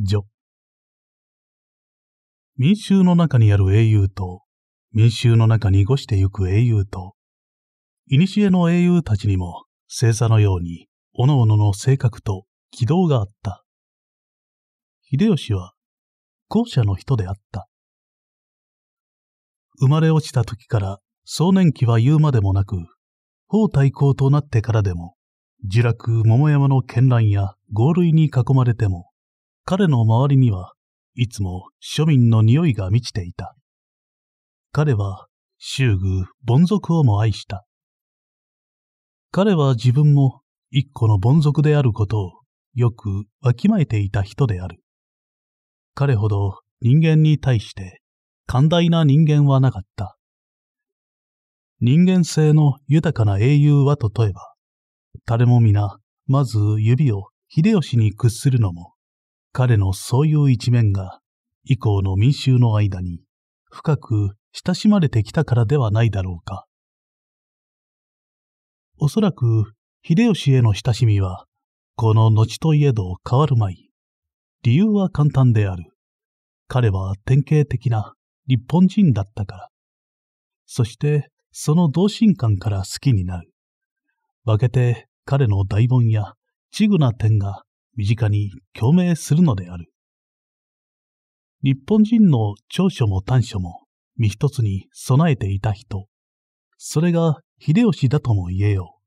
女。民衆の中にある英雄と、民衆の中にごしてゆく英雄と、古の英雄たちにも、星座のように、各々の性格と軌道があった。秀吉は、後者の人であった。生まれ落ちた時から壮年期は言うまでもなく、法太公となってからでも、自落桃山の絢爛や豪類に囲まれても、彼の周りにはいつも庶民の匂いが満ちていた。彼は修具、凡族をも愛した。彼は自分も一個の凡族であることをよくわきまえていた人である。彼ほど人間に対して寛大な人間はなかった。人間性の豊かな英雄はと問えば、誰も皆、まず指を秀吉に屈するのも、彼のそういう一面が、以降の民衆の間に深く親しまれてきたからではないだろうか。おそらく、秀吉への親しみは、この後といえど変わるまい。理由は簡単である。彼は典型的な日本人だったから。そして、その同心感から好きになる。分けて彼の大本やチグな点が身近に共鳴するのである。日本人の長所も短所も身一つに備えていた人。それが秀吉だとも言えよう。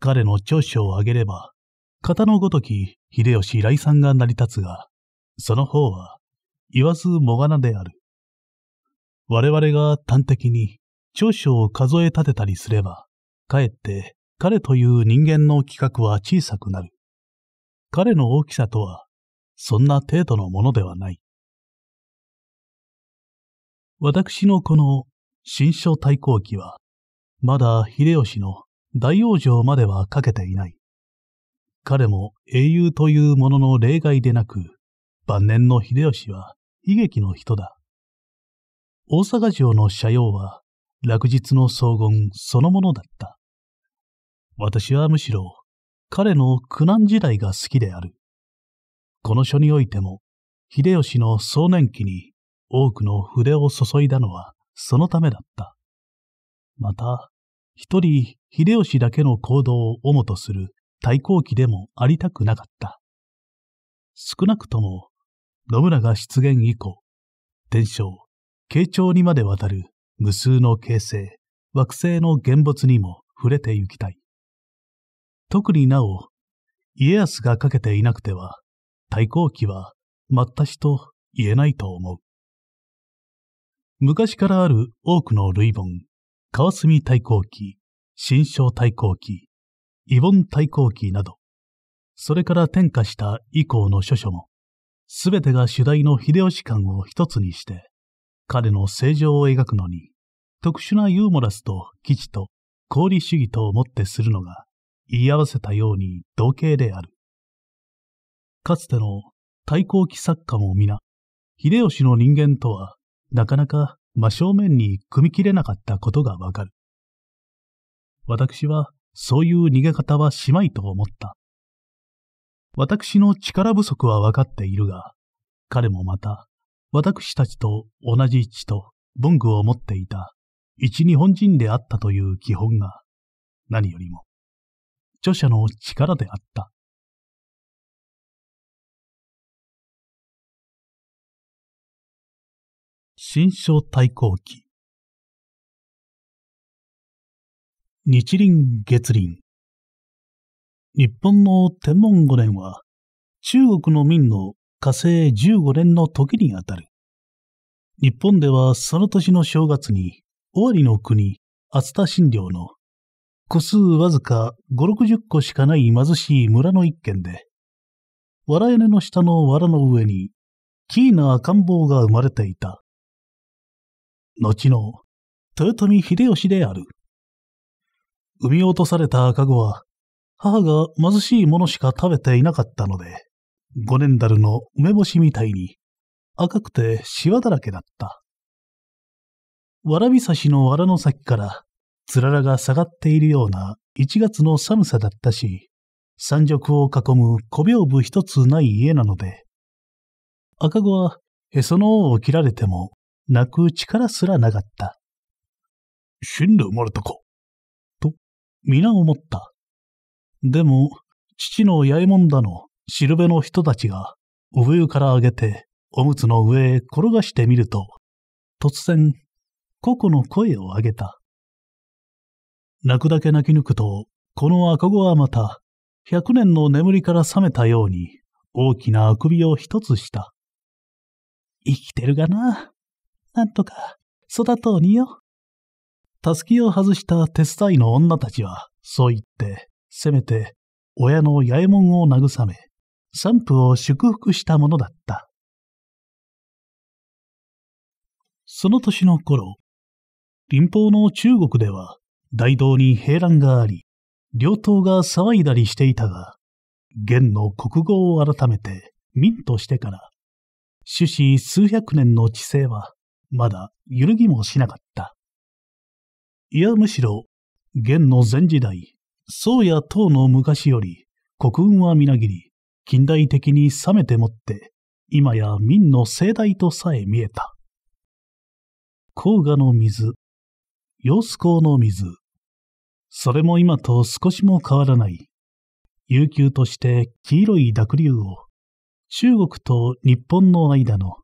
彼の長所を挙げれば、型のごとき秀吉来さんが成り立つが、その方は言わずもがなである。我々が端的に長所を数え立てたりすれば、かえって彼という人間の企画は小さくなる。彼の大きさとは、そんな程度のものではない。私のこの新書対抗期は、まだ秀吉の大往生まではかけていない。彼も英雄というものの例外でなく、晩年の秀吉は悲劇の人だ。大阪城の斜陽は落日の荘厳そのものだった。私はむしろ彼の苦難時代が好きである。この書においても、秀吉の壮年期に多くの筆を注いだのはそのためだった。また、一人秀吉だけの行動を主とする対抗期でもありたくなかった。少なくとも、信長出現以降、伝承、慶長にまでわたる無数の形成、惑星の現物にも触れてゆきたい。特になお、家康がかけていなくては、太閤記は全しと言えないと思う。昔からある多くの類本、川澄太閤記、新章太閤記、異本太閤記など、それから転化した以降の諸書も、すべてが主題の秀吉感を一つにして、彼の正常を描くのに、特殊なユーモラスと基地と功理主義と思ってするのが、言い合わせたように同型である。かつての対抗期作家も皆、秀吉の人間とはなかなか真正面に組み切れなかったことがわかる。私はそういう逃げ方はしまいと思った。私の力不足は分かっているが、彼もまた、私たちと同じ血と文具を持っていた、一日本人であったという基本が、何よりも、著者の力であった。新章対抗期日輪月輪日本の天文五年は中国の民の火星十五年の時にあたる。日本ではその年の正月に、尾張の国、熱田新領の個数わずか5、60個しかない貧しい村の一軒で、藁屋根の下の藁の上に、キーな赤ん坊が生まれていた。後の、豊臣秀吉である。産み落とされた赤子は、母が貧しいものしか食べていなかったので、五年だるの梅干しみたいに、赤くてシワだらけだった。わらびさしの藁の先から、つららが下がっているような1月の寒さだったし、山褥を囲む小屏風一つない家なので、赤子はへその緒を切られても泣く力すらなかった。死んで生まれたか。と、皆思った。でも、父の八重門だの、しるべの人たちが、お湯から上げて、おむつの上へ転がしてみると、突然、ココの声を上げた。泣くだけ泣き抜くと、この赤子はまた、百年の眠りから覚めたように、大きなあくびを一つした。生きてるがな。なんとか、育とうによ。たすきを外した手伝いの女たちは、そう言って、せめて、親の八重門を慰め、三婦を祝福したものだった。その年の頃、林邦の中国では、大道に平乱があり、両党が騒いだりしていたが、元の国語を改めて民としてから、種子数百年の知性はまだ揺るぎもしなかった。いやむしろ、元の前時代、宋や唐の昔より国運はみなぎり、近代的に冷めてもって、今や民の盛大とさえ見えた。黄河の水、洋子港の水、それも今と少しも変わらない。悠久として黄色い濁流を中国と日本の間の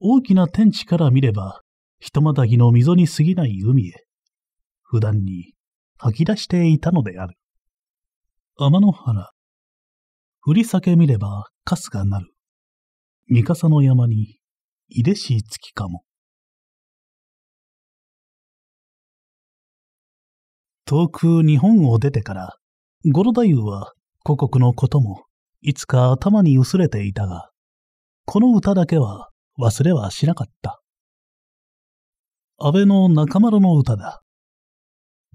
大きな天地から見ればひとまたぎの溝に過ぎない海へ普段に吐き出していたのである。天の原。降り裂け見ればかすがなる。三笠の山に、い出し月かも。遠く日本を出てから、ゴロダユは故国のこともいつか頭に薄れていたが、この歌だけは忘れはしなかった。安倍の中丸の歌だ。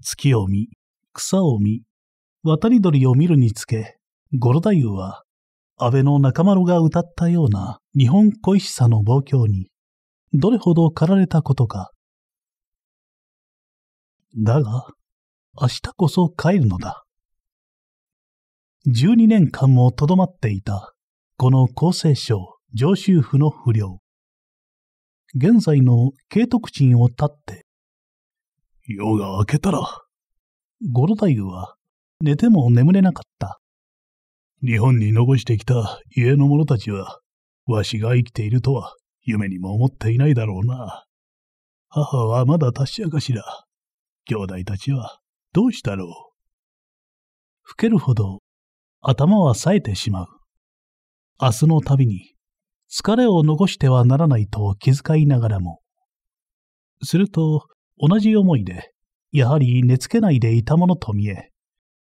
月を見、草を見、渡り鳥を見るにつけ、ゴロダユは、安倍の中丸が歌ったような日本恋しさの望郷に、どれほど駆られたことか。だが、明日こそ帰るのだ。12年間もとどまっていた、この厚生省上州府の不良。現在の慶徳鎮を立って、夜が明けたら、ゴロ太夫は寝ても眠れなかった。日本に残してきた家の者たちは、わしが生きているとは夢にも思っていないだろうな。母はまだ達者かしら。兄弟たちはどうしたろう。老けるほど頭は冴えてしまう。明日の旅に疲れを残してはならないと気遣いながらも。すると、同じ思いで、やはり寝つけないでいたものと見え、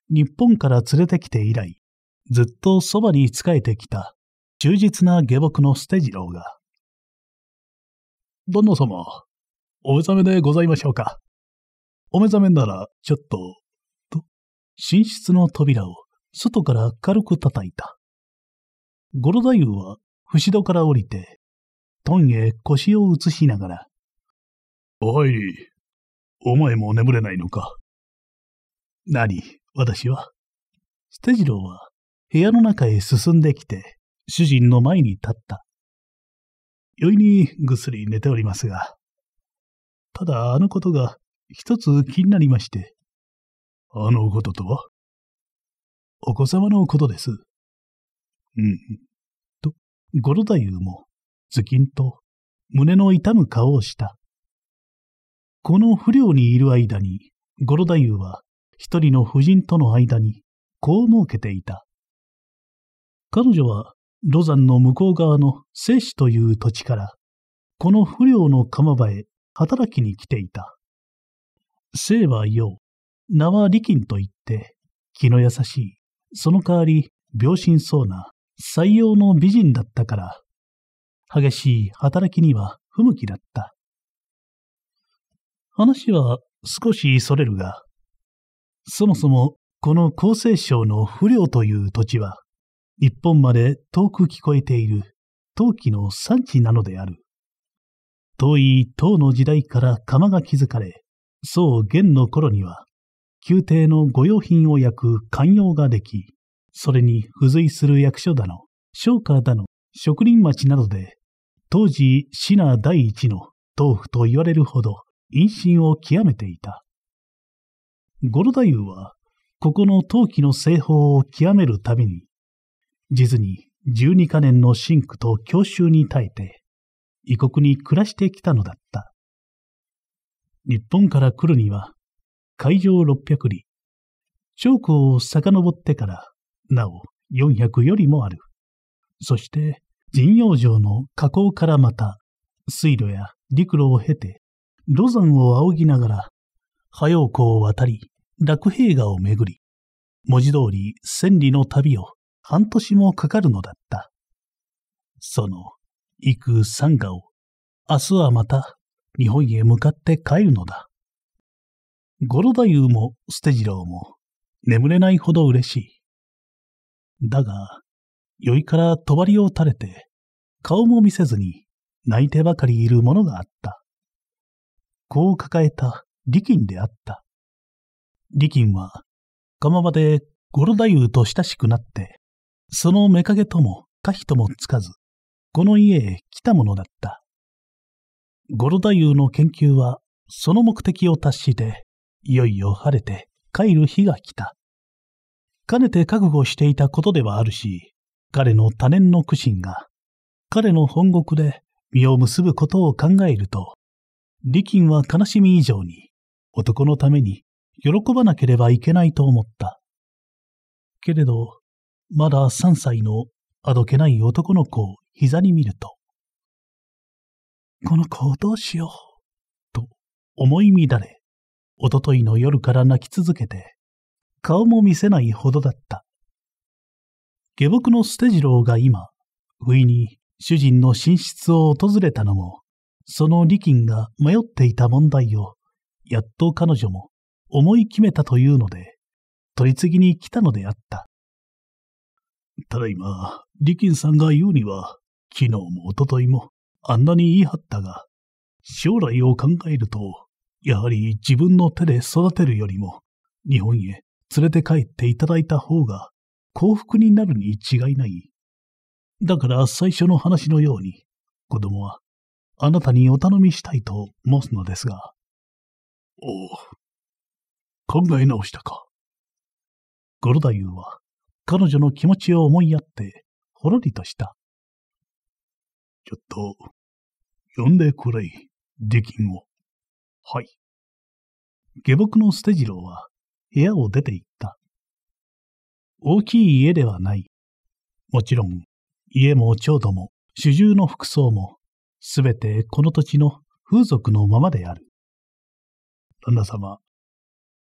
日本から連れてきて以来、ずっとそばに仕えてきた、忠実な下僕の捨て次郎が。旦那様、お目覚めでございましょうか。お目覚めなら、ちょっと、と、寝室の扉を外から軽く叩いた。ゴロ太夫は、節戸から降りて、トンへ腰を移しながら、お入り、お前も眠れないのか。何、私は。ステジローは、部屋の中へ進んできて、主人の前に立った。酔いにぐっすり寝ておりますが、ただあのことが一つ気になりまして。あのこととはお子様のことです。うん。と、ゴロ太夫も、ズキンと、胸の痛む顔をした。この不良にいる間に、ゴロ太夫は、一人の夫人との間に、こう設けていた。彼女は、ロザンの向こう側の聖子という土地から、この不良の釜場へ働きに来ていた。生は陽、名は利金と言って、気の優しい、その代わり、病心そうな、採用の美人だったから、激しい働きには不向きだった。話は少し逸れるが、そもそもこの厚生省の不良という土地は、日本まで遠く聞こえている陶器の産地なのである。遠い唐の時代から窯が築かれ、宋元の頃には、宮廷の御用品を焼く寛容ができ、それに付随する役所だの、商家だの、植林町などで、当時、シナ第一の豆腐と言われるほど、陰心を極めていた。ゴロ太夫は、ここの陶器の製法を極めるために、実に十二カ年の辛苦と教習に耐えて、異国に暮らしてきたのだった。日本から来るには、海上600里、長江を遡ってから、なお400よりもある。そして、神陽城の河口からまた、水路や陸路を経て、路山を仰ぎながら、波陽湖を渡り、楽平河を巡り、文字通り千里の旅を半年もかかるのだった。その、幾三河を、明日はまた日本へ向かって帰るのだ。五郎太夫も捨次郎も眠れないほど嬉しい。だが、酔いから帳を垂れて、顔も見せずに泣いてばかりいるものがあった。こう抱えた利金であった。利金は、釜場で五郎太夫と親しくなって、その目影とも可否ともつかず、この家へ来たものだった。ゴロユ夫の研究はその目的を達して、いよいよ晴れて帰る日が来た。かねて覚悟していたことではあるし、彼の多年の苦心が、彼の本国で実を結ぶことを考えると、リキンは悲しみ以上に男のために喜ばなければいけないと思った。けれど、まだ3歳のあどけない男の子を膝に見ると、この子をどうしよう、と思い乱れ、おとといの夜から泣き続けて、顔も見せないほどだった。下僕の捨て次郎が今、不意に主人の寝室を訪れたのも、その利金が迷っていた問題を、やっと彼女も思い決めたというので、取り次ぎに来たのであった。ただいま、利金さんが言うには、昨日もおとといも、あんなに言い張ったが、将来を考えると、やはり自分の手で育てるよりも、日本へ連れて帰っていただいた方が幸福になるに違いない。だから最初の話のように、子供はあなたにお頼みしたいと申すのですが。おう、考え直したか。ゴロダユは彼女の気持ちを思いやって、ほろりとした。ちょっと、呼んでくれい、デキンを。はい。下僕の捨て次郎は、部屋を出て行った。大きい家ではない。もちろん、家も長度も、主従の服装も、すべてこの土地の風俗のままである。旦那様、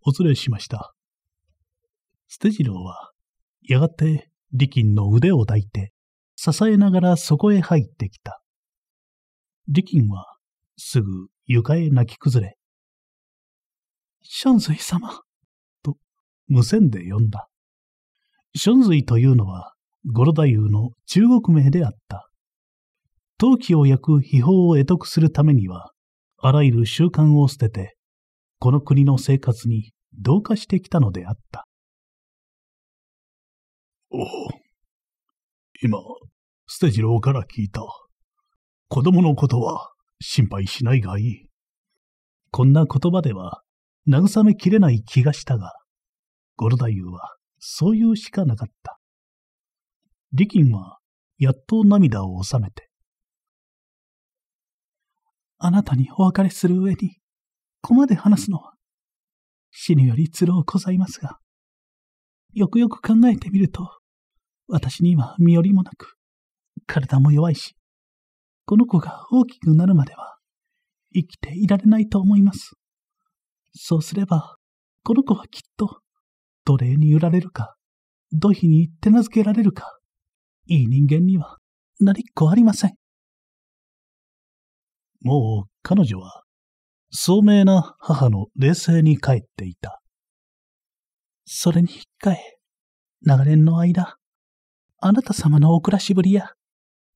お連れしました。捨て次郎は、やがて、リキンの腕を抱いて、支えながらそこへ入ってきた。リキンはすぐ床へ泣き崩れ、ションズイ様、と無線で呼んだ。ションズイというのはゴロ太夫の中国名であった。陶器を焼く秘宝を得得するためには、あらゆる習慣を捨てて、この国の生活に同化してきたのであった。おお、今、捨て次郎から聞いた。子供のことは心配しないがいい。こんな言葉では慰めきれない気がしたが、ゴルダユはそういうしかなかった。リキンはやっと涙を収めて、あなたにお別れする上に、ここまで話すのは、死ぬより鶴をございますが、よくよく考えてみると、私には身寄りもなく、体も弱いし、この子が大きくなるまでは、生きていられないと思います。そうすれば、この子はきっと、奴隷に売られるか、土肥に手なずけられるか、いい人間にはなりっこありません。もう彼女は、聡明な母の冷静に帰っていた。それに引っかえ、長年の間、あなた様のお暮らしぶりや、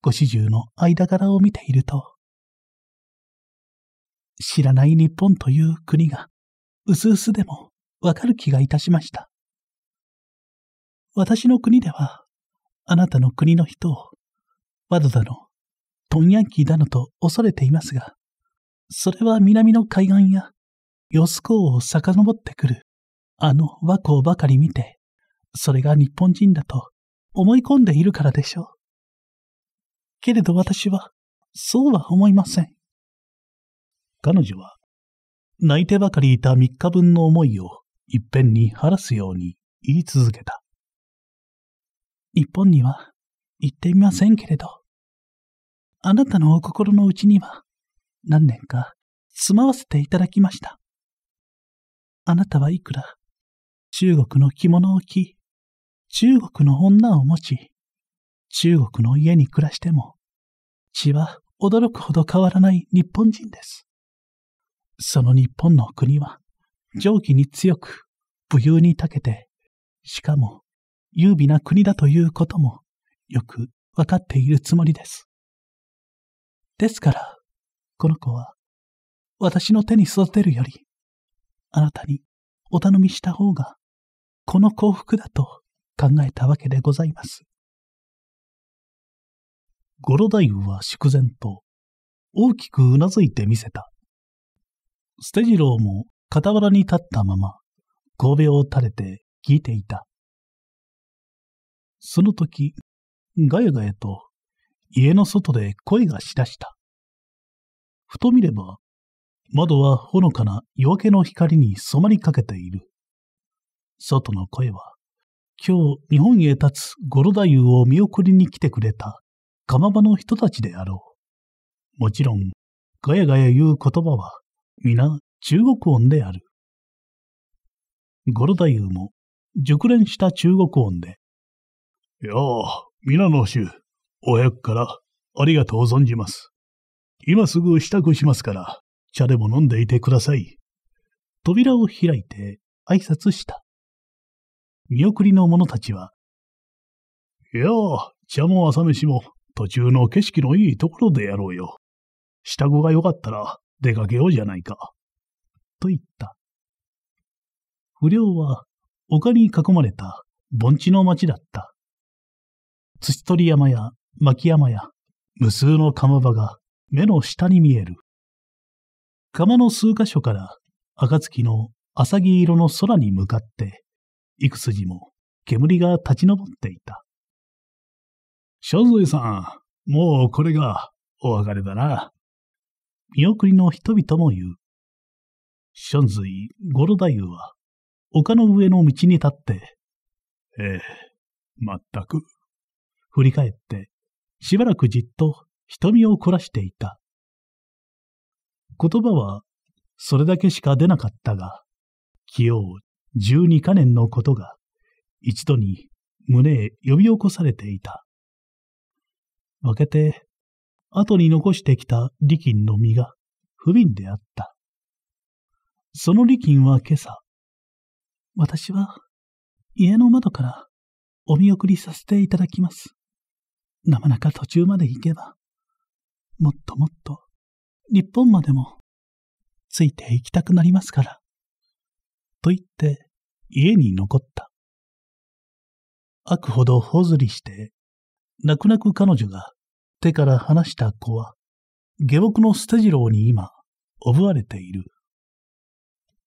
ご主従の間柄を見ていると、知らない日本という国が、うすうすでもわかる気がいたしました。私の国では、あなたの国の人を、ワドだの、トンヤンキーだのと恐れていますが、それは南の海岸や、ヨス港を遡ってくる、あの和光ばかり見て、それが日本人だと思い込んでいるからでしょう。けれど私は、そうは思いません。彼女は、泣いてばかりいた3日分の思いをいっぺんに晴らすように言い続けた。日本には行ってみませんけれど、あなたのお心の内には何年か住まわせていただきました。あなたはいくら中国の着物を着、中国の女を持ち、中国の家に暮らしても、血は驚くほど変わらない日本人です。その日本の国は、上気に強く、武勇に長けて、しかも、優美な国だということも、よくわかっているつもりです。ですから、この子は、私の手に育てるより、あなたにお頼みした方が、この幸福だと考えたわけでございます。ゴロイ夫は祝然と、大きくうなずいてみせた。捨て次郎も傍らに立ったまま、神戸を垂れて聞いていた。その時、ガヤガヤと家の外で声がしだした。ふと見れば、窓はほのかな夜明けの光に染まりかけている。外の声は、今日日本へ立つゴロ太夫を見送りに来てくれた釜場の人たちであろう。もちろん、ガヤガヤ言う言葉は、皆中国音である。ゴロ太夫も、熟練した中国音で、やあ、皆の衆、お百からありがとう存じます。今すぐ支度しますから、茶でも飲んでいてください。扉を開いて挨拶した。見送りの者たちは、いやあ、茶も朝飯も途中の景色のいいところでやろうよ。下子がよかったら出かけようじゃないか。と言った。不良は丘に囲まれた盆地の町だった。土取山や牧山や無数の釜場が目の下に見える。釜の数箇所から暁の浅木色の空に向かって、幾筋も煙が立ち上っていた。正蔵さん、もうこれがお別れだな。見送りの人々も言う。正蔵、五郎太夫は、丘の上の道に立って、ええ、まったく。振り返って、しばらくじっと瞳を凝らしていた。言葉は、それだけしか出なかったが、起用十二カ年のことが、一度に胸へ呼び起こされていた。負けて、後に残してきた利金の実が不憫であった。その利金は今朝、私は家の窓からお見送りさせていただきます。なかなか途中まで行けば、もっともっと日本までもついて行きたくなりますから。と言って家に残った。あくほどほずりして泣く泣く彼女が手から離した子は、下僕の捨て次郎に今、おぶわれている。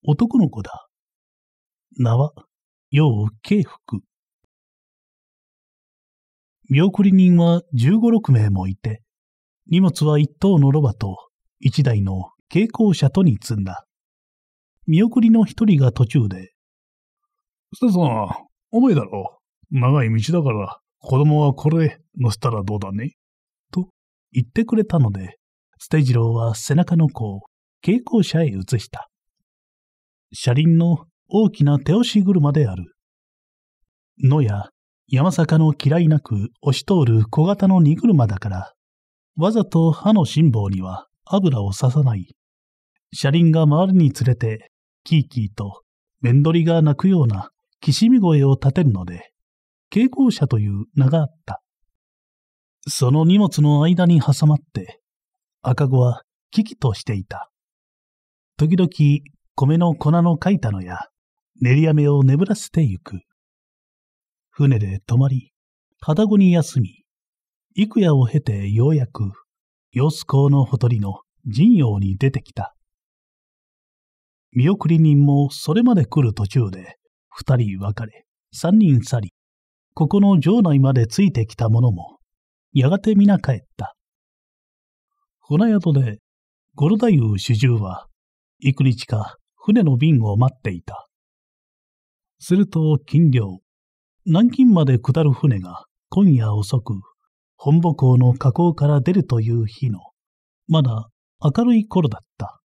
男の子だ。名は、陽慶福。見送り人は十五六名もいて、荷物は一頭のロバと一台の軽校車とに積んだ。見送りの一人が途中で、スタさん、重いだろう。長い道だから、子供はこれ乗せたらどうだねと言ってくれたので、ステジローは背中の子を蛍光車へ移した。車輪の大きな手押し車である。野や山坂の嫌いなく押し通る小型の荷車だから、わざと歯の辛抱には油をささない。車輪が回るにつれて、キーキーと、面取りが鳴くようなきしみ声を立てるので、蛍光車という名があった。その荷物の間に挟まって、赤子は危機としていた。時々、米の粉の書いたのや、練り飴を眠らせてゆく。船で泊まり、片子に休み、幾夜を経てようやく、様子港のほとりの陣陽に出てきた。見送り人もそれまで来る途中で、二人別れ、三人去り、ここの城内までついてきた者も、やがて皆帰った。船宿で、ゴロ太夫主従は、幾日か船の便を待っていた。すると近漁、南京まで下る船が今夜遅く、本母港の河口から出るという日の、まだ明るい頃だった。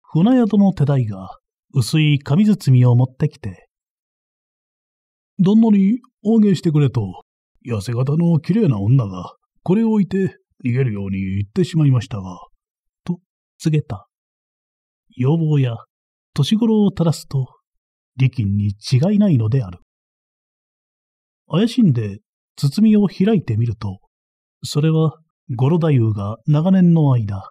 船宿の手代が薄い紙包みを持ってきて、旦那にあげしてくれと、痩せ型の綺麗な女が、これを置いて逃げるように言ってしまいましたが、と告げた。要望や年頃を垂らすと、利金に違いないのである。怪しんで包みを開いてみると、それは五郎太夫が長年の間、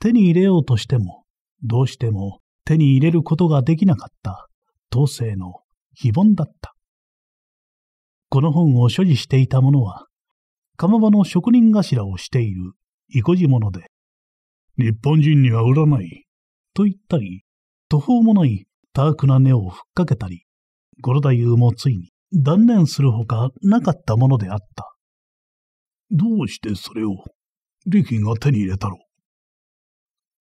手に入れようとしても、どうしても手に入れることができなかった、当世の非凡だった。この本を所持していた者は、釜場の職人頭をしている、いこじ者で、日本人には売らない、と言ったり、途方もないダークな根をふっかけたり、ゴロ太夫もついに断念するほかなかったものであった。どうしてそれを、力が手に入れたろう。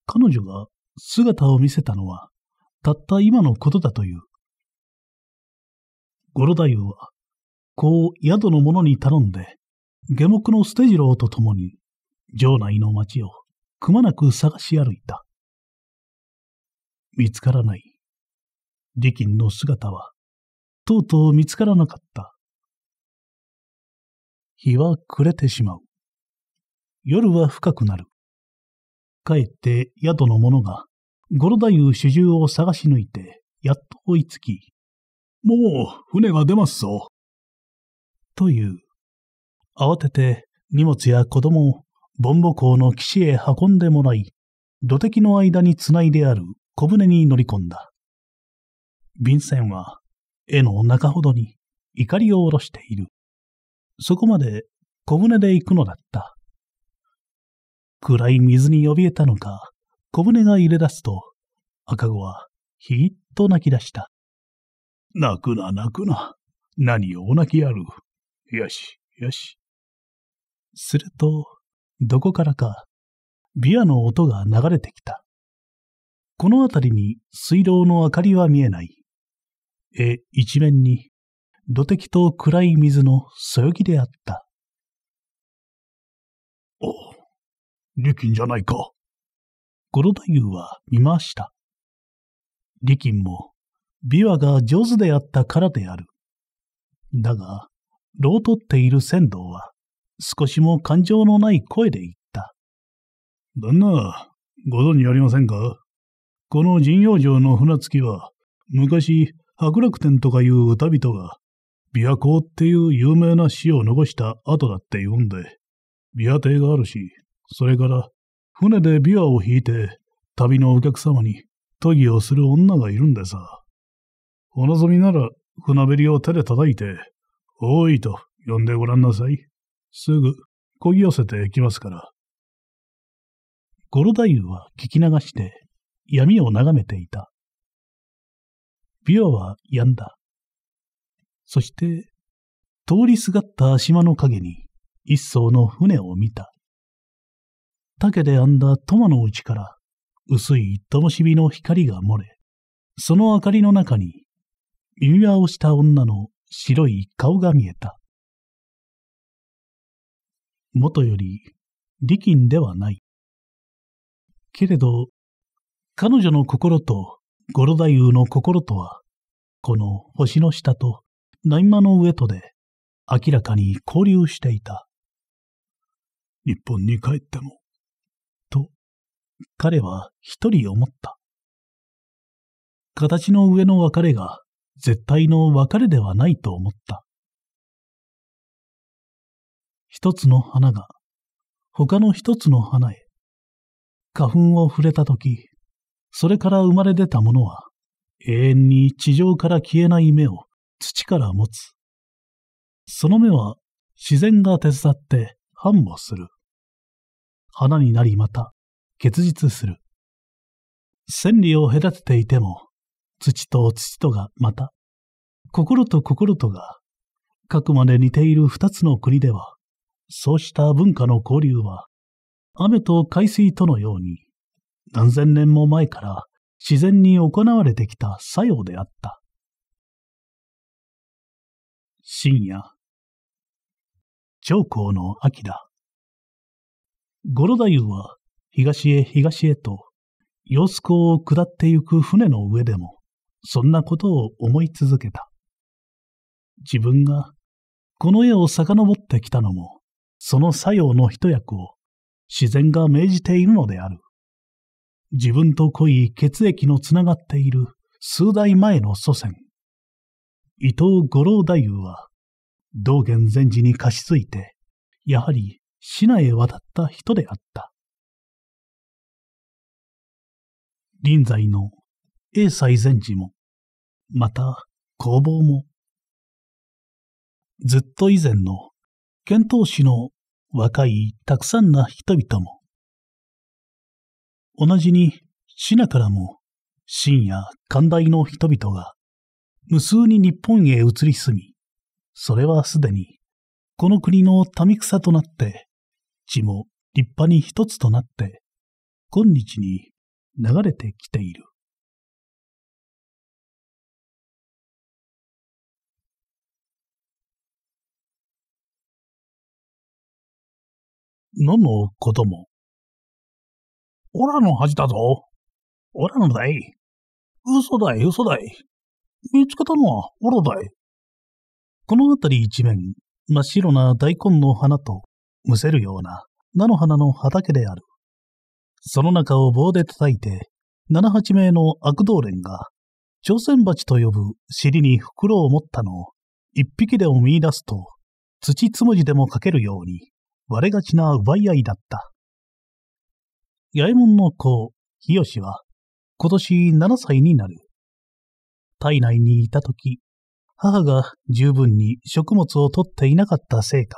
彼女が姿を見せたのは、たった今のことだという。ゴロ太夫は、こう宿の者に頼んで、下目の捨て次郎と共に、城内の町をくまなく探し歩いた。見つからない。利金の姿は、とうとう見つからなかった。日は暮れてしまう。夜は深くなる。かえって宿の者が、ゴロ太夫主従を探し抜いて、やっと追いつき、もう船が出ますぞ。という。慌てて荷物や子供をボンボ港の岸へ運んでもらい、土敵の間につないである小舟に乗り込んだ。便箋は、絵の中ほどに怒りを下ろしている。そこまで小舟で行くのだった。暗い水に怯えたのか、小舟が入れ出すと、赤子はひいっと泣き出した。泣くな泣くな。何をお泣きやる。よし、よし。すると、どこからか、ビアの音が流れてきた。この辺りに水道の明かりは見えない。絵一面に、土滴と暗い水のそよぎであった。おリキンじゃないか。ゴロ太夫は見ました。リキンも、琵琶が上手であったからである。だが、ローとっている仙道は、少しも感情のない声で言った。旦那、ご存じありませんかこの神陽城の船着きは、昔、白楽天とかいう歌人が、琵琶湖っていう有名な詩を残した後だって言うんで、琵琶亭があるし、それから、船で琵琶を引いて、旅のお客様に都議をする女がいるんでさ。お望みなら、船べりを手で叩いて、おーいと呼んでごらんなさい。すぐ、こぎ寄せてきますから。ゴロ太夫は聞き流して闇を眺めていた。ビ琶は止んだ。そして、通りすがった島の陰に一艘の船を見た。竹で編んだトマの内から薄い灯火の光が漏れ、その明かりの中に、耳輪をした女の白い顔が見えた。元より力んではない。けれど、彼女の心とゴロ太夫の心とは、この星の下と大魔の上とで明らかに交流していた。日本に帰っても、と、彼は一人思った。形の上の別れが絶対の別れではないと思った。一つの花が他の一つの花へ花粉を触れたとき、それから生まれ出たものは永遠に地上から消えない目を土から持つ。その目は自然が手伝って繁茂する。花になりまた結実する。千里を隔てていても土と土とがまた、心と心とが、各まで似ている二つの国では、そうした文化の交流は、雨と海水とのように、何千年も前から自然に行われてきた作用であった。深夜、長江の秋だ。五郎太夫は東へ東へと、洋子を下ってゆく船の上でも、そんなことを思い続けた。自分がこの絵を遡ってきたのも、その作用の一役を自然が命じているのである。自分と濃い血液のつながっている数代前の祖先、伊藤五郎太夫は、道元禅師に貸し付いて、やはり市内へ渡った人であった。臨在の英西禅寺も、また工房も、ずっと以前の遣唐使の若いたくさんな人々も、同じに品からも深夜寛大の人々が無数に日本へ移り住み、それはすでにこの国の民草となって、地も立派に一つとなって、今日に流れてきている。ののことも。オラの恥だぞ。オラのだい。嘘だい、嘘だい。見つけたのはオラだい。この辺り一面、真っ白な大根の花と、むせるような菜の花の畑である。その中を棒で叩いて、七八名の悪道連が、朝鮮鉢と呼ぶ尻に袋を持ったのを、一匹でも見出すと、土つむじでもかけるように、割れがちな奪い合いだった。八右衛門の子、吉は、今年7歳になる。体内にいた時、母が十分に食物をとっていなかったせいか、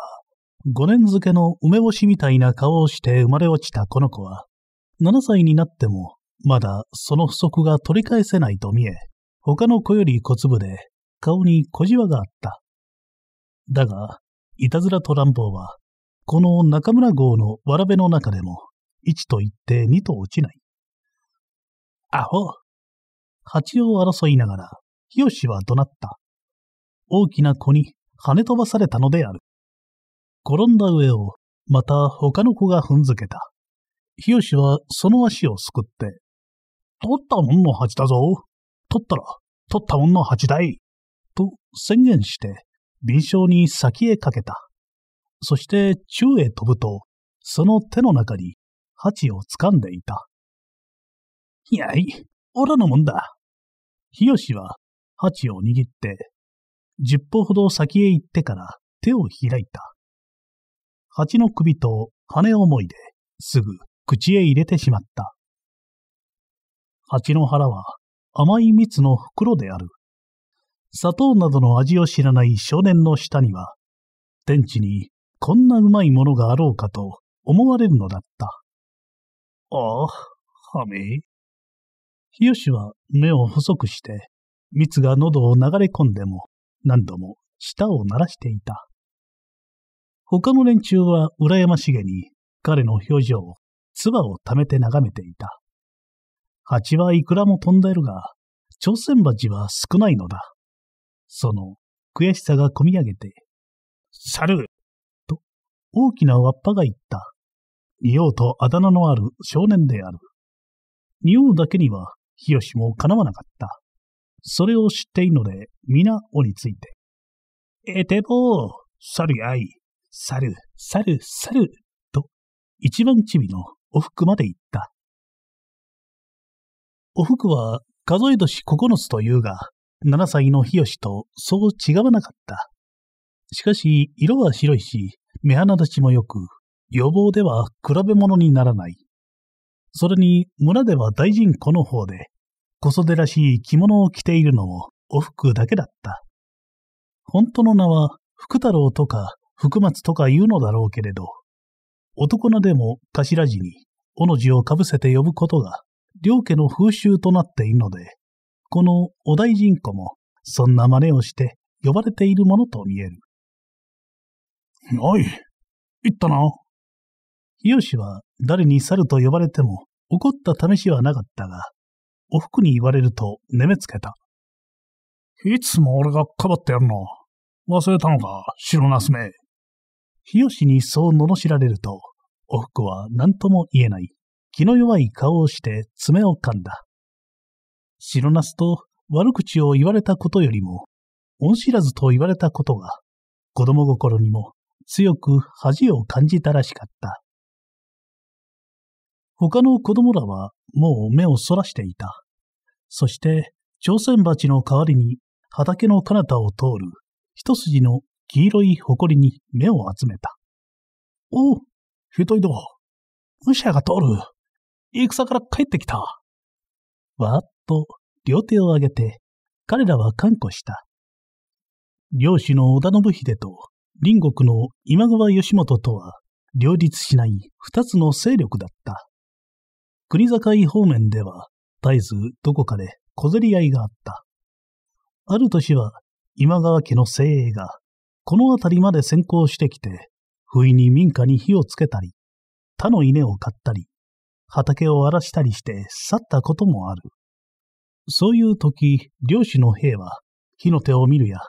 5年漬けの梅干しみたいな顔をして生まれ落ちたこの子は、7歳になっても、まだその不足が取り返せないと見え、他の子より小粒で、顔に小じわがあった。だが、いたずらと乱暴は、この中村号のわらべの中でも、1と言って2と落ちない。アホ蜂を争いながら、よしは怒鳴った。大きな子に跳ね飛ばされたのである。転んだ上を、また他の子が踏んづけた。日吉はその足をすくって、取ったもんの蜂だぞ取ったら、取ったもんの蜂だいと宣言して、敏捷に先へかけた。そして宙へ飛ぶと、その手の中に鉢を掴んでいた。やい、オラのもんだ。日吉は鉢を握って、十歩ほど先へ行ってから手を開いた。蜂の首と羽思いですぐ口へ入れてしまった。蜂の腹は甘い蜜の袋である。砂糖などの味を知らない少年の下には、天地にこんなうまいものがあろうかと思われるのだった。ああ、はめ。ー。日吉は目を細くして、蜜が喉を流れ込んでも何度も舌を鳴らしていた。他の連中は羨ましげに彼の表情を、唾を溜めて眺めていた。蜂はいくらも飛んでるが、朝鮮蜂は少ないのだ。その悔しさがこみ上げて、猿、大きなわっぱが言った。仁王とあだ名のある少年である。仁王だけには、ひよしもかなわなかった。それを知っているので、皆尾について。えてぼさ猿やい、猿、猿、猿、と、一番ちびのお服までいった。お服は数え年9つというが、7歳の日吉とそう違わなかった。しかし、色は白いし、目鼻立ちも良く、予防では比べ物にならない。それに、村では大臣この方で、小袖らしい着物を着ているのも、お服だけだった。本当の名は、福太郎とか、福松とか言うのだろうけれど、男名でも頭字に、おの字をかぶせて呼ぶことが、両家の風習となっているので、このお大臣子も、そんな真似をして呼ばれているものと見える。おい、行ったな。しは誰に猿と呼ばれても怒った試しはなかったが、おふくに言われると眠めつけた。いつも俺がかばってやるの。忘れたのか、白ナスめ。日吉にそう罵られると、おふくは何とも言えない、気の弱い顔をして爪を噛んだ。白ナスと悪口を言われたことよりも、恩知らずと言われたことが、子供心にも強く恥を感じたらしかった。他の子供らはもう目をそらしていた。そして、朝鮮鉢の代わりに畑の彼方を通る一筋の黄色い埃に目を集めた。おう、ひといど。武者が通る。戦から帰ってきた。わーっと両手を上げて彼らは看護した。漁師の織田信秀と隣国の今川義元とは両立しない二つの勢力だった。国境方面では絶えずどこかで小競り合いがあった。ある年は今川家の精鋭がこの辺りまで先行してきて、不意に民家に火をつけたり、他の稲を買ったり、畑を荒らしたりして去ったこともある。そういう時、漁師の兵は火の手を見るや、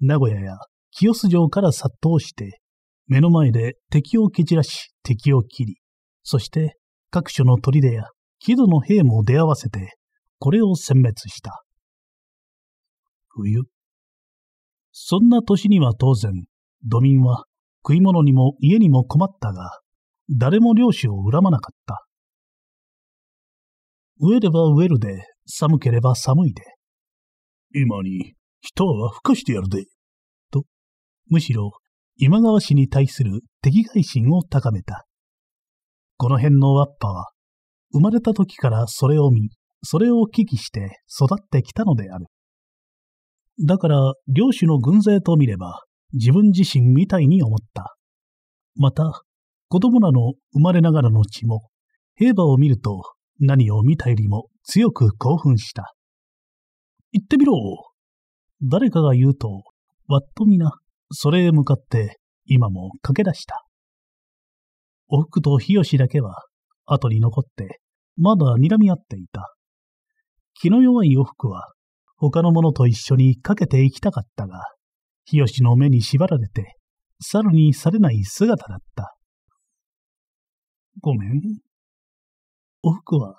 名古屋や清洲城から殺到して、目の前で敵を蹴散らし、敵を切り、そして各所の砦や木戸の兵も出会わせて、これを殲滅した。冬。そんな年には当然、土民は食い物にも家にも困ったが、誰も漁師を恨まなかった。飢えれば飢えるで、寒ければ寒いで。今に、一泡吹かしてやるで。むしろ今川氏に対する敵外心を高めた。この辺のワッパは、生まれた時からそれを見、それを危機して育ってきたのである。だから、領主の軍勢と見れば、自分自身みたいに思った。また、子供らの生まれながらの血も、兵馬を見ると何を見たよりも強く興奮した。行ってみろ誰かが言うと、わっとみな、それへ向かって今も駆け出した。おふくとひよしだけは後に残ってまだ睨み合っていた。気の弱いおふくは他の者と一緒にかけていきたかったが、ひよしの目に縛られて猿にされない姿だった。ごめん。おふくは、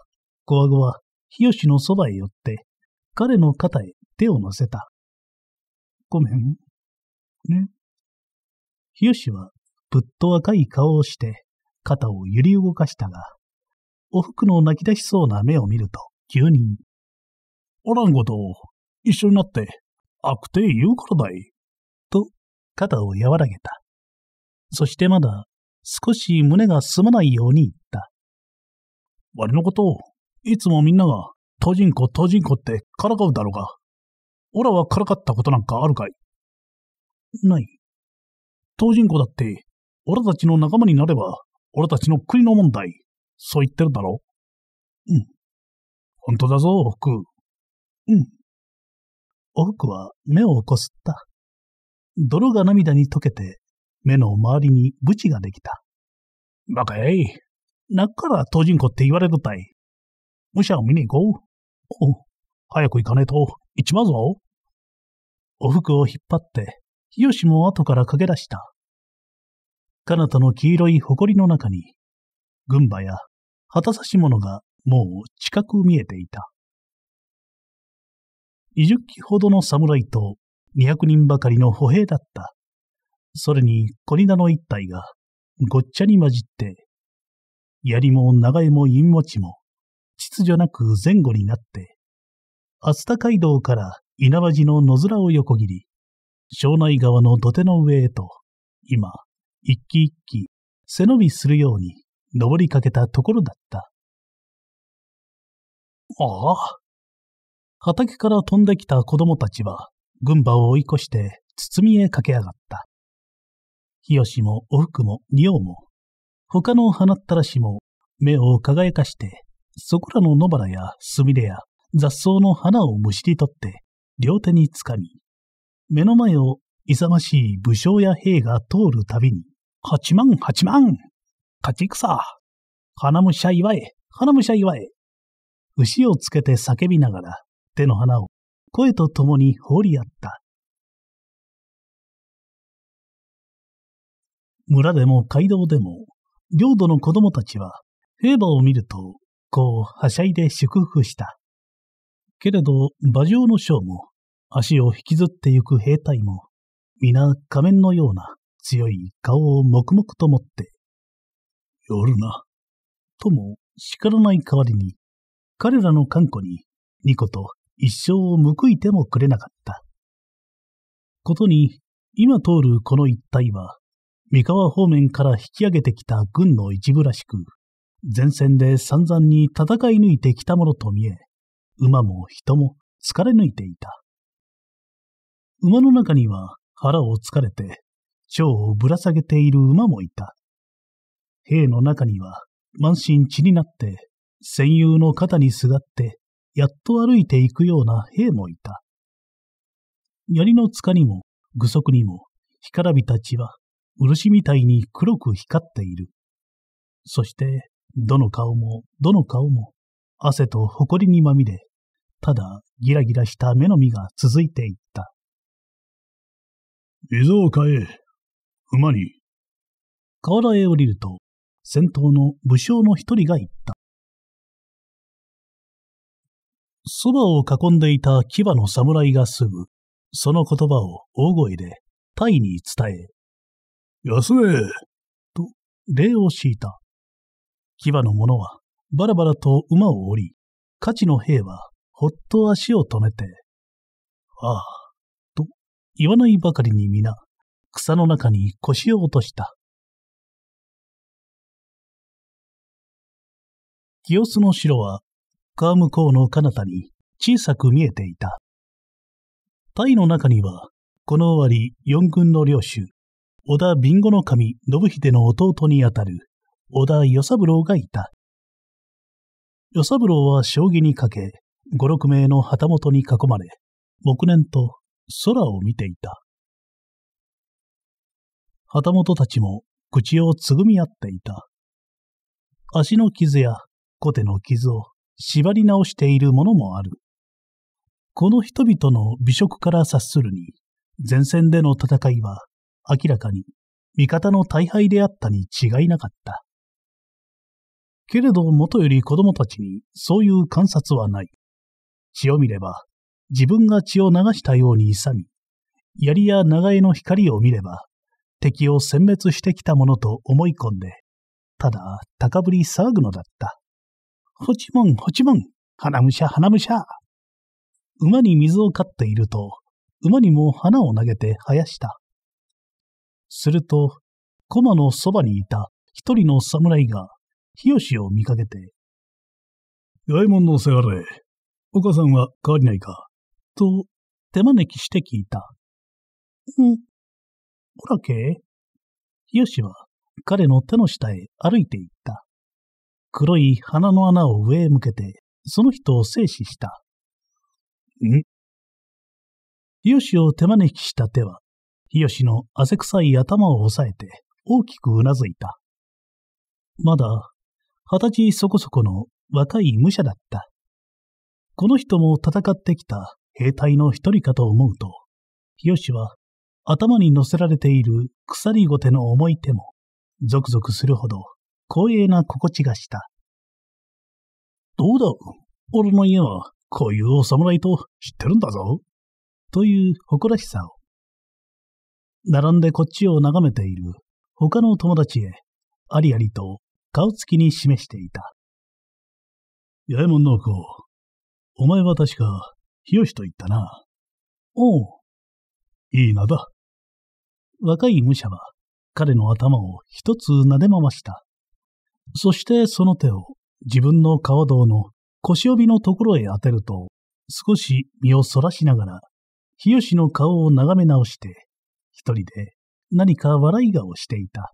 ごわごわ、ひよしのそばへ寄って、彼の肩へ手を乗せた。ごめん。ね。日吉は、ぶっと赤い顔をして、肩を揺り動かしたが、お服の泣き出しそうな目を見ると、急に、おらんごと、一緒になって、悪くて言うからだい。と、肩を和らげた。そしてまだ、少し胸がすまないように言った。我のことを、いつもみんなが、都人子都人子ってからかうだろうが。オラはからかったことなんかあるかいない。東人公だって、俺たちの仲間になれば、俺たちの国の問題、そう言ってるだろうん。本当だぞ、おふく。うん。おふくは目をこすった。泥が涙に溶けて、目の周りにブチができた。バカやい。泣くから東人公って言われるたい。武者を見に行こう。おう、早く行かねえと、行っちまうぞ。おふくを引っ張って、日吉も後から駆け出した。彼方の黄色い埃の中に、群馬や旗差し物がもう近く見えていた。20機ほどの侍と200人ばかりの歩兵だった。それに小ニダの一体がごっちゃに混じって、槍も長江も陰持ちも秩序なく前後になって、熱田街道から稲葉寺の野面を横切り、庄内川の土手の上へと、今、一気一気、背伸びするように、登りかけたところだった。ああ。畑から飛んできた子供たちは、群馬を追い越して、包みへ駆け上がった。日吉もお服も仁王も、他の花ったらしも、目を輝かして、そこらの野原やすみれや雑草の花をむしり取って、両手につかみ、目の前を勇ましい武将や兵が通るたびに、八万八万勝ち草花武者祝え花武者祝え牛をつけて叫びながら、手の花を声とともに放り合った。村でも街道でも、領土の子供たちは、兵馬を見ると、こう、はしゃいで祝福した。けれど、馬上の将も、足を引きずってゆく兵隊も、皆仮面のような強い顔を黙々と持って、夜な、とも叱らない代わりに、彼らの看護に、ニコと一生を報いてもくれなかった。ことに、今通るこの一帯は、三河方面から引き上げてきた軍の一部らしく、前線で散々に戦い抜いてきたものと見え、馬も人も疲れ抜いていた。馬の中には腹をつかれて、蝶をぶら下げている馬もいた。兵の中には満身血になって、戦友の肩にすがって、やっと歩いていくような兵もいた。槍の塚にも、具足にも、干からびた血は、漆みたいに黒く光っている。そして、どの顔も、どの顔も、汗と埃にまみれ、ただギラギラした目の実が続いていった。伊豆を変え、馬に。河原へ降りると、先頭の武将の一人が言った。そばを囲んでいた牙の侍がすぐ、その言葉を大声で、タイに伝え、休めと礼を敷いた。牙の者は、バラバラと馬を降り、価値の兵は、ほっと足を止めて、ああ、言わないばかりに皆、草の中に腰を落とした。清須の城は、川向こうの彼方に小さく見えていた。タイの中には、この終わり四軍の領主、織田備後守信秀の弟にあたる織田与三郎がいた。与三郎は将棋にかけ、五六名の旗本に囲まれ、木年と空を見ていた。旗本たちも口をつぐみ合っていた。足の傷やコテの傷を縛り直しているものもある。この人々の美食から察するに、前線での戦いは明らかに味方の大敗であったに違いなかった。けれど元より子供たちにそういう観察はない。血を見れば自分が血を流したように勇み、槍や長江の光を見れば、敵を殲滅してきたものと思い込んで、ただ高ぶり騒ぐのだった。ほちもんほちもん、花むしゃ花むしゃ。馬に水を飼っていると、馬にも花を投げて生やした。すると、駒のそばにいた一人の侍が、日吉を見かけて、大右衛門のせがれ、お母さんは変わりないか。と手招きして聞いた。うん。ほらけヒヨは彼の手の下へ歩いていった。黒い鼻の穴を上へ向けて、その人を静止した。んヒヨを手招きした手は、ひよしの汗臭い頭を押さえて大きくうなずいた。まだ、二十歳そこそこの若い武者だった。この人も戦ってきた兵隊の一人かと思うと、日吉は頭に乗せられている鎖ごての重い手も、ゾクゾクするほど光栄な心地がした。どうだ俺の家はこういうお侍と知ってるんだぞ。という誇らしさを。並んでこっちを眺めている他の友達へ、ありありと顔つきに示していた。八重門の子、お前は確かよしと言ったな。おう。いい名だ。若い武者は彼の頭を一つ撫で回した。そしてその手を自分の顔道の腰帯のところへ当てると、少し身を反らしながら、日吉の顔を眺め直して、一人で何か笑い顔していた。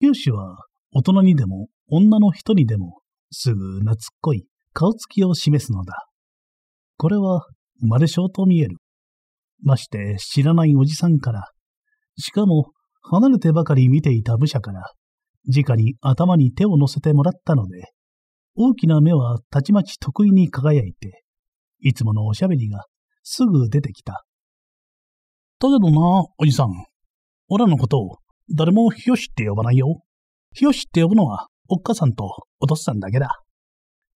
日吉は大人にでも女の人にでもすぐ懐っこい顔つきを示すのだ。これは生まれ性と見える。まして知らないおじさんから、しかも離れてばかり見ていた武者から、直に頭に手を乗せてもらったので、大きな目はたちまち得意に輝いて、いつものおしゃべりがすぐ出てきた。だけどな、おじさん。オラのことを誰もひよしって呼ばないよ。ひよしって呼ぶのはおっかさんとおとさんだけだ。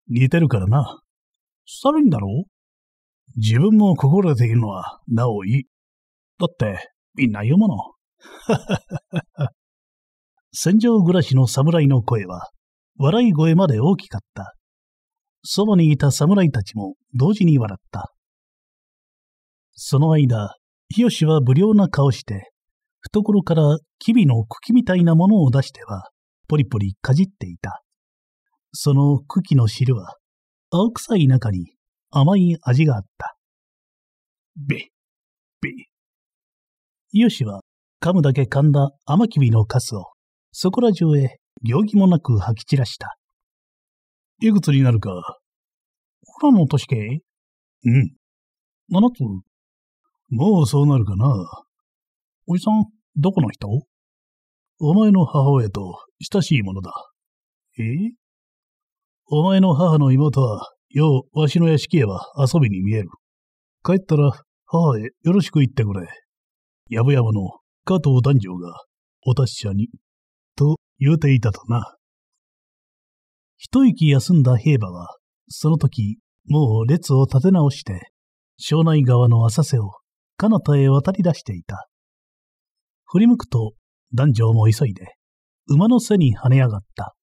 似てるからな。さるんだろう自分も心得ているのは、なおいい。だって、みんな言うもの。戦場暮らしの侍の声は、笑い声まで大きかった。そばにいた侍たちも同時に笑った。その間、日吉は無量な顔して、懐からキビの茎みたいなものを出しては、ポリポリかじっていた。その茎の汁は、青臭い中に甘い味があった。べ、べ。イヨシは噛むだけ噛んだ甘きびのカスをそこら中へ行儀もなく吐き散らした。いくつになるか。ほらの年い。うん。七つ。もうそうなるかな。おじさん、どこの人お前の母親と親しいものだ。えお前の母の妹はよう、わしの屋敷へは遊びに見える。帰ったら、母へよろしく言ってくれ。やぶやぶの加藤男女が、お達者に、と言うていたとな。一息休んだ兵馬は、その時、もう列を立て直して、庄内川の浅瀬を、彼方へ渡り出していた。振り向くと、男女も急いで、馬の背に跳ね上がった。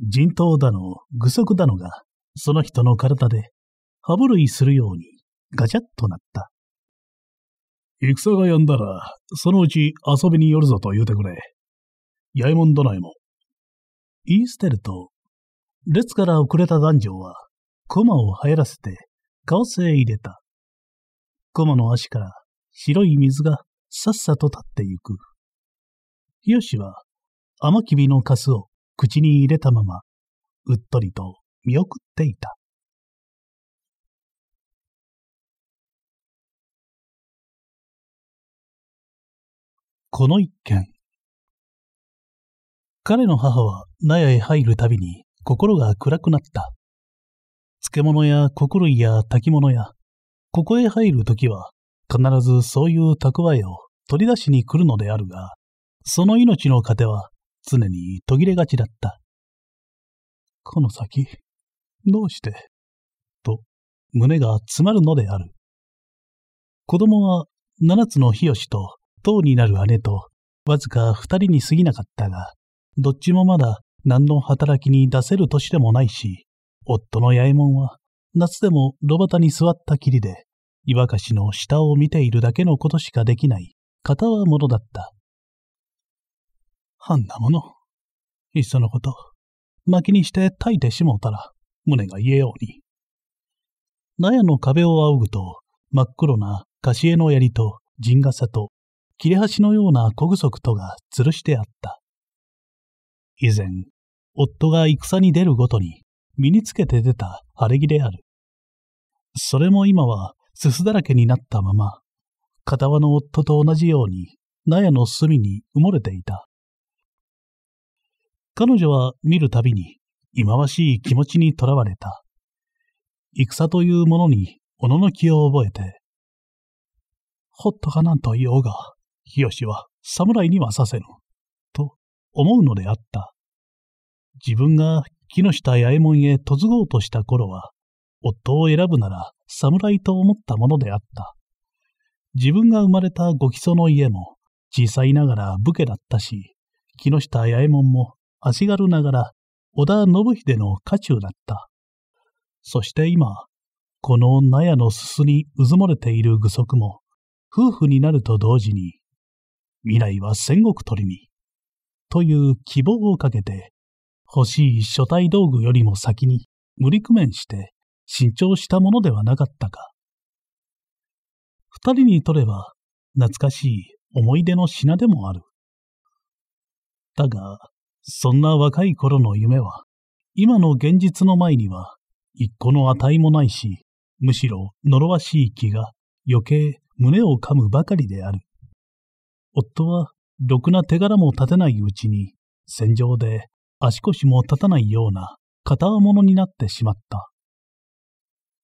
人頭だの、具足だのが、その人の体で歯震いするようにガチャッとなった。戦がやんだら、そのうち遊びに寄るぞと言うてくれ。八ど門いも。言い捨てると、列から遅れた男女は、駒を入らせて、カオスへ入れた。駒の足から白い水がさっさと立ってゆく。日吉は、甘きびのカスを口に入れたまま、うっとりと見送っていた。この一件。彼の母は納屋へ入るたびに心が暗くなった。漬物や穀類や炊き物や、ここへ入るときは必ずそういう蓄えを取り出しに来るのであるが、その命の糧は常に途切れがちだった。この先、どうして、と胸が詰まるのである。子供は七つの日吉と、党になる姉と、わずか二人に過ぎなかったが、どっちもまだ何の働きに出せる年でもないし、夫の八右衛門は、夏でも炉端に座ったきりで、岩菓子の下を見ているだけのことしかできない、片はものだった。あんなもの、いっそのこと、薪にして炊いてしもうたら、胸が言えように。納屋の壁を仰ぐと、真っ黒な貸絵の槍と陣傘と、切れ端のような小具足とが吊るしてあった。以前、夫が戦に出るごとに身につけて出た晴れ着である。それも今はすすだらけになったまま、片輪の夫と同じように納屋の隅に埋もれていた。彼女は見るたびに忌まわしい気持ちにとらわれた。戦というものに、おののきを覚えて、ほっとかなんと言おうが、日吉は侍にはさせぬ、と思うのであった。自分が木下八右衛門へ嫁ごうとした頃は、夫を選ぶなら侍と思ったものであった。自分が生まれたご基礎の家も、小さいながら武家だったし、木下八右衛門も足軽ながら織田信秀の家中だった。そして今、この納屋のすすにうずもれている愚足も、夫婦になると同時に、未来は戦国取りに、という希望をかけて、欲しい書体道具よりも先に無理苦面して新調したものではなかったか。二人にとれば懐かしい思い出の品でもある。だが、そんな若い頃の夢は、今の現実の前には、一個の値もないし、むしろ呪わしい気が余計胸を噛むばかりである。夫は、ろくな手柄も立てないうちに、戦場で足腰も立たないような片物になってしまった。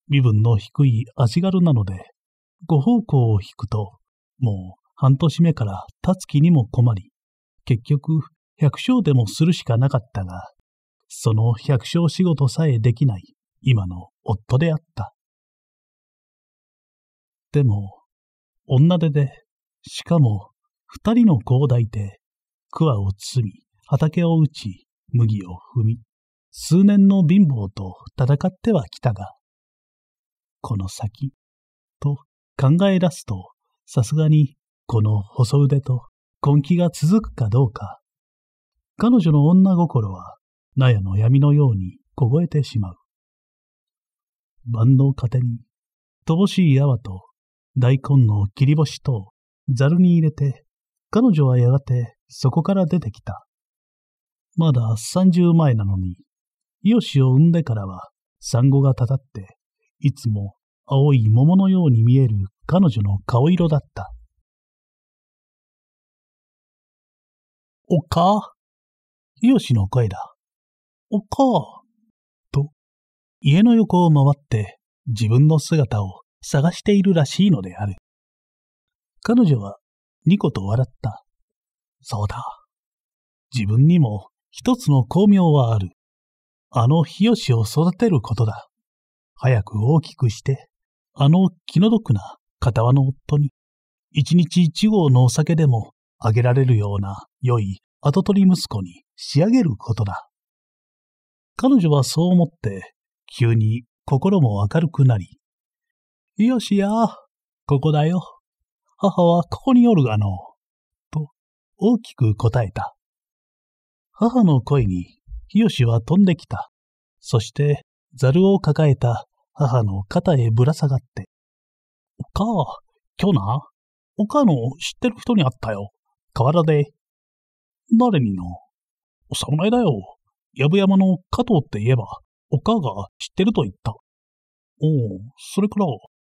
身分の低い足軽なので、ご方向を引くと、もう半年目から立つ気にも困り、結局百姓でもするしかなかったが、その百姓仕事さえできない今の夫であった。でも、女手で、しかも二人の子を抱いて、桑を摘み、畑を打ち、麦を踏み、数年の貧乏と戦ってはきたが、この先、と考え出すと、さすがにこの細腕と根気が続くかどうか、彼女の女心は、納屋の闇のように凍えてしまう。万能糧に、乏しい泡と、大根の切り干しと、ざるに入れて、彼女はやがてそこから出てきた。まだ三十前なのに、イオシを産んでからは、産後がたたって、いつも青い桃のように見える彼女の顔色だった。おっかイヨシの声だ。おっかと、家の横を回って自分の姿を探しているらしいのである。彼女はニコと笑った。そうだ。自分にも一つの巧妙はある。あの日吉を育てることだ。早く大きくして、あの気の毒な片輪の夫に、一日一合のお酒でもあげられるような良い跡取り息子に仕上げることだ。彼女はそう思って、急に心も明るくなり、よしや、ここだよ。母はここにおるがの。と、大きく答えた。母の声に、ひよしは飛んできた。そして、ざるを抱えた母の肩へぶら下がって。おか、今日な、おかの知ってる人に会ったよ。河原で誰になお侍だよ。やぶやの加藤って言えば、お母が知ってると言った。おお、それから、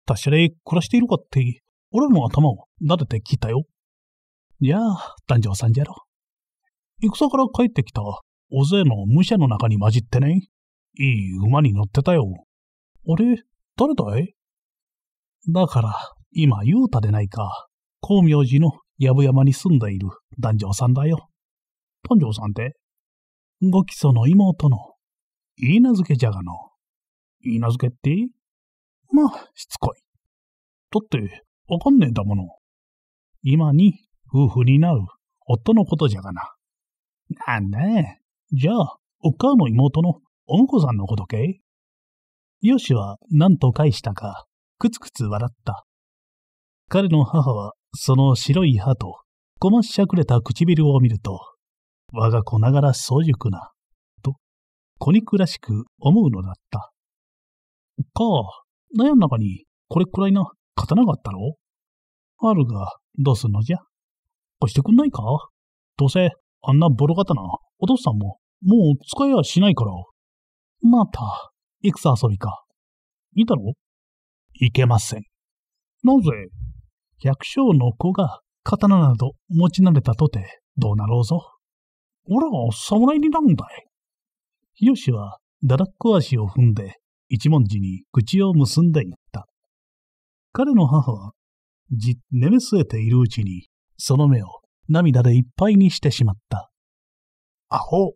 達者で暮らしているかって、俺の頭を撫でて聞いたよ。じゃあ、団長さんじゃろ。戦から帰ってきた大勢の武者の中に混じってね、いい馬に乗ってたよ。あれ、誰だいだから、今、うたでないか、光明寺の藪山に住んでいる団長さんだよ。誕生さんって、ご基礎の妹の、いいなずけじゃがの。いいなずけってまあ、しつこい。だって、わかんねえだもの。今に夫婦になる夫のことじゃがな。なんだね。じゃあ、お母の妹のお婿さんのことけよしは何と返したか、くつくつ笑った。彼の母は、その白い歯と、こましゃくれた唇を見ると、我が子ながらそう早くな、と、子肉らしく思うのだった。か、納屋の中にこれくらいな刀があったろあるが、どうすんのじゃ貸してくんないかどうせ、あんなボロ刀、お父さんも、もう使いやしないから。また、戦遊びか。いいだろいけません。なぜ百姓の子が刀など持ち慣れたとて、どうなろうぞ。おら、侍になんだい。ひヨしは、だらっこ足を踏んで、一文字に口を結んでいった。彼の母は、じっ眠すえているうちに、その目を涙でいっぱいにしてしまった。アホ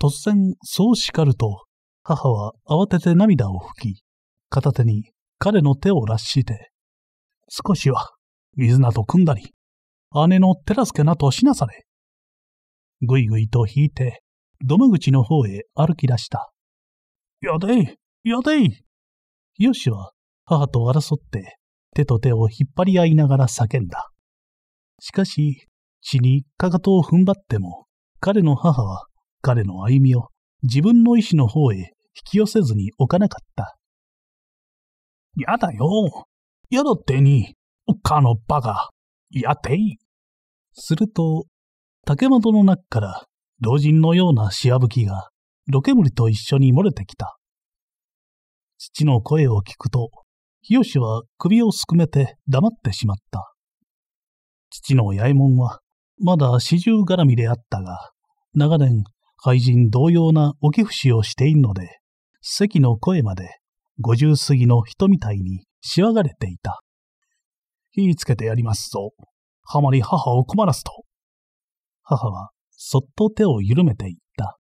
突然、そう叱ると、母は慌てて涙を拭き、片手に彼の手を拉して、少しは水など汲んだり、姉の手助けなどしなされ、ぐいぐいと引いて、土間口の方へ歩き出した。やでいやでいよしは母と争って手と手を引っ張り合いながら叫んだ。しかし、血にかかとを踏ん張っても、彼の母は彼の歩みを自分の意志の方へ引き寄せずに置かなかった。やだよやだってに、かのバカやていすると、竹本の中から、老人のようなしわ。ぶきが、ロケ森と一緒に漏れてきた。父の声を聞くと、日吉は首をすくめて黙ってしまった。父の八重門は、まだ四十絡みであったが、長年、廃人同様なおき伏しをしているので、席の声まで、五十過ぎの人みたいにしわがれていた。火つけてやりますぞ。はまり母を困らすと。母はそっと手を緩めていった。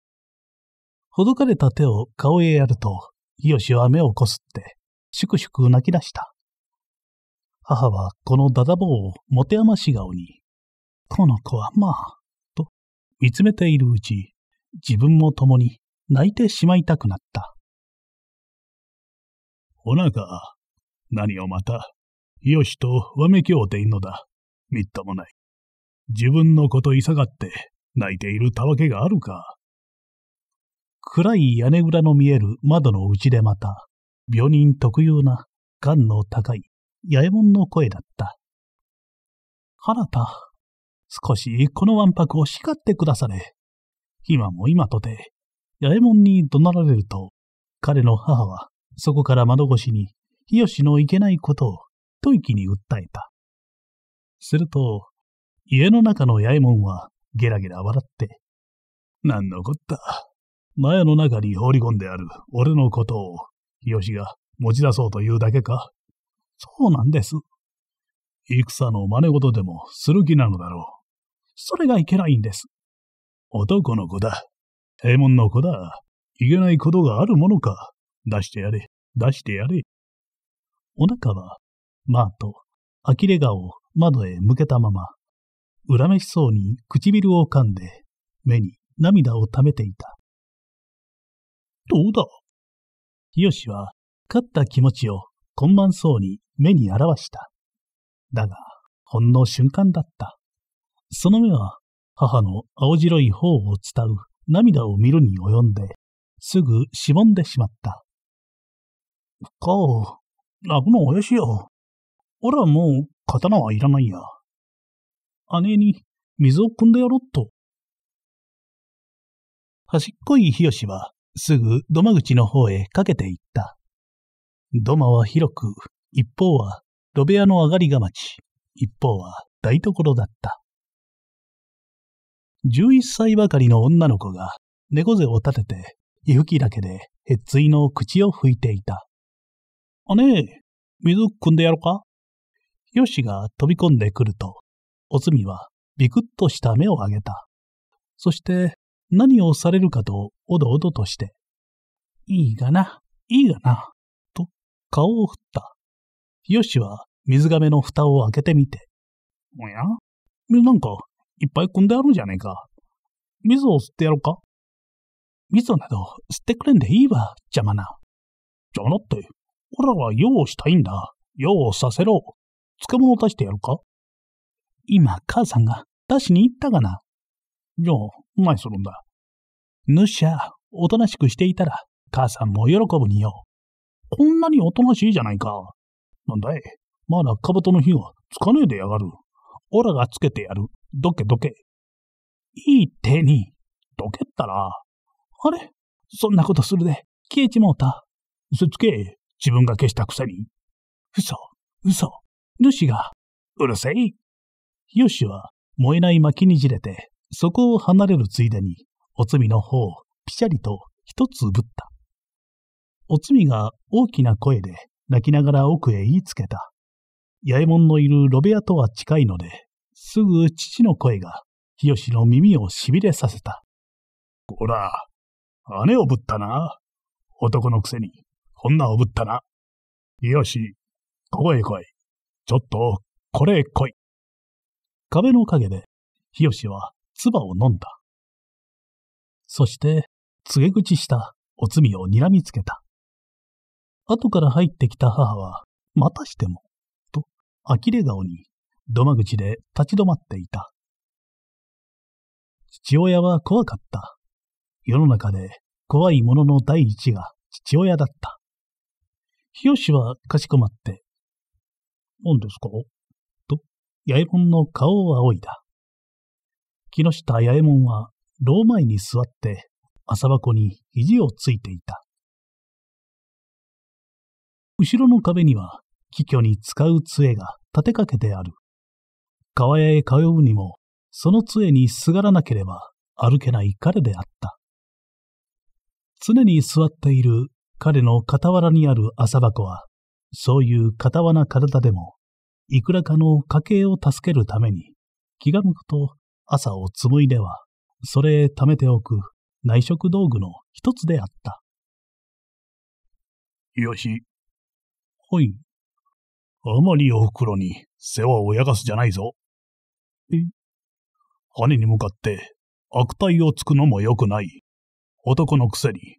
ほどかれた手を顔へやると、イよしは目をこすって、シュクシュク泣き出した。母はこのダダ棒を持て余し顔に、この子はまあ、と見つめているうち、自分も共に泣いてしまいたくなった。おなか、何をまた、イよしとわめきょうていんのだ。みっともない。自分のこといさがって泣いているたわけがあるか。暗い屋根裏の見える窓の内でまた、病人特有な、癌の高い、八重門の声だった。原田、少しこのわんぱくを叱ってくだされ。今も今とて、八重門に怒鳴られると、彼の母は、そこから窓越しに、日吉のいけないことを、吐息に訴えた。すると、家の中の八衛門はゲラゲラ笑って、なんのこった。前の中に放り込んである俺のことを、日吉が持ち出そうというだけか。そうなんです。戦の真似事でもする気なのだろう。それがいけないんです。男の子だ。平門の子だ。いけないことがあるものか。出してやれ。出してやれ。お腹は、まあと、呆れ顔を窓へ向けたまま、恨めしそうに唇を噛んで、目に涙を溜めていた。どうだひよしは、勝った気持ちを混んそうに目に表した。だが、ほんの瞬間だった。その目は、母の青白い頬を伝う涙を見るに及んで、すぐしぼんでしまった。かお、くのやしよ。俺はもう刀はいらないや。姉に水を汲んでやろっと。端っこい日吉はすぐ土間口の方へかけていった。土間は広く、一方は土部屋の上がりが町、一方は台所だった。11歳ばかりの女の子が猫背を立てて、息吹きだけでへっついの口を拭いていた。姉、水汲んでやろかよしが飛び込んでくると、おつみはビクッとした目を上げた。そして何をされるかとおどおどとして、いいがな、いいがな、と顔を振った。よしは水めの蓋を開けてみて。おやなんか、いっぱい汲んであるんじゃねえか。水を吸ってやろうか水など吸ってくれんでいいわ、邪魔な。邪魔だって、俺らは用をしたいんだ。用をさせろ。漬物出してやるか今、母さんが出しに行ったがな。じゃあ、いするんだ。ぬっしゃ、おとなしくしていたら、母さんも喜ぶによ。こんなにおとなしいじゃないか。なんだい、まだかとの火はつかねえでやがる。オラがつけてやる。どけどけ。いい手に、どけったら。あれそんなことするで、消えちまうた。嘘つけ、自分が消したくせに。嘘、嘘、主が、うるせい。ヨシは燃えない薪にじれて、そこを離れるついでに、おつみの方をぴしゃりと一つぶった。おつみが大きな声で泣きながら奥へ言いつけた。八右衛門のいるロベ屋とは近いので、すぐ父の声が、日吉の耳をしびれさせた。こら、姉をぶったな。男のくせに、女をぶったな。日吉、ここへ来い。ちょっと、これへ来い。壁の陰で、日吉は唾を飲んだ。そして、告げ口したお罪を睨みつけた。後から入ってきた母は、またしても、と、呆れ顔に、土間口で立ち止まっていた。父親は怖かった。世の中で怖いものの第一が父親だった。日吉はかしこまって、何ですか八重門の顔を仰いだ。木下八重門は、牢前に座って、浅箱に肘をついていた。後ろの壁には、気虚に使う杖が立てかけてある。川屋へ通うにも、その杖にすがらなければ歩けない彼であった。常に座っている彼の傍らにある朝箱は、そういう傍らな体でもいくらかの家計を助けるために、気が向くと朝を紡いでは、それ貯めておく内職道具の一つであった。よし。はい。あまりお袋に世話をやがすじゃないぞ。え羽に向かって悪態をつくのも良くない。男のくせに、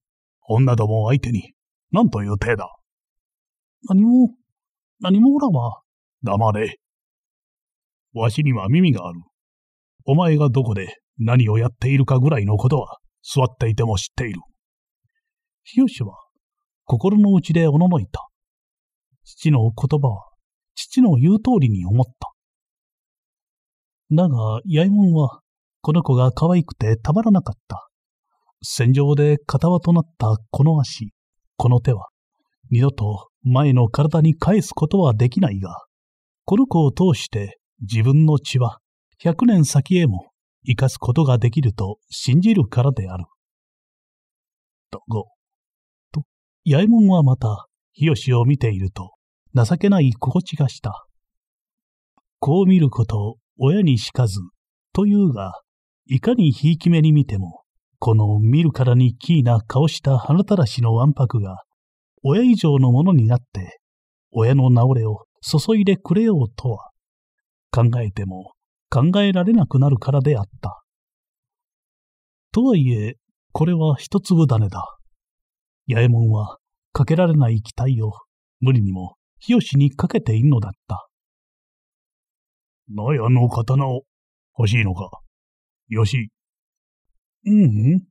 女どもを相手に、何という体だ。何も、何もおらは、黙れ。わしには耳がある。お前がどこで何をやっているかぐらいのことは座っていても知っている。ヒよしは心の内でおののいた。父の言葉は父の言う通りに思った。だが、やいもんはこの子が可愛くてたまらなかった。戦場で片輪となったこの足、この手は、二度と前の体に返すことはできないが、この子を通して自分の血は100年先へも生かすことができると信じるからである。と、ご。と、八重門はまた、日吉を見ていると、情けない心地がした。こう見ることを親にしかず、というが、いかにひいき目に見ても、この見るからにキーな顔した花たらしのわんぱくが、親以上のものになって、親の治れを注いでくれようとは、考えても考えられなくなるからであった。とはいえ、これは一粒種だ。八右衛門は、かけられない期待を、無理にも、日吉にかけているのだった。なやの刀を、欲しいのか。よし。うんうん。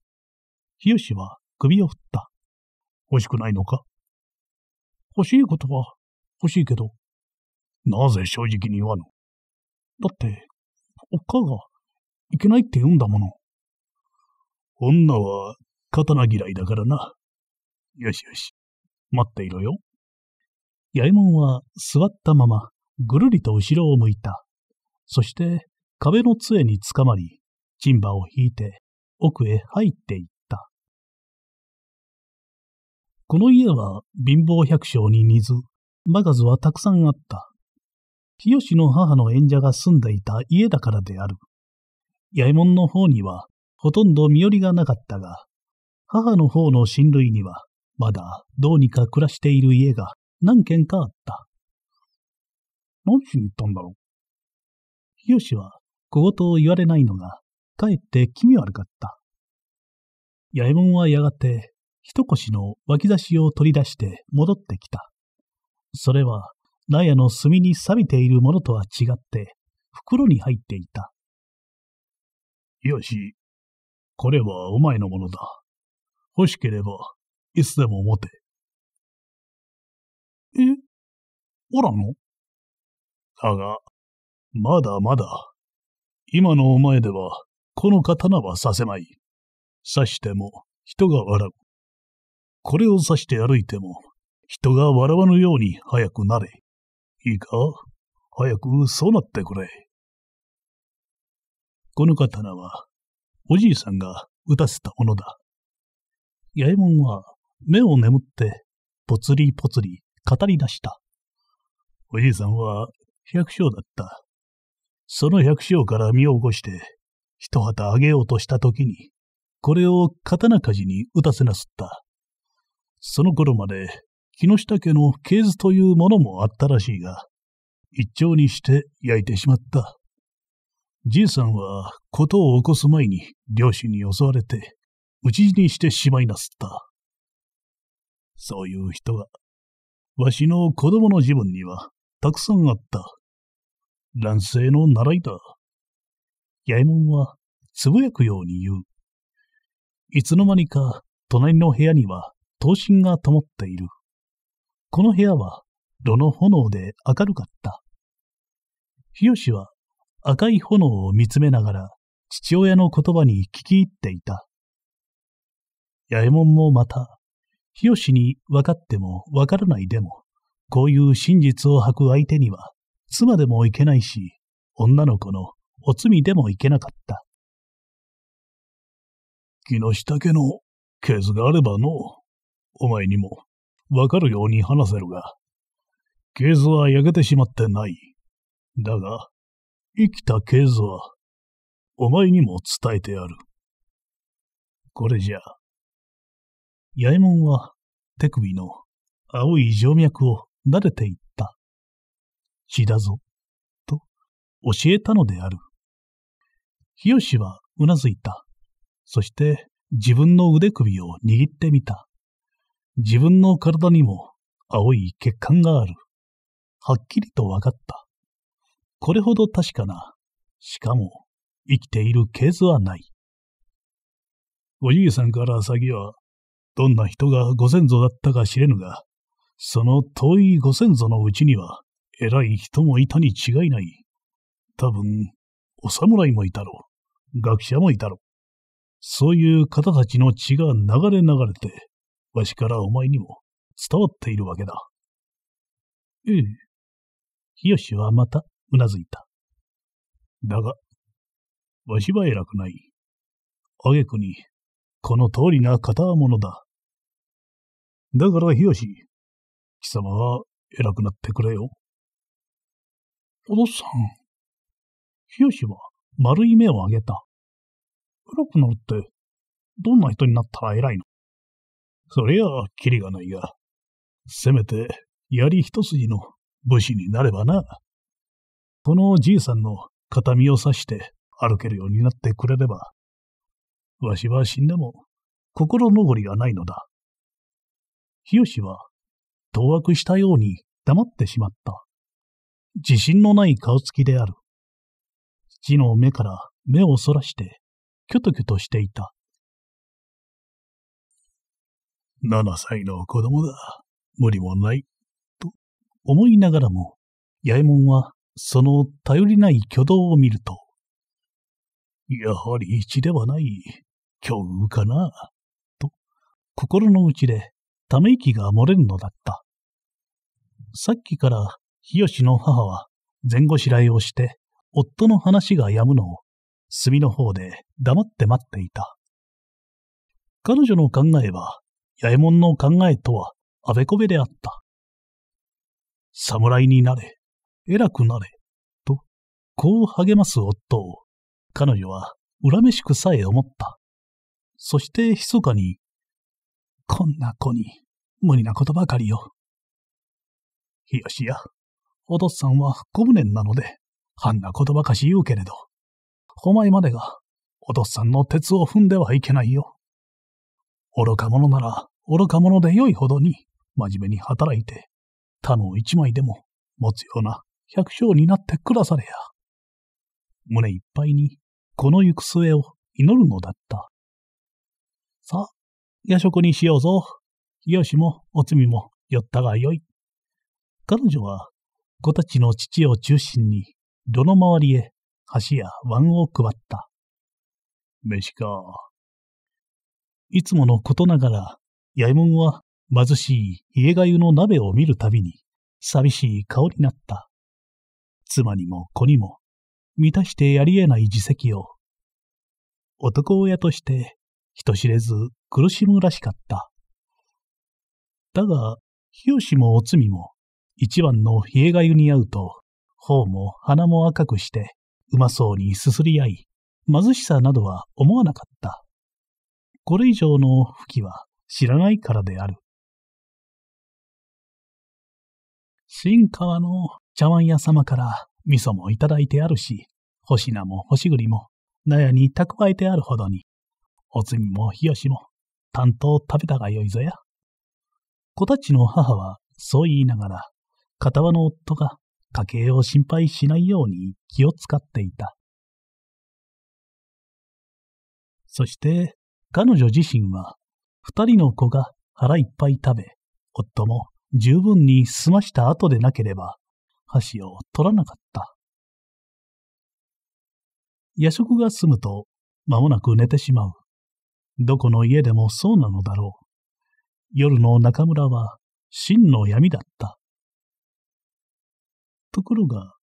日吉は首を振った。欲しくないのか欲しいことは欲しいけど、なぜ正直に言わぬだって、おっかが、いけないって言うんだもの。女は、刀嫌いだからな。よしよし、待っていろよ。八重門は座ったまま、ぐるりと後ろを向いた。そして、壁の杖につかまり、チンバを引いて、奥へ入っていった。この家は貧乏百姓に似ず、マガズはたくさんあった。清の母の縁者が住んでいた家だからである。八右衛門の方には、ほとんど身寄りがなかったが、母の方の親類には、まだどうにか暮らしている家が何軒かあった。何しに行ったんだろう日吉は小言を言われないのが、かえって気味悪かった。八右衛門はやがて、一腰の脇差しを取り出して戻ってきた。それは、納屋の隅に錆びているものとは違って、袋に入っていた。よし、これはお前のものだ。欲しければ、いつでも持て。えおらのだが、まだまだ、今のお前では、この刀はさせまい。刺しても、人が笑う。これを刺して歩いても、人が笑わぬように早くなれ。いいか早くそうなってくれ。この刀は、おじいさんが打たせたものだ。八右衛門は目を眠って、ぽつりぽつり語り出した。おじいさんは百姓だった。その百姓から身を起こして、一旗あげようとした時に、これを刀鍛冶に打たせなすった。その頃まで木下家の系図というものもあったらしいが、一丁にして焼いてしまった。じいさんは、事を起こす前に両親に襲われて、討ち死にしてしまいなすった。そういう人が、わしの子供の自分には、たくさんあった。乱世の習いだ。八衛門は、つぶやくように言う。いつの間にか、隣の部屋には、刀身が灯っている。この部屋は炉の炎で明るかった。日吉は赤い炎を見つめながら父親の言葉に聞き入っていた。八重門もまた、日吉に分かっても分からないでも、こういう真実を吐く相手には、妻でもいけないし、女の子のお罪でもいけなかった。木下家のケがあればのお前にもわかるように話せるが、ケーは焼けてしまってない。だが、生きたケーは、お前にも伝えてある。これじゃ。八右衛門は手首の青い静脈を撫でていった。血だぞ、と教えたのである。日吉はうなずいた。そして自分の腕首を握ってみた。自分の体にも青い血管がある。はっきりと分かった。これほど確かな、しかも生きているケースはない。おじいさんから先は、どんな人がご先祖だったか知れぬが、その遠いご先祖のうちには、偉い人もいたに違いない。多分、お侍もいたろう。学者もいたろう。そういう方たちの血が流れ流れて、わしからお前にも伝わっているわけだ。ええ。ひよしはまたうなずいた。だが、わしは偉くない。あげくに、この通りが片のだ。だからひよし、貴様は偉くなってくれよ。お父さん。ひよしは丸い目をあげた。偉くなるって、どんな人になったら偉いのそりゃあ、きりがないが。せめて、槍一筋の武士になればな。このじいさんの形見を刺して歩けるようになってくれれば、わしは死んでも心残りがないのだ。日吉は、当惑したように黙ってしまった。自信のない顔つきである。父の目から目をそらして、キョトキョとしていた。7歳の子供だ。無理もない。と思いながらも、八重門はその頼りない挙動を見ると、やはり一ではない、虚無かな、と心の内でため息が漏れるのだった。さっきから日吉の母は前後しらいをして、夫の話が止むのを、隅の方で黙って待っていた。彼女の考えは、八右衛門の考えとは、あべこべであった。侍になれ、偉くなれ、と、こう励ます夫を、彼女は恨めしくさえ思った。そして密かに、こんな子に、無理なことばかりよ。ひよしや、お父さんはご無念なので、あんなことばかし言うけれど、お前までが、お父さんの鉄を踏んではいけないよ。愚か者なら愚か者で良いほどに真面目に働いて、他の一枚でも持つような百姓になってくだされや。胸いっぱいにこの行く末を祈るのだった。さあ、夜食にしようぞ。よしもおつみも寄ったがよい。彼女は子たちの父を中心に、どの周りへ橋や椀を配った。飯か。いつものことながら、八右衛門は貧しい家がゆの鍋を見るたびに、寂しい顔になった。妻にも子にも、満たしてやりえない自責を。男親として、人知れず苦しむらしかった。だが、日吉もおつみも、一番の家がゆに会うと、頬も鼻も赤くして、うまそうにすすり合い、貧しさなどは思わなかった。これ以上の吹きは知らないからである。新川の茶碗屋様から味噌もいただいてあるし、干し菜も干し栗も、納屋に蓄えてあるほどに、おつみも日吉も、担当食べたがよいぞや。子たちの母は、そう言いながら、片輪の夫が家計を心配しないように気を使っていた。そして、彼女自身は、二人の子が腹いっぱい食べ、夫も十分に済ました後でなければ、箸を取らなかった。夜食が済むと、間もなく寝てしまう。どこの家でもそうなのだろう。夜の中村は真の闇だった。ところが、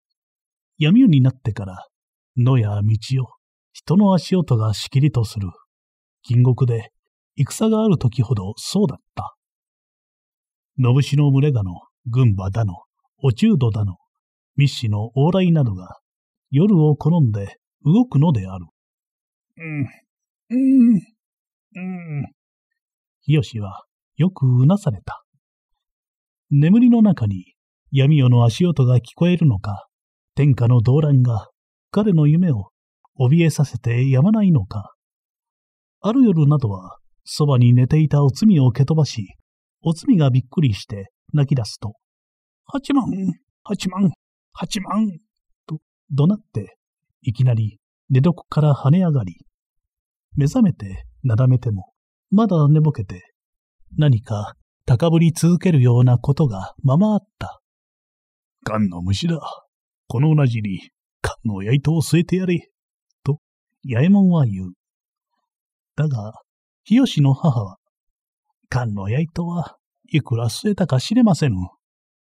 闇夜になってから、野や道を人の足音がしきりとする。金国で、戦がある時ほどそうだった。信氏の群れだの、群馬だの、お中土だの、密使の往来などが、夜を好んで動くのである。うん、うん、うん。日吉はよくうなされた。眠りの中に闇夜の足音が聞こえるのか、天下の動乱が彼の夢を怯えさせてやまないのか、ある夜などは、そばに寝ていたおつみを蹴飛ばし、おつみがびっくりして泣き出すと、八万、八万、八万、と怒鳴って、いきなり寝床から跳ね上がり、目覚めてなだめても、まだ寝ぼけて、何か高ぶり続けるようなことがままあった。缶の虫だ。この同じに、缶のやいとを据えてやれ。と、八右衛門は言う。だが、日吉の母は、菅のやいとはいくら据えたか知れませぬ。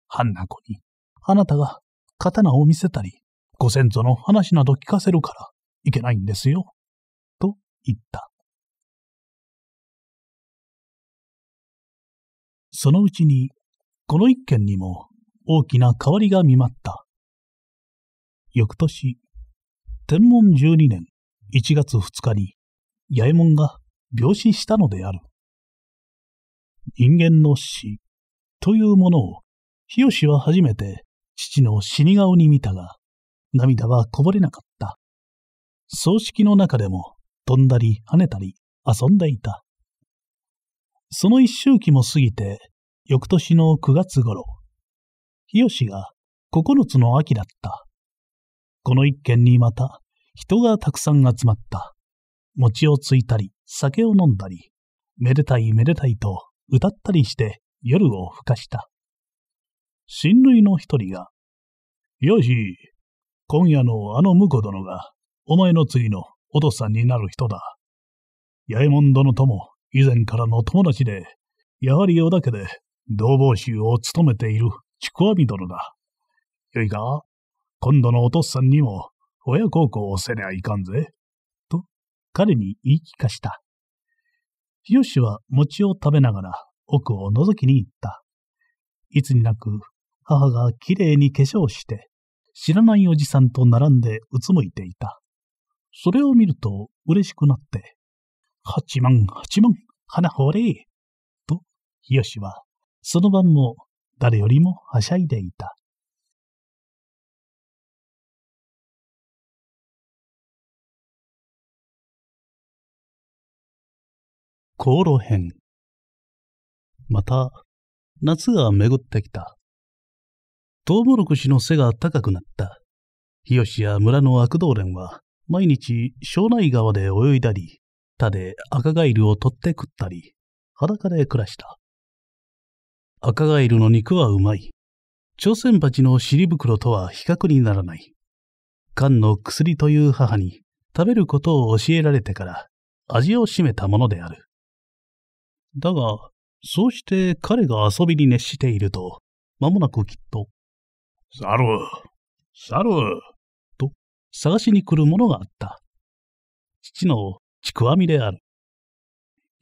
半な子に、あなたが刀を見せたり、ご先祖の話など聞かせるからいけないんですよ。と言った。そのうちに、この一件にも大きな変わりが見舞った。翌年、天文十二年一月二日に、八右衛門が病死したのである。人間の死というものを、日吉は初めて父の死に顔に見たが、涙はこぼれなかった。葬式の中でも飛んだり跳ねたり遊んでいた。その一周期も過ぎて、翌年の9月頃、日吉が9つの秋だった。この一軒にまた人がたくさん集まった。餅をついたり、酒を飲んだり、めでたいめでたいと歌ったりして夜をふかした。親類の一人が、よし、今夜のあの婿殿が、お前の次のお父さんになる人だ。八右衛門殿とも以前からの友達で、やはり夜だけで同房衆を務めているちくわみ殿だ。よいか、今度のお父さんにも親孝行をせりゃいかんぜ。彼に言い聞かした。よしは餅を食べながら奥を覗きに行った。いつになく母がきれいに化粧して、知らないおじさんと並んでうつむいていた。それを見ると嬉しくなって、八万八万花ほれと、日吉はその晩も誰よりもはしゃいでいた。航路編。また、夏が巡ってきた。トウモロコシの背が高くなった。日吉や村の悪道連は、毎日、庄内川で泳いだり、田で赤ガイルを取って食ったり、裸で暮らした。赤ガイルの肉はうまい。朝鮮鉢の尻袋とは比較にならない。缶の薬という母に、食べることを教えられてから、味を占めたものである。だが、そうして彼が遊びに熱していると、間もなくきっと、サ猿と探しに来るものがあった。父のちくわみである。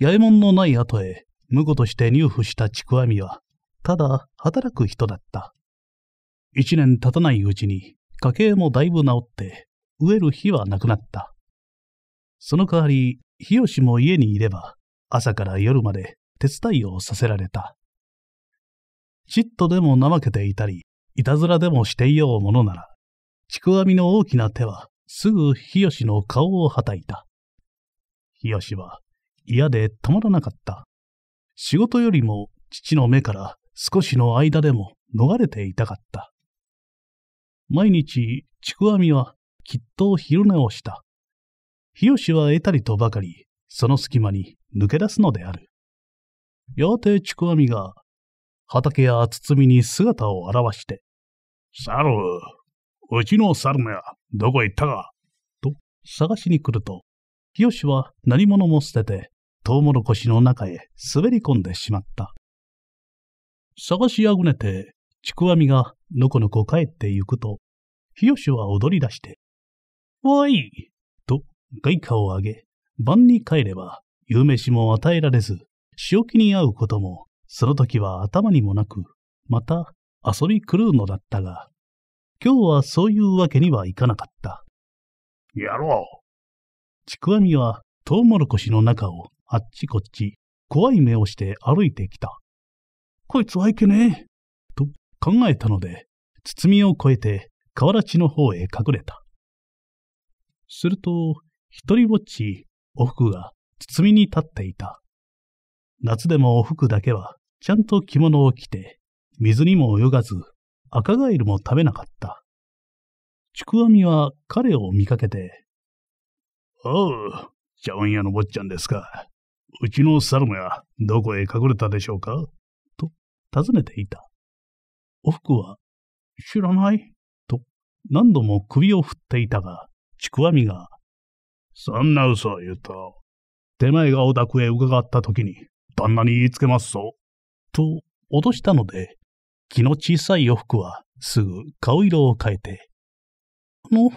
八重門のない後へ、婿として入府したちくわみは、ただ働く人だった。一年経たないうちに、家計もだいぶ治って、飢える日はなくなった。その代わり、日吉も家にいれば、朝から夜まで手伝いをさせられた。ちっとでも怠けていたり、いたずらでもしていようものなら、ちくわみの大きな手はすぐ日吉の顔をはたいた。日吉は嫌で止まらなかった。仕事よりも父の目から少しの間でも逃れていたかった。毎日、ちくわみはきっと昼寝をした。日吉は得たりとばかり、その隙間に抜け出すのである。やてちくわみが、畑や包みに姿を現して、猿、うちの猿や、どこ行ったか、と探しに来ると、清は何者も捨てて、トウモロコシの中へ滑り込んでしまった。探しあぐねて、ちくわみがのこのこ帰ってゆくと、清は踊り出して、わいと外貨を上げ、晩に帰れば夕飯も与えられず、仕置きに会うことも、その時は頭にもなく、また遊び狂うのだったが、今日はそういうわけにはいかなかった。やろう。ちくわみはトウモロコシの中をあっちこっち、怖い目をして歩いてきた。こいつはいけねえ。と考えたので、包みを越えて河原地の方へ隠れた。すると、一りぼっち、おふくが包みに立っていた。夏でもお服だけは、ちゃんと着物を着て、水にも泳がず、赤ガエルも食べなかった。ちくわみは彼を見かけて、おう、茶碗屋の坊ちゃんですか。うちの猿はどこへ隠れたでしょうかと尋ねていた。おふくは、知らないと何度も首を振っていたが、ちくわみが、そんな嘘を言うと、手前がお宅へ伺った時に、旦那に言いつけますぞ。と、脅したので、気の小さいお服はすぐ顔色を変えて、あの、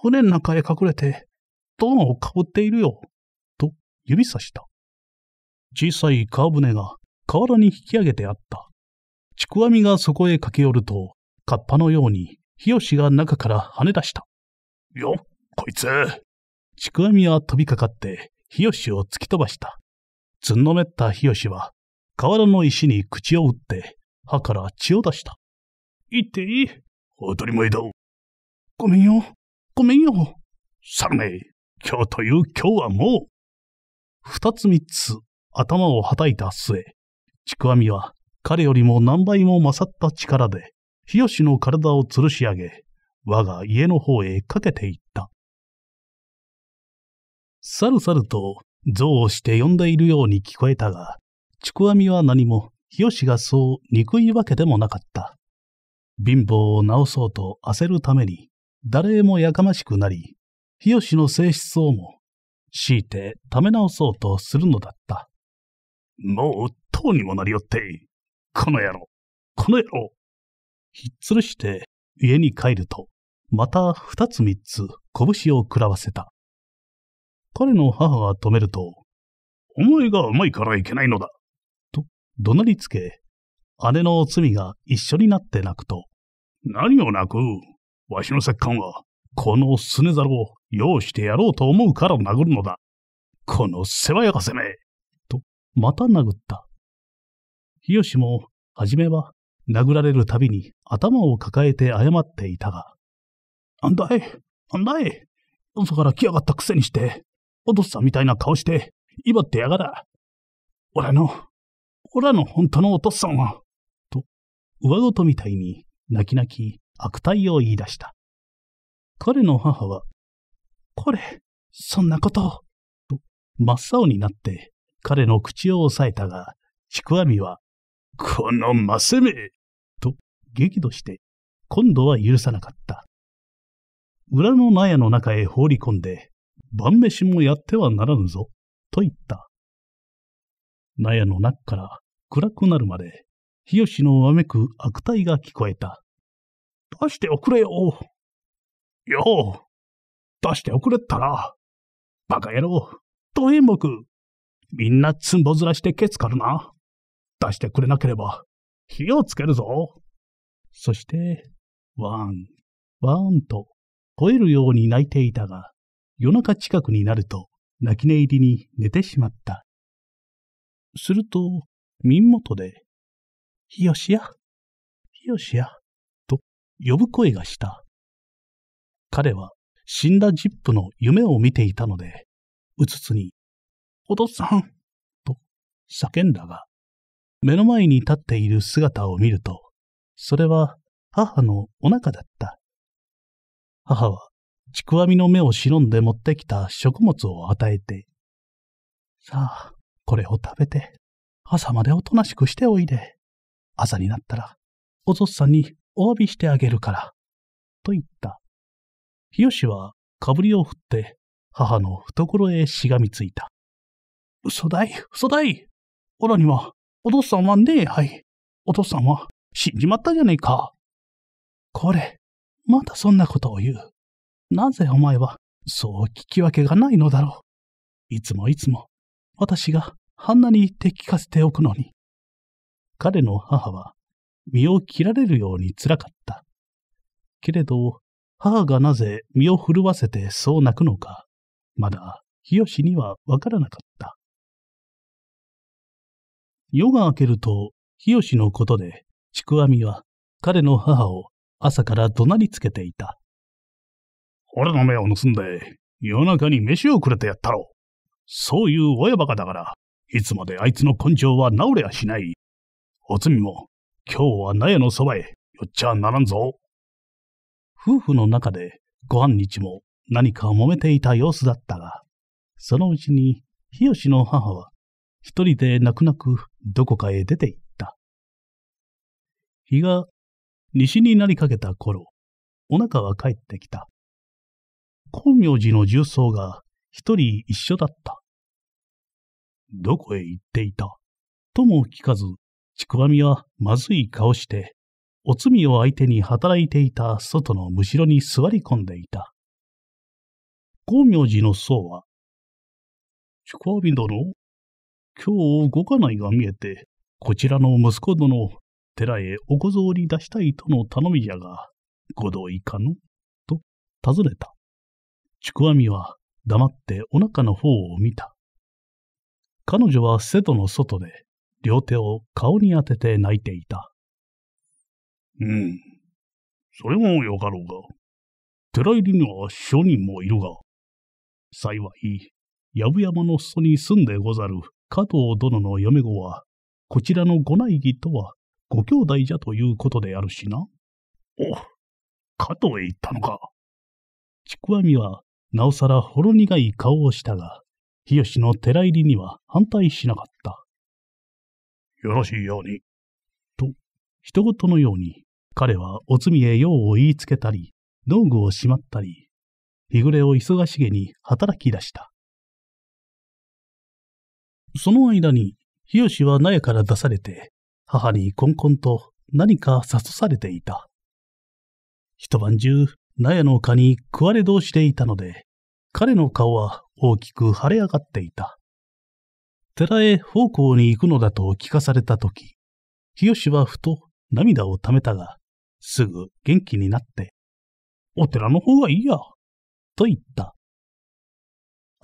船の中へ隠れて、どのをかぶっているよ。と指さした。小さい川船が河原に引き上げてあった。ちくわみがそこへ駆け寄ると、カッパのように、日吉が中から跳ね出した。よっ、こいつ。ちくわみは飛びかかって、日吉を突き飛ばした。つんのめった日吉は、河原の石に口を打って、歯から血を出した。行っていい当たり前だ。ごめんよ。ごめんよ。さるめ、今日という今日はもう。二つ三つ頭をはたいた末、ちくわみは彼よりも何倍も勝った力で、日吉の体を吊るし上げ、我が家の方へかけていっさるさると、像をして呼んでいるように聞こえたが、ちくわみは何も、ひよしがそう憎いわけでもなかった。貧乏を直そうと焦るために、誰もやかましくなり、ひよしの性質をも、強いてため直そうとするのだった。もう、とうにもなりよって、この野郎、この野郎。ひっつるして家に帰ると、また二つ三つ拳を食らわせた。彼の母が止めると、お前がうまいからいけないのだと怒鳴りつけ、姉の罪が一緒になって泣くと、何を泣くわしの石棺は、このすねざるを用意してやろうと思うから殴るのだ。この世話やかせめと、また殴った。日吉も、はじめは、殴られるたびに頭を抱えて謝っていたが、あんだい、あんだい、嘘から来やがったくせにして、お父さんみたいな顔して、威張ってやがら。俺の、俺らの本当のお父さんは、と、上ごとみたいに泣き泣き悪態を言い出した。彼の母は、これ、そんなこと、と、真っ青になって彼の口を押さえたが、ちくわみは、このマセめと、激怒して、今度は許さなかった。裏の納屋の中へ放り込んで、晩飯もやってはならぬぞ、と言った。納屋の中から暗くなるまで、日吉のわめく悪態が聞こえた。出しておくれよ。よう。出しておくれったら。バカ野郎。と演目。みんなつんぼずらしてけつかるな。出してくれなければ、火をつけるぞ。そして、ワン、ワンと、吠えるように泣いていたが、夜中近くになると、泣き寝入りに寝てしまった。すると、耳元で、ひよしや、ひよしや、と呼ぶ声がした。彼は死んだジップの夢を見ていたので、うつつに、お父さん、と叫んだが、目の前に立っている姿を見ると、それは母のお腹だった。母はちくわみの目を忍んで持ってきた食物を与えて、さあ、これを食べて、朝までおとなしくしておいで。朝になったら、おぞっさんにお詫びしてあげるから、と言った。日吉は、かぶりを振って、母の懐へしがみついた。嘘だい、嘘だい。おらには、お父さんはねえ、はい。お父さんは、死んじまったじゃねえか。これ、またそんなことを言う。なぜお前は、そう聞き分けがないのだろう。いつもいつも、私があんなに言って聞かせておくのに。彼の母は、身を切られるようにつらかった。けれど、母がなぜ身を震わせてそう泣くのか、まだ、日吉にはわからなかった。夜が明けると、日吉のことで、ちくわみは、彼の母を朝から怒鳴りつけていた。俺の目を盗んで、夜中に飯をくれてやったろう。そういう親バカだから、いつまであいつの根性は治れやしない。おつみも、今日は納屋のそばへ寄っちゃならんぞ。夫婦の中でご飯日も何か揉めていた様子だったが、そのうちに日吉の母は一人で泣く泣くどこかへ出て行った。日が西になりかけた頃、お腹は帰ってきた。光明寺の重曹が一人一緒だった。どこへ行っていたとも聞かず、ちくわみはまずい顔して、お罪を相手に働いていた外のむしろに座り込んでいた。光明寺の僧は、ちくわみ殿、今日動かないが見えて、こちらの息子殿、寺へお小僧に出したいとの頼みじゃが、ご同意かのと尋ねた。ちくわみは黙ってお腹の方を見た。彼女は瀬戸の外で両手を顔に当てて泣いていた。うん。それもよかろうが。寺入りには諸人もいるが、幸い、やぶ山の裾に住んでござる加藤殿の嫁子は、こちらのご内儀とはご兄弟じゃということであるしな。お、加藤へ行ったのか。ちくわみはなおさらほろ苦い顔をしたが、日吉の寺入りには反対しなかった。よろしいように。と、一言のように、彼はおつみへ用を言いつけたり、道具をしまったり、日暮れを忙しげに働き出した。その間に、日吉は納屋から出されて、母にこんこんと何か誘されていた。一晩中、納屋の蚊に食われ通していたので、彼の顔は大きく腫れ上がっていた。寺へ奉公に行くのだと聞かされたとき、日吉はふと涙をためたが、すぐ元気になって、お寺の方がいいや、と言った。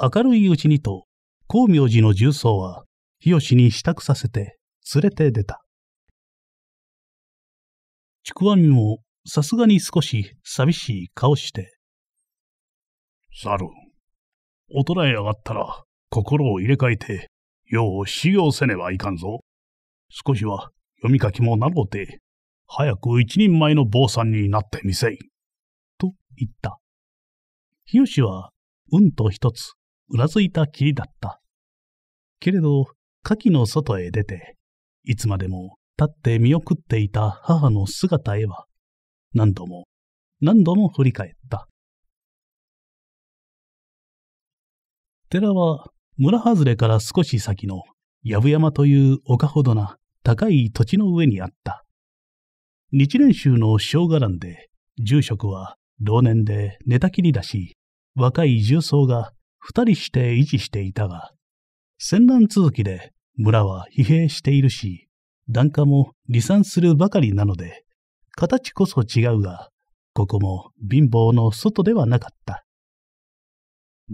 明るいうちにと、光明寺の重曹は、日吉に支度させて、連れて出た。ちくわみもさすがに少し寂しい顔して。猿、大人へ上がったら心を入れ替えて、よう修行せねばいかんぞ。少しは読み書きもなろうて、早く一人前の坊さんになってみせい。と言った。日吉は、うんと一つ、うなずいたきりだった。けれど、牡蠣の外へ出て、いつまでも立って見送っていた母の姿へは、何度も、何度も振り返った。寺は村外れから少し先の藪山という丘ほどな高い土地の上にあった。日蓮宗の小伽藍で住職は老年で寝たきりだし、若い重曹が二人して維持していたが、戦乱続きで村は疲弊しているし、檀家も離散するばかりなので、形こそ違うが、ここも貧乏の外ではなかった。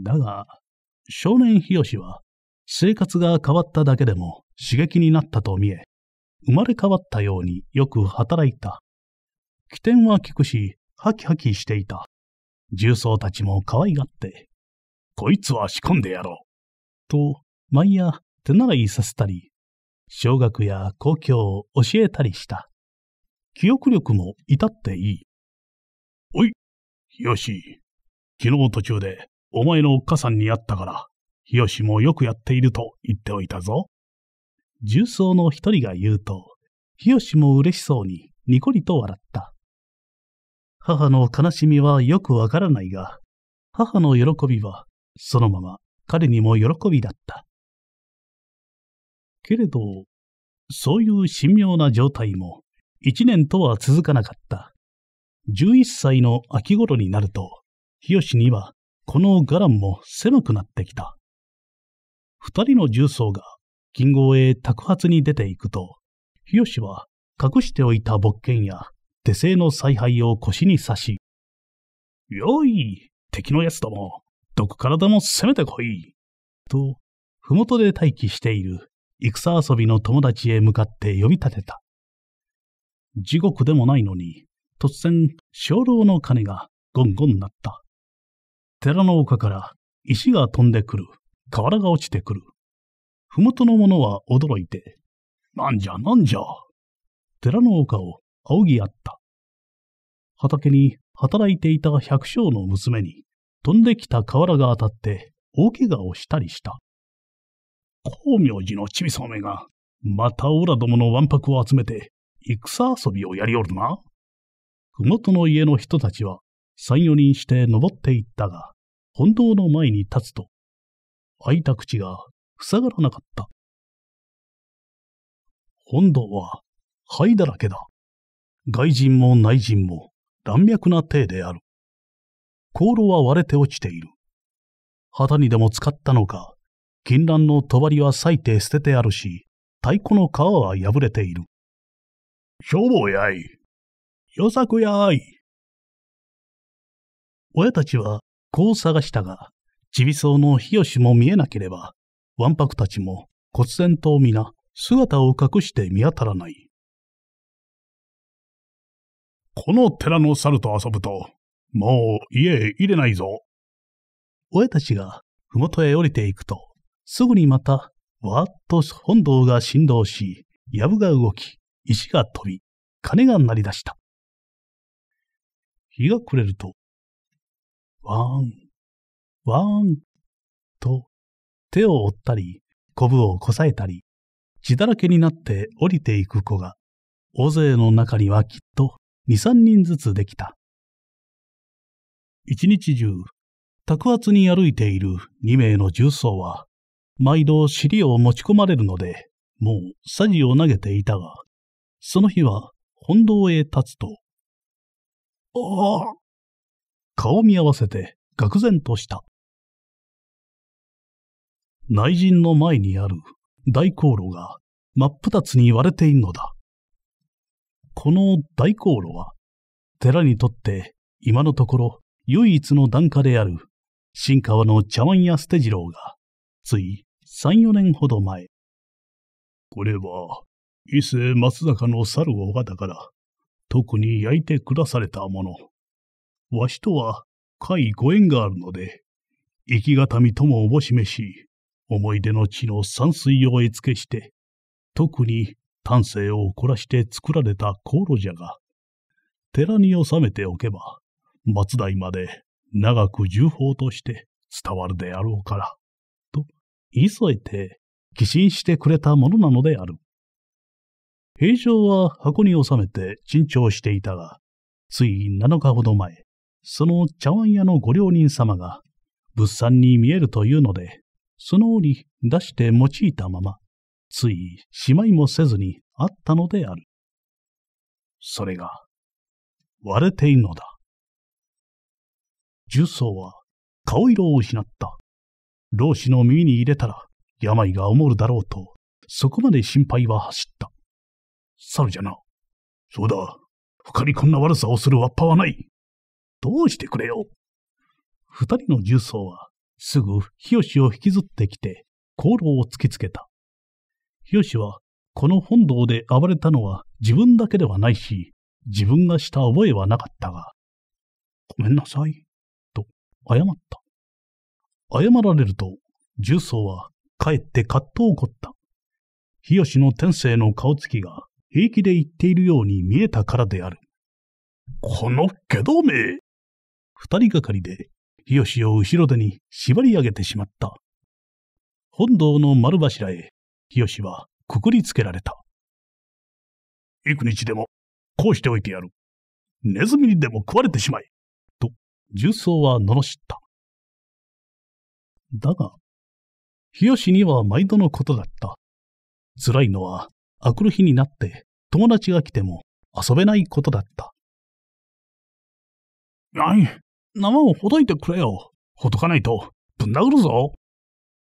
だが、少年日吉は、生活が変わっただけでも刺激になったと見え、生まれ変わったようによく働いた。起点は効くし、ハキハキしていた。重曹たちも可愛がって、こいつは仕込んでやろう。と、毎夜手習いさせたり、小学や公共を教えたりした。記憶力も至っていい。おい、ひよし、昨日途中でお前のおっかさんに会ったから、ひよしもよくやっていると言っておいたぞ。重曹の一人が言うと、ひよしも嬉しそうにニコリと笑った。母の悲しみはよくわからないが、母の喜びはそのまま彼にも喜びだった。けれど、そういう神妙な状態も一年とは続かなかった。11歳の秋頃になると、日吉にはこの伽藍も狭くなってきた。二人の重曹が金剛へ宅発に出ていくと、日吉は隠しておいた木剣や手製の采配を腰に刺し、よい敵の奴ども、毒体からでも攻めてこいと、ふもとで待機している戦遊びの友達へ向かって呼び立てた。地獄でもないのに、突然、鐘楼の鐘がゴンゴン鳴った。寺の丘から石が飛んでくる。瓦が落ちてくる。ふもとの者は驚いて、なんじゃなんじゃ。寺の丘を仰ぎ合った。畑に働いていた百姓の娘に、飛んできた瓦が当たって大怪我をしたりした。光明寺のちびそめが、またオラどものわんぱくを集めて、戦遊びをやりおるな。麓の家の人たちは、三四人して登っていったが、本堂の前に立つと、開いた口が塞がらなかった。本堂は灰だらけだ。外人も内人も乱脈な体である。香炉は割れて落ちている。旗にでも使ったのか、金蘭の帳は裂いて捨ててあるし、太鼓の皮は破れている。消防やい。よさこやい。親たちはこう探したが、ちびそうの日吉も見えなければ、わんぱくたちも忽然と皆姿を隠して見当たらない。この寺の猿と遊ぶと、もう家へ入れないぞ。親たちが麓へ降りていくと、すぐにまた、わーっと本堂が振動し、藪が動き、石が飛び、鐘が鳴り出した。日が暮れると、ワーン、ワーン、と、手を折ったり、コブをこさえたり、血だらけになって降りていく子が、大勢の中にはきっと二三人ずつできた。一日中、宅圧に歩いている二名の重曹は、毎度尻を持ち込まれるので、もうサジを投げていたが、その日は本堂へ立つと、ああ顔見合わせて愕然とした。内陣の前にある大航路が真っ二つに割れているのだ。この大航路は、寺にとって今のところ唯一の檀家である新川の茶碗屋捨て次郎が、つい三、四年ほど前。これは、伊勢松坂の猿尾方から、特に焼いてくだされたもの。わしとは、深いご縁があるので、生きがたみともおぼしめし、思い出の地の山水を絵付けして、特に丹精を凝らして作られた香炉じゃが、寺に納めておけば、松代まで長く重宝として伝わるであろうから、と急いでて寄進してくれたものなのである。平常は箱に収めて珍重していたが、つい7日ほど前、その茶碗屋のご両人様が、物産に見えるというので、その折出して用いたまま、ついしまいもせずにあったのである。それが、割れているのだ。重曹は顔色を失った。老子の耳に入れたら病がおもるだろうと、そこまで心配は走った。猿じゃな。そうだ。他にこんな悪さをするわっぱはない。どうしてくれよ。二人の重曹は、すぐ、日吉を引きずってきて、香炉を突きつけた。日吉は、この本堂で暴れたのは自分だけではないし、自分がした覚えはなかったが、ごめんなさい、と謝った。謝られると、重曹は帰ってカッと怒った。日吉の天性の顔つきが平気で言っているように見えたからである。このけどめ二人がかりで、日吉を後ろ手に縛り上げてしまった。本堂の丸柱へ、日吉はくくりつけられた。幾日でも、こうしておいてやる。ネズミにでも食われてしまえ。と、重曹は罵った。だが、日吉には毎度のことだった。辛いのはあくる日になって友達が来ても遊べないことだった。何い、縄をほどいてくれよ。ほどかないと、ぶん殴るぞ。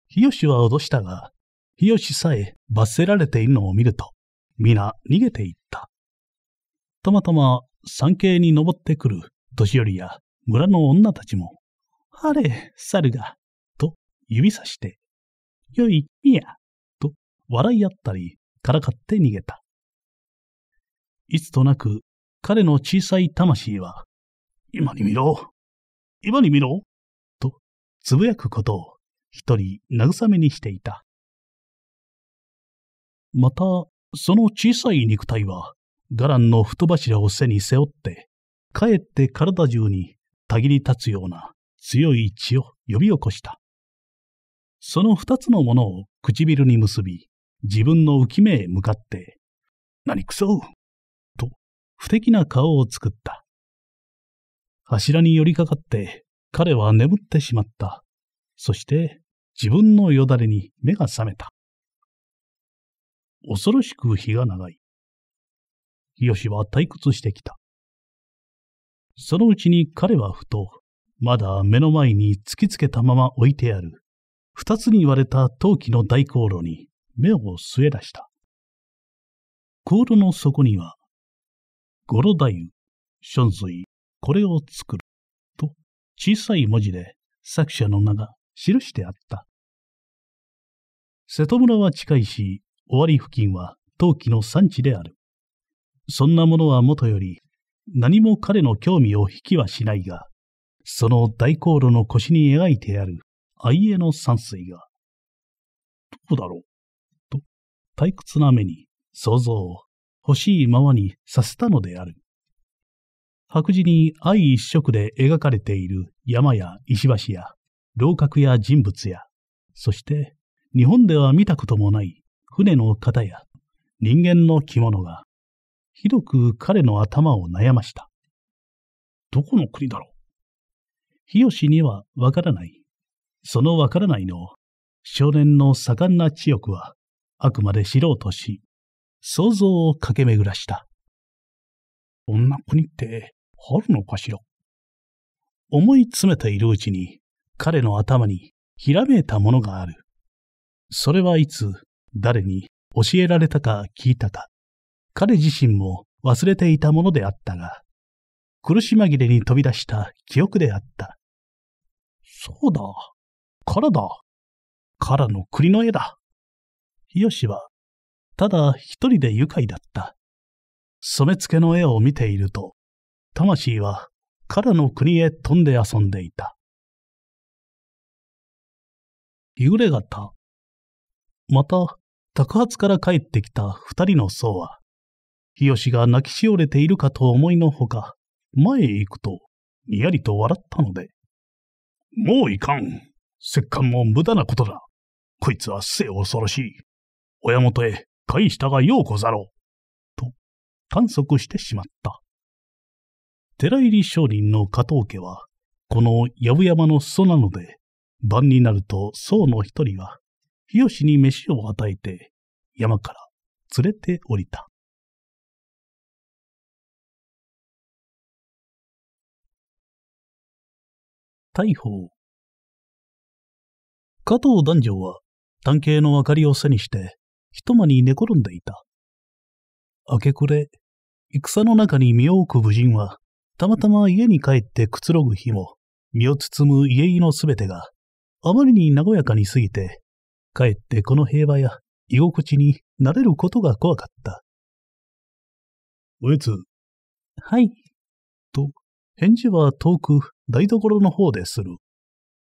日吉は脅したが、日吉さえ罰せられているのを見ると、皆逃げていった。たまたま山系に登ってくる年寄りや村の女たちも、あれ、猿が、と指さして、よい、いや、と笑い合ったり、からかって逃げた。いつとなく彼の小さい魂は、今に見ろ今に見ろと、つぶやくことを一人慰めにしていた。また、その小さい肉体は、ガランの太柱を背に背負って、かえって体中にたぎり立つような強い血を呼び起こした。その二つのものを唇に結び、自分の浮き目へ向かって、何くそと、不敵な顔を作った。柱に寄りかかって、彼は眠ってしまった。そして、自分のよだれに目が覚めた。恐ろしく日が長い。日吉は退屈してきた。そのうちに彼はふと、まだ目の前に突きつけたまま置いてある、二つに割れた陶器の大香炉に目を据え出した。コールの底には、ゴロダユ、ションズイ、これを作る、と小さい文字で作者の名が記してあった。瀬戸村は近いし、尾張付近は陶器の産地である。そんなものはもとより、何も彼の興味を引きはしないが、その大航路の腰に描いてある愛絵の山水が、どうだろう退屈な目に想像を欲しいままにさせたのである。白磁に愛一色で描かれている山や石橋や楼閣や人物や、そして日本では見たこともない船の型や人間の着物が、ひどく彼の頭を悩ました。どこの国だろう日吉にはわからない。そのわからないの少年の盛んな知欲はあくまで知ろうとし、想像を駆け巡らした。女国ってあるのかしら思い詰めているうちに彼の頭にひらめいたものがある。それはいつ、誰に教えられたか聞いたか、彼自身も忘れていたものであったが、苦し紛れに飛び出した記憶であった。そうだ、かだ、からの栗の絵だ。日吉は、ただ一人で愉快だった。染付の絵を見ていると、魂は彼の国へ飛んで遊んでいた。夕暮れ方。また、宅発から帰ってきた二人の僧は、日吉が泣きしおれているかと思いのほか、前へ行くと、にやりと笑ったので、もういかん。折檻も無駄なことだ。こいつは末恐ろしい。親元へ返したがようござろう。と、観測してしまった。寺入り商人の加藤家は、この藪山の裾なので、晩になると僧の一人は、日吉に飯を与えて、山から連れて降りた。大砲加藤男女は、探偵の明かりを背にして、一間に寝転んでいた。明け暮れ、戦の中に身を置く武人は、たまたま家に帰ってくつろぐ日も、身を包む家々のすべてが、あまりに和やかに過ぎて、かえってこの平和や居心地に慣れることが怖かった。おやつ。はい。と、返事は遠く台所の方でする。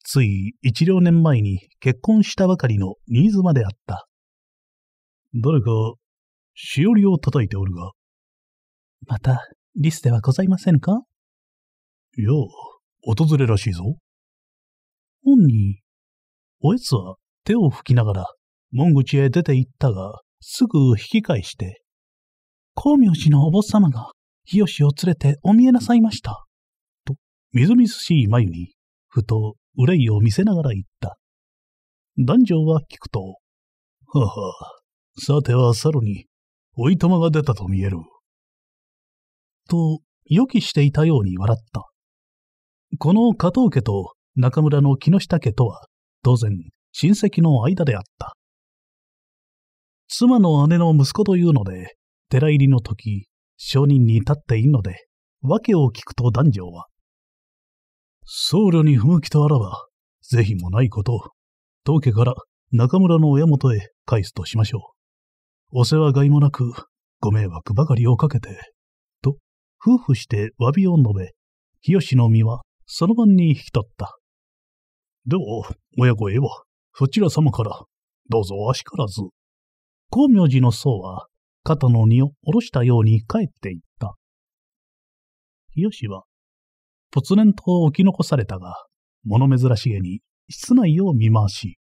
つい一両年前に結婚したばかりのニーズまであった。誰か、しおりを叩いておるが。また、リスではございませんかいや、訪れらしいぞ。本人、おやつは手を拭きながら、門口へ出て行ったが、すぐ引き返して、光明寺のお坊様が、日吉を連れてお見えなさいました。と、みずみずしい眉に、ふと憂いを見せながら言った。男女は聞くと、はは、さては猿に、おいとまが出たと見える。と、予期していたように笑った。この加藤家と中村の木下家とは、当然、親戚の間であった。妻の姉の息子というので、寺入りの時、証人に立っていいので、訳を聞くと男女は、僧侶に不向きとあらば、是非もないことを、当家から中村の親元へ返すとしましょう。お世話がいもなく、ご迷惑ばかりをかけて、と、夫婦して詫びを述べ、日吉の身はその晩に引き取った。では、親子へは、そちら様から、どうぞあしからず。光明寺の僧は、肩の荷を下ろしたように帰っていった。日吉は、突然と置き残されたが、物珍しげに室内を見回し、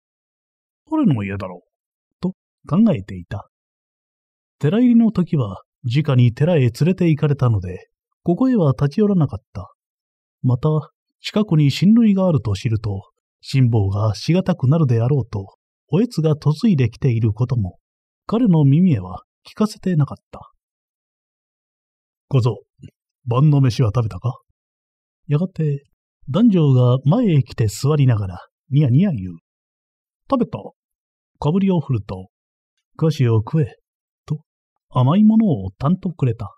どの家だろうと考えていた。寺入りの時は、直に寺へ連れて行かれたので、ここへは立ち寄らなかった。また、近くに親類があると知ると、辛抱がしがたくなるであろうと、おえつが嫁いできていることも、彼の耳へは聞かせてなかった。小僧、晩の飯は食べたかやがて、男女が前へ来て座りながら、ニヤニヤ言う。食べた。かぶりを振ると、菓子を食え、甘いものをたんとくれた。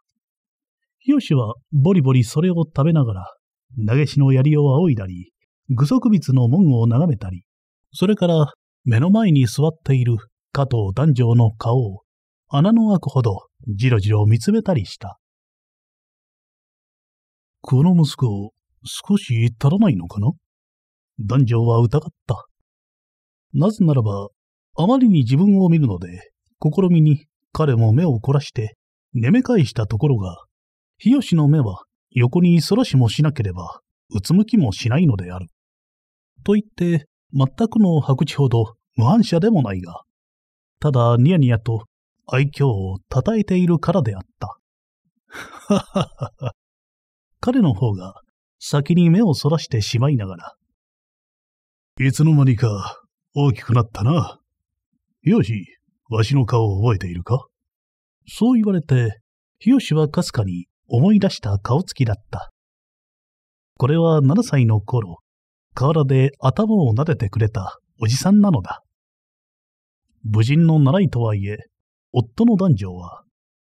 ヒよしはボリボリそれを食べながら、投げしの槍を仰いだり、具足筆の門を眺めたり、それから目の前に座っている加藤男女の顔を穴の開くほどじろじろ見つめたりした。この息子、少し足らないのかな男女は疑った。なぜならば、あまりに自分を見るので、試みに彼も目を凝らして、眠め返したところが、日吉の目は横にそらしもしなければ、うつむきもしないのである。と言って、全くの白痴ほど無反射でもないが、ただニヤニヤと愛嬌をたたえているからであった。はははは。彼の方が先に目をそらしてしまいながら。いつの間にか大きくなったな。よし、わしの顔を覚えているかそう言われて、日吉はかすかに思い出した顔つきだった。これは7歳の頃、河原で頭を撫でてくれたおじさんなのだ。無人の習いとはいえ、夫の男女は、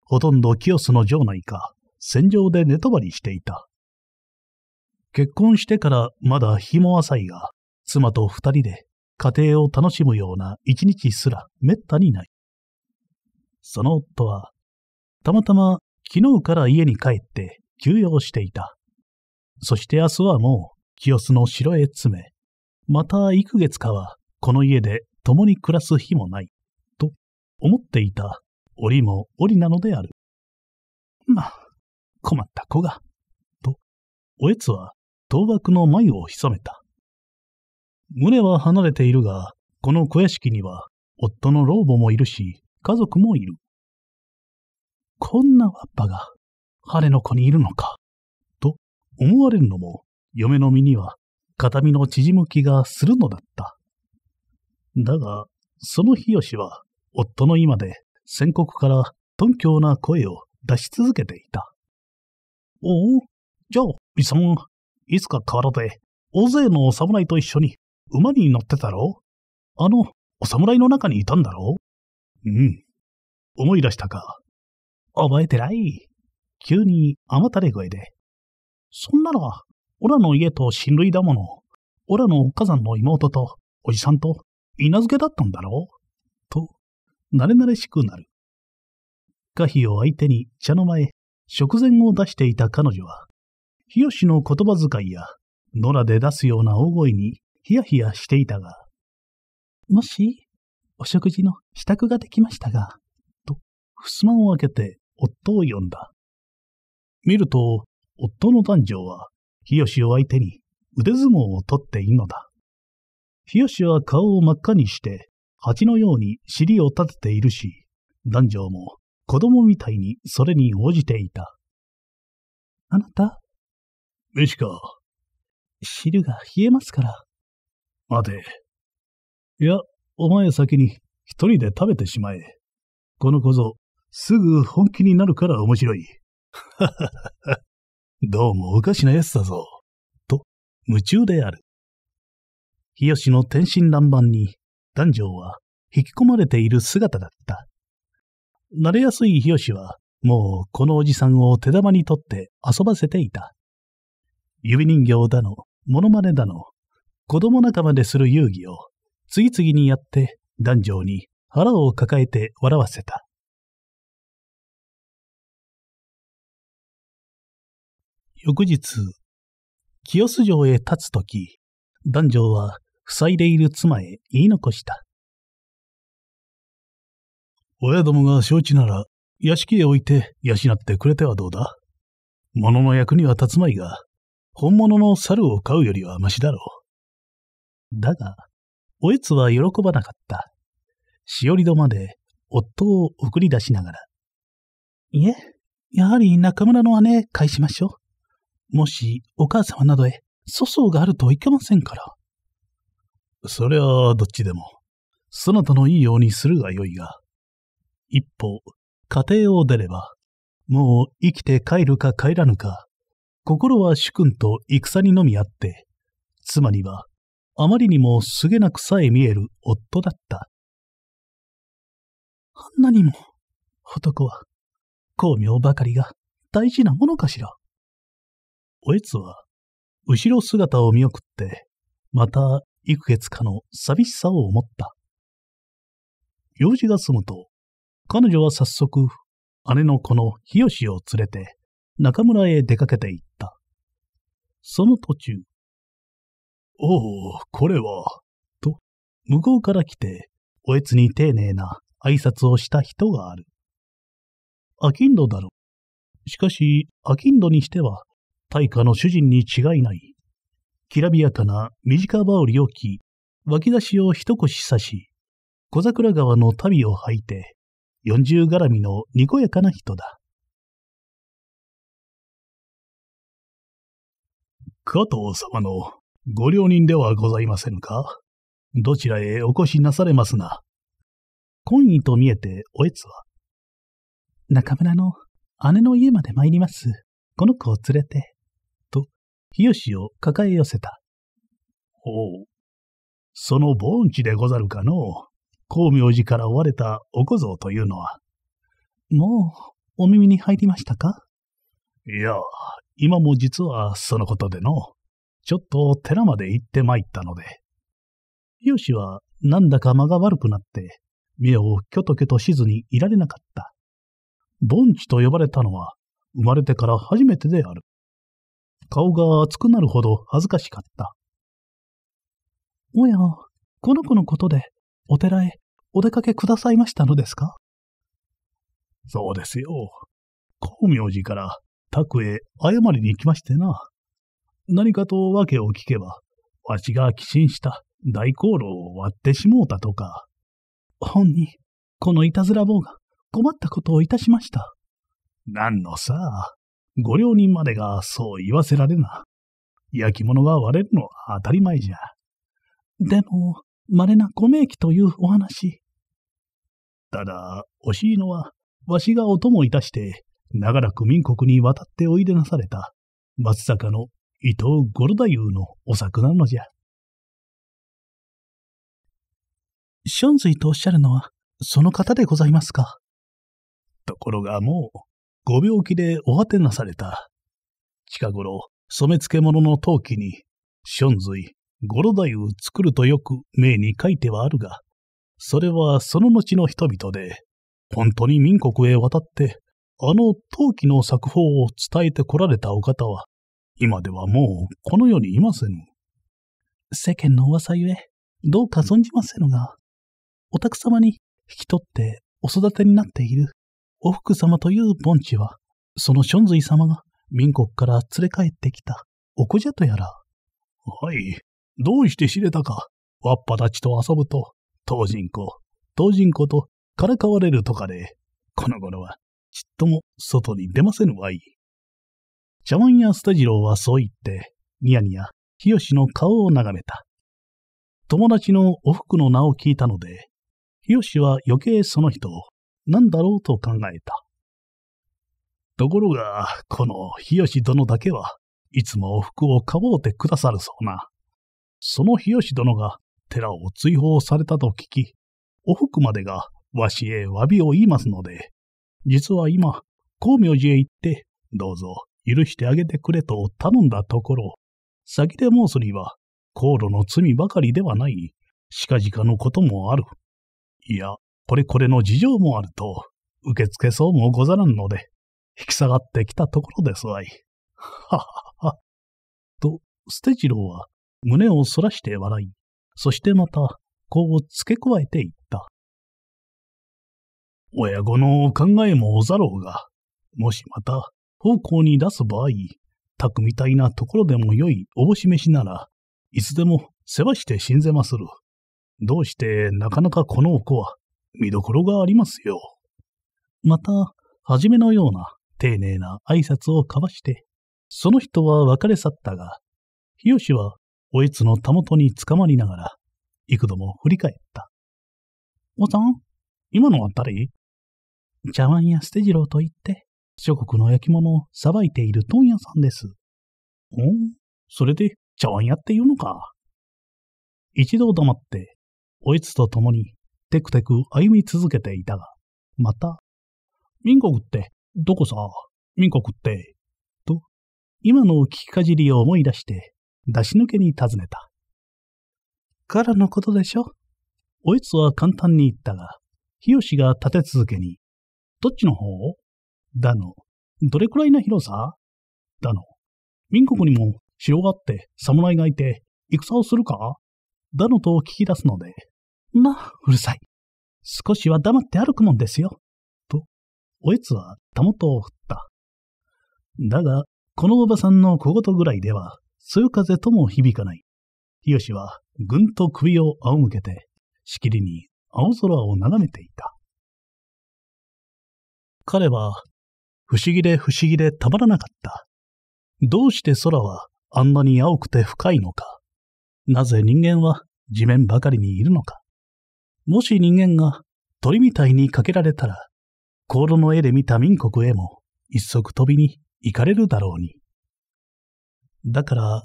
ほとんど清須の城内か、戦場で寝泊まりしていた。結婚してからまだ日も浅いが、妻と二人で家庭を楽しむような一日すら滅多にない。その夫は、たまたま昨日から家に帰って休養していた。そして明日はもう清須の城へ詰め、また幾月かはこの家で共に暮らす日もない、と思っていた折も折なのである。まあ、困った子が、と、おえつは倒幕の眉を潜めた。胸は離れているが、この小屋敷には夫の老母もいるし、家族もいる。こんなわっぱが、晴れの子にいるのか、と思われるのも、嫁の身には、形見の縮む気がするのだった。だが、その日吉は、夫の今で、宣告から頓強な声を出し続けていた。おお、じゃあ、おじさん、いつか河原で、大勢の侍と一緒に馬に乗ってたろあの、お侍の中にいたんだろうん。思い出したか。覚えてない。急に甘たれ声で。そんなら、オラの家と親類だもの。オラのおっかさんの妹と、おじさんと、稲づけだったんだろうと、なれなれしくなる。可否を相手に茶の前、食前を出していた彼女は、日吉の言葉遣いや、野良で出すような大声にヒヤヒヤしていたが、もし、お食事の支度ができましたが、と、襖を開けて夫を呼んだ。見ると、夫の男女は、日吉を相手に腕相撲を取っているのだ。日吉は顔を真っ赤にして、蜂のように尻を立てているし、男女も子供みたいにそれに応じていた。あなた飯か。汁が冷えますから。待て。いや、お前先に一人で食べてしまえ。この小僧、すぐ本気になるから面白い。はははは。どうもおかしな奴だぞ。と、夢中である。日吉の天真爛漫に、男女は引き込まれている姿だった。慣れやすい日吉は、もうこのおじさんを手玉に取って遊ばせていた。指人形だの、モノマネだの、子供仲間でする遊戯を次々にやって男女に腹を抱えて笑わせた。翌日、清洲城へ立つとき、男女は塞いでいる妻へ言い残した。親どもが承知なら、屋敷へ置いて養ってくれてはどうだ物の役には立つまいが、本物の猿を飼うよりはましだろう。だが、おえつは喜ばなかった。しおりどまで夫を送り出しながら。いえ、やはり中村の姉返しましょう。もしお母様などへ粗相があるといけませんから。そりゃあどっちでも、そなたのいいようにするがよいが。一歩、家庭を出れば、もう生きて帰るか帰らぬか、心は主君と戦にのみあって、妻にはあまりにもすげなくさえ見える夫だった。あんなにも、男は、巧妙ばかりが大事なものかしら。おえつは、後ろ姿を見送って、また幾月かの寂しさを思った。用事が済むと、彼女は早速、姉の子の日吉を連れて、中村へ出かけていった。その途中、おお、これは、と、向こうから来て、おえつに丁寧な挨拶をした人がある。飽きんどだろう。しかし、飽きんどにしては、大家の主人に違いない。きらびやかな短羽織を着、脇差しを一腰刺し、小桜川の旅を履いて、四十絡みのにこやかな人だ。加藤様のご両人ではございませんかどちらへお越しなされますな。懇意と見えて、おえつは。中村の姉の家まで参ります。この子を連れて。と、日吉を抱え寄せた。おう。その盆地でござるかの光明寺から追われたお小僧というのは。もう、お耳に入りましたかいや、今も実はそのことでの。ちょっと寺まで行って参ったので、ピヨはなんだか間が悪くなって、目をきょときとしずにいられなかった。盆地と呼ばれたのは、生まれてから初めてである。顔が熱くなるほど恥ずかしかった。おや、この子のことで、お寺へお出かけくださいましたのですかそうですよ。光明寺から、宅へ謝りに行きましてな。何かと訳を聞けば、わしが寄進した大航路を割ってしもうたとか。本に、このいたずら棒が困ったことをいたしました。なんのさ、ご両人までがそう言わせられな。焼き物が割れるのは当たり前じゃ。でも、稀なご名器というお話。ただ、惜しいのは、わしがお供いたして、長らく民国に渡っておいでなされた、松坂の伊藤五郎太夫のお作なのじゃ。春水とおっしゃるのは、その方でございますか。ところがもう、ご病気でお果てなされた。近頃、染付物の陶器に、春水、五郎太夫作るとよく名に書いてはあるが、それはその後の人々で、本当に民国へ渡って、あの陶器の作法を伝えてこられたお方は、今ではもうこの世にいませぬ。世間の噂ゆえ、どうか存じませぬが、お宅様に引き取ってお育てになっているお福様という盆地は、その春水様が民国から連れ帰ってきたお子じゃとやら。はい、どうして知れたか。わっぱたちと遊ぶと、東人子、東人子とからかわれるとかで、この頃はちっとも外に出ませぬわい。茶碗屋スジローはそう言って、ニヤニヤ、日吉の顔を眺めた。友達のおふくの名を聞いたので、日吉は余計その人を何だろうと考えた。ところが、この日吉殿だけはいつもおふくをかぼうてくださるそうな。その日吉殿が寺を追放されたと聞き、おふくまでがわしへ詫びを言いますので、実は今、光明寺へ行って、どうぞ許してあげてくれと頼んだところ、先でモースには、航路の罪ばかりではない、近々のこともある。いや、これこれの事情もあると、受け付けそうもござらんので、引き下がってきたところですわい。ははは。と、捨て次郎は胸を反らして笑い、そしてまた、こう付け加えていった。親子の考えもおざろうが、もしまた方向に出す場合、宅みたいなところでも良いおぼし飯なら、いつでも世話して死んぜまする。どうしてなかなかこのお子は見どころがありますよ。また、はじめのような丁寧な挨拶を交わして、その人は別れ去ったが、日吉はおえつのたもとにつかまりながら、幾度も振り返った。おさん、今のは誰茶碗や捨て次郎と言って、諸国の焼き物をさばいている問屋さんです。ほん、それで茶碗屋って言うのか。一度黙って、おいつと共にテクテク歩み続けていたが、また、民国ってどこさ民国って、と、今の聞きかじりを思い出して、出し抜けに尋ねた。からのことでしょおいつは簡単に言ったが、日吉が立て続けに、どっちの方だの。どれくらいな広さだの。民国にも城があって、侍がいて、戦をするかだのと聞き出すので、まあ、うるさい。少しは黙って歩くもんですよ。と、おえつはたもとを振った。だが、このおばさんの小言ぐらいでは、数風とも響かない。ひよしはぐんと首を仰向けて、しきりに青空を眺めていた。彼は不思議で不思議でたまらなかった。どうして空はあんなに青くて深いのかなぜ人間は地面ばかりにいるのかもし人間が鳥みたいにかけられたら、航路の絵で見た民国へも一足飛びに行かれるだろうに。だから、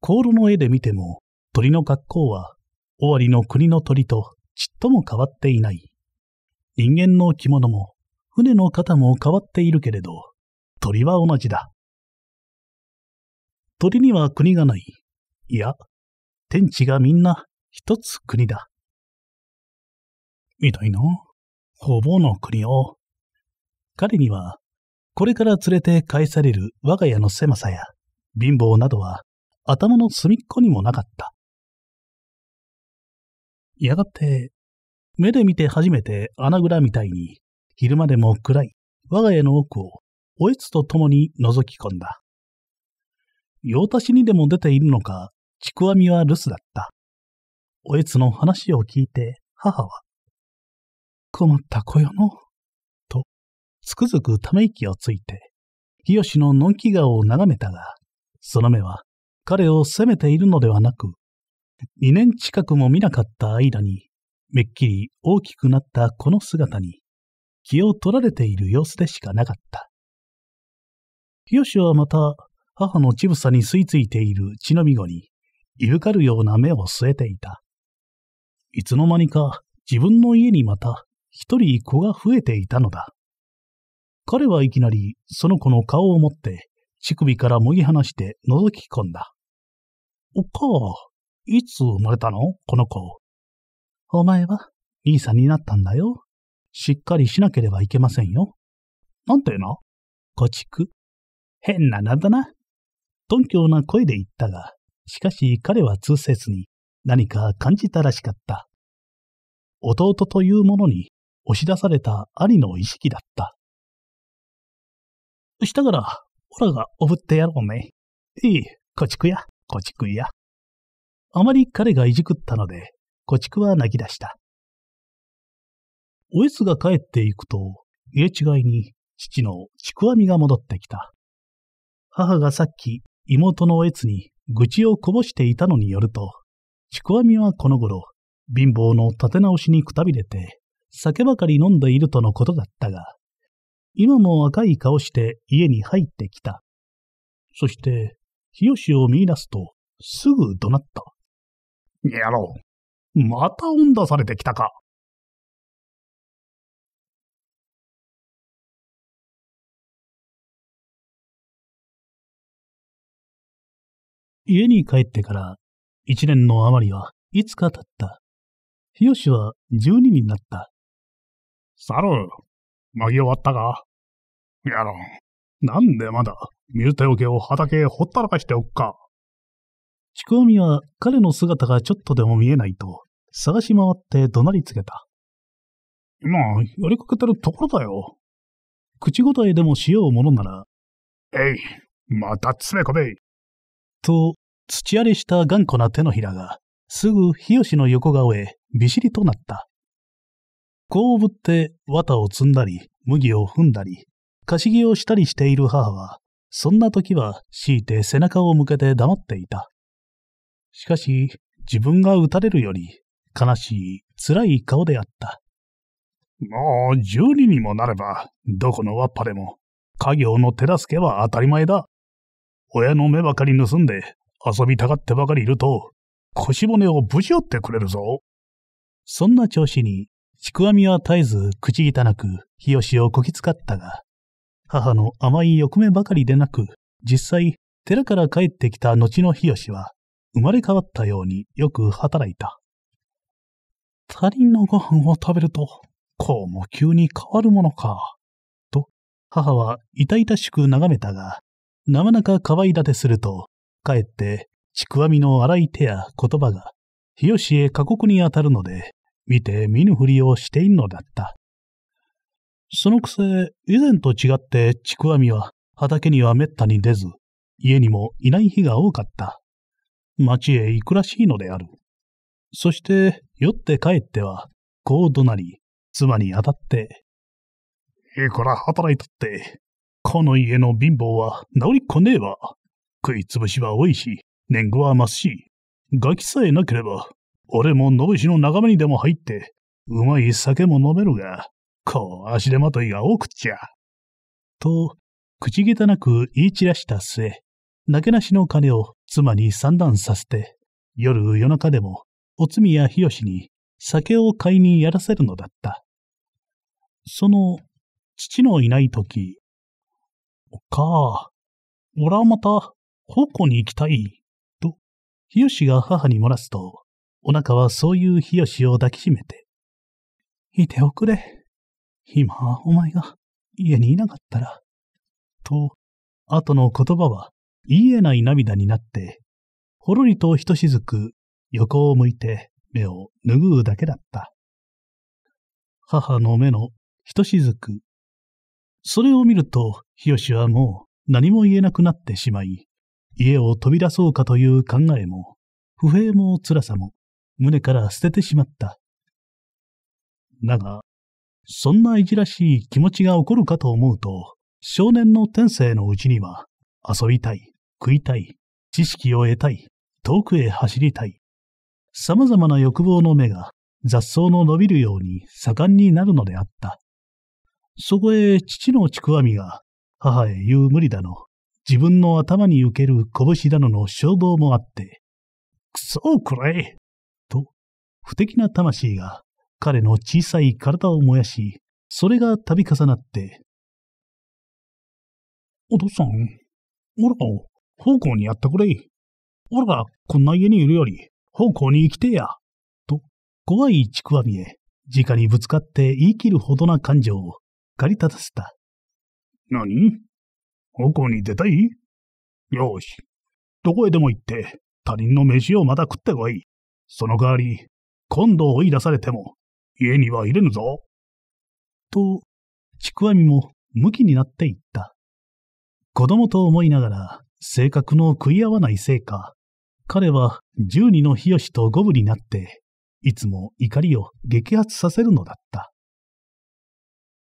航路の絵で見ても鳥の格好は尾張の国の鳥とちっとも変わっていない。人間の着物も船の型も変わっているけれど、鳥は同じだ。鳥には国がない。いや、天地がみんな一つ国だ。みたいな、ほぼの国を。彼には、これから連れて返される我が家の狭さや貧乏などは頭の隅っこにもなかった。やがて、目で見て初めて穴蔵みたいに昼間でも暗い、我が家の奥を、おえつと共に覗き込んだ。用足しにでも出ているのか、ちくわみは留守だった。おえつの話を聞いて、母は、困った子よの、と、つくづくため息をついて、日吉ののんき顔を眺めたが、その目は彼を責めているのではなく、2年近くも見なかった間に、めっきり大きくなったこの姿に、気を取られている様子でしかなかった。清はまた、母の乳房に吸い付いている血のみ子に、いぶかるような目を据えていた。いつの間にか自分の家にまた一人子が増えていたのだ。彼はいきなりその子の顔を持って乳首からもぎ離して覗き込んだ。お母、いつ生まれたのこの子。お前は兄さんになったんだよ。しっかりしなければいけませんよ。なんてな家畜変な名だな。頓強な声で言ったが、しかし彼は通せずに何か感じたらしかった。弟というものに押し出された兄の意識だった。したから、オラがおぶってやろうね。いい、こちくや、こちくや。あまり彼がいじくったので、こちくは泣き出した。おえつが帰っていくと、入れ違いに父のちくわみが戻ってきた。母がさっき妹のおえつに愚痴をこぼしていたのによると、ちくわみはこの頃、貧乏の立て直しにくたびれて、酒ばかり飲んでいるとのことだったが、今も赤い顔して家に入ってきた。そして、日吉を見出すと、すぐ怒鳴った。やろう。また恩出されてきたか。家に帰ってから一年の余りはいつか経った。日吉は12になった。猿、紛終わったかやろ。なんでまだ、水手桶を畑へほったらかしておっか。くわみは彼の姿がちょっとでも見えないと、探し回って怒鳴りつけた。今、やりかけてるところだよ。口答えでもしようものなら。えい、また詰め込め。と、土荒れした頑固な手のひらが、すぐ日吉の横顔へびしりとなった。こうぶって綿を積んだり、麦を踏んだり、かしぎをしたりしている母は、そんな時は強いて背中を向けて黙っていた。しかし、自分が撃たれるより、悲しい、辛い顔であった。もう、十二にもなれば、どこのわっぱでも、家業の手助けは当たり前だ。親の目ばかり盗んで遊びたがってばかりいると、腰骨をぶち折ってくれるぞ。そんな調子に、ちくわみは絶えず口汚く、日吉をこき使ったが、母の甘い欲目ばかりでなく、実際、寺から帰ってきた後の日吉は、生まれ変わったようによく働いた。他人のご飯を食べると、こうも急に変わるものか、と、母は痛々しく眺めたが、ななか可愛い立てすると、かえって、ちくわみの荒い手や言葉が、日吉へ過酷に当たるので、見て見ぬふりをしているのだった。そのくせ、以前と違ってちくわみは畑にはめったに出ず、家にもいない日が多かった。町へ行くらしいのである。そして、酔って帰っては、こう怒鳴り、妻に当たって、いくら働いたって、この家の貧乏は治りっこねえわ。食いつぶしは多いし、年貢は増すし、ガキさえなければ、俺も野ぶしの仲間にでも入って、うまい酒も飲めるが、こう足手まといが多くっちゃ。と、口汚なく言い散らした末、なけなしの金を妻に散乱させて、夜夜中でも、おつみやひよしに酒を買いにやらせるのだった。その、父のいない時、か。俺はまた、奉公に行きたい。と、日吉が母に漏らすと、お腹はそういう日吉を抱きしめて、いておくれ。今、お前が家にいなかったら。と、後の言葉は言えない涙になって、ほろりとひとしずく横を向いて目を拭うだけだった。母の目のひとしずくそれを見ると、日吉はもう何も言えなくなってしまい、家を飛び出そうかという考えも、不平も辛さも、胸から捨ててしまった。だが、そんないじらしい気持ちが起こるかと思うと、少年の天性のうちには、遊びたい、食いたい、知識を得たい、遠くへ走りたい、様々な欲望の目が雑草の伸びるように盛んになるのであった。そこへ父のちくわみが、母へ言う無理だの、自分の頭に受ける拳だのの衝動もあって、くそをくらと、不敵な魂が彼の小さい体を燃やし、それが度重なって、お父さん、おら、奉公にやってくれ。おら、がこんな家にいるより、奉公に行きてや。と、怖いちくわみへ、直にぶつかって言い切るほどな感情を、かり立たせた。何奉に出たいよし。どこへでも行って、他人の飯をまた食ってこい。その代わり、今度追い出されても、家には入れぬぞ。と、ちくわみも向きになっていった。子供と思いながら、性格の食い合わないせいか、彼は十二の日吉と五分になって、いつも怒りを激発させるのだった。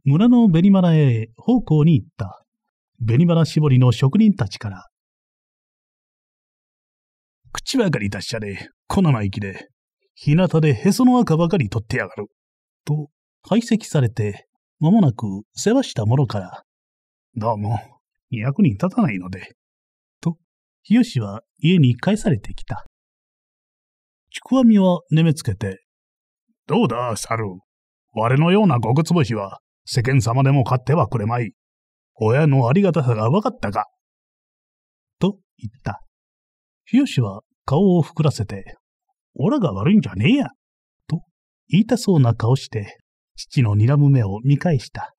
村の紅花へ奉公に行った。紅花絞りの職人たちから。口ばかり達者で、小生きで、日向でへその赤ばかり取ってやがる。と、排斥されて、間もなく世話した者から、どうも、役に立たないので、と、日吉は家に帰されてきた。ちくわみはねめつけて、どうだ、猿。我のような極つぼしは、世間様でも買ってはくれまい。親のありがたさが分かったか。と言った。日吉は顔を膨らせて、オラが悪いんじゃねえや。と言いたそうな顔して、父の睨む目を見返した。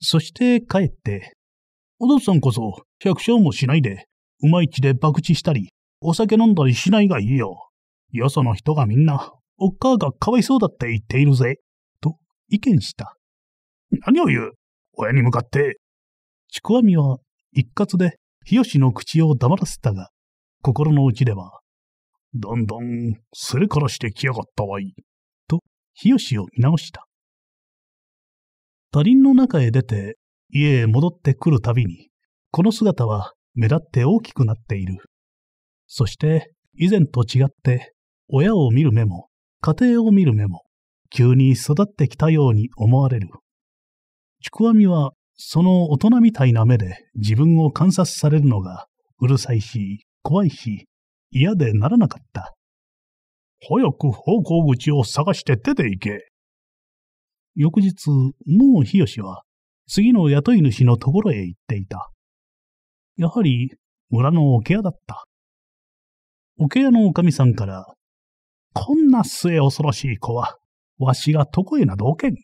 そして帰って、お父さんこそ百姓もしないで、うまいちで博打したり、お酒飲んだりしないがいいよ。よその人がみんな、おっかあがかわいそうだって言っているぜ。と意見した。何を言う親に向かって。ちくわみは一括で日吉の口を黙らせたが、心の内では、どんどんすれからしてきやがったわい。と、日吉を見直した。他人の中へ出て家へ戻ってくるたびに、この姿は目立って大きくなっている。そして、以前と違って、親を見る目も、家庭を見る目も、急に育ってきたように思われる。ちくわみは、その大人みたいな目で自分を観察されるのが、うるさいし、怖いし、嫌でならなかった。早く方向口を探して出て行け。翌日、もう日吉は、次の雇い主のところへ行っていた。やはり、村の桶屋だった。桶屋のおかみさんから、こんな末恐ろしい子は、わしが床へなどおけん、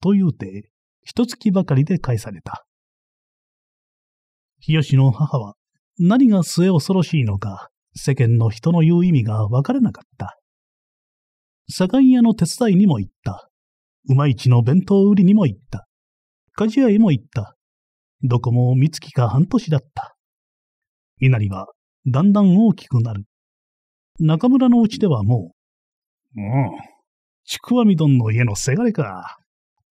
と言うて、一月ばかりで返された。日吉の母は何が末恐ろしいのか世間の人の言う意味がわからなかった。酒屋の手伝いにも行った。うまの弁当売りにも行った。鍛冶屋へも行った。どこも三月か半年だった。稲荷はだんだん大きくなる。中村のうちではもう、うん、ちくわみどんの家のせがれか、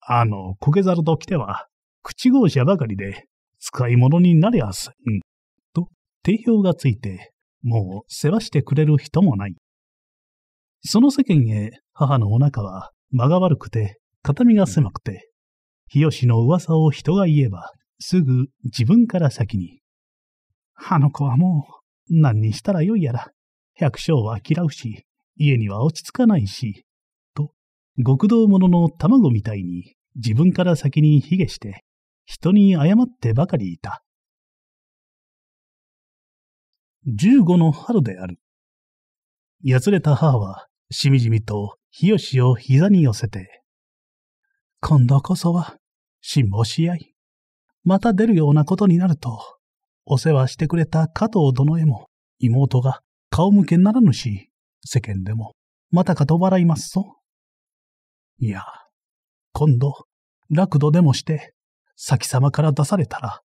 あの、コケザルと来ては、口殺者ばかりで、使い物になりゃすん。と、定評がついて、もう世話してくれる人もない。その世間へ母のお腹は間が悪くて、形身が狭くて、日吉の噂を人が言えば、すぐ自分から先に、あの子はもう、何にしたらよいやら、百姓は嫌うし、家には落ち着かないし、極道者の卵みたいに自分から先に卑下して、人に謝ってばかりいた。15の春である。やつれた母は、しみじみと、日吉を膝に寄せて、今度こそは、辛抱し合い。また出るようなことになると、お世話してくれた加藤殿へも、妹が顔向けならぬし、世間でも、またかと笑いますぞ。いや、今度、落土でもして、先様から出されたら、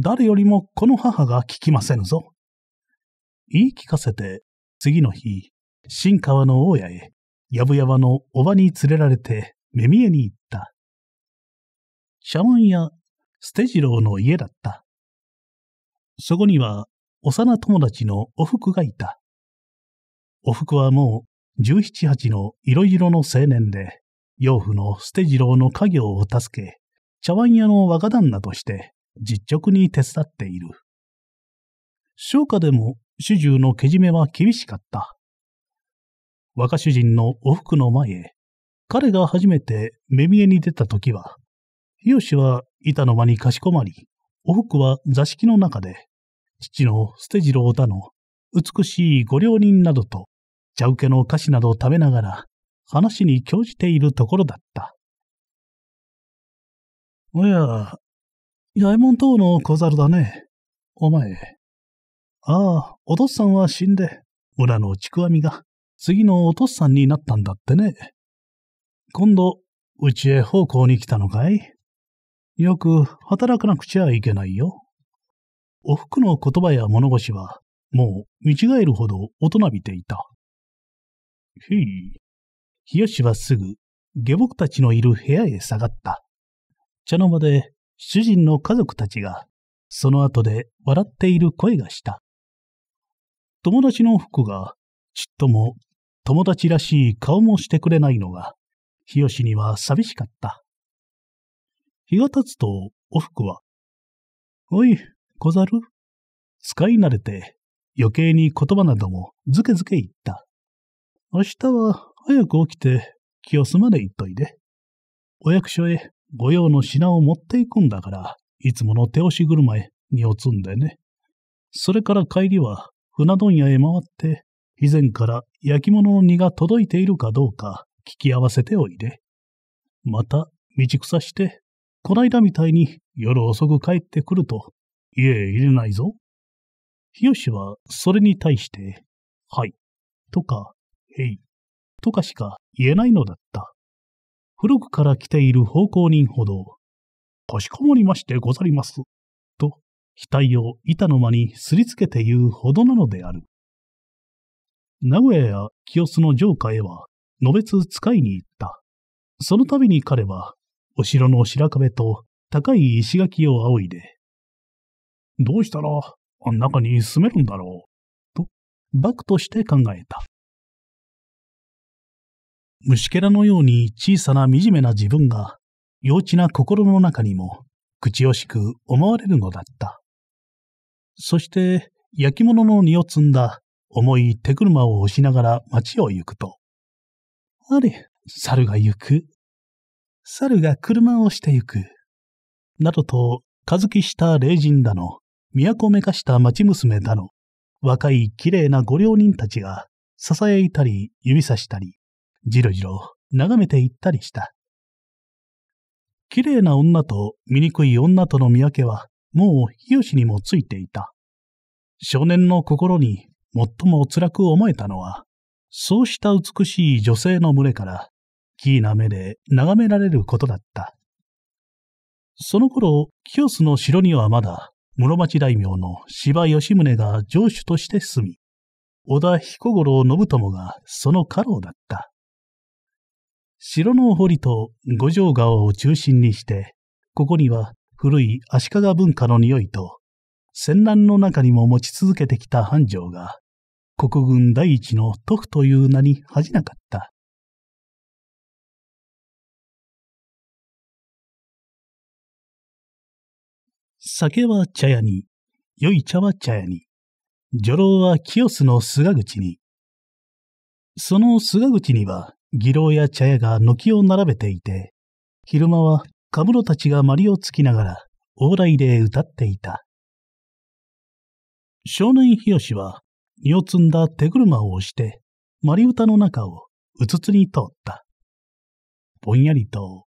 誰よりもこの母が聞きませぬぞ。言い聞かせて、次の日、新川の大家へ、やぶやばのおばに連れられて、目見えに行った。社門や捨て次郎の家だった。そこには、幼友達のお服がいた。お服はもう、十七八の色々の青年で、養父の捨て次郎の家業を助け、茶碗屋の若旦那として実直に手伝っている。商家でも主従のけじめは厳しかった。若主人のお服の前へ、彼が初めて目見えに出た時は、日吉は板の間にかしこまり、お服は座敷の中で、父の捨て次郎だの、美しいご両人などと、茶受けの菓子などを食べながら、話に興じているところだった。おや、八右衛門等の小猿だね。お前。ああ、お父さんは死んで、村のちくわみが、次のお父さんになったんだってね。今度、うちへ奉公に来たのかいよく働かなくちゃいけないよ。おふくの言葉や物腰は、もう見違えるほど大人びていた。ひい。日吉はすぐ下僕たちのいる部屋へ下がった。茶の間で主人の家族たちが、その後で笑っている声がした。友達の服が、ちっとも友達らしい顔もしてくれないのが、日吉には寂しかった。日が経つと、お服は、おい、小猿。使い慣れて、余計に言葉などもずけずけ言った。明日は早く起きて、清須まで行っといで。お役所へ御用の品を持っていくんだから、いつもの手押し車へにを積んでね。それから帰りは船問屋へ回って、以前から焼き物の荷が届いているかどうか聞き合わせておいで。また、道草して、こないだみたいに夜遅く帰ってくると、家へ入れないぞ。日吉はそれに対して、はい、とか、へい、とかしか言えないのだった。古くから来ている奉公人ほど、かしこまりましてござります。と、額を板の間にすりつけて言うほどなのである。名古屋や清須の城下へは、のべつ使いに行った。その度に彼は、お城の白壁と高い石垣を仰いで、どうしたらあん中に住めるんだろう、と、バクとして考えた。虫けらのように小さな惨めな自分が、幼稚な心の中にも、口惜しく思われるのだった。そして、焼き物の荷を積んだ重い手車を押しながら街を行くと、あれ、猿が行く。猿が車をして行く。などと、かずきした霊人だの、都めかした町娘だの、若い綺麗なご両人たちが、囁いたり指さしたり、じろじろ眺めていったりした。綺麗な女と醜い女との見分けは、もう日吉にもついていた。少年の心に最も辛く思えたのは、そうした美しい女性の群れから、キーな目で眺められることだった。その頃、清須の城にはまだ、室町大名の芝吉宗が城主として住み、織田彦五郎信友がその家老だった。城の堀と五条川を中心にして、ここには古い足利文化の匂いと、戦乱の中にも持ち続けてきた繁盛が、国軍第一の徳という名に恥じなかった。酒は茶屋に、良い茶は茶屋に、女郎は清須の菅口に。その菅口には、技廊や茶屋が軒を並べていて、昼間はカムロたちがまりをつきながら、往来で歌っていた。少年日吉は、荷を積んだ手車を押して、マリ歌の中をうつつに通った。ぼんやりと、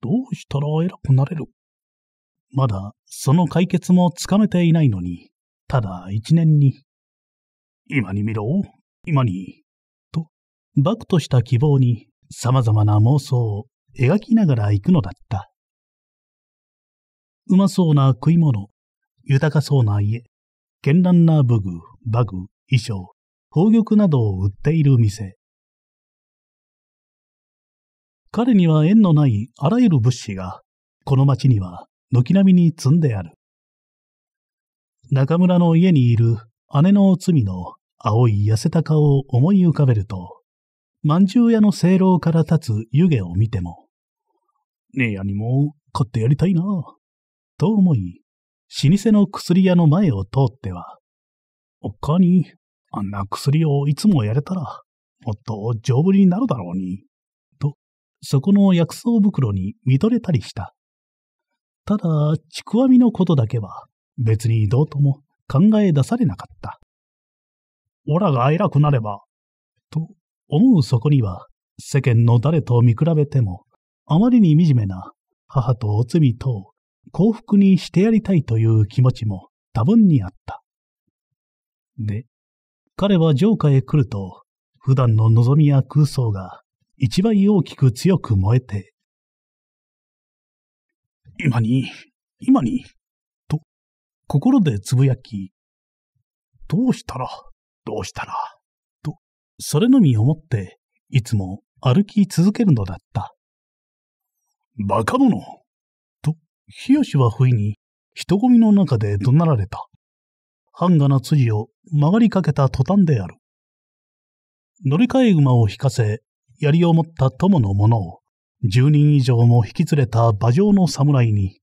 どうしたら偉くなれるまだその解決もつかめていないのに、ただ一年に、今に見ろ、今にバクとした希望に様々な妄想を描きながら行くのだった。うまそうな食い物、豊かそうな家、絢爛な武具、馬具、衣装、宝玉などを売っている店。彼には縁のないあらゆる物資が、この町には軒並みに積んである。中村の家にいる姉の罪の青い痩せた顔を思い浮かべると、まんじゅう屋の正楼から立つ湯気を見ても、姉やにも買ってやりたいなと思い、老舗の薬屋の前を通っては、おっかに、あんな薬をいつもやれたら、もっと丈夫になるだろうに、と、そこの薬草袋に見とれたりした。ただ、ちくわみのことだけは、別にどうとも考え出されなかった。おらが偉くなれば、と思うそこには、世間の誰と見比べても、あまりに惨めな母とお罪と幸福にしてやりたいという気持ちも多分にあった。で、彼は城下へ来ると、普段の望みや空想が一倍大きく強く燃えて、今に、今に、と、心でつぶやき、どうしたら、どうしたら、それのみをもって、いつも歩き続けるのだった。バカ者と、日吉は不意に人混みの中で怒鳴られた。ハンガな辻を曲がりかけた途端である。乗り換え馬を引かせ、槍を持った友の者を、10人以上も引き連れた馬上の侍に、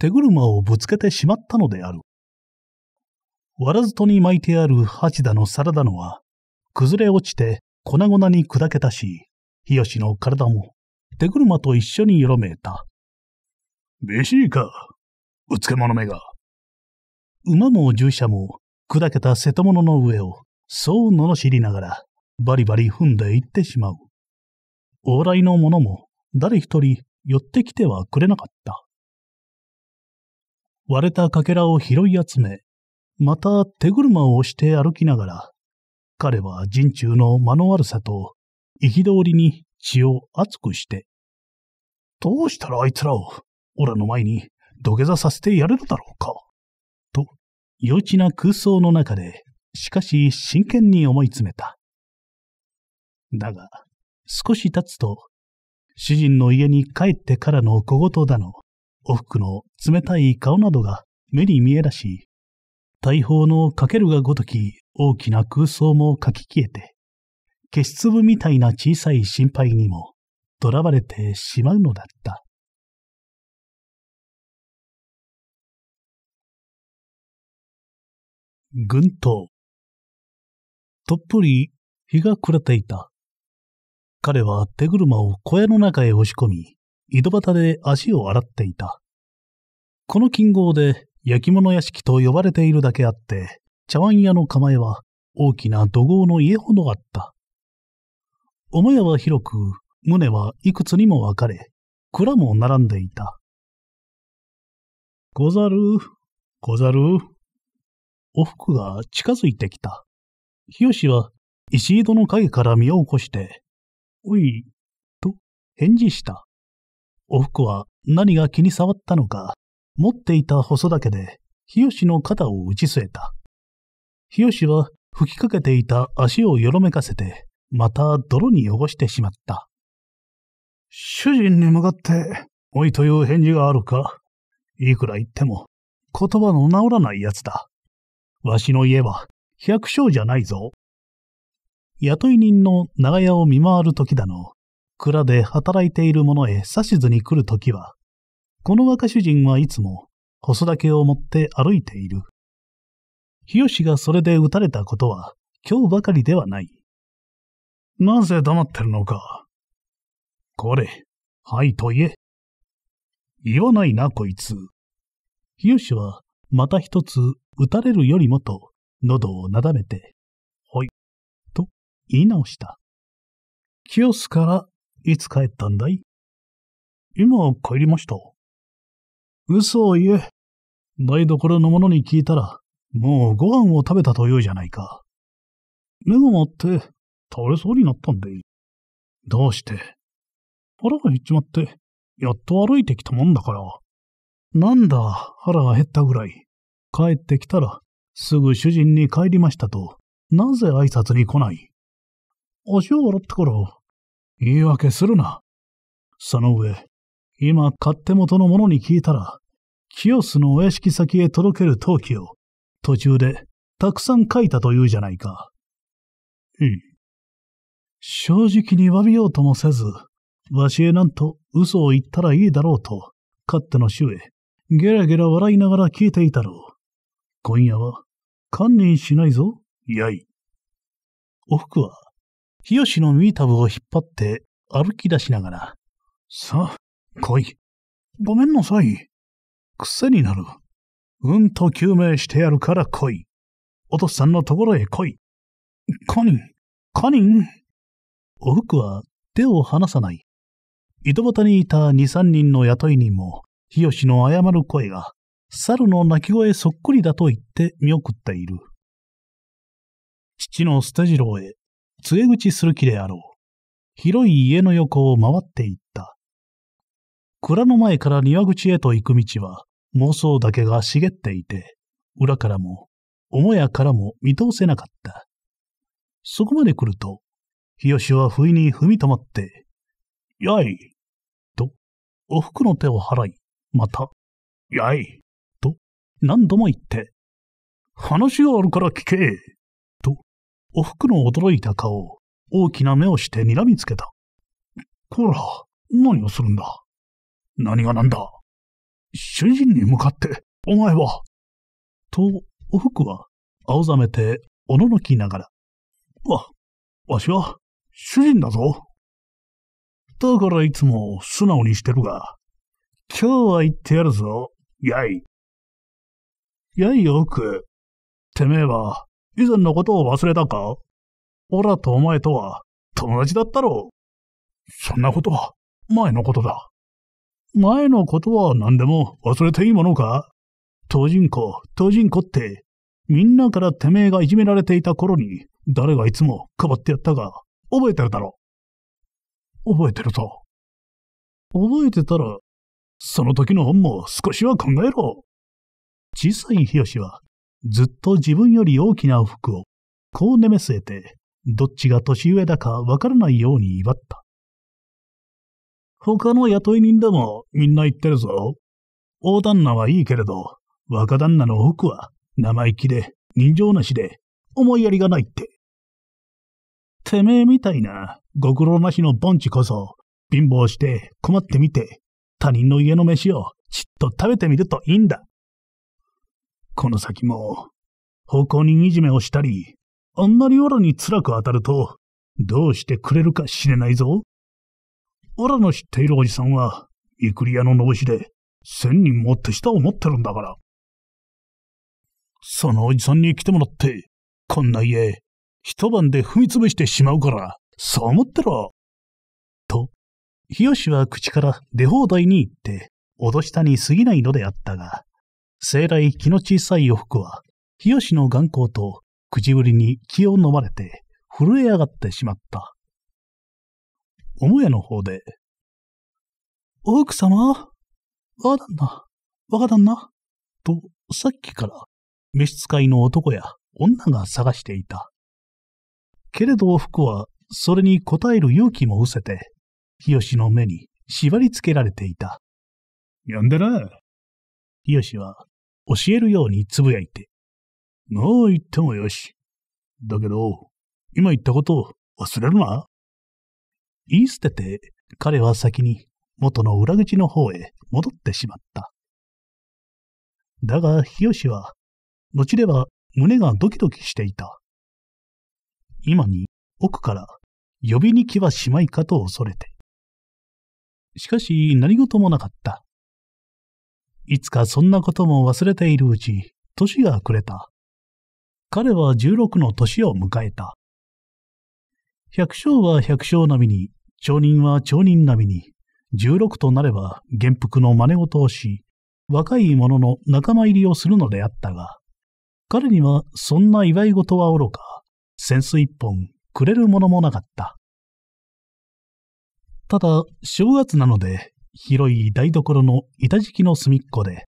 手車をぶつけてしまったのである。割らずとに巻いてある八田のサラダのは、崩れ落ちて粉々に砕けたし、日吉の体も手車と一緒によろめいた。べしいか、うつけ者めが。馬も従者も砕けた瀬戸物の上をそう罵りながらバリバリ踏んでいってしまう。往来の者も誰一人寄ってきてはくれなかった。割れたかけらを拾い集め、また手車を押して歩きながら彼は人中の間の悪さと、憤りに血を熱くして、どうしたらあいつらを、オラの前に土下座させてやれるだろうか、と、幼稚な空想の中で、しかし真剣に思い詰めた。だが、少し経つと、主人の家に帰ってからの小言だの、お服の冷たい顔などが目に見えだし、大砲のかけるがごとき大きな空想も書き消えて、消し粒みたいな小さい心配にも、とらわれてしまうのだった。ぐんとっぷり日が暮れていた。彼は手車を小屋の中へ押し込み、井戸端で足を洗っていた。この金剛で焼き物屋敷と呼ばれているだけあって、茶碗屋の構えは大きな怒号の家ほどあった。母屋は広く、胸はいくつにも分かれ、蔵も並んでいた。ござる、ござる。おふくが近づいてきた。日吉は石井戸の影から身を起こして、おい、と返事した。おふくは何が気に障ったのか、持っていた細だけで日吉の肩を打ち据えた。日吉は吹きかけていた足をよろめかせて、また泥に汚してしまった。主人に向かって、おいという返事があるかいくら言っても、言葉の治らない奴だ。わしの家は、百姓じゃないぞ。雇い人の長屋を見回る時だの、蔵で働いている者へ指図に来る時は、この若主人はいつも、細竹を持って歩いている。日吉がそれで撃たれたことは、今日ばかりではない。なぜ黙ってるのか。これ、はいと言え。言わないな、こいつ。日吉は、また一つ、撃たれるよりもと、喉をなだめて、ほい、と言い直した。清須からいつ帰ったんだい今帰りました。嘘を言え。台所の者に聞いたら、もうご飯を食べたと言うじゃないか。目が回って、倒れそうになったんでいい。どうして腹が減っちまって、やっと歩いてきたもんだから。なんだ、腹が減ったぐらい。帰ってきたら、すぐ主人に帰りましたと、なぜ挨拶に来ない足を洗ってから、言い訳するな。その上、今勝手元のものに聞いたら、清須のお屋敷先へ届ける陶器を途中で、たくさん書いたというじゃないか。うん。正直に詫びようともせず、わしへなんと嘘を言ったらいいだろうと、勝手の主へ、ゲラゲラ笑いながら聞いていたろう。今夜は、観念しないぞ、やい。おふくは、日吉のミータブを引っ張って歩き出しながら、さあ、来い。ごめんなさい。癖になる。うんと救命してやるから来い。お父さんのところへ来い。カニン、カニン。おふくは手を離さない。井戸端にいた二三人の雇い人も、日吉の謝る声が、猿の鳴き声そっくりだと言って見送っている。父の捨て次郎へ、杖口する気であろう。広い家の横を回っていった。蔵の前から庭口へと行く道は、妄想だけが茂っていて、裏からも、母屋からも見通せなかった。そこまで来ると、日吉は不意に踏み止まって、やいと、お服の手を払い、また、やいと、何度も言って、話があるから聞けと、お服の驚いた顔を大きな目をして睨みつけた。こら、何をするんだ何が何だ主人に向かって、お前は。と、おふくは、青ざめて、おののきながら。わ、わしは、主人だぞ。だからいつも素直にしてるが、今日は言ってやるぞ、やい。やいよく、てめえは、以前のことを忘れたかオラとお前とは、友達だったろう。そんなことは、前のことだ。前のことは何でも忘れていいものか当人子、当人子って、みんなからてめえがいじめられていた頃に、誰がいつもかばってやったが、覚えてるだろ。覚えてるぞ。覚えてたら、その時の本も少しは考えろ。小さい日吉は、ずっと自分より大きな服を、こうねめ据えて、どっちが年上だかわからないように威張った。他の雇い人でもみんな言ってるぞ。大旦那はいいけれど、若旦那の奥は生意気で人情なしで思いやりがないって。てめえみたいなご苦労なしのボンチこそ貧乏して困ってみて他人の家の飯をちっと食べてみるといいんだ。この先も奉公にいじめをしたり、あんなにオらに辛く当たるとどうしてくれるか知れないぞ。おらの知っているおじさんは、イクリアの脳死で、千人も手下を持ってるんだから。そのおじさんに来てもらって、こんな家、一晩で踏み潰してしまうから、そう思ってろ。と、日吉は口から出放題に言って、脅したに過ぎないのであったが、生来気の小さいお服は、日吉の眼光と口ぶりに気を飲まれて、震え上がってしまった。母屋の方で、奥様、我旦那、が旦那、と、さっきから、召使いの男や女が探していた。けれど服は、それに応える勇気も失せて、日吉の目に縛り付けられていた。呼んでな。日吉は、教えるようにつぶやいて。もう言ってもよし。だけど、今言ったことを忘れるな。言い捨てて、彼は先に元の裏口の方へ戻ってしまった。だが、吉は、後では胸がドキドキしていた。今に奥から呼びに来はしまいかと恐れて。しかし何事もなかった。いつかそんなことも忘れているうち、年が暮れた。彼は16の年を迎えた。百姓は百姓並みに町人は町人並みに、16となれば元服の真似ををし、若い者の仲間入りをするのであったが、彼にはそんな祝い事はおろか、扇子一本くれるものもなかった。ただ、正月なので、広い台所の板敷きの隅っこで、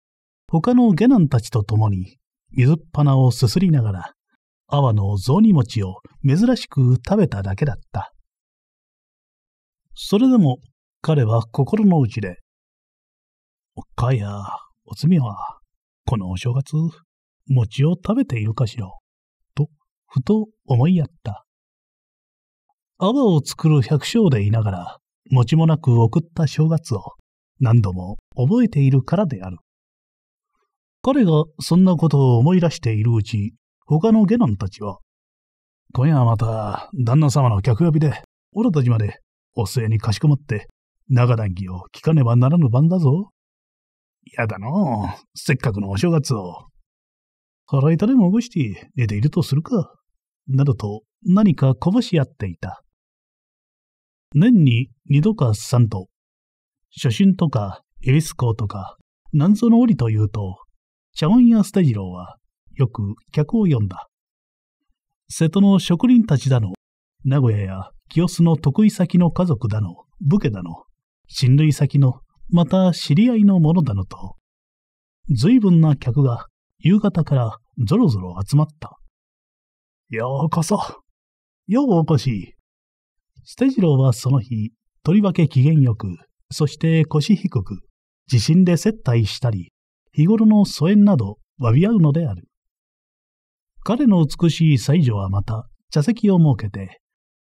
他の下男たちと共に、水っ鼻をすすりながら、阿波の雑煮餅を珍しく食べただけだった。それでも彼は心の内で、おっかいや、おつみは、このお正月、餅を食べているかしら、と、ふと思いやった。泡を作る百姓でいながら、餅もなく送った正月を何度も覚えているからである。彼がそんなことを思い出しているうち、他の下男たちは、今夜はまた旦那様の客呼びで、俺たちまでお末にかしこまって、長談義を聞かねばならぬ番だぞ。やだのせっかくのお正月を。腹痛でも起こして寝ているとするか。などと何かこぼし合っていた。年に二度か三度、初心とか恵比寿港とか何ぞの折というと、茶碗屋ステジローはよく客を呼んだ。瀬戸の職人たちだの、名古屋や清須の得意先の家族だの、武家だの、親類先の、また知り合いのものだのと、随分な客が夕方からぞろぞろ集まった。ようこそ。ようお越し。捨次郎はその日、とりわけ機嫌よく、そして腰低く、地震で接待したり、日頃の疎遠など、詫び合うのである。彼の美しい妻女はまた、茶席を設けて、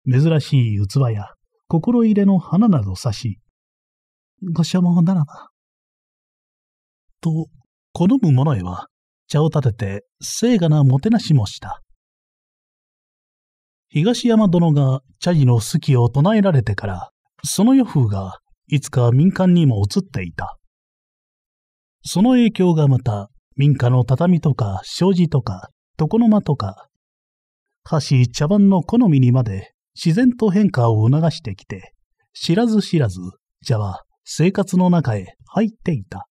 珍しい器や心入れの花など差し、ご所望ならば。と、好む者へは茶を立てて聖雅なもてなしもした。東山殿が茶事の好きを唱えられてから、その夜風がいつか民間にも移っていた。その影響がまた民家の畳とか障子とか床の間とか、箸茶碗の好みにまで自然と変化を促してきて、知らず知らず、茶は生活の中へ入っていた。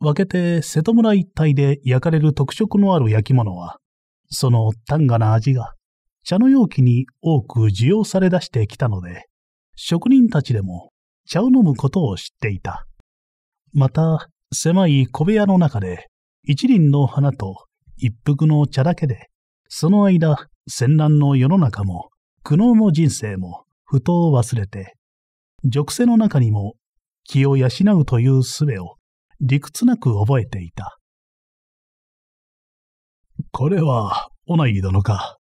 分けて瀬戸村一帯で焼かれる特色のある焼き物は、その単価な味が茶の容器に多く需要され出してきたので、職人たちでも茶を飲むことを知っていた。また、狭い小部屋の中で一輪の花と一服の茶だけで、その間、戦乱の世の中も苦悩の人生も不当を忘れて、熟成の中にも気を養うという術を理屈なく覚えていた。これは、オナギ殿か。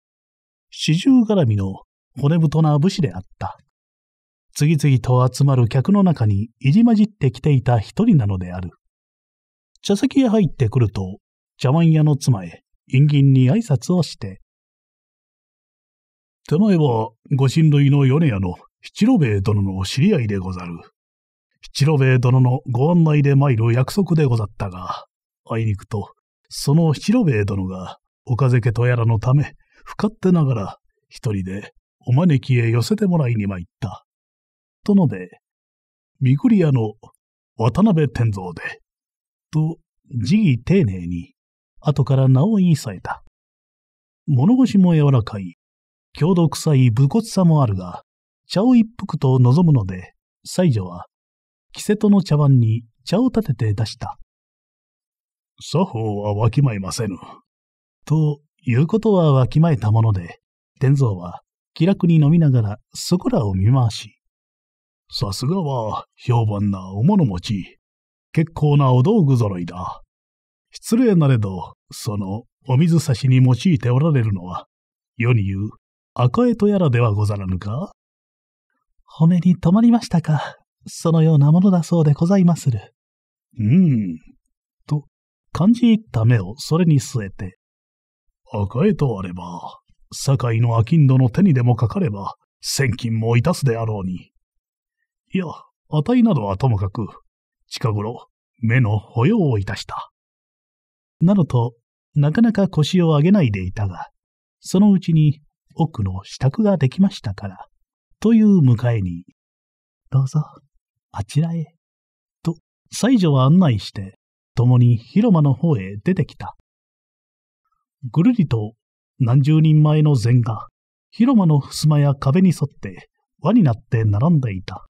四十絡みの骨太な武士であった。次々と集まる客の中に入り混じってきていた一人なのである。茶席へ入ってくると、茶碗屋の妻へ、陰銀に挨拶をして、手前は、ご親類の米屋の七郎兵衛殿のお知り合いでござる。七郎兵衛殿のご案内で参る約束でござったが、あいにくと、その七郎兵衛殿が、岡瀬家とやらのため、不勝手ながら、一人でお招きへ寄せてもらいに参った。とので、御栗屋の渡辺天蔵で、と、辞儀丁寧に、後から名を言いさえた。物腰も柔らかい、強度臭い武骨さもあるが、茶を一服と望むので、西女は、キセトの茶碗に茶を立てて出した。作法はわきまえませぬ。ということはわきまえたもので、天蔵は気楽に飲みながらそこらを見回し、さすがは評判なお物持ち、結構なお道具揃いだ。失礼なれど、そのお水差しに用いておられるのは、世に言う赤江とやらではござらぬか骨に止まりましたか。そのようなものだそうでございまする。うーん。と、感じ入った目をそれに据えて、赤江とあれば、堺の商人の手にでもかかれば、千金もいたすであろうに。いや、値などはともかく、近頃、目の保養をいたした。などと、なかなか腰を上げないでいたが、そのうちに奥くの支度ができましたから、という迎えに、どうぞ、あちらへ、と、西女は案内して、共に広間の方へ出てきた。ぐるりと何十人前の禅が、広間の襖や壁に沿って輪になって並んでいた。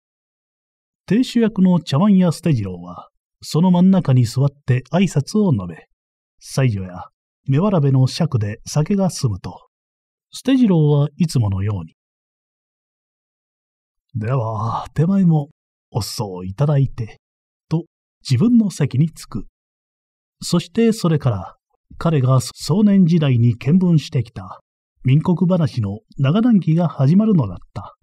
亭主役の茶碗屋捨次郎は、その真ん中に座って挨拶を述べ、西女や目わらべの尺で酒が済むと、捨て次郎はいつものように。では、手前もお裾をいただいて、と自分の席に着く。そしてそれから彼が少年時代に見聞してきた民国話の長談義が始まるのだった。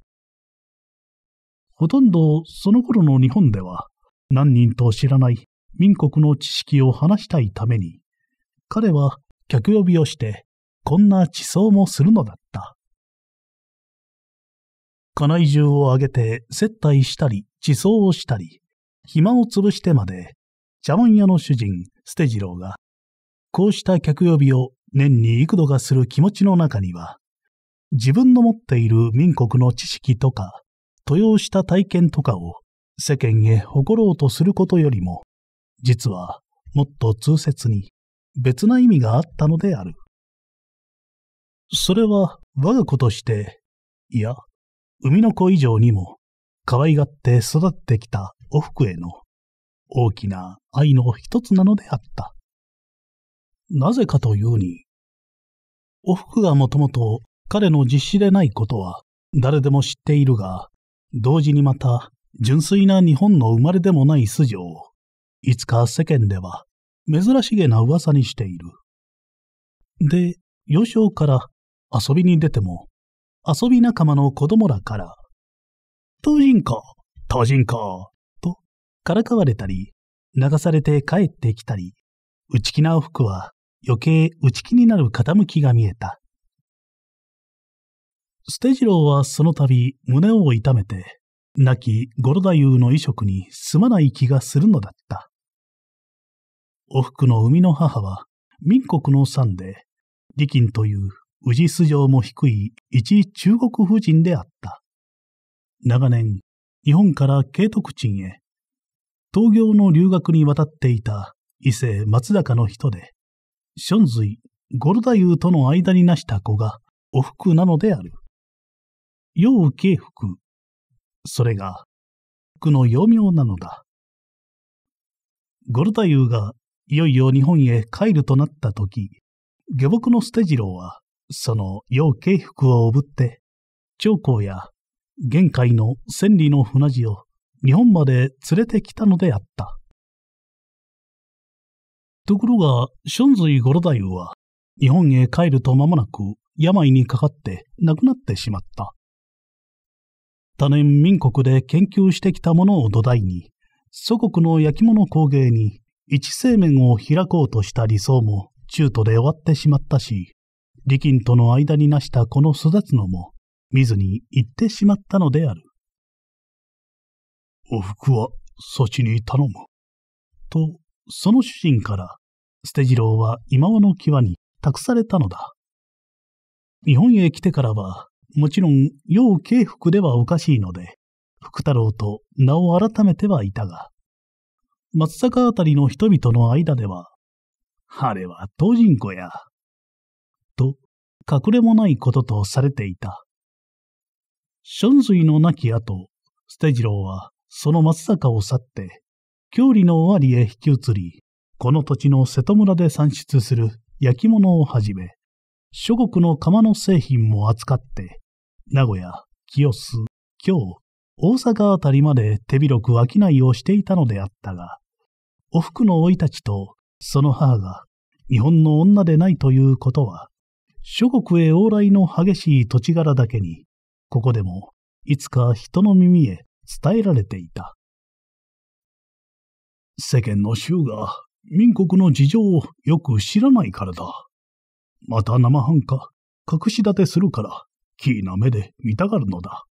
ほとんどその頃の日本では何人と知らない民国の知識を話したいために、彼は客呼びをしてこんな地層もするのだった。家内中を挙げて接待したり、地層をしたり、暇を潰してまで、茶碗屋の主人、捨て次郎が、こうした客呼びを年に幾度かする気持ちの中には、自分の持っている民国の知識とか、豊用した体験とかを世間へ誇ろうとすることよりも、実はもっと通説に別な意味があったのである。それは我が子として、いや、海の子以上にも、可愛がって育ってきたお服への大きな愛の一つなのであった。なぜかというに、お服がもともと彼の実施でないことは誰でも知っているが、同時にまた純粋な日本の生まれでもない素性を、いつか世間では珍しげな噂にしている。で、幼少から遊びに出ても、遊び仲間の子供らから、当人か、当人か、と、からかわれたり、流されて帰ってきたり、内気なお服は余計内気になる傾きが見えた。捨て次郎はその度胸を痛めて、亡きロダユ夫の衣食にすまない気がするのだった。お服の生みの母は民国の産で、利金という宇治素性も低い一中国夫人であった。長年、日本から慶徳鎮へ、東京の留学に渡っていた伊勢松坂の人で、春水、ゴルダユとの間になした子が、お服なのである。陽慶福。それが、服の幼名なのだ。ゴルタユがいよいよ日本へ帰るとなった時、下僕の捨次郎は、その要慶服をおぶって、長江や玄海の千里の船路を日本まで連れてきたのであった。ところが、春水五郎太夫は、日本へ帰ると間もなく病にかかって亡くなってしまった。多年民国で研究してきたものを土台に、祖国の焼き物工芸に一生面を開こうとした理想も中途で終わってしまったし、利金との間になしたこの育つのも、見ずに行ってしまったのである。お服は、そちに頼む。と、その主人から、捨て次郎は今和の際に託されたのだ。日本へ来てからは、もちろん、要慶福ではおかしいので、福太郎と名を改めてはいたが、松坂あたりの人々の間では、あれは当人子や、隠れもないこととされていた。春水の亡き後、捨て次郎はその松坂を去って、郷里の尾張へ引き移り、この土地の瀬戸村で産出する焼き物をはじめ、諸国の釜の製品も扱って、名古屋、清須、京、大阪あたりまで手広く商いをしていたのであったが、お服の老いたちとその母が日本の女でないということは、諸国へ往来の激しい土地柄だけに、ここでもいつか人の耳へ伝えられていた。世間の衆が民国の事情をよく知らないからだ。また生半可、隠し立てするから、キーな目で見たがるのだ。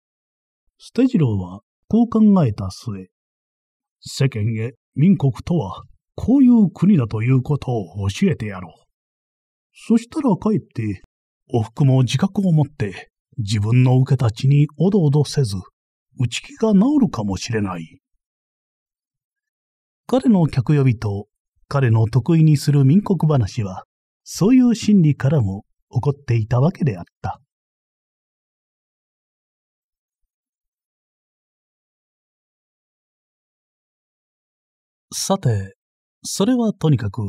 捨て次郎はこう考えた末、世間へ民国とはこういう国だということを教えてやろう。そしたら帰って、お服も自覚を持って、自分の受けた血におどおどせず、打ち気が治るかもしれない。彼の客呼びと彼の得意にする民国話は、そういう心理からも起こっていたわけであった。さて、それはとにかく、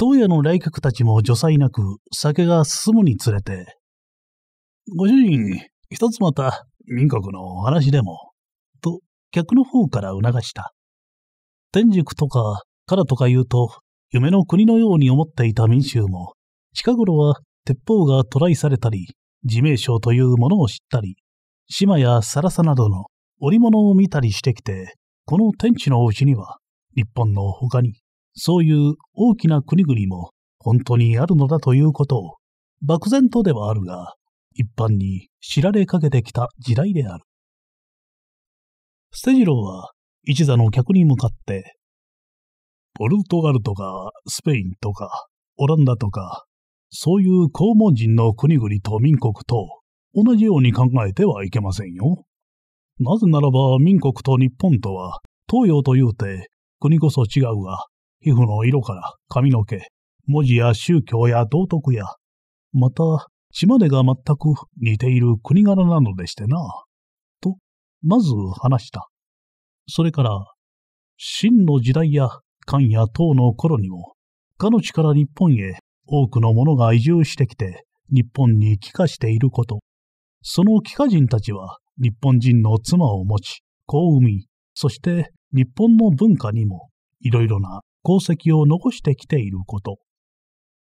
当夜の来客たちも除災なく酒が進むにつれて、ご主人、一つまた民国のお話でも、と客の方から促した。天竺とかからとか言うと、夢の国のように思っていた民衆も、近頃は鉄砲がトライされたり、自明症というものを知ったり、島やサラサなどの織物を見たりしてきて、この天地のうちには、日本の他に、そういう大きな国々も本当にあるのだということを、漠然とではあるが、一般に知られかけてきた時代である。ステジローは一座の客に向かって、ポルトガルとかスペインとかオランダとか、そういう公文人の国々と民国と同じように考えてはいけませんよ。なぜならば民国と日本とは東洋というて国こそ違うが、皮膚の色から、髪の毛、文字や宗教や道徳や、また、島根が全く似ている国柄なのでしてな。と、まず話した。それから、真の時代や漢や唐の頃にも、かの地から日本へ多くの者が移住してきて、日本に帰化していること。その帰化人たちは、日本人の妻を持ち、子を産み、そして日本の文化にもいろいろな功績を残してきていること。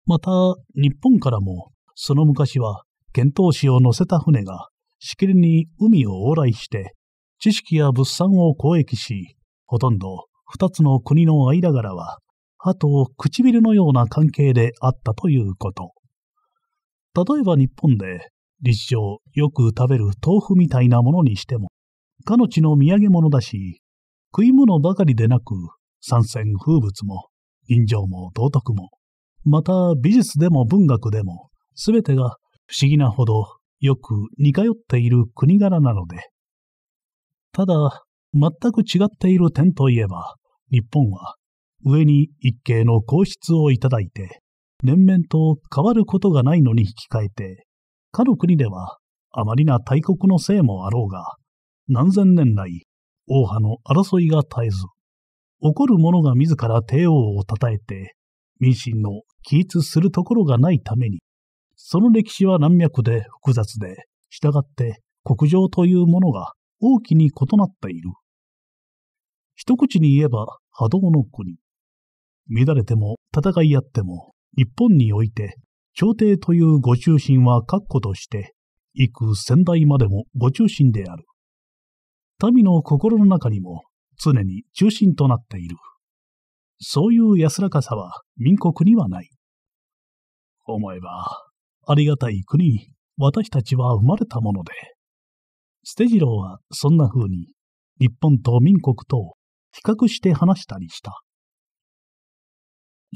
また、日本からも、その昔は、遣唐使を乗せた船が、しきりに海を往来して、知識や物産を交易し、ほとんど二つの国の間柄は、歯と唇のような関係であったということ。例えば日本で、日常よく食べる豆腐みたいなものにしても、かの地の土産物だし、食い物ばかりでなく、参戦風物も、人情も道徳も、また美術でも文学でも、すべてが不思議なほどよく似通っている国柄なので。ただ、全く違っている点といえば、日本は上に一系の皇室をいただいて、年々と変わることがないのに引き換えて、かの国ではあまりな大国のせいもあろうが、何千年来、王派の争いが絶えず、怒る者が自ら帝王を称えて、民心の起立するところがないために、その歴史は難脈で複雑で、従って国情というものが大きに異なっている。一口に言えば波動の国。乱れても戦い合っても、日本において、朝廷というご中心は確固として、幾先代までもご中心である。民の心の中にも常に中心となっている。そういう安らかさは民国にはない。思えば、ありがたい国に私たちは生まれたもので、捨て次郎はそんな風に日本と民国とを比較して話したりした。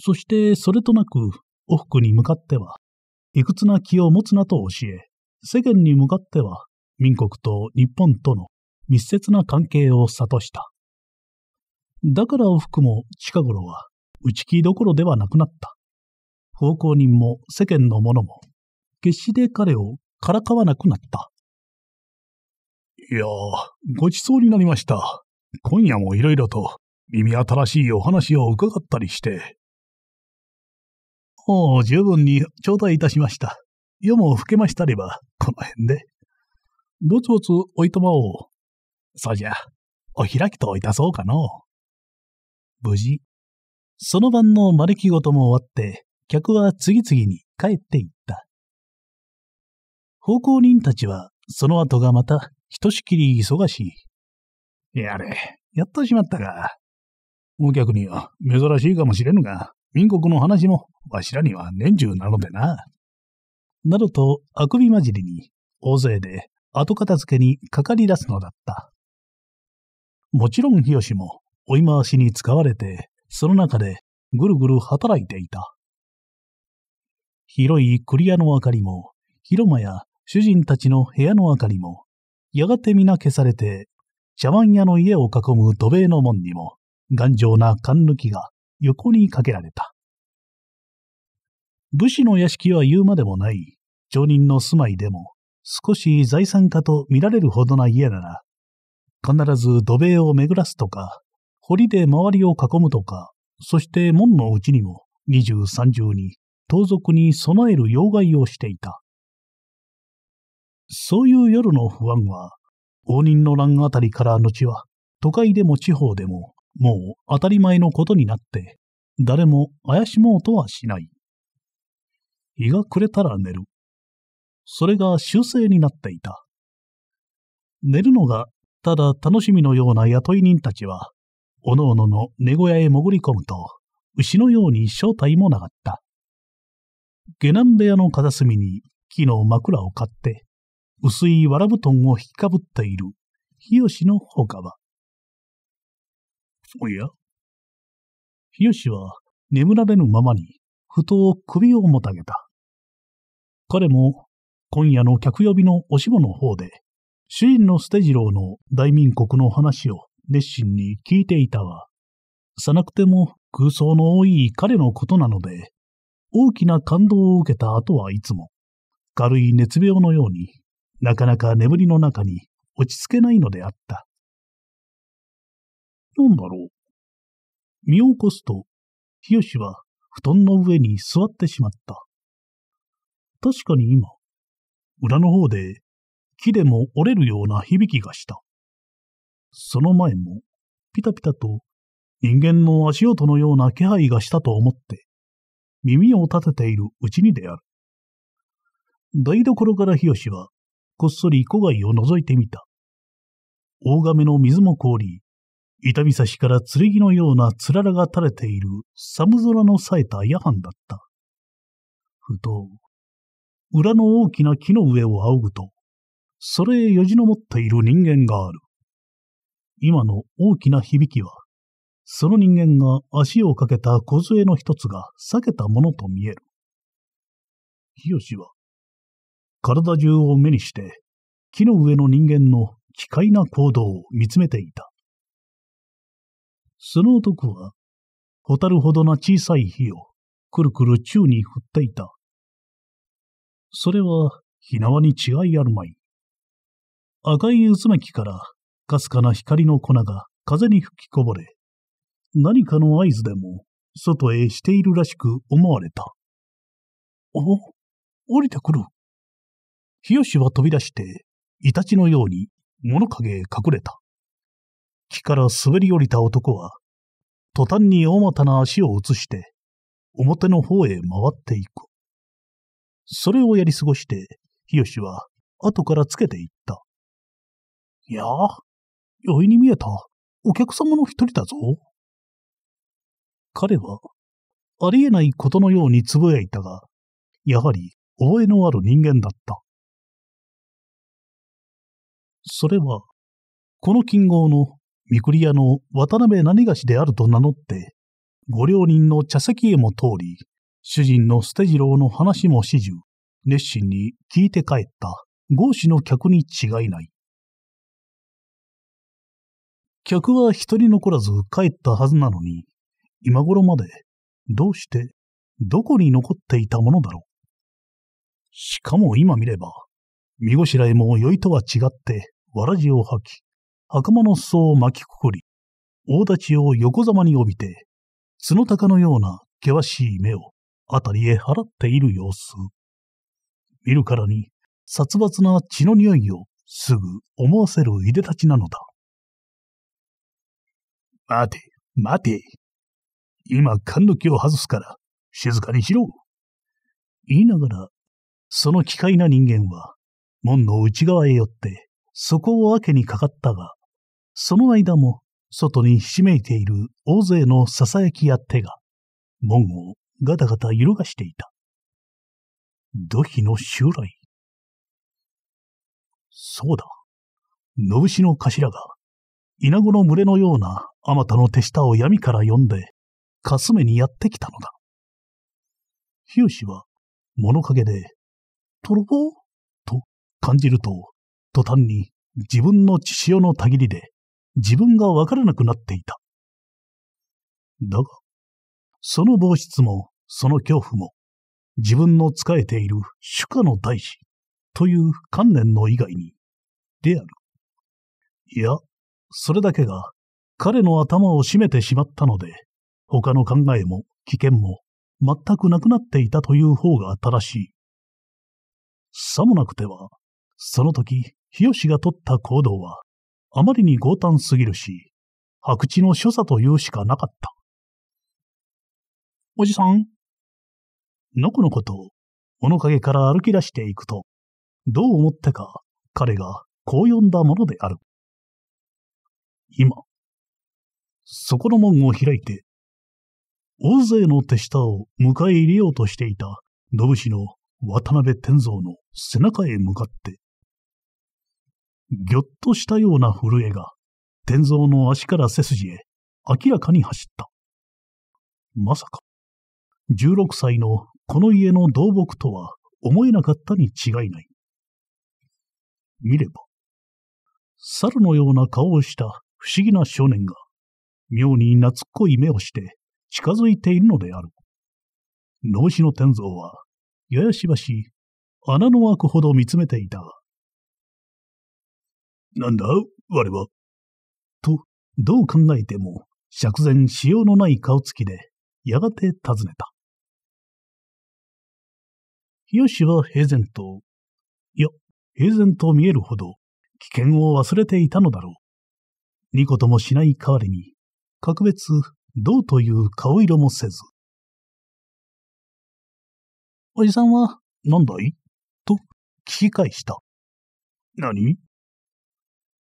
そしてそれとなく、お服に向かっては、いくつな気を持つなと教え、世間に向かっては民国と日本との密接な関係を諭した。だからお服も近頃は打ち切りどころではなくなった。奉公人も世間の者も、決して彼をからかわなくなった。いやごちそうになりました。今夜もいろいろと耳新しいお話を伺ったりして。もう十分に頂戴いたしました。夜も更けましたれば、この辺で。ぼつぼつおいとまを。そうじゃ、お開きといたそうかのう。無事。その晩の招き事も終わって、客は次々に帰っていった。奉公人たちは、その後がまた、ひとしきり忙しい。やれ、やっとしまったか。お客には珍しいかもしれぬが、民国の話もわしらには年中なのでな。などと、あくびまじりに、大勢で後片付けにかかり出すのだった。もちろん日吉も追い回しに使われて、その中でぐるぐる働いていた。広いクリアの明かりも、広間や主人たちの部屋の明かりも、やがて皆消されて、茶碗屋の家を囲む土塀の門にも、頑丈な勘抜きが横にかけられた。武士の屋敷は言うまでもない、町人の住まいでも、少し財産家と見られるほどな家なら、必ず土塀を巡らすとか、堀で周りを囲むとか、そして門のうちにも二重三重に盗賊に備える要害をしていた。そういう夜の不安は、応仁の乱あたりから後は、都会でも地方でも、もう当たり前のことになって、誰も怪しもうとはしない。日が暮れたら寝る。それが習性になっていた。寝るのが、ただ楽しみのような雇い人たちは、おのおのの寝小屋へ潜り込むと、牛のように正体もなかった。下男部屋の片隅に木の枕を買って、薄い藁布団を引きかぶっている、日吉のほかは。おや日吉は眠られぬままに、ふと首をもたげた。彼も今夜の客呼びのおしぼの方で、主人の捨て次郎の大民国の話を熱心に聞いていたわ。さなくても空想の多い彼のことなので、大きな感動を受けた後はいつも、軽い熱病のように、なかなか眠りの中に落ち着けないのであった。なんだろう。身を起こすと、日吉は布団の上に座ってしまった。確かに今、裏の方で木でも折れるような響きがした。その前も、ピタピタと人間の足音のような気配がしたと思って、耳を立てているうちにである。台所から日吉は、こっそり古貝を覗いてみた。大亀の水も凍り、痛み差しから剣のようなつららが垂れている寒空の冴えた夜半だった。ふと、裏の大きな木の上を仰ぐと、それへよじ登っている人間がある。今の大きな響きは、その人間が足をかけた小の一つが裂けたものと見える。日吉は、体中を目にして、木の上の人間の奇怪な行動を見つめていた。その男は、ホタルほどな小さい火をくるくる宙に振っていた。それは、ひなわに違いあるまい。赤い薄巻めきからかすかな光の粉が風に吹きこぼれ、何かの合図でも外へしているらしく思われた。お降りてくる。日吉は飛び出して、イタチのように物陰へ隠れた。木から滑り降りた男は、途端に大股な足を移して、表の方へ回っていく。それをやり過ごして、日吉は後からつけていった。いやあ、容易に見えた、お客様の一人だぞ。彼は、ありえないことのようにつぶやいたが、やはり覚えのある人間だった。それは、この金剛の御厨屋の渡辺何がしであると名乗って、ご両人の茶席へも通り、主人の捨次郎の話も始終、熱心に聞いて帰った豪子の客に違いない。客は一人残らず帰ったはずなのに、今頃まで、どうして、どこに残っていたものだろう。しかも今見れば、見ごしらえも酔いとは違って、わらじを吐き、袴の裾を巻きくくり、大立ちを横ざまに帯びて、角高のような険しい目をあたりへ払っている様子。見るからに、殺伐な血の匂いをすぐ思わせるいでたちなのだ。待て、待て。今、勘の木を外すから、静かにしろ。言いながら、その機械な人間は、門の内側へ寄って、そこを明けにかかったが、その間も、外にひしめいている大勢のささやきや手が、門をガタガタ揺るがしていた。土器の襲来。そうだ。のぶしの頭が、稲子の群れのような、あまたの手下を闇から呼んで、かすめにやってきたのだ。ヒヨシは、物陰で、ボーと感じると、途端に自分の血潮のたぎりで、自分がわからなくなっていた。だが、その防湿も、その恐怖も、自分の仕えている主家の大使という観念の以外に、である。いや、それだけが彼の頭を絞めてしまったので、他の考えも危険も全くなくなっていたという方が正しい。さもなくては、その時、日吉が取った行動は、あまりに強胆すぎるし、白痴の所作というしかなかった。おじさん。のこのこと、物陰から歩き出していくと、どう思ってか、彼がこう呼んだものである。今、そこの門を開いて、大勢の手下を迎え入れようとしていた、野武士の渡辺天蔵の背中へ向かって、ぎょっとしたような震えが、天蔵の足から背筋へ明らかに走った。まさか、16歳のこの家の動木とは思えなかったに違いない。見れば、猿のような顔をした不思議な少年が、妙に懐っこい目をして近づいているのである。脳死の天蔵は、ややしばし、穴の開くほど見つめていた。なんだ、我は。と、どう考えても、釈然しようのない顔つきで、やがて尋ねた。日吉は平然と、いや、平然と見えるほど、危険を忘れていたのだろう。二言ともしない代わりに、格別、どうという顔色もせず。おじさんは、なんだいと、聞き返した。何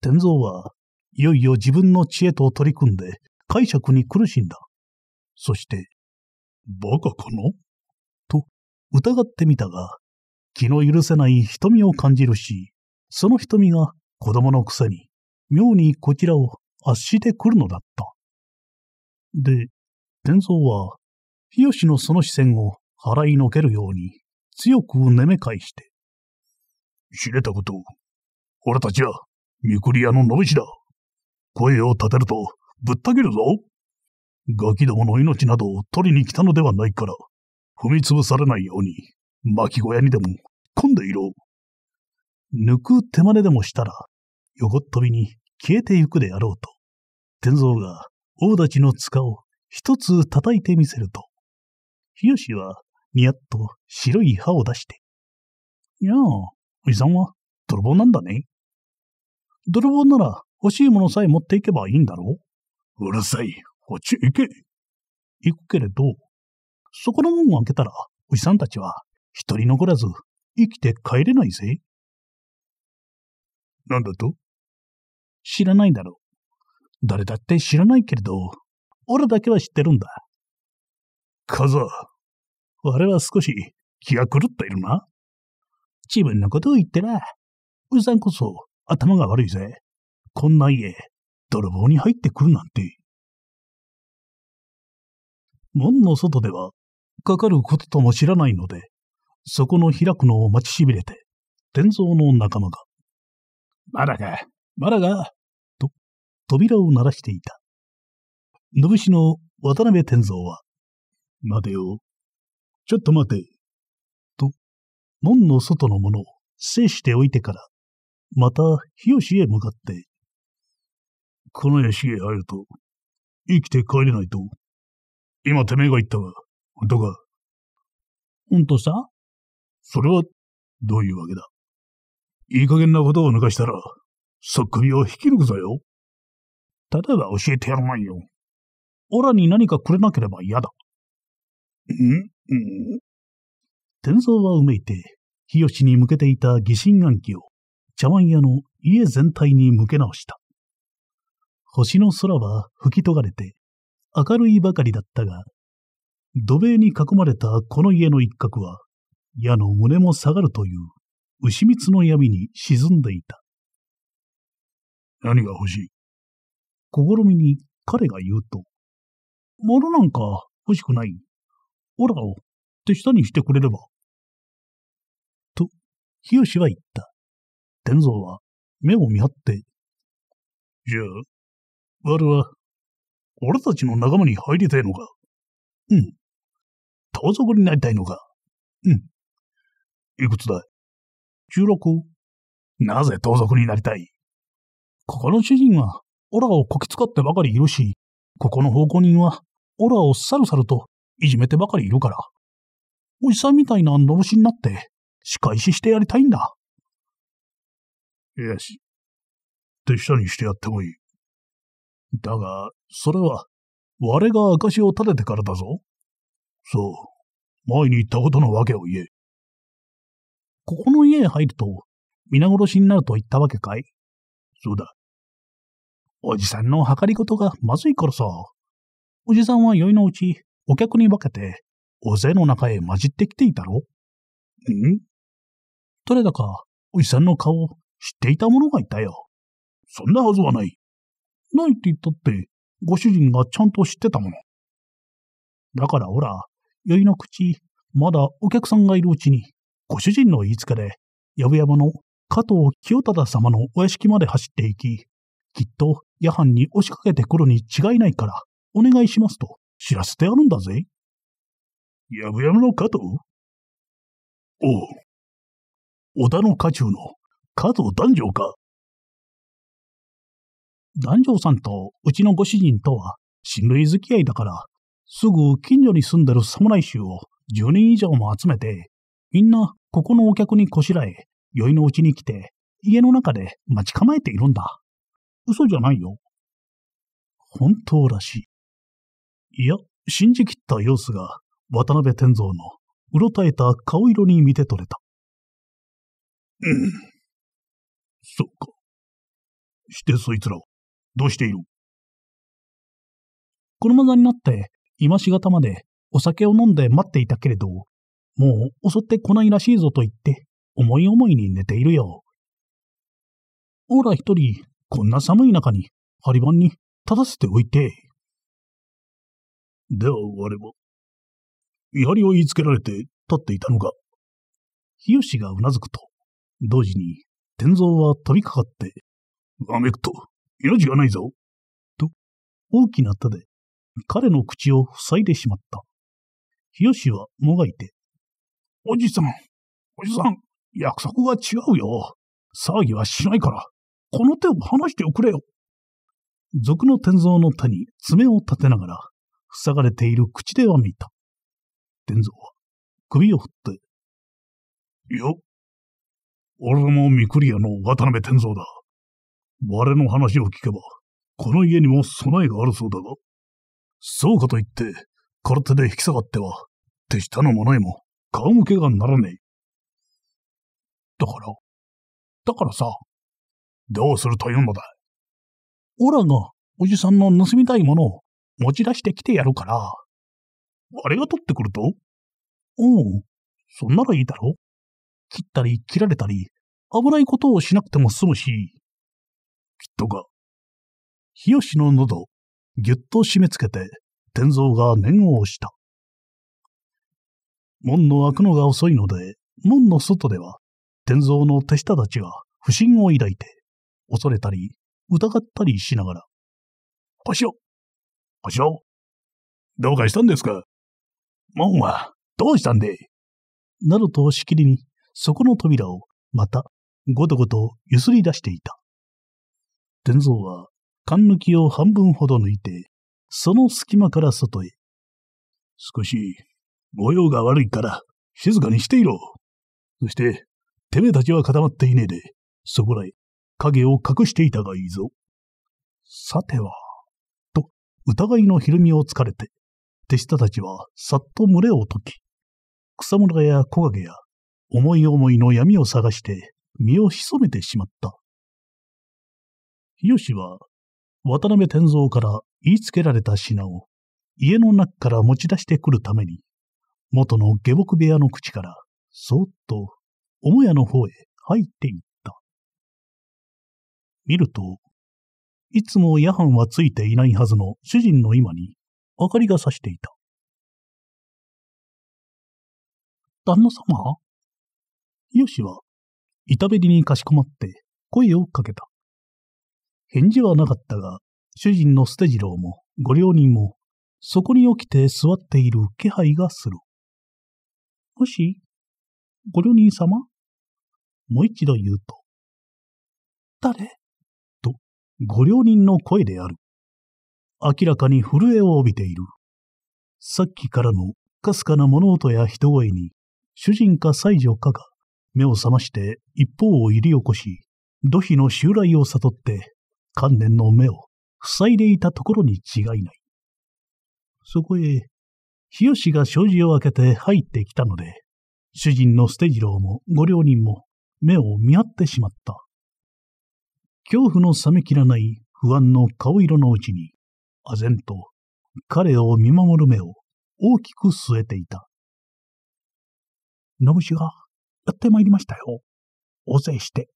天蔵は、いよいよ自分の知恵と取り組んで、解釈に苦しんだ。そして、バカかなと、疑ってみたが、気の許せない瞳を感じるし、その瞳が子供のくせに妙にこちらを圧してくるのだった。で、天蔵は、日吉のその視線を払いのけるように強くねめ返して、知れたことを、俺たちは、ミクリアの野しだ。声を立てると、ぶった切るぞ。ガキどもの命などを取りに来たのではないから、踏み潰されないように、巻き小屋にでも、込んでいろ。抜く手真似でもしたら、横っ飛びに消えてゆくであろうと、天蔵が王立ちの塚を一つ叩いてみせると、日吉はにやっと白い歯を出して、いやあ、おじさんは泥棒なんだね。泥棒なら欲しいものさえ持っていけばいいんだろううるさい、こっち行け。行くけれど、そこの門を開けたら、おじさんたちは一人残らず生きて帰れないぜ。なんだと知らないだろう。誰だって知らないけれど、俺だけは知ってるんだ。カザ俺は少し気が狂っているな。自分のことを言ってら、うさんこそ頭が悪いぜ。こんな家、泥棒に入ってくるなんて。門の外では、かかることとも知らないので、そこの開くのを待ちしびれて、天蔵の仲間が。まだか、まだか、扉を鳴らしていた。のぶしの渡辺天蔵は、待てよ。ちょっと待て。と、門の外のものを制しておいてから、また日吉へ向かって、この屋敷へ入ると、生きて帰れないと。今てめえが言ったが、本当か。本当さそれは、どういうわけだ。いい加減なことを抜かしたら、そっくりを引き抜くぞよ。ただが教えてやらないよ。オラに何かくれなければ嫌だ。ん、ん、天蔵はうめいて、日吉に向けていた疑心暗鬼を茶碗屋の家全体に向け直した。星の空は吹き飛がれて、明るいばかりだったが、土塀に囲まれたこの家の一角は、矢の胸も下がるという、牛蜜の闇に沈んでいた。何が欲しい試みに彼が言うと、物なんか欲しくない。オラを手下にしてくれれば。と、ヨシは言った。天蔵は目を見張って、じゃあ、我は、俺たちの仲間に入りたいのかうん。盗賊になりたいのかうん。いくつだ十六。なぜ盗賊になりたいここの主人はオラをこき使ってばかりいるし、ここの奉公人は、オラをさるさるといじめてばかりいるから、おじさんみたいなのろしになって、仕返ししてやりたいんだ。よし。手下にしてやってもいい。だが、それは、我が証を立ててからだぞ。そう。前に言ったことのわけを言え。ここの家へ入ると、皆殺しになると言ったわけかいそうだ。おじさんの計り事がまずいからさ。おじさんは酔いのうち、お客に化けて、大勢の中へ混じってきていたろ。んどれだか、おじさんの顔を知っていた者がいたよ。そんなはずはない。ないって言ったって、ご主人がちゃんと知ってたもの。だからおら、酔いの口、まだお客さんがいるうちに、ご主人の言いつけで、やぶやぶの加藤清忠様のお屋敷まで走っていき、きっと夜半に押しかけてくるに違いないから、お願いしますと知らせてあるんだぜ。やぶやむの加藤おう。織田の家中の加藤男女か。男女さんとうちのご主人とは親類付き合いだから、すぐ近所に住んでる侍衆を10人以上も集めて、みんなここのお客にこしらえ、宵のうちに来て、家の中で待ち構えているんだ。嘘じゃないよ。本当らしい。いや、信じきった様子が、渡辺天蔵の、うろたえた顔色に見て取れた。うん。そうか。してそいつらどうしている車座になって、今しがたまでお酒を飲んで待っていたけれど、もう襲ってこないらしいぞと言って、思い思いに寝ているよ。オーラ一人こんな寒い中に、張り板に立たせておいて。では我は、槍を言いつけられて立っていたのか。日吉がうなずくと、同時に、天蔵は飛びかかって、わめくと、命がないぞ。と、大きな手で、彼の口を塞いでしまった。日吉はもがいて、おじさん、おじさん、約束は違うよ。騒ぎはしないから。この手を離しておくれよ。賊の天蔵の手に爪を立てながら、塞がれている口では見た。天蔵は首を振って、いや、俺もミクリアの渡辺天蔵だ。我の話を聞けば、この家にも備えがあるそうだが、そうかと言って、空手で引き下がっては、手下の者へも顔向けがならねえ。だから、だからさ、どうするというのだ。オラがおじさんの盗みたいものを持ち出してきてやるから。あれが取ってくるとうん。そんならいいだろ切ったり切られたり、危ないことをしなくても済むし。きっとが。日吉の喉、ぎゅっと締め付けて、天蔵が念を押した。門の開くのが遅いので、門の外では、天蔵の手下たちが不審を抱いて、恐れたり、疑ったりしながら、頭頭どうかしたんですか門は、どうしたんでなどとしきりに、そこの扉を、また、ごとごとゆすり出していた。天蔵は、缶抜きを半分ほど抜いて、その隙間から外へ。少し、模様が悪いから、静かにしていろ。そして、てめえたちは固まっていねえで、そこらへ、影を隠していたがいいぞ。さては、と疑いのひるみをつかれて、手下たちはさっと群れを解き、草むらや木陰や思い思いの闇を探して身を潜めてしまった。日吉は渡辺天蔵から言いつけられた品を家の中から持ち出してくるために、元の下僕部屋の口からそっと母屋の方へ入っていっ見ると、いつも夜半はついていないはずの主人の今に明かりがさしていた。旦那様よしは、板べりにかしこまって声をかけた。返事はなかったが、主人の捨て次郎もご両人も、そこに起きて座っている気配がする。もし、ご両人様もう一度言うと。誰ご両人の声である。明らかに震えを帯びている。さっきからのかすかな物音や人声に、主人か妻女かが目を覚まして一方を入り起こし、土肥の襲来を悟って、観念の目を塞いでいたところに違いない。そこへ、日吉が障子を開けて入ってきたので、主人の捨て次郎もご両人も目を見張ってしまった。恐怖の冷めきらない不安の顔色のうちに、唖然と彼を見守る目を大きく据えていた。のぶしがやってまいりましたよ。お勢して。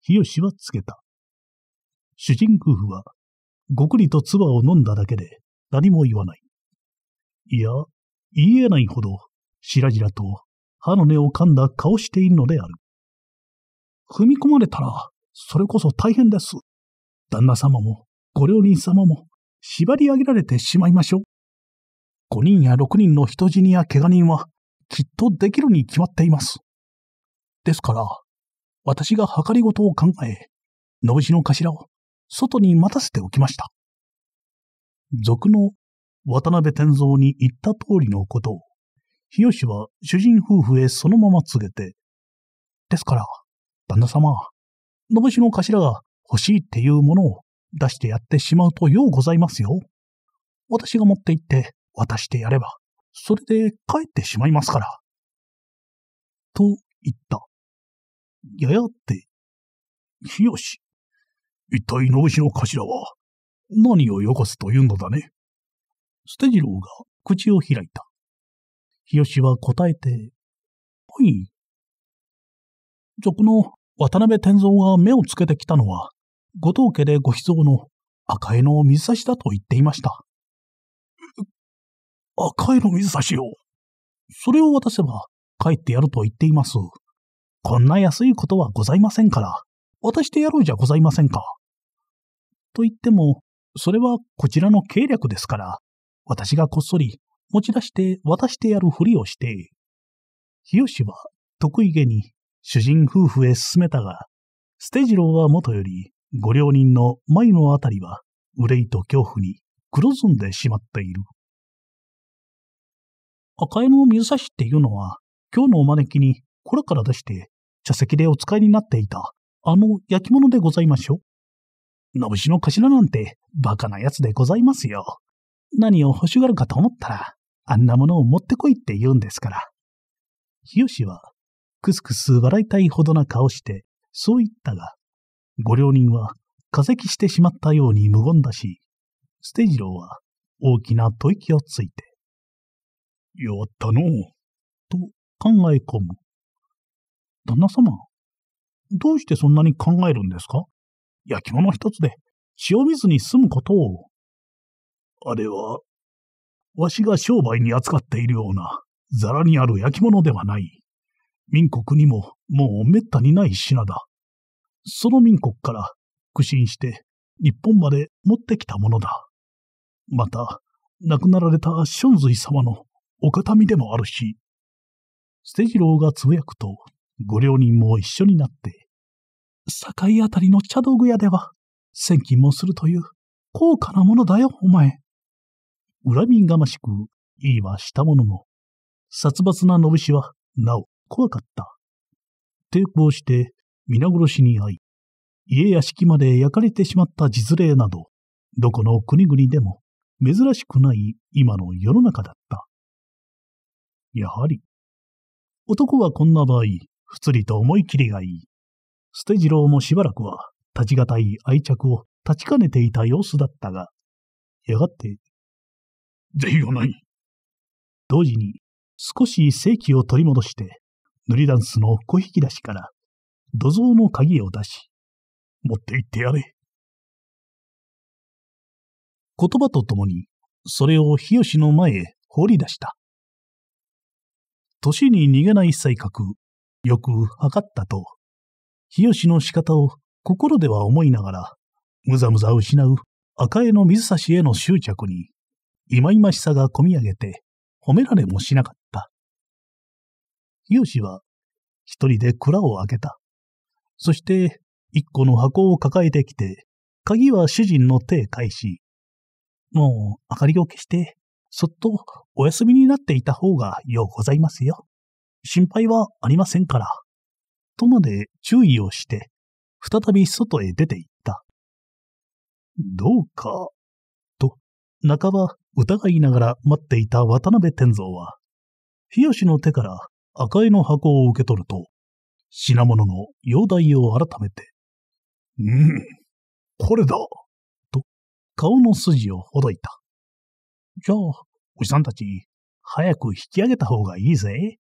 日吉はつけた。主人夫婦は、ごくりと唾を飲んだだけで何も言わない。いや、言えないほど、しらじらと歯の根を噛んだ顔しているのである。踏み込まれたら、それこそ大変です。旦那様も、ご両人様も、縛り上げられてしまいましょう。5人や6人の人死にや怪我人は、きっとできるに決まっています。ですから、私が計りごとを考え、野しの頭を外に待たせておきました。俗の渡辺天蔵に言った通りのことを、日吉は主人夫婦へそのまま告げて、ですから、旦那様、のぶしの頭が欲しいっていうものを出してやってしまうとようございますよ。私が持って行って渡してやれば、それで帰ってしまいますから。と言った。ややって、ひよし、一体のぶしの頭は何をよこすというのだね。捨て次郎が口を開いた。日吉は答えて、はい。じの、渡辺天蔵が目をつけてきたのは、後藤家でご秘蔵の赤江の水差しだと言っていました。赤江の水差しを。それを渡せば帰ってやると言っています。こんな安いことはございませんから、渡してやろうじゃございませんか。と言っても、それはこちらの計略ですから、私がこっそり持ち出して渡してやるふりをして、日吉は得意げに主人夫婦へ進めたが、捨て次郎はもとより、ご両人の前のあたりは、憂いと恐怖に黒ずんでしまっている。赤江の水差しっていうのは、今日のお招きに、これから出して、茶席でお使いになっていた、あの焼き物でございましょう。のぶしの頭なんて、バカなやつでございますよ。何を欲しがるかと思ったら、あんなものを持ってこいって言うんですから。日吉は、くすくす笑いたいほどな顔して、そう言ったが、ご両人は、化石してしまったように無言だし、ステジローは大きな吐息をついて、弱ったのう、と考え込む。旦那様、どうしてそんなに考えるんですか焼き物一つで、塩水に済むことを。あれは、わしが商売に扱っているような、ざらにある焼き物ではない。民国にももう滅多にない品だ。その民国から苦心して日本まで持ってきたものだ。また、亡くなられた春水様のお形見でもあるし。捨次郎がつぶやくと、ご両人も一緒になって、境あたりの茶道具屋では、千金もするという高価なものだよ、お前。恨みがましく、言いはしたものの、殺伐なのぶしは、なお、怖かった。抵抗して皆殺しに遭い、家屋敷まで焼かれてしまった実例など、どこの国々でも珍しくない今の世の中だった。やはり、男はこんな場合、ふつりと思い切りがいい。捨て次郎もしばらくは立ちがたい愛着を立ちかねていた様子だったが、やがて、ぜひがない。同時に少し正気を取り戻して、塗りダンスの小引き出しから、土蔵の鍵を出し、持って行ってやれ。言葉とともに、それを日吉の前へ放り出した。年に逃げない才覚、よく測ったと、日吉の仕方を心では思いながら、むざむざ失う赤江の水差しへの執着に、いまいましさがこみ上げて、褒められもしなかっ勇しは一人で蔵を開けた。そして一個の箱を抱えてきて、鍵は主人の手へ返し、もう明かりを消して、そっとお休みになっていた方がようございますよ。心配はありませんから。とまで注意をして、再び外へ出て行った。どうか、と、半ば疑いながら待っていた渡辺天蔵は、日吉の手から赤いの箱を受け取ると、品物の容体を改めて、うん、これだと、顔の筋をほどいた。じゃあ、おじさんたち、早く引き上げた方がいいぜ。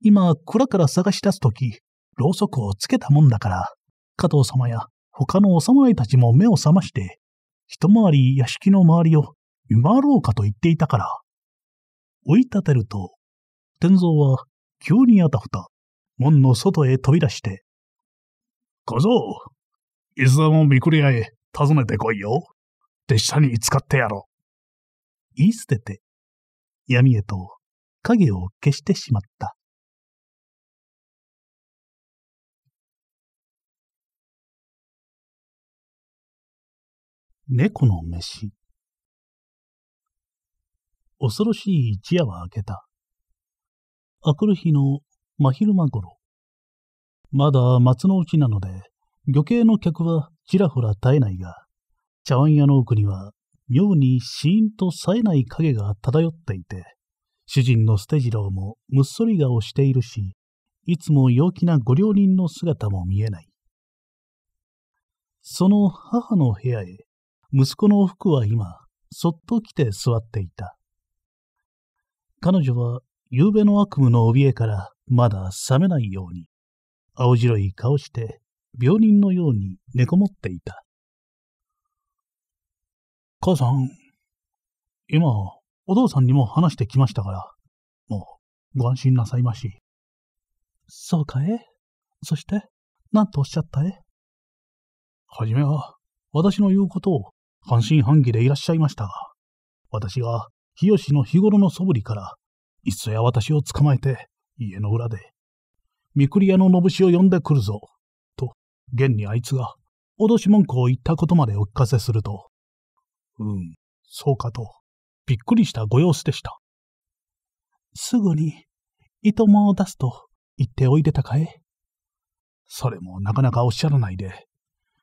今、蔵から探し出すとき、ろうそくをつけたもんだから、加藤様や他のお侍たちも目を覚まして、一回り屋敷の周りを見回ろうかと言っていたから。追い立てると、天蔵は急にあたふた、門の外へ飛び出して、小僧、でも見くり合え、訪ねてこいよ。手下に使ってやろう。言い捨てて、闇へと影を消してしまった。猫の飯恐ろしい一夜は明けた。明くる日の真昼間頃、まだ松の内なので、漁系の客はちらほら絶えないが、茶碗屋の奥には妙にシーンと冴えない影が漂っていて、主人の捨て次郎もむっそり顔をしているし、いつも陽気なご両人の姿も見えない。その母の部屋へ、息子の服は今、そっと来て座っていた。彼女は夕べの悪夢の怯えからまだ覚めないように、青白い顔して、病人のように寝こもっていた。母さん、今、お父さんにも話してきましたから、もう、ご安心なさいまし。そうかえそして、何とおっしゃったえはじめは、私の言うことを半信半疑でいらっしゃいましたが、私が、日吉の日頃の素振りから、いっそや私を捕まえて、家の裏で、御厨屋ののぶしを呼んでくるぞ、と、現にあいつが、脅し文句を言ったことまでお聞かせすると、うん、そうかと、びっくりしたご様子でした。すぐに、糸まを出すと言っておいでたかえそれもなかなかおっしゃらないで、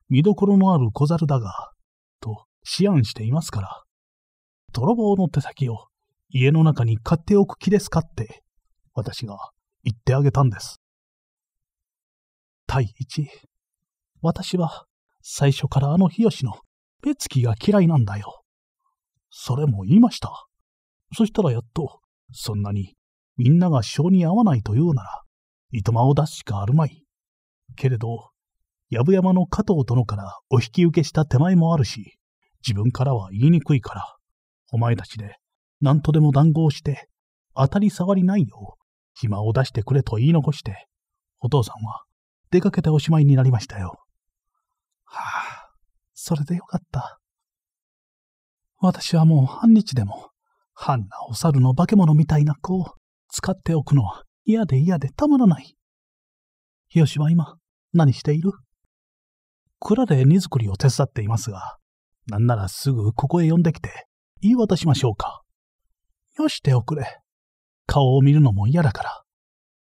見どころのある小猿だが、と思案していますから、泥棒の手先を家の中に買っておく気ですかって、私が言ってあげたんです。第一、私は最初からあの日吉の目つきが嫌いなんだよ。それも言いました。そしたらやっと、そんなにみんなが性に合わないと言うなら、とまを出すしかあるまい。けれど、やぶ山の加藤殿からお引き受けした手前もあるし、自分からは言いにくいから、お前たちで何とでも談合して、当たり障りないよう、暇を出してくれと言い残して、お父さんは出かけておしまいになりましたよ。はあ、それでよかった。私はもう半日でも、ハ半なお猿の化け物みたいな子を使っておくのは嫌で嫌でたまらない。よしは今、何している蔵で荷造りを手伝っていますが、なんならすぐここへ呼んできて、言い渡しましょうか。よしておくれ。顔を見るのも嫌だから。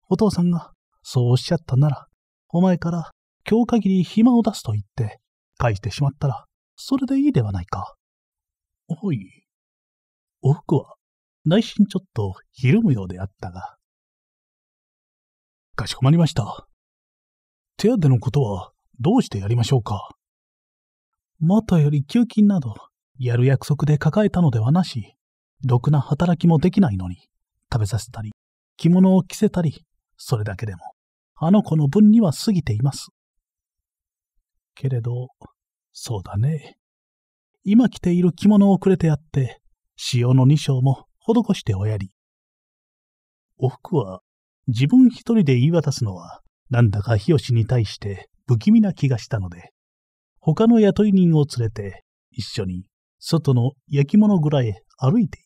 お父さんが、そうおっしゃったなら、お前から、今日限り暇を出すと言って、返してしまったら、それでいいではないか。おい。おふくは、内心ちょっとひるむようであったが。かしこまりました。手当のことは、どうしてやりましょうか。元より給金など、やる約束で抱えたのではなし、ろくな働きもできないのに、食べさせたり、着物を着せたり、それだけでも、あの子の分には過ぎています。けれど、そうだね。今着ている着物をくれてやって、潮の二章も施しておやり。お服は、自分一人で言い渡すのは、なんだか日吉に対して不気味な気がしたので、他の雇い人を連れて、一緒に外の焼き物蔵へ歩いて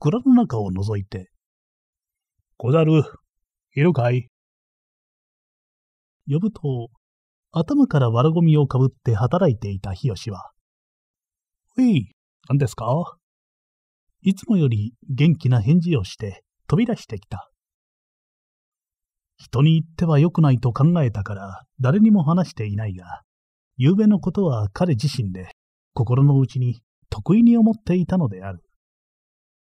蔵の中を覗いて、小猿、いるかい呼ぶと、頭から藁ゴごみをかぶって働いていた日吉は、おい、何ですかいつもより元気な返事をして飛び出してきた。人に言っては良くないと考えたから誰にも話していないが、夕べのことは彼自身で心の内に得意に思っていたのである。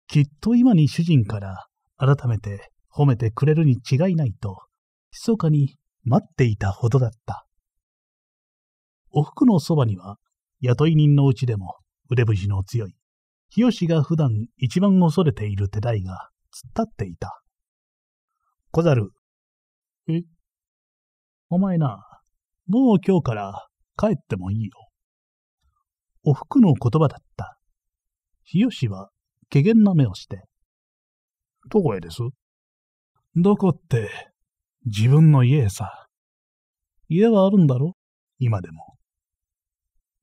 きっと今に主人から改めて褒めてくれるに違いないと、密かに待っていたほどだった。お服のそばには、雇い人のうちでも腕節の強い、日吉が普段一番恐れている手代が突っ立っていた。小猿。えお前な、もう今日から帰ってもいいよ。お服の言葉だった。日吉は怪げな目をして、どこへですどこって、自分の家へさ。家はあるんだろ今でも。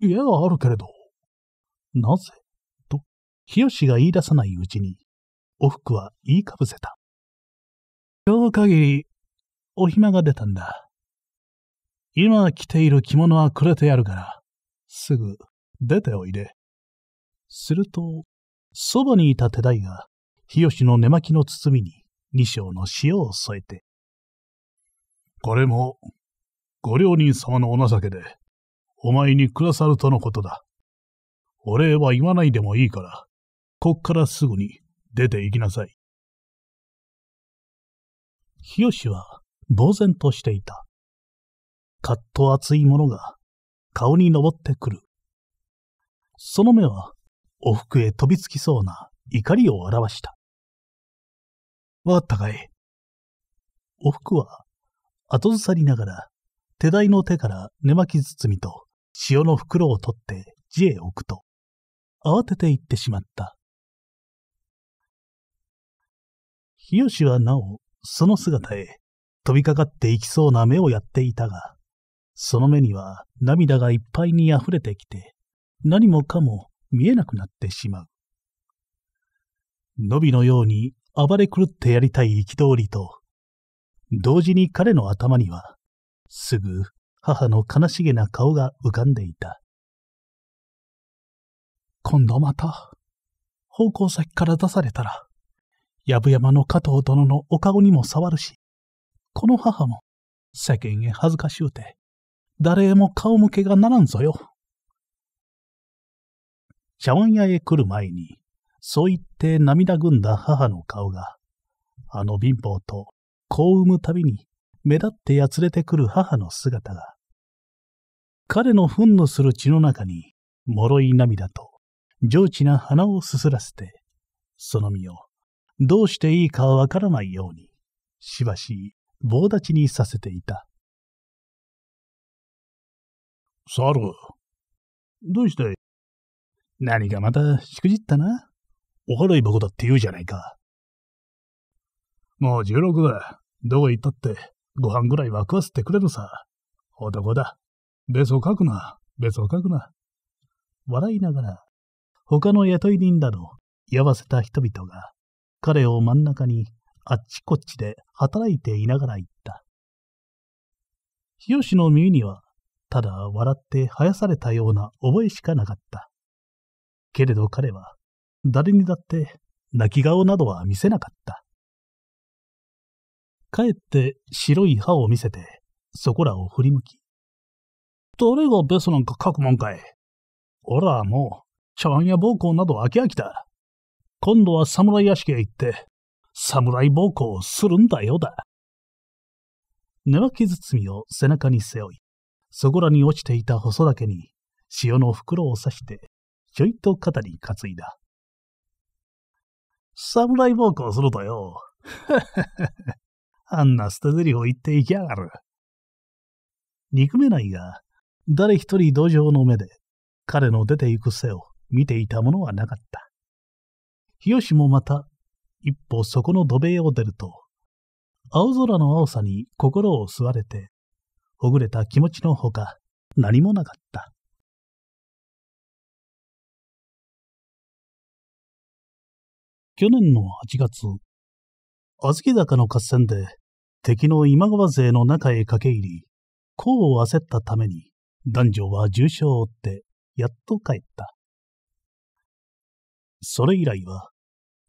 家はあるけれど、なぜと、日吉が言い出さないうちに、おふくは言いかぶせた。今日限り、お暇が出たんだ。今着ている着物はくれてやるから、すぐ出ておいで。すると、そばにいた手代が、日吉の寝巻きの包みに二升の塩を添えて。これも、ご両人様のお情けで、お前にくださるとのことだ。お礼は言わないでもいいから、こっからすぐに出て行きなさい。日吉は、呆然としていた。かっと熱いものが、顔に昇ってくる。その目は、お服へ飛びつきそうな怒りを表した。わったかい。お服は、後ずさりながら、手代の手から寝巻き包みと塩の袋を取って字へ置くと、慌てて行ってしまった。日吉はなお、その姿へ、飛びかかっていきそうな目をやっていたが、その目には涙がいっぱいに溢れてきて、何もかも見えなくなってしまう。のびのように暴れ狂ってやりたい憤りと、同時に彼の頭には、すぐ母の悲しげな顔が浮かんでいた。今度また、奉公先から出されたら、やぶやまの加藤殿のお顔にも触るし、この母も世間へ恥ずかしゅうて、誰へも顔向けがならんぞよ。茶碗屋へ来る前に、そう言って涙ぐんだ母の顔が、あの貧乏と子を産むたびに目立ってやつれてくる母の姿が、彼の憤怒する血の中に、脆い涙と上智な鼻をすすらせて、その身をどうしていいかわからないように、しばし棒立ちにさせていた。猿、どうして何かまたしくじったな。お払い箱だって言うじゃないか。もう16だ。どこ行ったって、ご飯ぐらいは食わせてくれるさ。男だ。別を書くな。別を書くな。笑いながら、他の雇い人など、居合わせた人々が、彼を真ん中に、あっちこっちで働いていながら言った。日吉の耳には、ただ笑って生やされたような覚えしかなかった。けれど彼は、誰にだって泣き顔などは見せなかった。帰って白い歯を見せて、そこらを振り向き。誰がベソなんか書くもんかい。俺はもう、茶碗や暴行など飽き飽きた。今度は侍屋敷へ行って、侍暴行をするんだよだ。寝巻き包みを背中に背負い、そこらに落ちていた細竹に、塩の袋を刺してちょいと肩に担いだ。侍暴行するとよ。あんな捨て台詞言っていきやがる。憎めないが、誰一人同情の目で、彼の出て行く背を見ていたものはなかった。日吉もまた、一歩そこの土塀を出ると、青空の青さに心を吸われて、ほぐれた気持ちのほか、何もなかった。去年の8月、小豆坂の合戦で敵の今川勢の中へ駆け入り、功を焦ったために男女は重傷を負ってやっと帰った。それ以来は、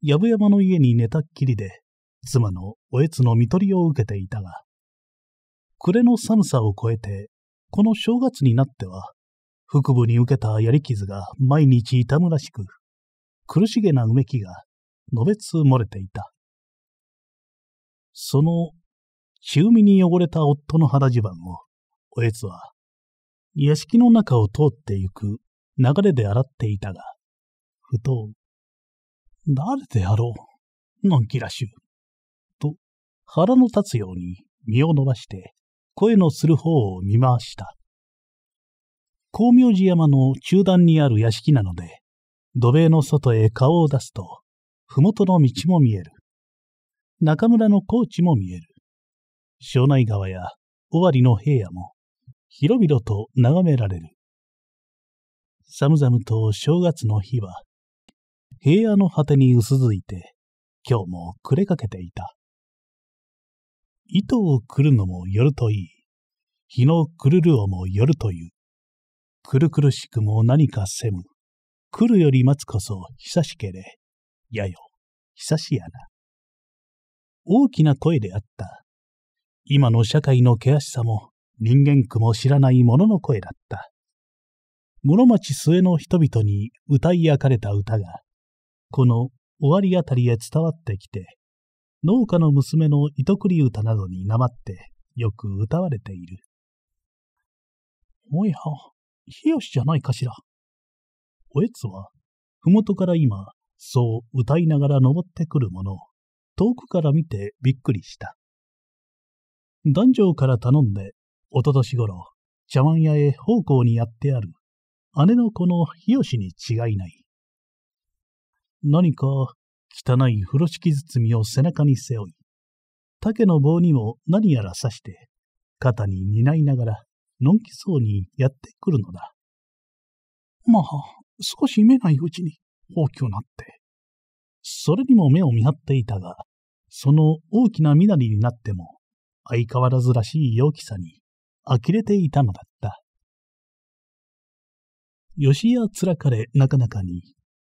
やぶ山の家に寝たっきりで、妻のおえつの見取りを受けていたが、暮れの寒さを超えて、この正月になっては、腹部に受けたやり傷が毎日痛むらしく、苦しげなうめきがのべつ漏れていた。その、中身に汚れた夫の肌地盤を、おえつは、屋敷の中を通ってゆく流れで洗っていたが、ふと、誰であろう、のんきらしゅう。と、腹の立つように身を伸ばして、声のする方を見回した。光明寺山の中段にある屋敷なので、土塀の外へ顔を出すと、麓の道も見える。中村の高地も見える。庄内川や尾張の平野も、広々と眺められる。寒々と正月の日は、平野の果てに薄づいて、今日も暮れかけていた。糸をくるのも夜といい、日のくるるをも夜という、くるくるしくも何かせむ、来るより待つこそ久しけれ、やよ。久しやな。大きな声であった。今の社会の険しさも人間苦も知らない者の声だった。室町末の人々に歌い明かれた歌が、この終わりあたりへ伝わってきて、農家の娘の糸繰り歌などになまってよく歌われている。おや、日吉じゃないかしら。おえつは、ふもとから今、そう歌いながら登ってくるものを、遠くから見てびっくりした。男女から頼んで、おととし頃、茶碗屋へ奉公にやってある、姉の子の日吉に違いない。何か汚い風呂敷包みを背中に背負い、竹の棒にも何やら刺して、肩に担いながら、のんきそうにやってくるのだ。まあ、少し目ないうちに、大きなって、それにも目を見張っていたが、その大きな身なりになっても、相変わらずらしい陽気さに、呆れていたのだった。吉やつらかれなかなかに、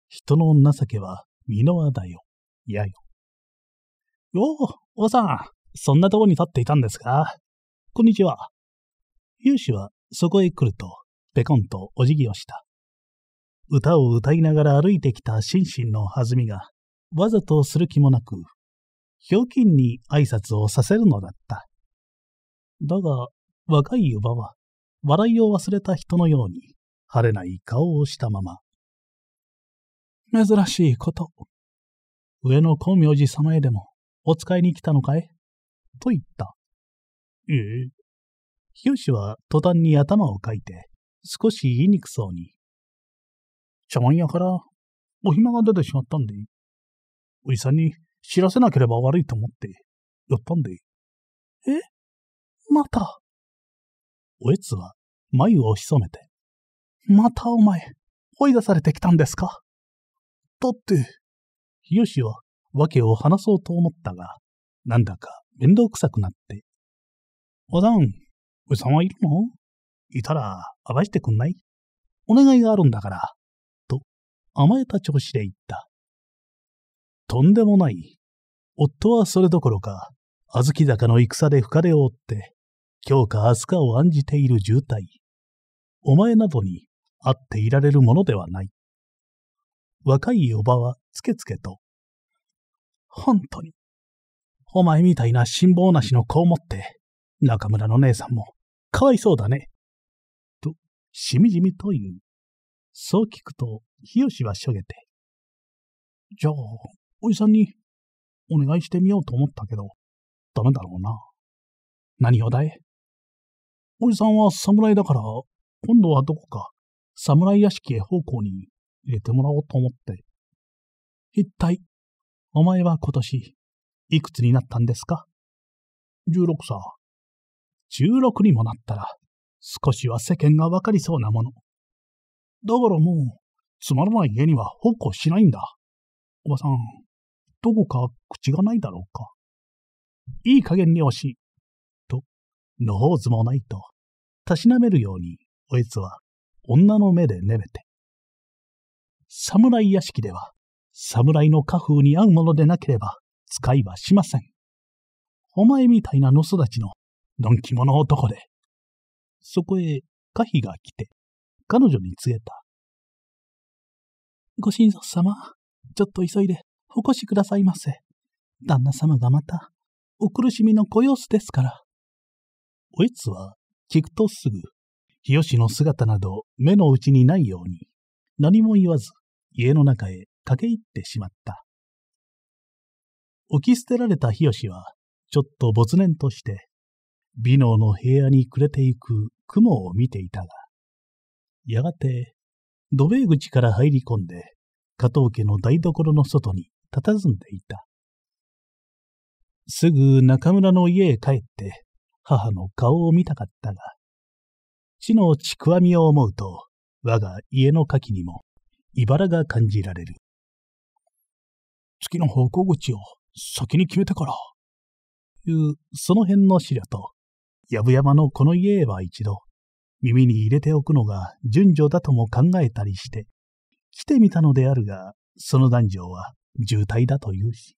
人の情けは身の輪だよ、やよ。よお、おさん、そんなとこに立っていたんですかこんにちは。勇士はそこへ来ると、ペコンとお辞儀をした。歌を歌いながら歩いてきた心身の弾みが、わざとする気もなく、ひょうきんに挨拶をさせるのだった。だが、若い湯婆は、笑いを忘れた人のように、晴れない顔をしたまま。珍しいこと。上の光明寺様へでも、お使いに来たのかいと言った。ええ。ひよしは途端に頭をかいて、少し言いにくそうに、茶碗屋からお暇が出てしまったんで、おじさんに知らせなければ悪いと思って、寄ったんで。えまたおえつは眉を潜めて。またお前、追い出されてきたんですかだって。日吉は訳を話そうと思ったが、なんだか面倒くさくなって。おだん、おじさんはいるのいたら、暴してくんないお願いがあるんだから、甘えた調子で言った。とんでもない。夫はそれどころか、小豆坂の戦で深手を追って、今日か明日かを案じている渋滞。お前などに会っていられるものではない。若いおばはつけつけと。本当に。お前みたいな辛抱なしの子を持って、中村の姉さんも、かわいそうだね。と、しみじみと言う。そう聞くと、日吉はしょげて。じゃあ、おじさんにお願いしてみようと思ったけど、ダメだろうな。何をだいおじさんは侍だから、今度はどこか侍屋敷へ奉公に入れてもらおうと思って。一体、お前は今年、いくつになったんですか ?16 さ。16にもなったら、少しは世間がわかりそうなもの。だからもう、つまらない家には奉公しないんだ。おばさん、どこか口がないだろうか。いい加減におし。と、のほうずもないと、たしなめるように、おいつは女の目でねべて。侍屋敷では、侍の家風に合うものでなければ、使いはしません。お前みたいな野育ちの、のんき者男で。そこへ、カヒが来て、彼女に告げた。ご親族様、ちょっと急いで、お越しくださいませ。旦那様がまた、お苦しみのご様子ですから。おいつは、聞くとすぐ、日吉の姿など目の内にないように、何も言わず、家の中へ駆け入ってしまった。置き捨てられた日吉は、ちょっと没念として、美濃の部屋に暮れていく雲を見ていたが、やがて土塀口から入り込んで、加藤家の台所の外に佇んでいた。すぐ中村の家へ帰って、母の顔を見たかったが、地のちくわみを思うと、我が家の牡蠣にも、茨が感じられる。月の方向口を先に決めてから、いう、その辺の資料と、やぶやまのこの家へは一度、耳に入れておくのが順序だとも考えたりして、来てみたのであるが、その男女は渋滞だというし。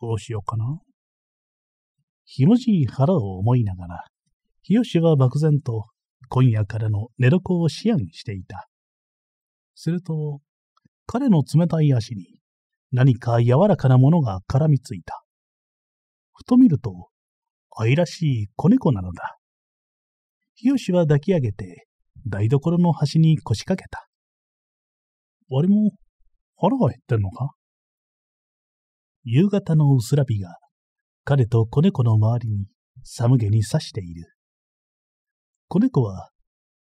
どうしようかな。ひもじい腹を思いながら、日吉は漠然と今夜からの寝床を思案していた。すると、彼の冷たい足に何か柔らかなものが絡みついた。ふと見ると、愛らしい子猫なのだ。よしは抱き上げて、台所の端に腰掛けた。あれも、腹が減ってんのか夕方の薄らびが、彼と子猫の周りに寒気に刺している。子猫は、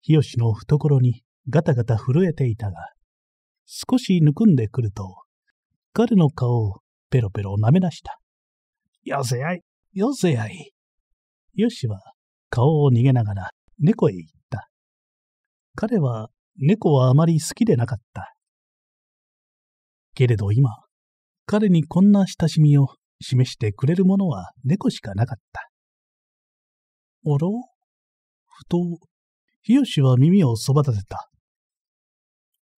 日吉の懐にガタガタ震えていたが、少しぬくんでくると、彼の顔をペロペロ舐め出した。よせやい、よせやい。よしは顔を逃げながら猫へ行った。彼は猫はあまり好きでなかった。けれど今、彼にこんな親しみを示してくれるものは猫しかなかった。おろふと、ひよしは耳をそば立てた。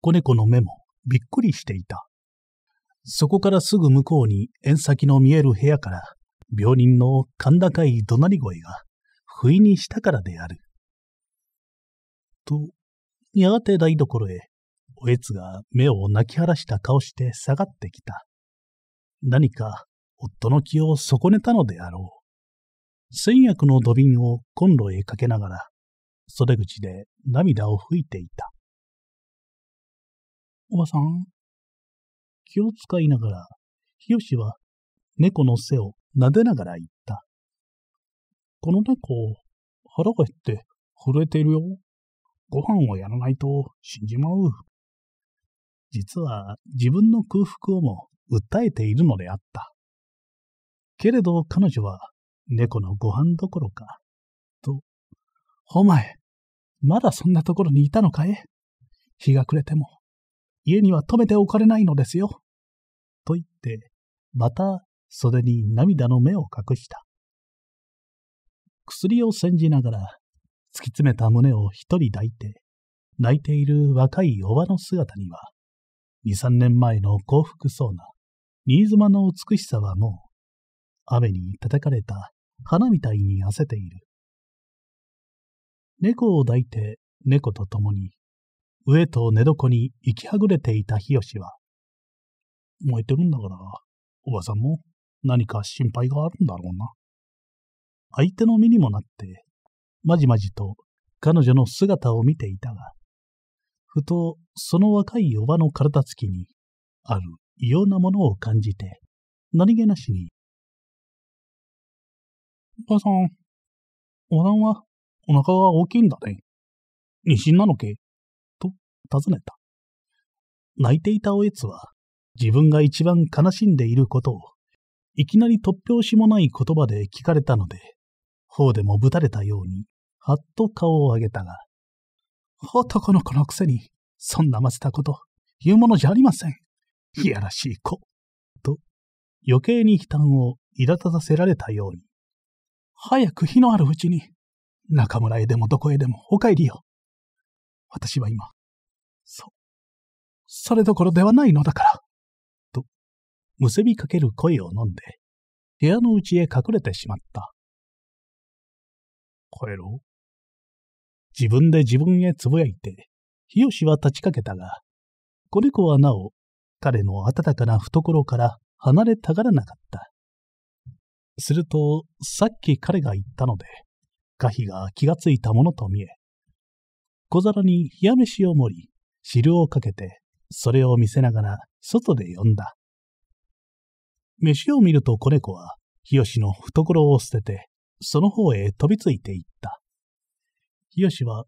子猫の目もびっくりしていた。そこからすぐ向こうに縁先の見える部屋から病人の甲高い怒鳴り声が不意にしたからである。と、やがて台所へ、おえつが目を泣き晴らした顔して下がってきた。何か夫の気を損ねたのであろう。先薬の土瓶をコンロへかけながら、袖口で涙を拭いていた。おばさん、気を使いながら、ひよしは猫の背を撫でながら言った。この猫、腹が減って震えているよ。ご飯をやらないと死んじまう。実は自分の空腹をも訴えているのであった。けれど彼女は猫のご飯どころか、と、お前、まだそんなところにいたのかえ日が暮れても、家には泊めておかれないのですよ。と言って、また袖に涙の目を隠した。薬を煎じながら突き詰めた胸を一人抱いて、泣いている若いおばの姿には、二三年前の幸福そうな、新妻の美しさはもう、雨に叩かれた花みたいに痩せている。猫を抱いて猫と共に、上と寝床に行きはぐれていた日吉は、燃えてるんだから、おばさんも何か心配があるんだろうな。相手の身にもなってまじまじと彼女の姿を見ていたが、ふとその若いおばの体つきに、ある異様なものを感じて、何気なしに、おばさん、おらんはお腹が大きいんだね。妊娠なのけと尋ねた。泣いていたおえつは、自分が一番悲しんでいることを、いきなり突拍子もない言葉で聞かれたので、方でもぶたれたようにはっと顔を上げたが、男の子のくせに、そんなませたこと、言うものじゃありません。いやらしい子。と、余計に悲嘆を苛立たせられたように。早く火のあるうちに、中村へでもどこへでもお帰りよ。私は今、そ、それどころではないのだから。と、むせびかける声を飲んで、部屋の内へ隠れてしまった。帰ろう。自分で自分へつぶやいて、日吉は立ちかけたが、子猫はなお、彼の温かな懐から離れたがらなかった。すると、さっき彼が言ったので、可否が気がついたものと見え、小皿に冷や飯を盛り、汁をかけて、それを見せながら外で呼んだ。飯を見ると子猫は、日吉の懐を捨てて、その方へ飛びついていった。ひよしは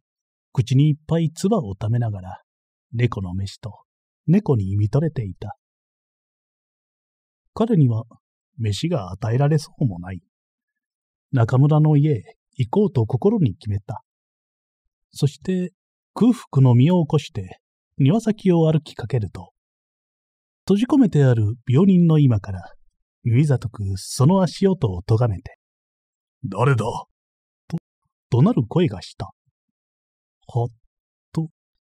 口にいっぱい唾を溜めながら、猫の飯と猫に見とれていた。彼には飯が与えられそうもない。中村の家へ行こうと心に決めた。そして空腹の身を起こして庭先を歩きかけると、閉じ込めてある病人の今から、耳ざとくその足音をとがめて、誰だ怒鳴る声がした。ほっと、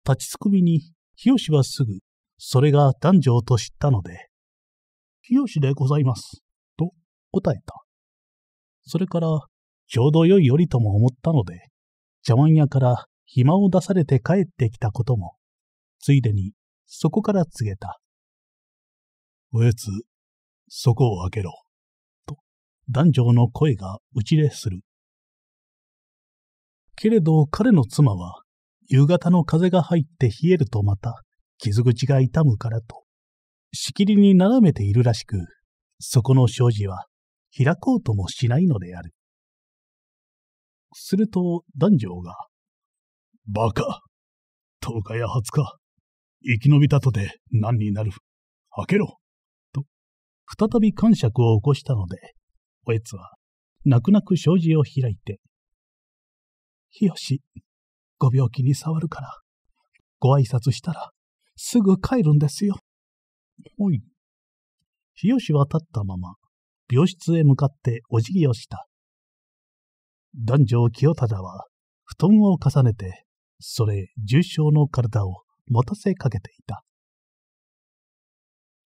立ちすくみに、吉はすぐ、それが男女と知ったので、清でございます、と答えた。それから、ちょうど良いよりとも思ったので、茶碗屋から暇を出されて帰ってきたことも、ついでに、そこから告げた。おやつ、そこを開けろ。と、男女の声が打ちれする。けれど彼の妻は、夕方の風が入って冷えるとまた、傷口が痛むからと、しきりに眺めているらしく、そこの障子は開こうともしないのである。すると男女が、バカ、10日や20日、生き延びたとて何になる、開けろ、と、再び感触を起こしたので、おえつは、泣く泣く障子を開いて、ひよし、ご病気に触るから、ご挨拶したら、すぐ帰るんですよ。おい。ひよしは立ったまま、病室へ向かってお辞儀をした。男女清忠は、布団を重ねて、それ重症の体を持たせかけていた。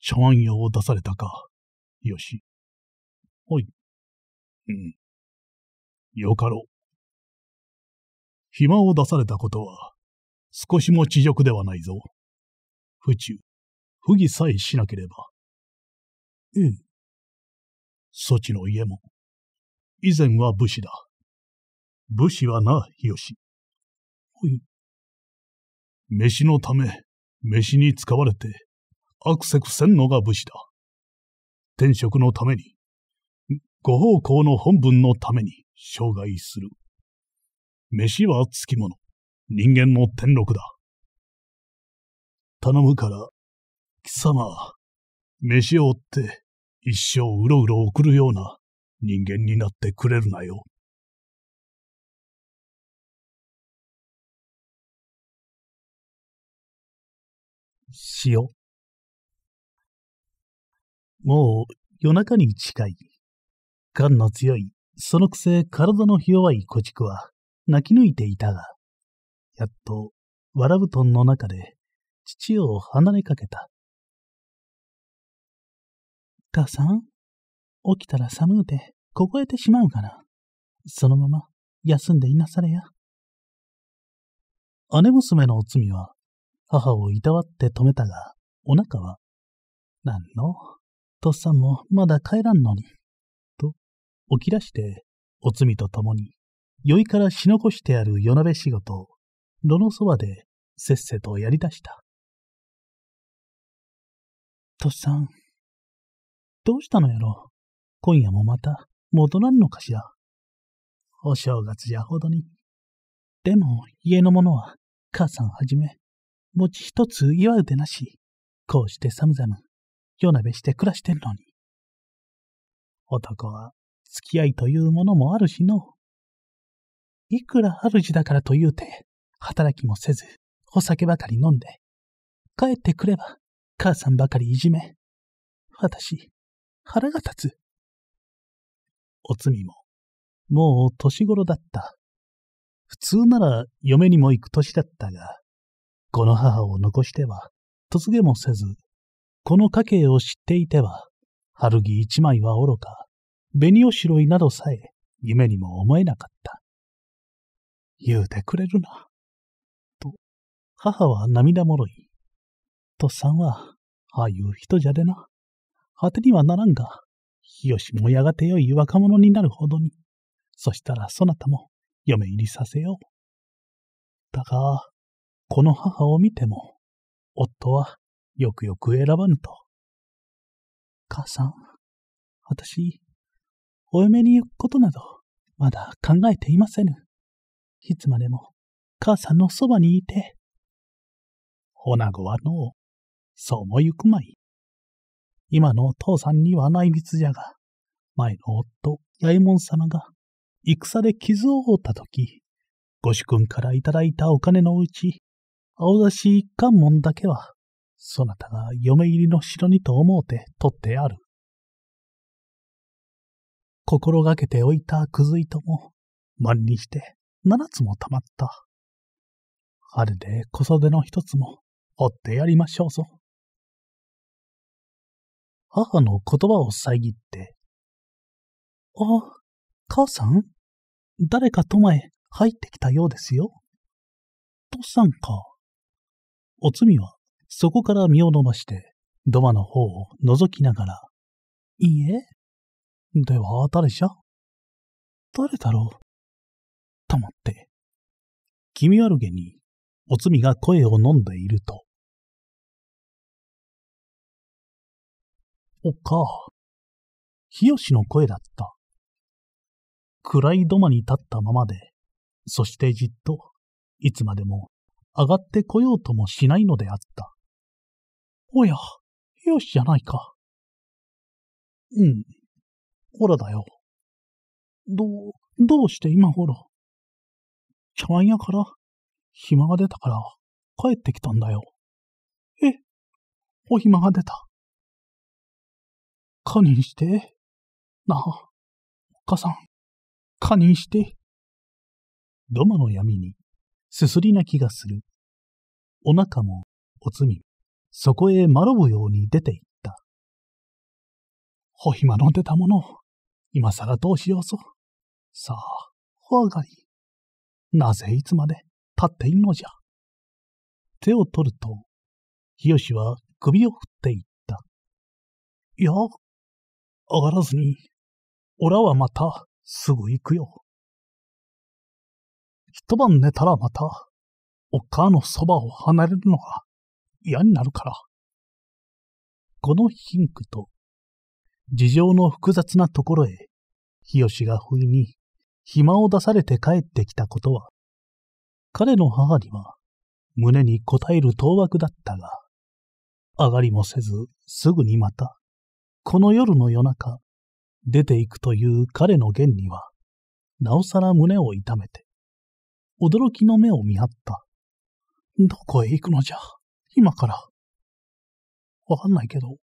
茶碗用を出されたか、よし。おい。うん。よかろう。暇を出されたことは、少しも恥辱ではないぞ。不中、不義さえしなければ。ええ。そちの家も、以前は武士だ。武士はな、よし。おい。飯のため、飯に使われて、悪せくせんのが武士だ。天職のために、ご奉公の本分のために、生涯する。飯はつきもの。人間の天禄だ。頼むから、貴様、飯を追って一生うろうろ送るような人間になってくれるなよ。塩。もう夜中に近い。感の強い、そのくせ体の弱い小くは、泣き抜いていたが、やっと、わら布団の中で、父を離れかけた。母さん、起きたら寒うて、凍えてしまうから、そのまま、休んでいなされや。姉娘のお罪は、母をいたわって止めたが、お腹は、なんの、とっさんもまだ帰らんのに、と、起き出して、おつみと共に酔いからし残してある夜鍋仕事を、炉のそばでせっせとやりだした。とっさん、どうしたのやろ今夜もまた戻らんのかしらお正月じゃほどに。でも家の者は母さんはじめ、餅一つ祝うてなし、こうして寒々、夜鍋して暮らしてんのに。男は付き合いというものもあるしの。いくら春だからというて、働きもせず、お酒ばかり飲んで、帰ってくれば、母さんばかりいじめ。私、腹が立つ。おつみも、もう年頃だった。普通なら嫁にも行く年だったが、この母を残しては、突げもせず、この家計を知っていては、春着一枚はおろか、紅おしろいなどさえ夢にも思えなかった。言うてくれるな。と、母は涙もろい。とっさんは、ああいう人じゃでな。果てにはならんが、日吉もやがて良い若者になるほどに。そしたらそなたも嫁入りさせよう。だが、この母を見ても、夫はよくよく選ばぬと。母さん、私、お嫁に行くことなど、まだ考えていませぬ。いつまでも母さんのそばにいて。女子はのう、そうもゆくまい。今のお父さんには内密じゃが、前の夫、八右衛門様が、戦で傷を負ったとき、ご主君からいただいたお金のうち、青出し一貫門だけは、そなたが嫁入りの城にと思うて取ってある。心がけておいたくずいとも、万にして、7つも溜まった。春で小袖の一つも、折ってやりましょうぞ。母の言葉を遮って、あ、母さん誰かとまへ入ってきたようですよ。とさんか。おつみは、そこから身を伸ばして、土間の方を覗きながら、いいえ。では、誰じゃ誰だろうと思って、気味悪げに、おつみが声を飲んでいると、おっか、よしの声だった。暗い土間に立ったままで、そしてじっと、いつまでも上がってこようともしないのであった。おや、よしじゃないか。うん、ほらだよ。どう、どうして今頃。茶碗屋から暇が出たから帰ってきたんだよ。え、お暇が出た。かにして。なあ、おっかさん、カニして。土間の闇に、すすり泣きがする。お腹も、おつみ、そこへまろぶように出ていった。お暇の出たもの、今さらどうしようぞ。さあ、お上がり。なぜいつまで立っていんのじゃ。手を取ると、よしは首を振っていった。いや、上がらずに、おらはまたすぐ行くよ。一晩寝たらまた、お母のそばを離れるのが嫌になるから。この貧苦と、事情の複雑なところへ、日吉が不意に暇を出されて帰ってきたことは、彼の母には胸に応える当惑だったが、上がりもせずすぐにまた、この夜の夜中、出て行くという彼の言には、なおさら胸を痛めて、驚きの目を見張った。どこへ行くのじゃ、今から。わかんないけど、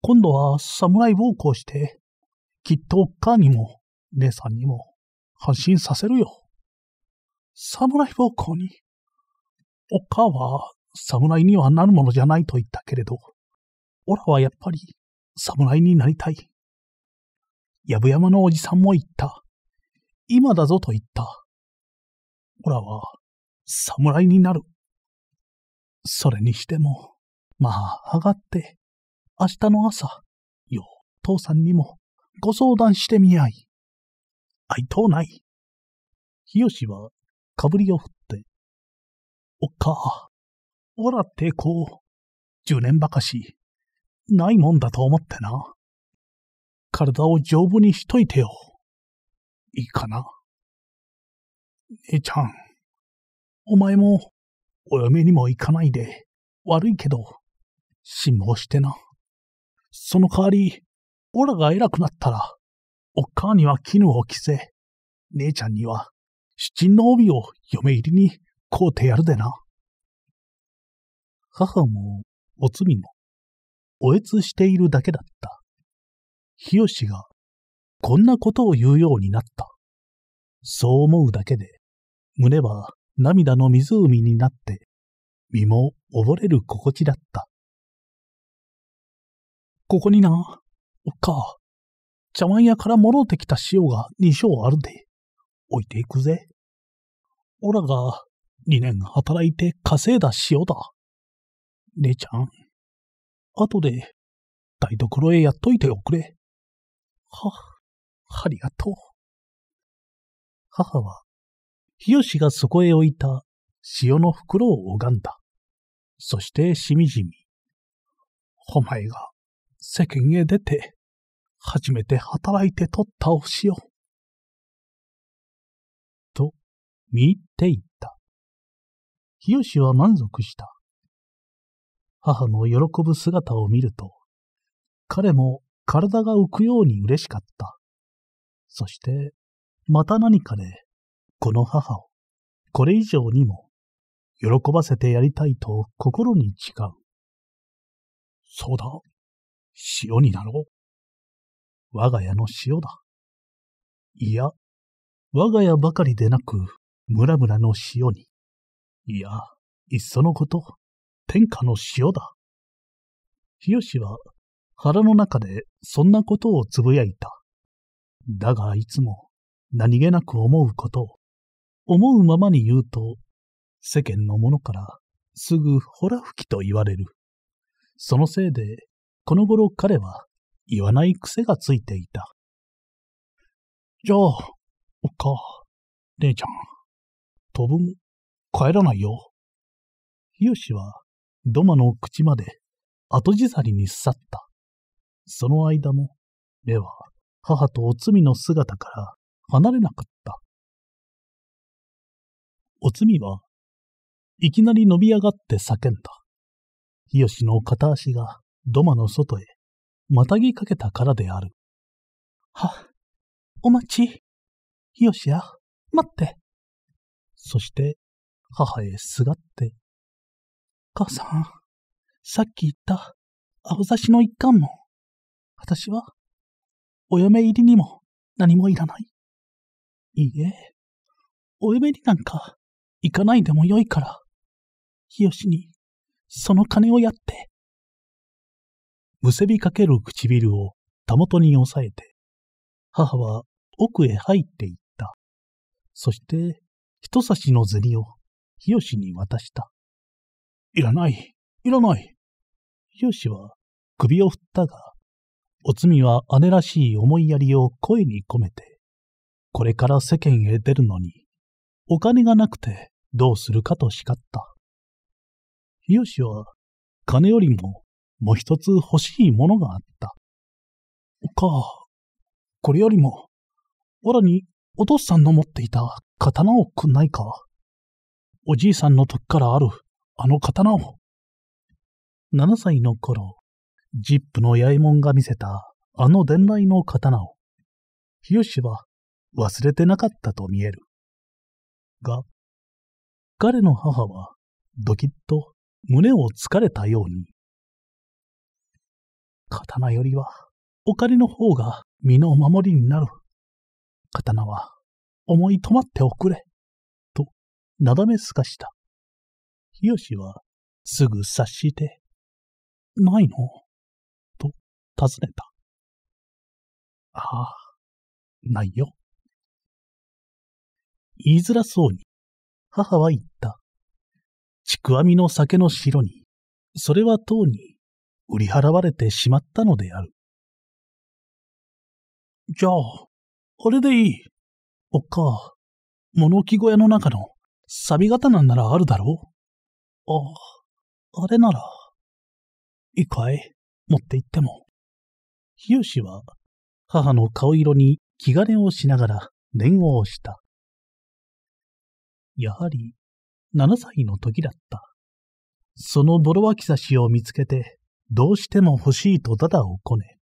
今度は侍暴行して、きっと母にも、姉さんにも、発信させるよ。侍奉公に。おかは侍にはなるものじゃないと言ったけれど、オラはやっぱり侍になりたい。やぶやまのおじさんも言った。今だぞと言った。オラは侍になる。それにしても、まあ、上がって、明日の朝、よ、父さんにもご相談してみやい。愛とない。ひよしは、かぶりを振って、おっか、おらってこう、十年ばかし、ないもんだと思ってな。体を丈夫にしといてよ。いいかな。姉ちゃん、お前も、お嫁にも行かないで、悪いけど、辛抱してな。その代わり、オラが偉くなったら、おっ母には絹を着せ、姉ちゃんには七の帯を嫁入りに買うてやるでな。母も、おつみも、おえつしているだけだった。ひよしが、こんなことを言うようになった。そう思うだけで、胸は涙の湖になって、身も溺れる心地だった。ここにな、おっか、茶碗屋からもろうてきた塩が二升あるで、置いていくぜ。おらが二年働いて稼いだ塩だ。姉ちゃん、後で台所へやっといておくれ。は、ありがとう。母は、日吉がそこへ置いた塩の袋を拝んだ。そしてしみじみ、お前が世間へ出て初めて働いて取ったお塩。と、見入っていった。日吉は満足した。母の喜ぶ姿を見ると、彼も体が浮くように嬉しかった。そして、また何かで、この母を、これ以上にも、喜ばせてやりたいと心に誓う。そうだ、塩になろう。我が家の塩だ。いや、我が家ばかりでなく、村々の塩に、いや、いっそのこと、天下の塩だ。日吉は腹の中でそんなことをつぶやいた。だがいつも何気なく思うことを、思うままに言うと、世間の者からすぐほら吹きと言われる。そのせいで、この頃彼は言わない癖がついていた。じゃあ、おっか、姉ちゃん、当分、帰らないよ。ひよしは、土間の口まで、後じさりに去った。その間も、目は、母とおつみの姿から離れなかった。おつみは、いきなり伸び上がって叫んだ。ひよしの片足が、土間の外へまたぎかけたからである。は、お待ち。よしや、待って。そして、母へすがって。母さん、さっき言った青差しの一貫も、私は、お嫁入りにも何もいらない。いいえ、お嫁になんか行かないでもよいから、よしにその金をやって結びかける唇をたもとに押さえて、母は奥へ入っていった。そして、人差しの銭を、日吉に渡した。いらない、いらない。ひよしは首を振ったが、おつみは姉らしい思いやりを声に込めて、これから世間へ出るのに、お金がなくてどうするかと叱った。よしは金よりももう一つ欲しいものがあった。か、これよりも、オらにお父さんの持っていた刀をくんないか。おじいさんの時からあるあの刀を。7歳の頃、ジップの八重門が見せたあの伝来の刀を、日吉は忘れてなかったと見える。が、彼の母はドキッと胸を疲かれたように刀よりは、お金の方が身の守りになる。刀は、思い止まっておくれ。と、なだめすかした。日吉は、すぐ察して、ないのと、尋ねた。ああ、ないよ。言いづらそうに、母は言った。ちくわみの酒の城に、それはとうに売り払われてしまったのである。じゃあ、あれでいい。おっか、物置小屋の中の錆刀なんならあるだろうああ、あれなら。いいかい持って行っても。ひよしは母の顔色に気兼ねをしながら念をした。やはり7歳の時だった。そのボロ脇差しを見つけてどうしても欲しいとダダをこね、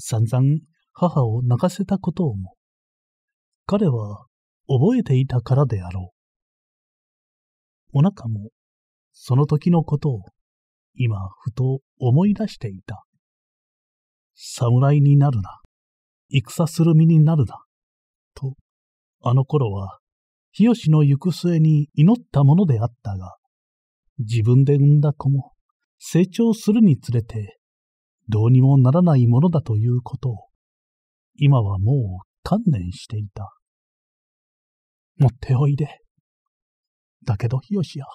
散々母を泣かせたことをも、彼は覚えていたからであろう。お腹も、その時のことを、今、ふと思い出していた。侍になるな。戦する身になるな。と、あの頃は、日吉の行く末に祈ったものであったが、自分で産んだ子も、成長するにつれて、どうにもならないものだということを、今はもう観念していた。持っておいで。だけど、ひよしや、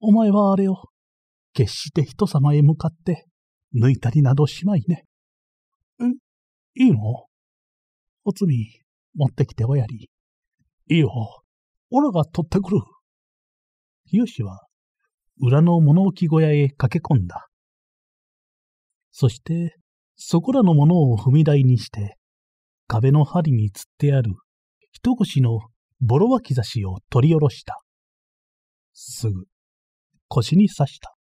お前はあれを、決して人様へ向かって、抜いたりなどしまいね。え、いいのおつみ、持ってきておやり。いいよ。オラが取ってくる。ひよしは、裏の物置小屋へ駆け込んだ。そして、そこらのものを踏み台にして、壁の針につってある一腰のボロ脇差しを取り下ろした。すぐ、腰に刺した。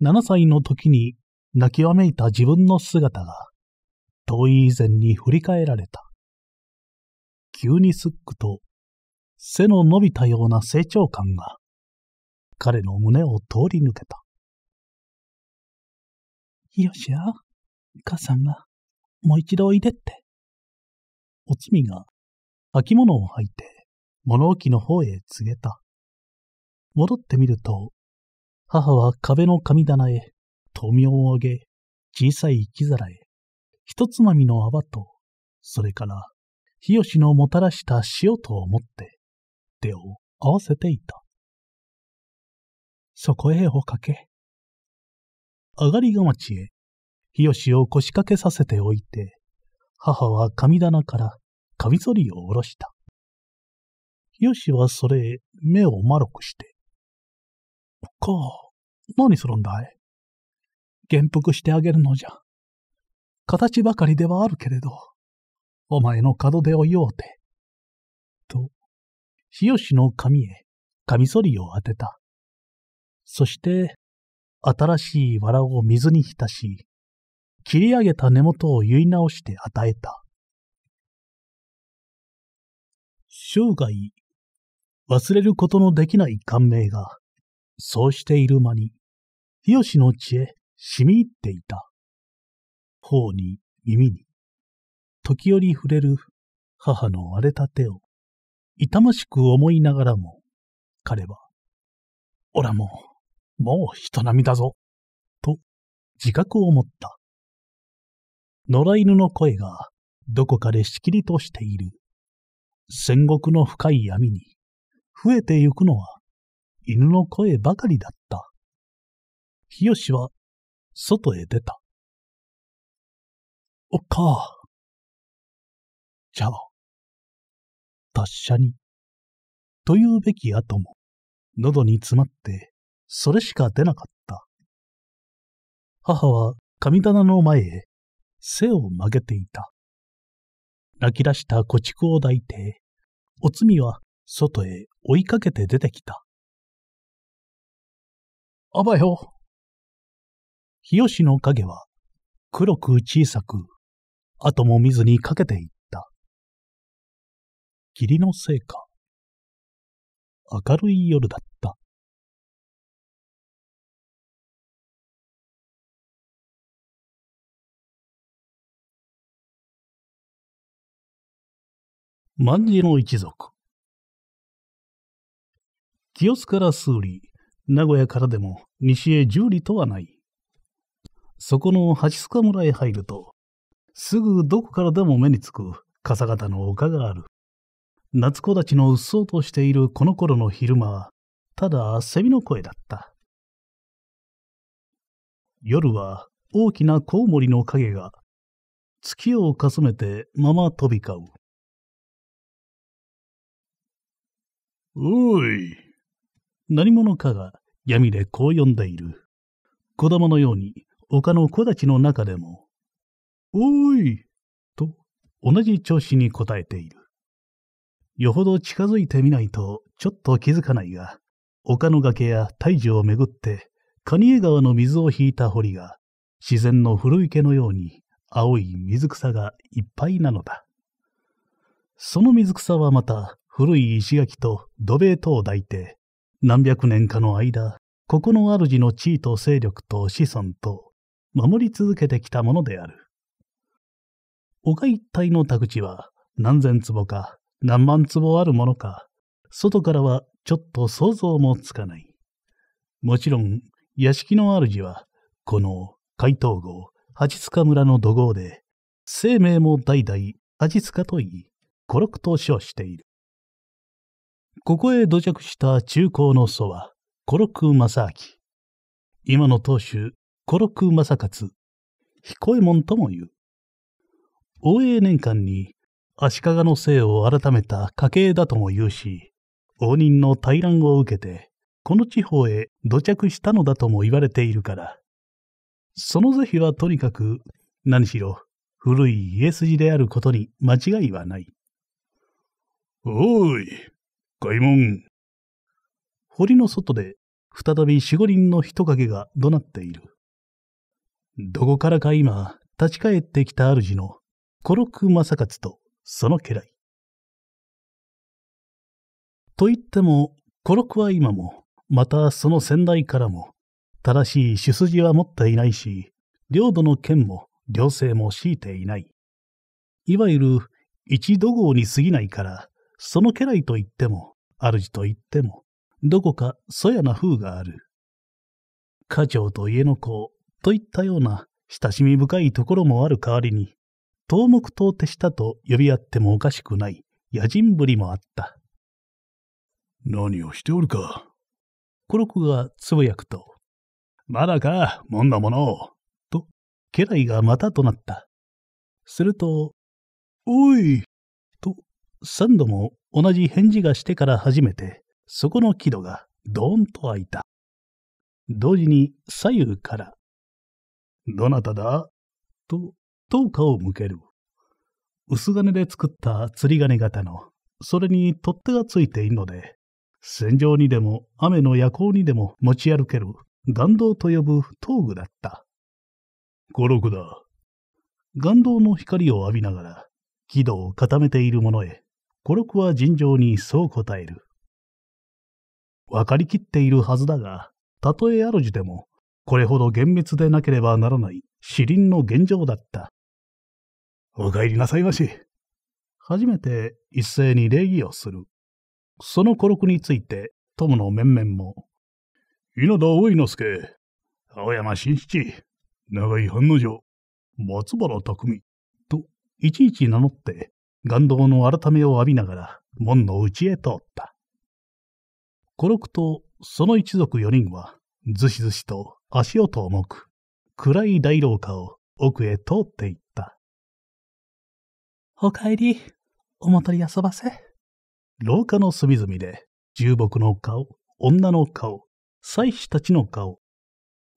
7歳の時に泣きわめいた自分の姿が、遠い以前に振り返られた。急にすっくと、背の伸びたような成長感が、彼の胸を通り抜けた。よしや、母さんが、もう一度おいでって。おつみが、履物を履いて、物置の方へ告げた。戻ってみると、母は壁の神棚へ、富をあげ、小さい生き皿へ、ひとつまみの泡と、それから、日吉のもたらした塩と思って、手を合わせていた。そこへおかけ。上がりがまちへ、日吉を腰掛けさせておいて、母は神棚からカミソリを下ろした。日吉はそれへ目を丸くして、か、何するんだい元服してあげるのじゃ。形ばかりではあるけれど、お前の門出を言おうて。と、日吉の髪へ、カミソリを当てた。そして、新しい藁を水に浸し、切り上げた根元を結い直して与えた。生涯、忘れることのできない感銘が、そうしている間に、日吉の血へ染み入っていた。頬に耳に、時折触れる母の荒れた手を、痛ましく思いながらも、彼は、おらももう人並みだぞ、と自覚を持った。野良犬の声がどこかでしきりとしている。戦国の深い闇に増えてゆくのは犬の声ばかりだった。日吉は外へ出た。おっか。じゃあ、達者に、というべき後も、喉に詰まってそれしか出なかった。母は神棚の前へ背を曲げていた。泣き出した小畜を抱いて、おつみは外へ追いかけて出てきた。あばよ。日吉の影は黒く小さく、後も見ずにかけていった。霧のせいか。明るい夜だった。万事の一族。清須から数里、名古屋からでも西へ十里とはない。そこの八須賀村へ入ると、すぐどこからでも目につく笠形の丘がある。夏子たちのうっそうとしているこの頃の昼間は、ただセミの声だった。夜は大きなコウモリの影が、月をかすめてまま飛び交う。おい。何者かが闇でこう呼んでいる。子供のように丘の木立の中でも、おいと同じ調子に答えている。よほど近づいてみないとちょっと気づかないが、丘の崖や大樹をめぐって、蟹江川の水を引いた堀が、自然の古池のように青い水草がいっぱいなのだ。その水草はまた、古い石垣と土塀とを抱いて、何百年かの間、ここの主の地位と勢力と子孫と、守り続けてきたものである。丘一帯の宅地は、何千坪か、何万坪あるものか、外からはちょっと想像もつかない。もちろん、屋敷の主は、この怪盗号、八塚村の土豪で、生命も代々、八塚といい、孤六と称している。ここへ土着した中高の祖は、コロク正明。今の当主、コロク正勝、彦右衛門とも言う。応永年間に足利の姓を改めた家系だとも言うし、応仁の対乱を受けて、この地方へ土着したのだとも言われているから、その是非はとにかく、何しろ、古い家筋であることに間違いはない。おい、開門。堀の外で、再び守護輪の人影が怒鳴っている。どこからか今、立ち返ってきた主の、孤六正勝と、その家来。と言っても、孤六は今も、またその先代からも、正しい主筋は持っていないし、領土の権も、領政も強いていない。いわゆる、一土号に過ぎないから、その家来といっても、主といっても、どこかそやな風がある。家長と家の子といったような親しみ深いところもある代わりに、東目と手下と呼び合ってもおかしくない野人ぶりもあった。何をしておるか。コロクがつぶやくと、まだか、もんなものを。と、家来がまたとなった。すると、おい、三度も同じ返事がしてから初めて、そこの木戸がドーンと開いた。同時に左右から、どなただと、灯火を向ける。薄金で作った釣り金型の、それに取っ手がついているので、戦場にでも雨の夜行にでも持ち歩ける岩道と呼ぶ灯具だった。五六だ。岩道の光を浴びながら、軌道を固めている者へコ六は尋常にそう答える。わかりきっているはずだが、たとえ主でも、これほど厳密でなければならない死林の現状だった。お帰りなさいまし。初めて一斉に礼儀をする。その孤録について、友の面々も、稲田大之助、青山新七、長井半之丞、松原匠といちいち名乗って岩道の改めを浴びながら門の内へ通った。五くとその一族四人は、ずしずしと足音を重く、暗い大廊下を奥へ通っていった。おかえり、おもとり遊ばせ。廊下の隅々で、重木の顔、女の顔、妻子たちの顔、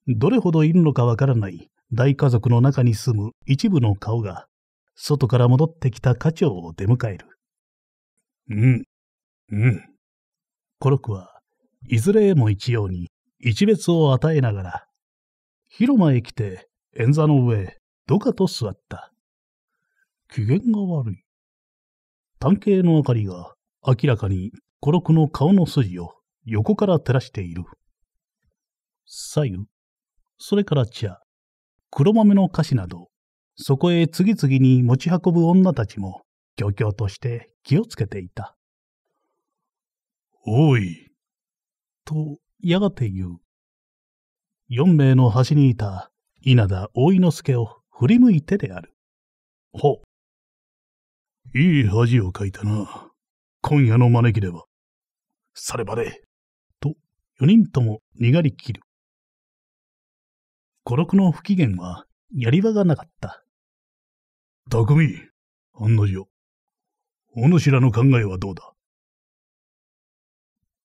どれほどいるのかわからない大家族の中に住む一部の顔が外から戻ってきた家長を出迎える。うん、うん。コロクはいずれへも一様に一別を与えながら、広間へ来て円座の上、どかと座った。機嫌が悪い。探偵の明かりが明らかにコロクの顔の筋を横から照らしている。左右、それから茶、黒豆の菓子などそこへ次々に持ち運ぶ女たちも、漁協として気をつけていた。おい。と、やがて言う。四名の端にいた稲田大井之助を振り向いてである。ほ。いい恥をかいたな。今夜の招きでは。さればれ。と、四人とも逃がりきる。孤独の不機嫌はやり場がなかった。匠、案の定、お主らの考えはどうだ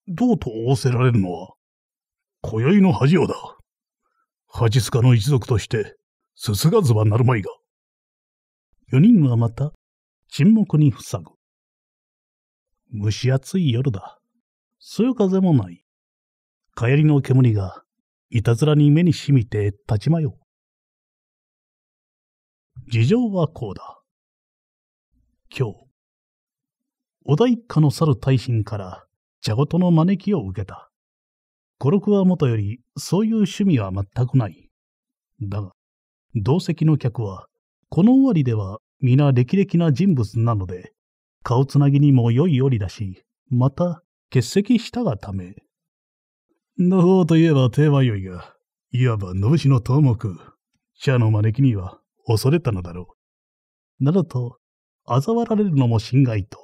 どうと仰せられるのは、今宵の恥をだ。八塚の一族として、すすがずはなるまいが。四人はまた、沈黙に塞ぐ。蒸し暑い夜だ。そよ風もない。帰りの煙が、いたずらに目にしみて立ちまよう。事情はこうだ。今日、お代一家の去る大臣から茶事の招きを受けた。五六はもとよりそういう趣味は全くない。だが、同席の客は、この終わりでは皆歴々な人物なので、顔つなぎにも良い折だし、また欠席したがため。の方といえば手は良いが、いわばのぶしの頭目。茶の招きには恐れたのだろう。などと、嘲笑われるのも心外と、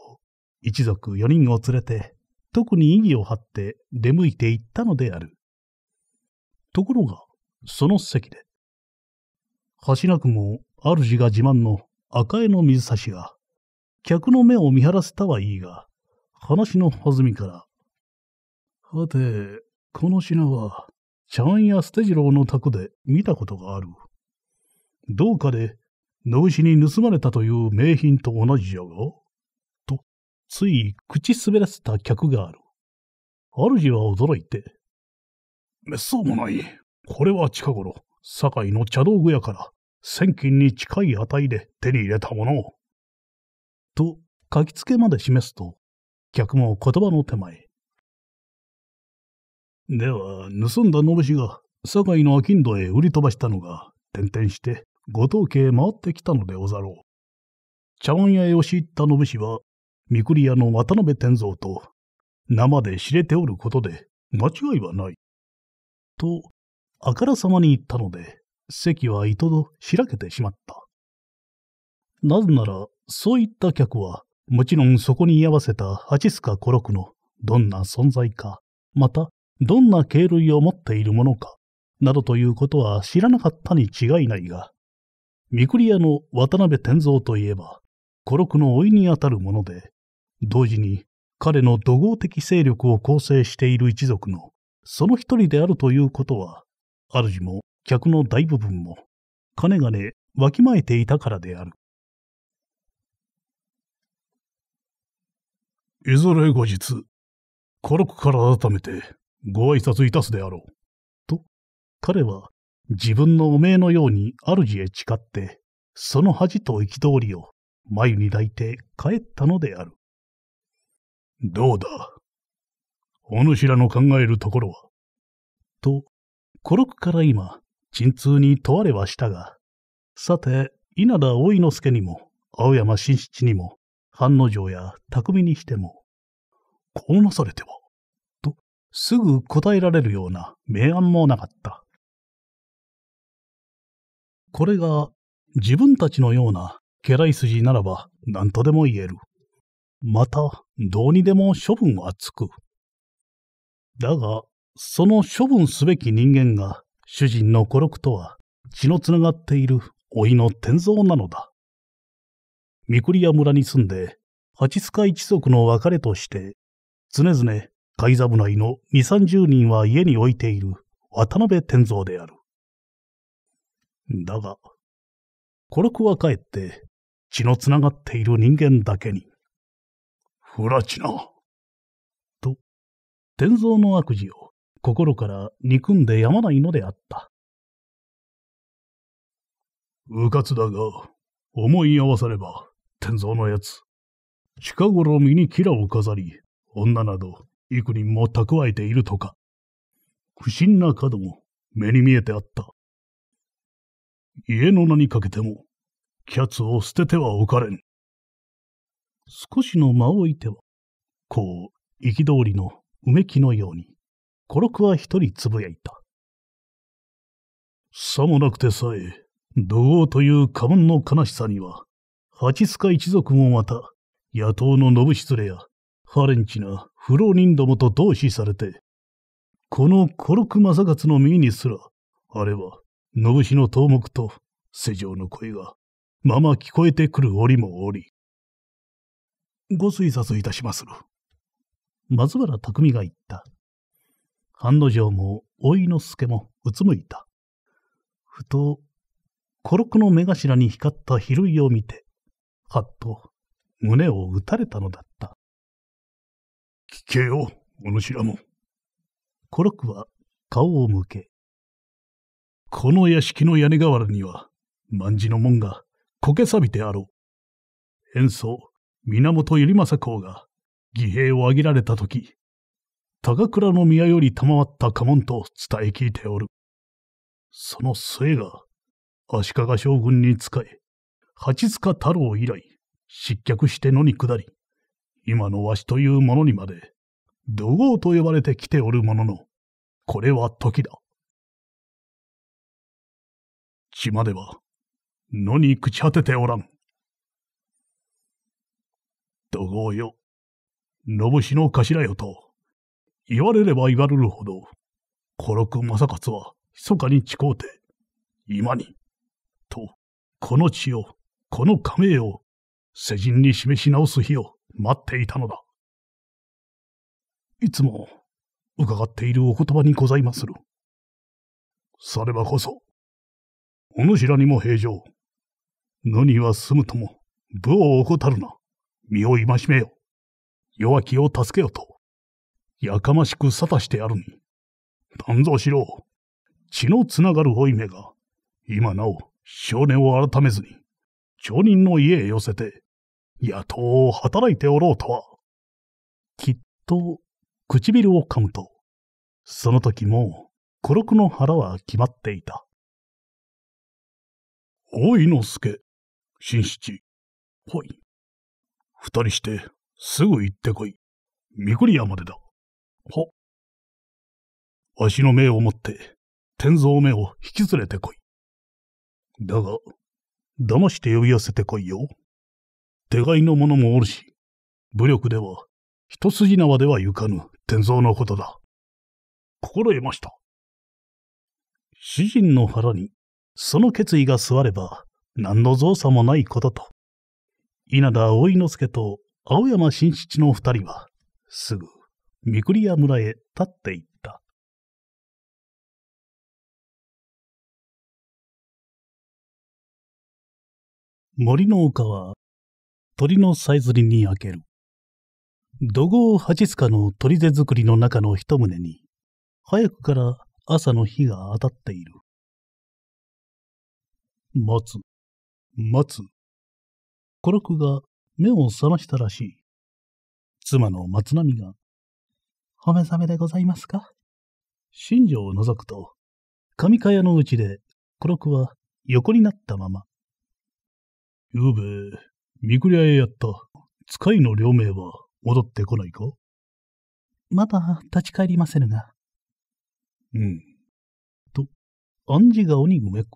一族4人を連れて、特に意義を張って出向いていったのである。ところが、その席で、橋なくも主が自慢の赤江の水差しが、客の目を見張らせたはいいが、話の弾みから、はて、この品は、ちゃんや捨て次郎の宅で見たことがある。どうかで、脳死に盗まれたという名品と同じじゃが、と、つい口滑らせた客がある。主は驚いて、めっそうもない。これは近頃、堺の茶道具屋から、千金に近い値で手に入れたものを。と、書きつけまで示すと、客も言葉の手前。では、盗んだのぶしが、堺の商人へ売り飛ばしたのが、転々して、ご当家へ回ってきたのでござろう。茶碗屋へ押し入った信氏は、御栗屋の渡辺天蔵と、生で知れておることで間違いはない。と、あからさまに言ったので、席はいとどしらけてしまった。なぜなら、そういった客は、もちろんそこに居合わせた八須賀五六のどんな存在か、またどんな経類を持っているものか、などということは知らなかったに違いないが、御栗屋の渡辺天蔵といえば、孤六の老いにあたるもので、同時に彼の怒号的勢力を構成している一族のその一人であるということは、主も客の大部分も、かねがねわきまえていたからである。いずれ後日、孤独から改めてご挨拶いたすであろう。と、彼は自分のおめえのように主へ誓って、その恥と憤りを眉に抱いて帰ったのである。どうだお主らの考えるところは。と、孤六から今、鎮痛に問われはしたが、さて、稲田大井之助にも、青山新七にも、半之丞や匠にしても、こうなされては、と、すぐ答えられるような明暗もなかった。これが自分たちのような家来筋ならば何とでも言える。また、どうにでも処分はつく。だが、その処分すべき人間が主人の孤独とは血のつながっている老いの天蔵なのだ。御栗屋村に住んで、八塚一族の別れとして、常々、海侍の二三十人は家に置いている渡辺天蔵である。だが、コロクはかえって、血のつながっている人間だけに、フラチナと、天蔵の悪事を心から憎んでやまないのであった。うかつだが、思い合わされば、天蔵のやつ、近頃身にキラを飾り、女など幾人も蓄えているとか、不審な角も目に見えてあった。家の名にかけても、キャツを捨ててはおかれん。少しの間を置いては、こう、憤りのうめきのように、コロクは一人つぶやいた。さもなくてさえ、怒号という家紋の悲しさには、八塚一族もまた、野党の信失れや、ハレンチな不老人どもと同志されて、このコロク正勝の身にすら、あれは信日の頭目と世情の声が、まま聞こえてくる折も折。ご推察いたしまする。松原匠が言った。半の丞も、おいの助も、うつむいた。ふと、孤六の目頭に光った比類を見て、はっと、胸を打たれたのだった。聞けよ、お主らも。孤六は、顔を向け、この屋敷の屋根瓦には、万事の門がこけ錆びてあろう。演奏、源頼政公が義兵を挙げられたとき、高倉の宮より賜った家紋と伝え聞いておる。その末が、足利将軍に仕え、八塚太郎以来、失脚して野に下り、今のわしというものにまで、土豪と呼ばれてきておるものの、これは時だ。までは、野に朽ち果てておらん。土豪よ、信氏の頭よと、言われれば言われるほど、小六正勝は、密かに誓うて、今に、と、この地を、この仮名を、世人に示し直す日を待っていたのだ。いつも、伺っているお言葉にございまする。それはこそ、お主らにも平常。何は済むとも、武を怠るな。身を戒めよ。弱きを助けよと。やかましく沙汰してあるに。断蔵しろ。血のつながる老い目が、今なお少年を改めずに、町人の家へ寄せて、野党を働いておろうとは。きっと、唇を噛むと、その時もう、孤独の腹は決まっていた。大井之助、新七、ほい。二人して、すぐ行ってこい。三栗屋までだ。ほ。わしの命をもって、天蔵目を引き連れてこい。だが、騙して呼び寄せてこいよ。手飼いの者もおるし、武力では、一筋縄では行かぬ天蔵のことだ。心得ました。主人の腹にその決意が座われば、何の造作もないことと。稲田葵之助と青山新七の二人は、すぐ、御厨村へ立っていった。森の丘は、鳥のさえずりに明ける。土豪八塚の鳥砦作りの中の一棟に、早くから朝の日が当たっている。待つ、待つ。コロクが目を覚ましたらしい。妻の松波が、お目覚めでございますか新庄を覗くと、神蚊のうちで、コロクは横になったまま。ゆうべ、見くりゃえやった。使いの両名は戻ってこないかまだ立ち返りませぬが。うん。と、暗示顔に埋め込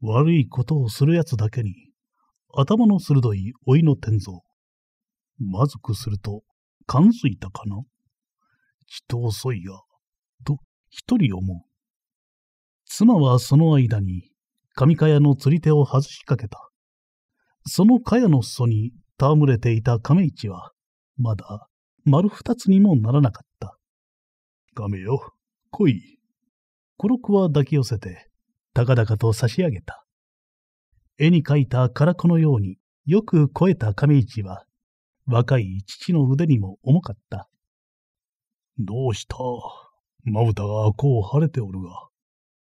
悪いことをする奴だけに、頭の鋭い老いの天蔵。まずくすると、感づいたかな人遅いや、と一人思う。妻はその間に、神かやの釣り手を外しかけた。そのかやの裾に戯れていた亀市は、まだ丸二つにもならなかった。亀よ、来い。コロクは抱き寄せて、高々と差し上げた。絵に描いたらこのようによく肥えた亀市は、若い父の腕にも重かった。どうしたまぶたがこう腫れておるが。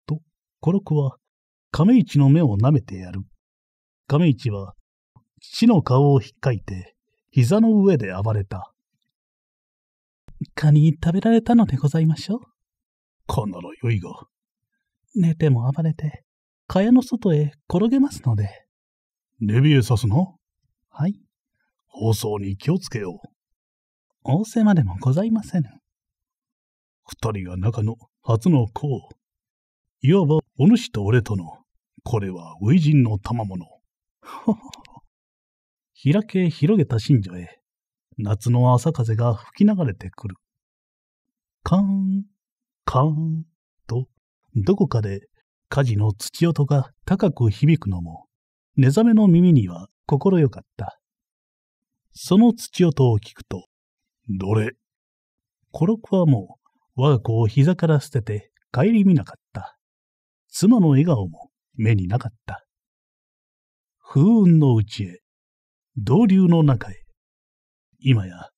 と、コロ子は、亀市の目を舐めてやる。亀市は、父の顔をひっかいて、膝の上で暴れた。カニ食べられたのでございましょう。かならよいが、寝ても暴れて、蚊帳の外へ転げますので。レビューさすのはい。放送に気をつけよう。仰せまでもございませぬ。二人が中の初の子いわばお主と俺との、これは初陣の賜物。ほほ開け広げた神女へ、夏の朝風が吹き流れてくる。カーン、カーン。どこかで火事の土音が高く響くのも、寝覚めの耳には心よかった。その土音を聞くと、どれコロクはもう我が子を膝から捨てて帰り見なかった。妻の笑顔も目になかった。風雲のうちへ、同流の中へ、今や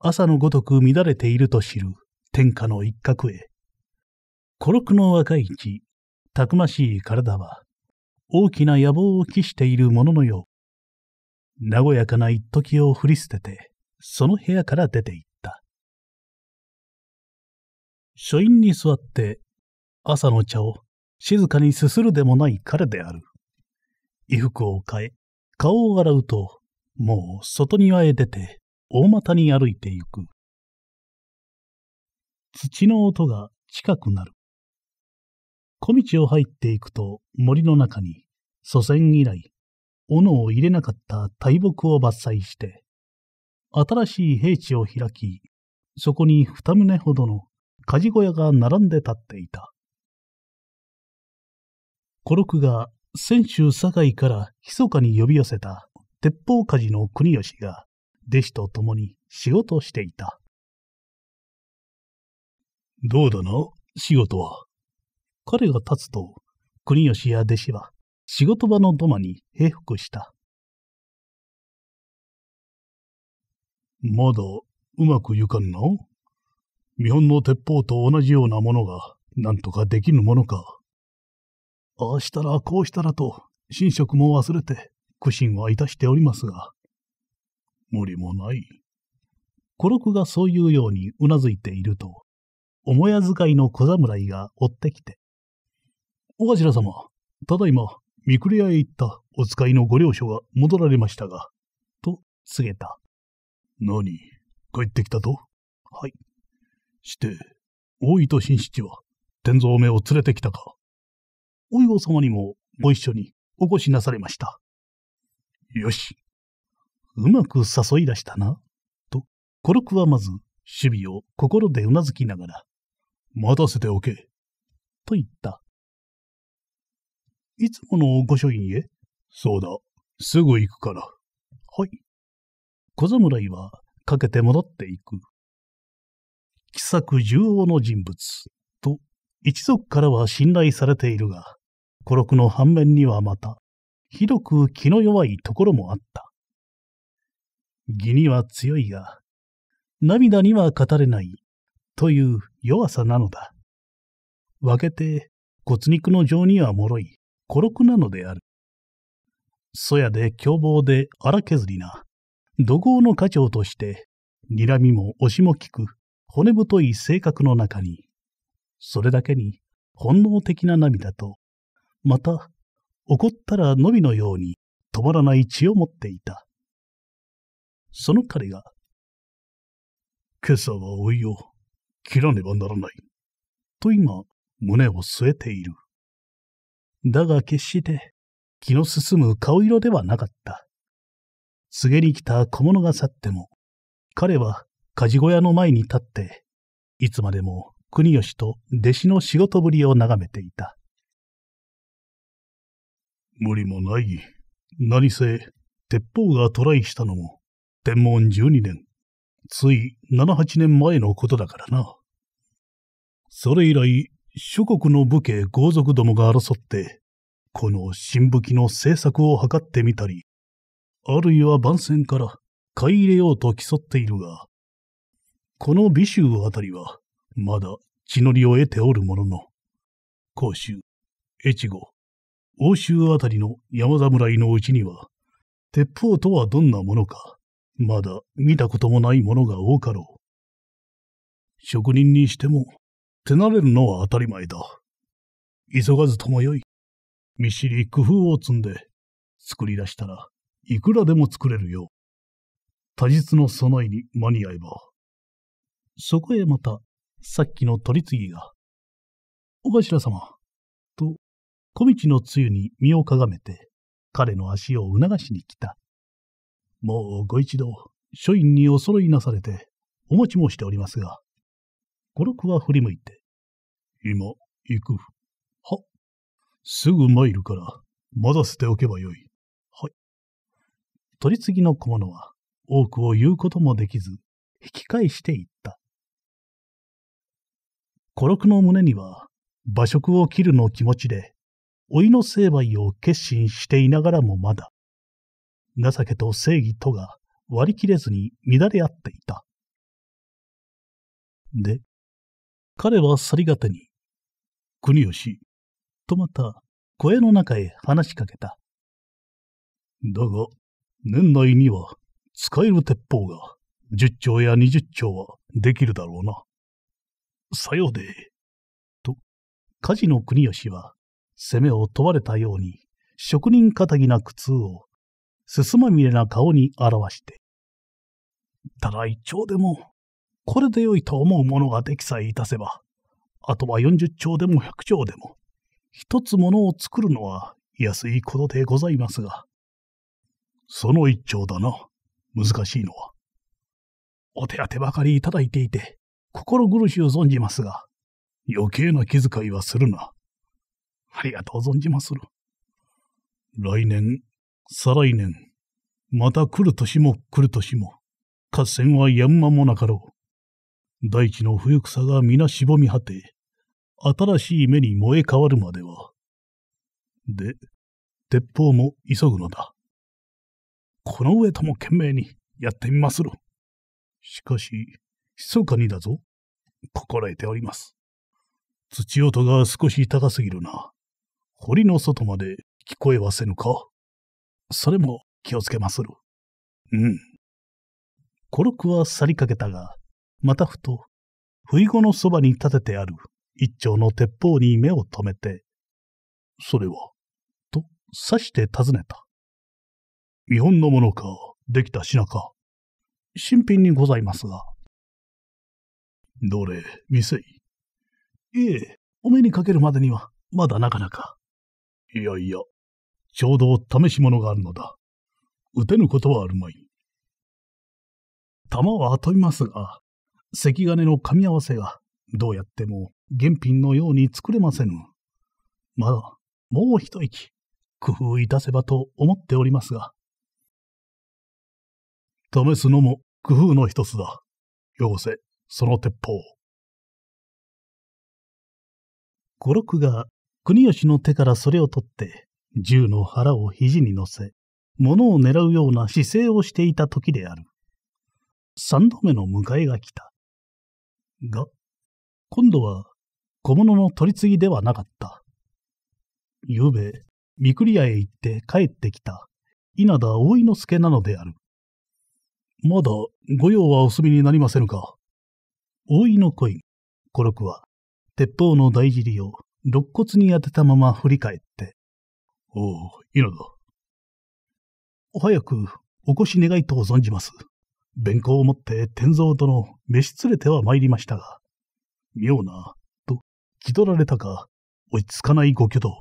朝のごとく乱れていると知る天下の一角へ、孤独の若い血、たくましい体は、大きな野望を期しているもののよう。和やかな一時を振り捨てて、その部屋から出て行った。書院に座って、朝の茶を静かにすするでもない彼である。衣服を変え、顔を洗うと、もう外庭へ出て、大股に歩いて行く。土の音が近くなる。小道を入っていくと森の中に祖先以来斧を入れなかった大木を伐採して新しい平地を開きそこに二棟ほどの鍛冶小屋が並んで立っていた古六が泉州堺から密かに呼び寄せた鉄砲鍛冶の国吉が弟子と共に仕事していたどうだな仕事は彼が立つと、国吉や弟子は仕事場の土間に平服した。まだうまくゆかんな見本の鉄砲と同じようなものがなんとかできぬものか。ああしたらこうしたらと、寝食も忘れて苦心はいたしておりますが。無理もない。孤独がそういうようにうなずいていると、母屋遣いの小侍が追ってきて、お頭様、ただいま、御厨屋へ行ったお使いのご領所が戻られましたが、と告げた。何、帰ってきたとはい。して、大井と新七は、天蔵めを連れてきたかお岩様にもご一緒にお越しなされました。よし。うまく誘い出したな。と、コロクはまず、守備を心でうなずきながら、待たせておけ。と言った。いつもの御所院へそうだ。すぐ行くから。はい。小侍は、かけて戻っていく。気さく重要の人物と、一族からは信頼されているが、孤独の反面にはまた、ひどく気の弱いところもあった。義には強いが、涙には語れない、という弱さなのだ。分けて、骨肉の情には脆い。孤独なのである。そやで凶暴で荒削りな、怒号の家長として、睨みも押しも効く骨太い性格の中に、それだけに本能的な涙と、また、怒ったらのびのように止まらない血を持っていた。その彼が、今朝はおいを切らねばならない。と今、胸を据えている。だが決して気の進む顔色ではなかった。告げに来た小物が去っても、彼は鍛冶小屋の前に立って、いつまでも国吉と弟子の仕事ぶりを眺めていた。無理もない。何せ、鉄砲がトライしたのも、天文12年、つい7、8年前のことだからな。それ以来、諸国の武家豪族どもが争って、この新武器の制作を図ってみたり、あるいは番宣から買い入れようと競っているが、この美州あたりは、まだ血のりを得ておるものの、甲州、越後、欧州あたりの山侍のうちには、鉄砲とはどんなものか、まだ見たこともないものが多かろう。職人にしても手慣れるのは当たり前だ。急がずともよい。みっしり工夫を積んで、作り出したらいくらでも作れるよう。他日の備えに間に合えば。そこへまた、さっきの取り次ぎが、お頭様、と、小道のつゆに身をかがめて、彼の足を促しに来た。もうご一度、書院にお揃いなされて、お持ちもしておりますが、五六は振り向いて、今、行く。は。すぐ参るから、まだ捨ておけばよい。はい。取り次ぎの小物は、多くを言うこともできず、引き返していった。五六の胸には、馬食を切るの気持ちで、老いの成敗を決心していながらもまだ、情けと正義とが割り切れずに乱れ合っていた。で、彼は去りがてに、国吉、とまた小屋の中へ話しかけた。だが、年内には使える鉄砲が十丁や二十丁はできるだろうな。さようで。と、火事の国吉は、攻めを問われたように、職人かたぎな苦痛を、すすまみれな顔に表して。ただ一丁でもこれで良いと思うものができさえいたせば、あとは40兆でも100兆でも、一つものを作るのは安いことでございますが。その一兆だな、難しいのは。お手当てばかりいただいていて、心苦しを存じますが、余計な気遣いはするな。ありがとう存じまする。来年、再来年、また来る年も来る年も、合戦はやんまもなかろう。大地の冬草が皆しぼみ果て、新しい目に燃え変わるまでは。で、鉄砲も急ぐのだ。この上とも懸命にやってみまする。しかし、密かにだぞ。心得ております。土音が少し高すぎるな。堀の外まで聞こえはせぬか。それも気をつけまする。うん。コロクは去りかけたが、またふと、ふいごのそばに立ててある一丁の鉄砲に目を留めて、それは、と刺して尋ねた。日本のものか、できた品か。新品にございますが。どれ、店い。いえ、お目にかけるまでには、まだなかなか。いやいや、ちょうど試し物があるのだ。打てぬことはあるまい。弾は飛びますが、関金の噛み合わせが、どうやっても原品のように作れませぬ。まだ、もう一息、工夫いたせばと思っておりますが。試すのも工夫の一つだ。よせ、その鉄砲。五六が国吉の手からそれを取って、銃の腹を肘に乗せ、物を狙うような姿勢をしていた時である。三度目の迎えが来た。が、今度は小物の取り次ぎではなかった。ゆうべ、御栗屋へ行って帰ってきた稲田大井之助なのである。まだ御用はお済みになりませぬか。大井の恋、五六は、鉄砲の大尻を肋骨に当てたまま振り返って、おお、稲田。お早くお越し願いと存じます。弁行をもって天蔵殿を召し連れては参りましたが、妙な、と気取られたか、落ち着かないご挙動。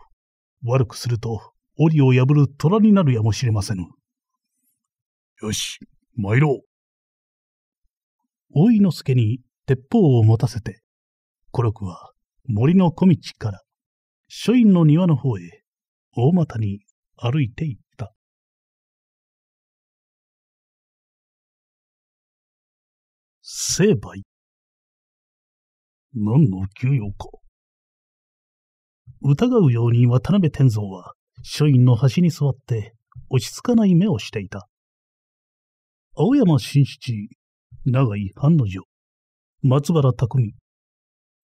悪くすると、檻を破る虎になるやもしれませぬ。よし、参ろう。大井之助に鉄砲を持たせて、コロクは森の小道から、書院の庭の方へ、大股に歩いていった。成敗。何の給与か。疑うように渡辺天蔵は、署員の端に座って、落ち着かない目をしていた。青山新七、長井半之丞、松原匠、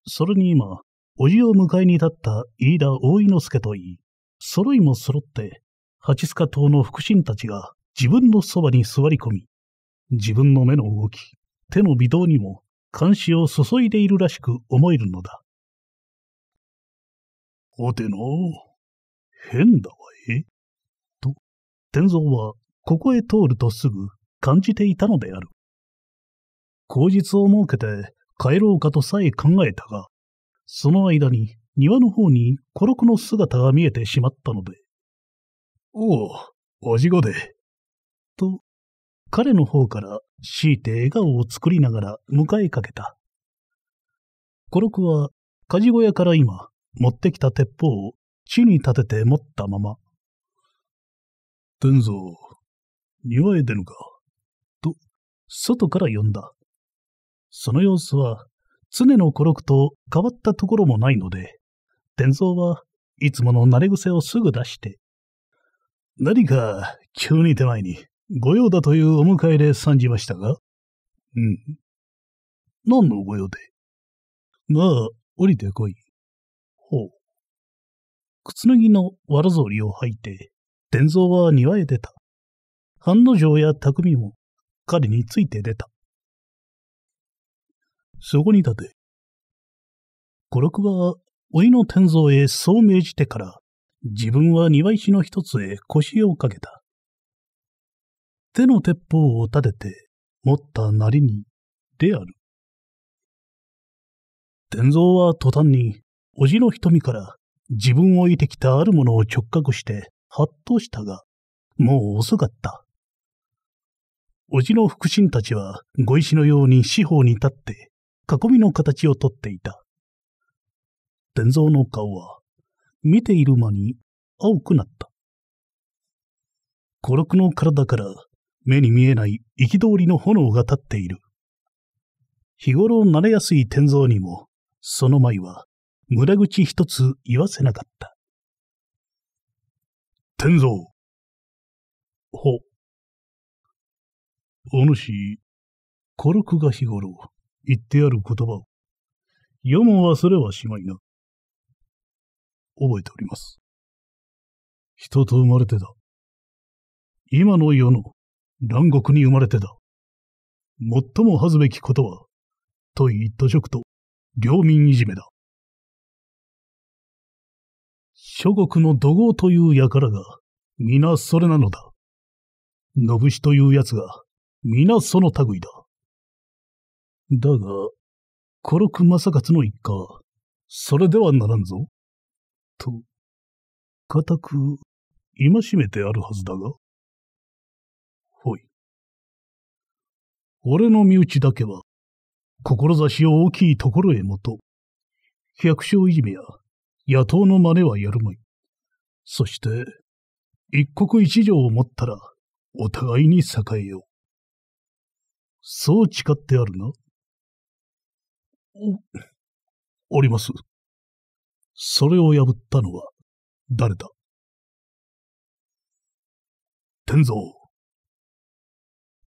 それに今、おじを迎えに立った飯田大井之助といい、揃いも揃って、八須賀島の腹心たちが自分のそばに座り込み、自分の目の動き、手の微動にも監視を注いでいるらしく思えるのだ。おての、変だわえと、天蔵はここへ通るとすぐ感じていたのである。口実を設けて帰ろうかとさえ考えたが、その間に庭の方にコロの姿が見えてしまったので、おお、おじごで。と、彼の方から強いて笑顔を作りながら迎えかけた。コロクは、鍛冶小屋から今、持ってきた鉄砲を地に立てて持ったまま、天蔵、庭へ出ぬか、と、外から呼んだ。その様子は、常の孤クと変わったところもないので、天蔵はいつもの慣れ癖をすぐ出して、何か急に手前にご用だというお迎えで参じましたが。うん。何のご用でまあ、降りてこい。ほう。くつぬぎのわらぞりを履いて、伝蔵は庭へ出た。半の城や匠も彼について出た。そこに立て。五六は、老いの天蔵へそう命じてから、自分は庭石の一つへ腰をかけた。手の鉄砲を立てて、持ったなりに、である。天蔵は途端に、おじの瞳から自分を置いてきたあるものを直覚して、はっとしたが、もう遅かった。おじの腹心たちは、碁石のように四方に立って、囲みの形をとっていた。天蔵の顔は、見ている間に青くなった。孤独の体から目に見えない憤りの炎が立っている。日頃慣れやすい天蔵にも、その舞は無駄口一つ言わせなかった。天蔵。ほ。お主、コルクが日頃言ってある言葉を、読も忘れはしまいな。覚えております。人と生まれてだ。今の世の乱国に生まれてだ。最も恥ずべきことは、といた職と、領民いじめだ。諸国の怒号という輩が、皆それなのだ。信しという奴が、皆その類だ。だが、古六正勝の一家、それではならんぞ。と、固く、戒めてあるはずだが。俺の身内だけは、志を大きいところへもと、百姓いじめや野党の真似はやるまい。そして、一国一城を持ったら、お互いに栄えよう。そう誓ってあるな。お、おります。それを破ったのは、誰だ天蔵。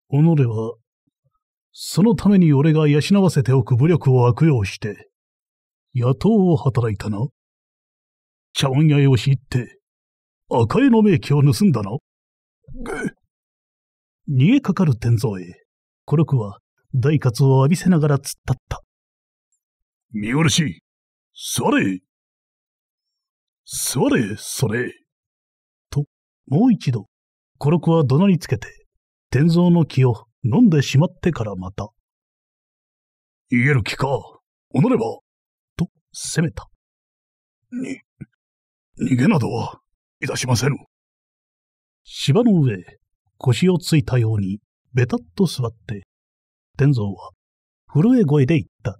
己は、そのために俺が養わせておく武力を悪用して、野党を働いたな。茶碗屋へ押し入って、赤江の名器を盗んだな。逃げかかる天蔵へ、コロクは大喝を浴びせながら突っ立った。見殺し座れ座れそれと、もう一度、コロクは怒鳴りつけて、天蔵の気を飲んでしまってからまた。言える気か。おのれば。と、責めた。に、逃げなどはいたしませぬ。芝の上、腰をついたように、べたっと座って、天蔵は、震え声で言った。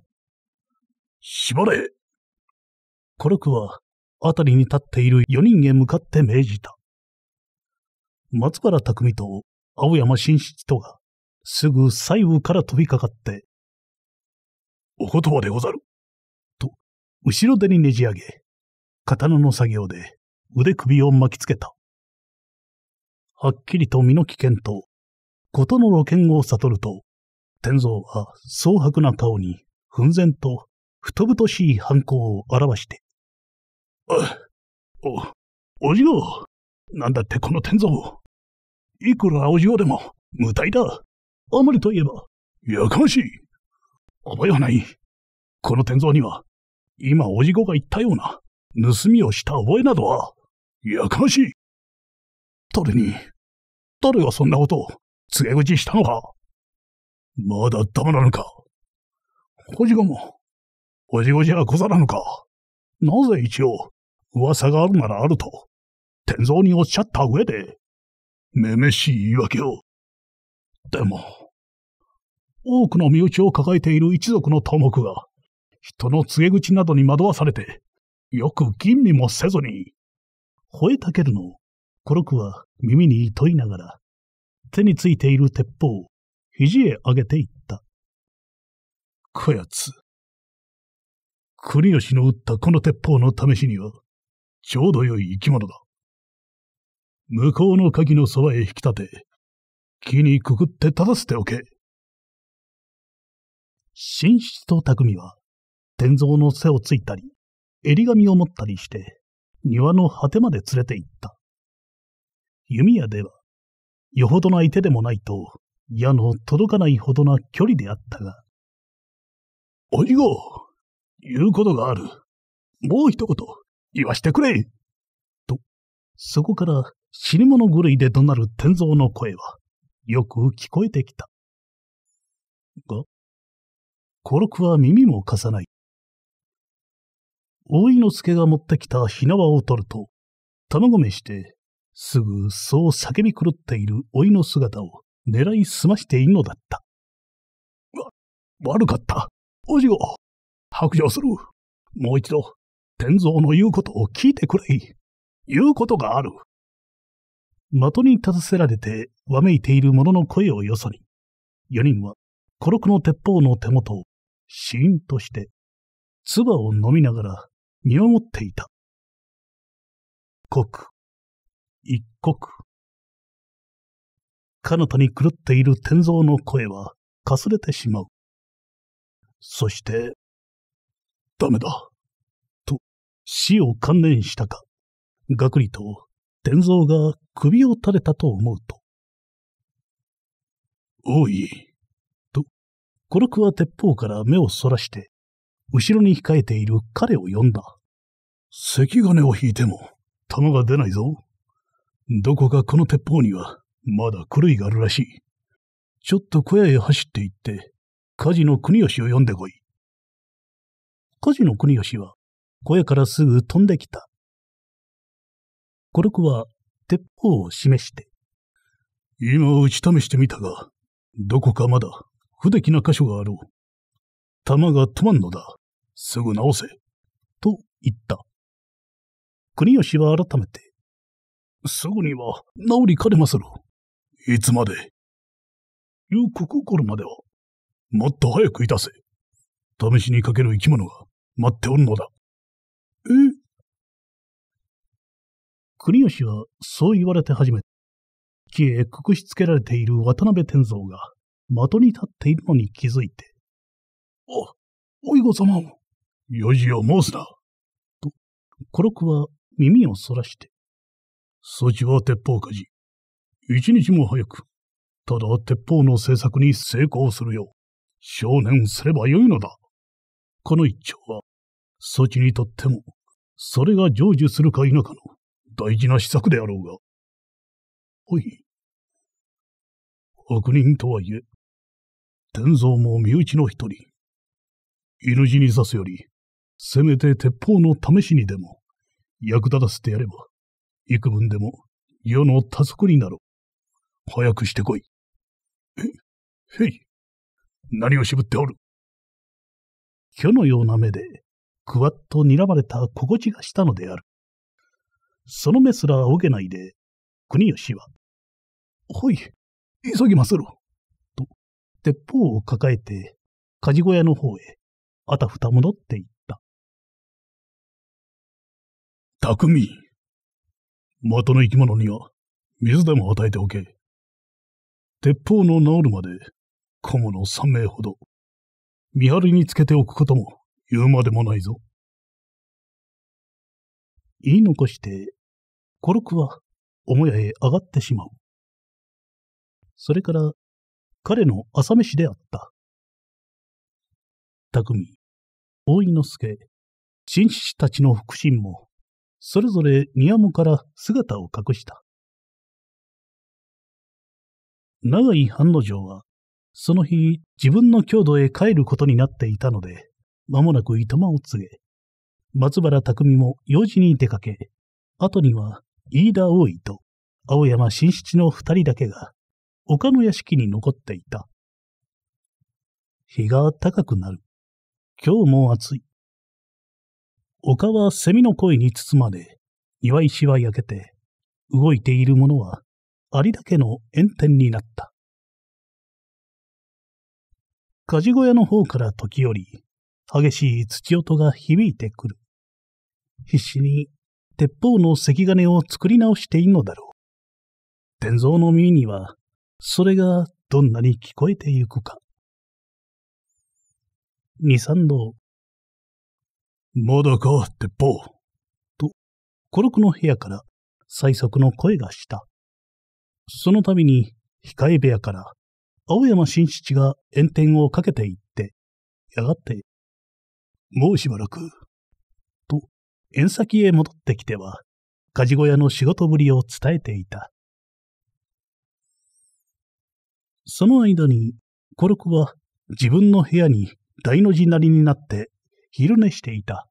縛れコルクは、あたりに立っている四人へ向かって命じた。松原匠と青山新七とが、すぐ左右から飛びかかって、お言葉でござる。と、後ろ手にねじ上げ、刀の作業で腕首を巻きつけた。はっきりと身の危険と、事の露見を悟ると、天蔵は蒼白な顔に、奮然と、太々しい犯行を表して。あ、お、おじご、なんだってこの天蔵。いくらおじごでも、無体だ。あまりといえば、やかましい。覚えはない。この天蔵には、今おじごが言ったような、盗みをした覚えなどは、やかましい。誰に、誰がそんなことを告げ口したのか。まだダメなのか。おじごも、おじごじゃござなのか。なぜ一応、噂があるならあると、天蔵におっしゃった上で、めめしい言い訳をでも、多くの身内を抱えている一族の頭目が、人の告げ口などに惑わされて、よく吟味もせずに。吠えたけるの、コロクは耳に糸いながら、手についている鉄砲を肘へ上げていった。こやつ。国吉の撃ったこの鉄砲の試しには、ちょうど良い生き物だ。向こうの鍵のそばへ引き立て、木にくくって立たせておけ。寝室と匠は、天蔵の背をついたり、襟紙を持ったりして、庭の果てまで連れて行った。弓矢では、よほどな相手でもないと、矢の届かないほどな距離であったが。おじご、言うことがある。もう一言、言わしてくれと、そこから死に物狂いで怒鳴る天蔵の声は、よく聞こえてきた。が、コロクは耳も貸さない。大井之助が持ってきた火縄を取ると、卵めして、すぐそう叫び狂っている老いの姿を狙いすましているのだった。わ、悪かった。おじを白状する。もう一度、天蔵の言うことを聞いてくれ言うことがある。的に立たせられて、わめいている者の声をよそに、四人は、孤独の鉄砲の手元を、シーンとして、唾を飲みながら、見守っていた。刻、一刻。彼方に狂っている天蔵の声は、かすれてしまう。そして、ダメだ。と、死を観念したか、がくりと伝蔵が首を垂れたと思うと。おい、と、コルクは鉄砲から目をそらして、後ろに控えている彼を呼んだ。関金を引いても、弾が出ないぞ。どこかこの鉄砲には、まだ狂いがあるらしい。ちょっと小屋へ走って行って、火事の国吉を呼んでこい。火事の国吉は、小屋からすぐ飛んできた。コルクは鉄砲を示して。今打ち試してみたが、どこかまだ不出来な箇所があろう。弾が止まんのだ。すぐ直せ。と言った。国吉は改めて、すぐには治りかねまする。いつまで夕刻頃までは、もっと早くいたせ。試しにかける生き物が待っておるのだ。え、国吉はそう言われて初めて、木へくくしつけられている渡辺天蔵が、的に立っているのに気づいて、あ、おいご様も、よじを申すな。と、コロクは耳をそらして、そちは鉄砲火事。一日も早く、ただ鉄砲の製作に成功するよう、少年すればよいのだ。この一丁は、そちにとっても、それが成就するか否かの大事な施策であろうが。はい。悪人とはいえ、天蔵も身内の一人。犬死に刺すより、せめて鉄砲の試しにでも、役立たせてやれば、幾分でも世の助けになろう。早くしてこい。え、へい。何を渋っておる虚のような目で、くわっと睨まれた心地がしたのである。その目すら受けないで、国吉は、はい、急ぎまする。と、鉄砲を抱えて、鍛冶小屋の方へ、あたふた戻っていった。匠、的の生き物には、水でも与えておけ。鉄砲の治るまで、小物三名ほど、見張りにつけておくことも言うまでもないぞ。言い残して、コロクは母屋へ上がってしまう。それから彼の朝飯であった。匠、大井之助、紳士たちの腹心も、それぞれ庭もから姿を隠した。長井半之丞は、その日自分の郷土へ帰ることになっていたので、間もなく糸間を告げ、松原匠も用事に出かけ、後には飯田大井と青山新七の二人だけが、丘の屋敷に残っていた。日が高くなる。今日も暑い。丘は蝉の声に包まれ、庭石は焼けて、動いているものは、ありだけの炎天になった。火事小屋の方から時折、激しい土音が響いてくる。必死に鉄砲の石金を作り直しているのだろう。天蔵の耳には、それがどんなに聞こえてゆくか。二三度、まだか、鉄砲。と、孤独の部屋から最速の声がした。その度に、控え部屋から、青山新七が炎天をかけていって、やがて、もうしばらく縁先へ戻ってきては、鍛冶小屋の仕事ぶりを伝えていた。その間に、コルクは自分の部屋に大の字なりになって昼寝していた。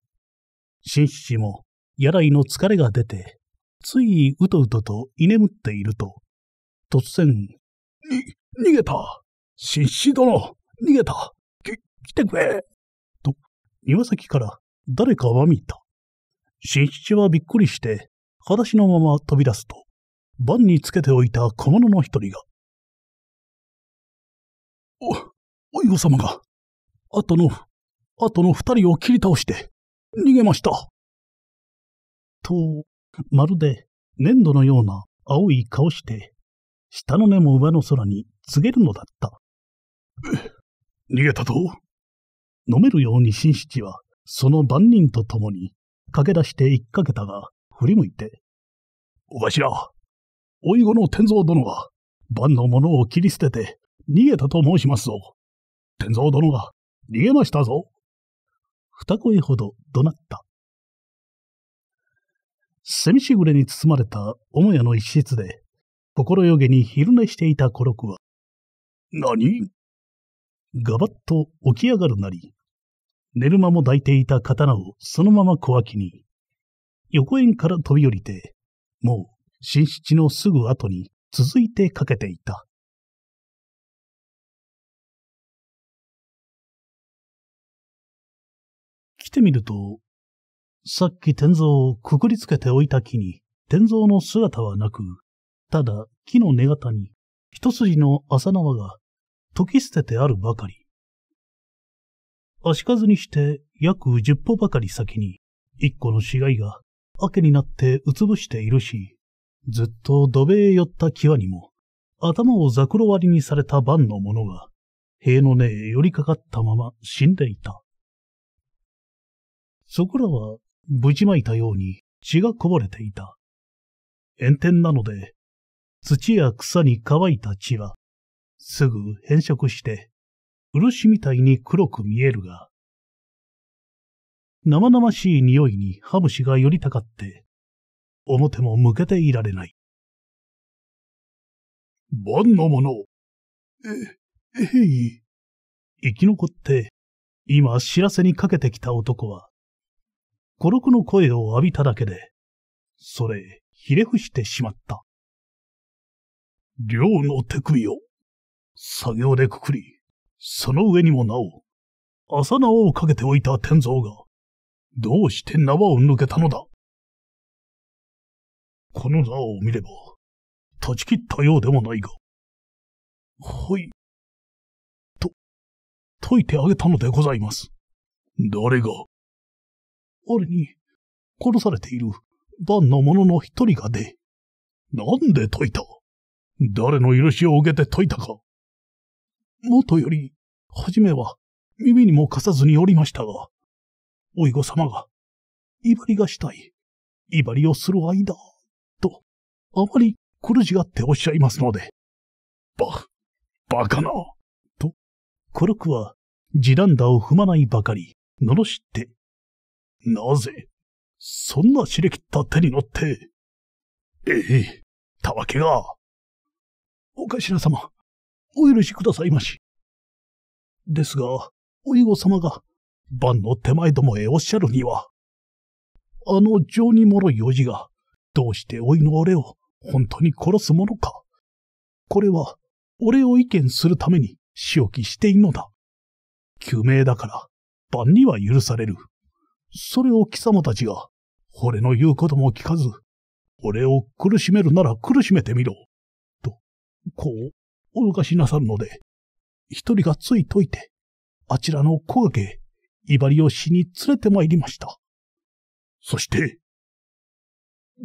紳士も、やらいの疲れが出て、ついうとうとと居眠っていると、突然、に、逃げた紳士殿逃げたき、来てくれと、庭先から誰かは見た。新七はびっくりして、裸足のまま飛び出すと、番につけておいた小物の一人が、お、おいご様が、後の、後の二人を切り倒して、逃げました。と、まるで粘土のような青い顔して、下の根も上の空に告げるのだった。逃げたと飲めるように新七は、その番人と共に駆け出して言いかけたが、振り向いて、お頭、老い子の天蔵殿が、万の者を切り捨てて、逃げたと申しますぞ。天蔵殿が、逃げましたぞ。二声ほど怒鳴った。蝉しぐれに包まれた母屋の一室で、心よげに昼寝していた孤独は、何ガバッと起き上がるなり、寝る間も抱いていた刀をそのまま小脇に、横縁から飛び降りて、もう、新七のすぐ後に続いてかけていた。来てみると、さっき天蔵をくくりつけておいた木に、天蔵の姿はなく、ただ木の根型に一筋の朝縄が解き捨ててあるばかり。足数にして約10歩ばかり先に、一個の死骸が、明けになってうつぶしているし、ずっと土塀へ寄った際にも、頭をザクロ割りにされた番の者が、塀の根へ寄りかかったまま死んでいた。そこらは、ぶちまいたように血がこぼれていた。炎天なので、土や草に乾いた血は、すぐ変色して、漆みたいに黒く見えるが、生々しい匂いに歯虫が寄りたかって、表も向けていられない。万のの。え、えい。生き残って、今知らせにかけてきた男は、孤独の声を浴びただけで、それ、ひれ伏してしまった。寮の手首を、作業でくくり、その上にもなお、朝縄をかけておいた天蔵が、どうして縄を抜けたのだこの縄を見れば、断ち切ったようでもないが。はい。と、解いてあげたのでございます。誰が俺に、殺されている、番の者の一人がで。なんで解いた誰の許しを受けて解いたかもとより、はじめは耳にも貸さずにおりましたが、おいご様が、威張りがしたい、威張りをする間、と、あまり苦しがっておっしゃいますので、ば、ばかな、と、黒くは、ジランダを踏まないばかり、罵って、なぜ、そんなしれきった手に乗って、ええ、たわけが、お頭様、お許しくださいまし。ですが、お囲碁様が、番の手前どもへおっしゃるには、あの情にもろいおじが、どうしておいの俺を本当に殺すものか。これは、俺を意見するために仕置きしているのだ。救命だから、番には許される。それを貴様たちが、俺の言うことも聞かず、俺を苦しめるなら苦しめてみろ。と、こうお抜かしなさるので、一人がついといて、あちらの小掛け、威張りをしに連れて参りました。そして、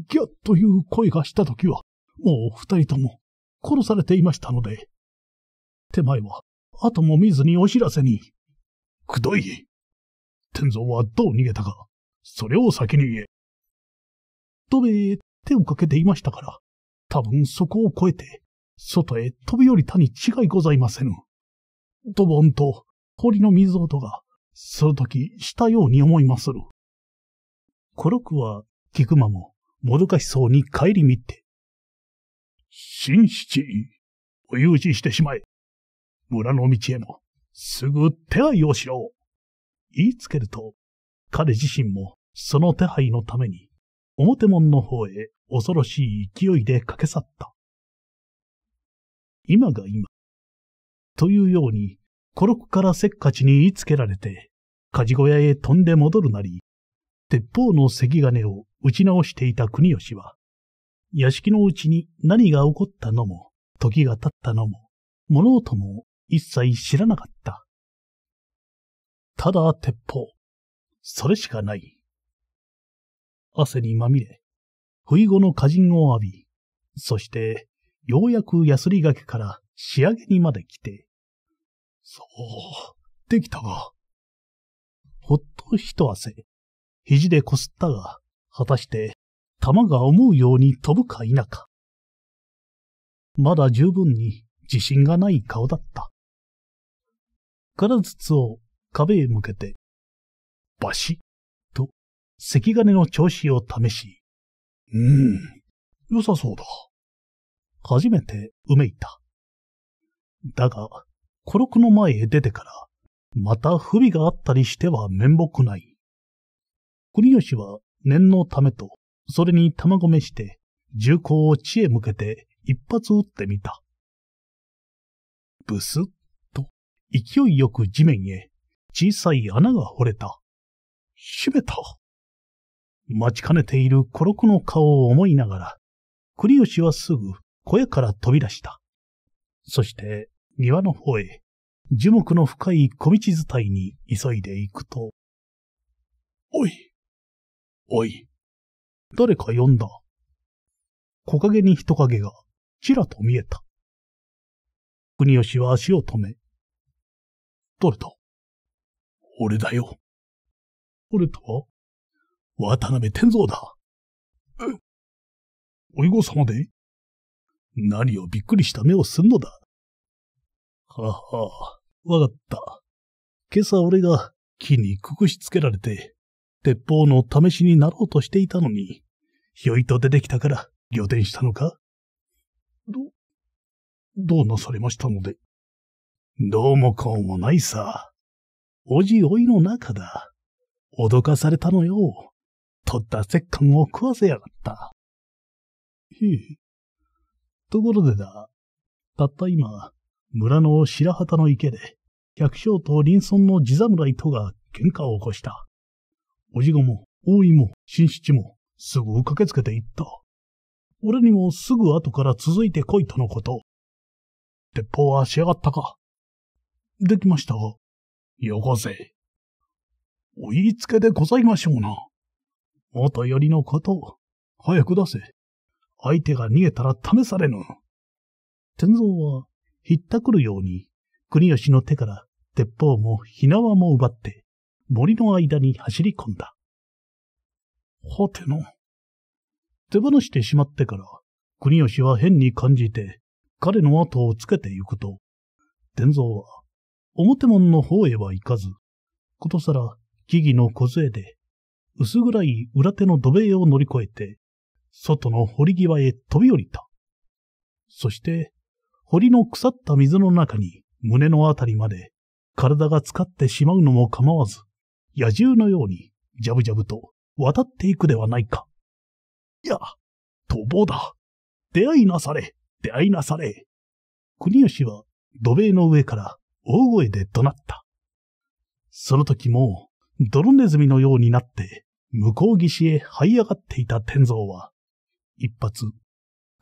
ギャッという声がしたときは、もう二人とも殺されていましたので、手前は後も見ずにお知らせに、くどい天蔵はどう逃げたか、それを先に言え。とベへ手をかけていましたから、多分そこを越えて、外へ飛び降りたに違いございませぬ。ドボンと氷の水音が、するときしたように思いまする。コロクは、菊間も、もどかしそうに帰り見て。新七、お誘致してしまえ。村の道へも、すぐ手配をしろ。言いつけると、彼自身も、その手配のために、表門の方へ恐ろしい勢いで駆け去った。今が今。というように、孤独からせっかちに言いつけられて、鍛冶小屋へ飛んで戻るなり、鉄砲の関金を打ち直していた国吉は、屋敷のうちに何が起こったのも、時が経ったのも、物音も一切知らなかった。ただ鉄砲。それしかない。汗にまみれ、不意後の歌人を浴び、そしてようやくヤスリがけから仕上げにまで来て、そう、できたが。ほっと一汗、肘でこすったが、果たして弾が思うように飛ぶか否か。まだ十分に自信がない顔だった。から筒を壁へ向けて、バシッと、赤金の調子を試し、うん、良さそうだ。初めてうめいた。だが、孤独の前へ出てから、また不備があったりしては面目ない。国吉は念のためと、それに玉込めして、銃口を地へ向けて一発撃ってみた。ブスッと、勢いよく地面へ、小さい穴が掘れた。閉めた。待ちかねている孤独の顔を思いながら、栗吉はすぐ声から飛び出した。そして、庭の方へ、樹木の深い小道伝いに急いで行くと、おい、おい、誰か呼んだ。木陰に人影が、ちらと見えた。国吉は足を止め、誰だ俺だよ。俺とは渡辺天蔵だ。えおいご様で何をびっくりした目をすんのだ。ははあ、わかった。今朝俺が木にくくしつけられて、鉄砲の試しになろうとしていたのに、ひょいと出てきたから、予定したのかど、どうなされましたので。どうもこうもないさ。おじおいの中だ。脅かされたのよ。取った折檻を食わせやがった。へえ、ところでだ、たった今、村の白旗の池で、百姓と林村の地侍とが喧嘩を起こした。おじごも、大井も、新七も、すぐ駆けつけて行った。俺にもすぐ後から続いて来いとのこと。鉄砲は仕上がったかできましたが、よこせ。お言いつけでございましょうな。元よりのこと、早く出せ。相手が逃げたら試されぬ。天蔵は、ひったくるように、国吉の手から鉄砲も火縄も奪って、森の間に走り込んだ。はての。手放してしまってから、国吉は変に感じて、彼の後をつけてゆくと、天蔵は、表門の方へは行かず、ことさら木々の小杖で、薄暗い裏手の土塀を乗り越えて、外の堀際へ飛び降りた。そして、堀の腐った水の中に胸のあたりまで体が浸かってしまうのも構わず、野獣のようにジャブジャブと渡っていくではないか。いや、逃亡だ。出会いなされ、出会いなされ。国吉は土塀の上から大声で怒鳴った。その時も泥ネズミのようになって向こう岸へ這い上がっていた天蔵は、一発、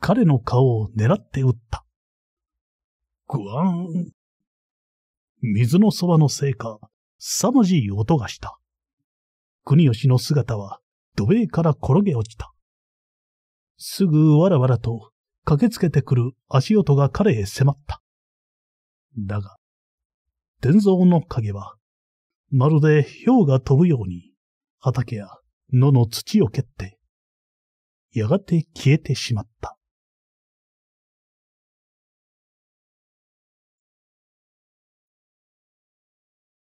彼の顔を狙って撃った。グワーン。水のそばのせいか、凄まじい音がした。国吉の姿は土塀から転げ落ちた。すぐわらわらと駆けつけてくる足音が彼へ迫った。だが、伝蔵の影は、まるで氷が飛ぶように、畑や野の土を蹴って、やがて消えてしまった。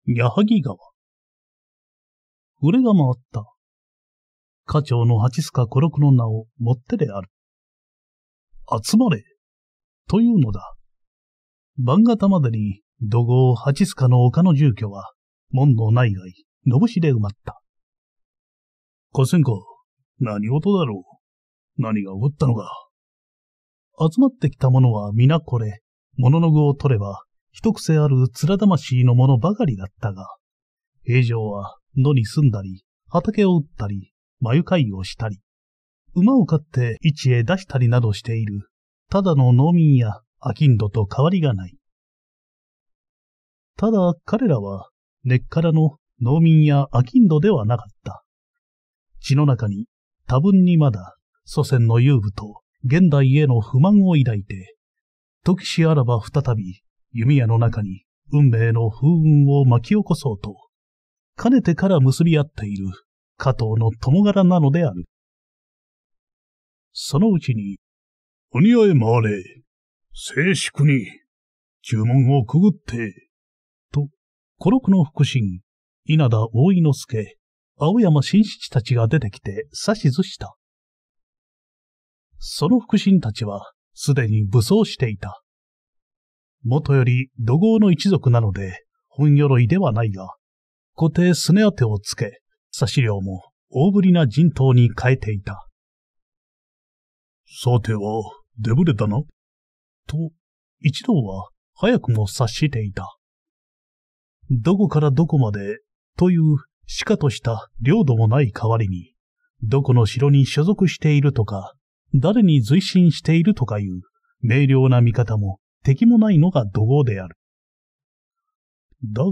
矢作川。売れが回った。課長の八塚賀五六の名を持ってである。集まれ、というのだ。晩方までに土豪八塚の丘の住居は、門の内外、のぶしで埋まった。小川子、何事だろう。何が起こったのか。集まってきた者は皆これ、物の具を取れば、一癖ある面魂の者ばかりだったが、平常は野に住んだり、畑を打ったり、眉飼いをしたり、馬を飼って市へ出したりなどしている、ただの農民や商人と変わりがない。ただ彼らは根っからの農民や商人ではなかった。血の中に多分にまだ祖先の遊具と現代への不満を抱いて、時しあらば再び弓矢の中に運命の風雲を巻き起こそうと、かねてから結び合っている加藤の友柄なのである。そのうちに、お似合い回れ、静粛に、注文をくぐって、と、孤独の腹心、稲田大井之助、青山新七たちが出てきて指図した。その腹心たちは、すでに武装していた。もとより土豪の一族なので、本鎧ではないが、固定すね当てをつけ、差し量も大ぶりな人頭に変えていた。さては、デブレだなと、一同は早くも察していた。どこからどこまで、というしかとした領土もない代わりに、どこの城に所属しているとか、誰に随身しているとかいう明瞭な見方も敵もないのが怒号である。だが、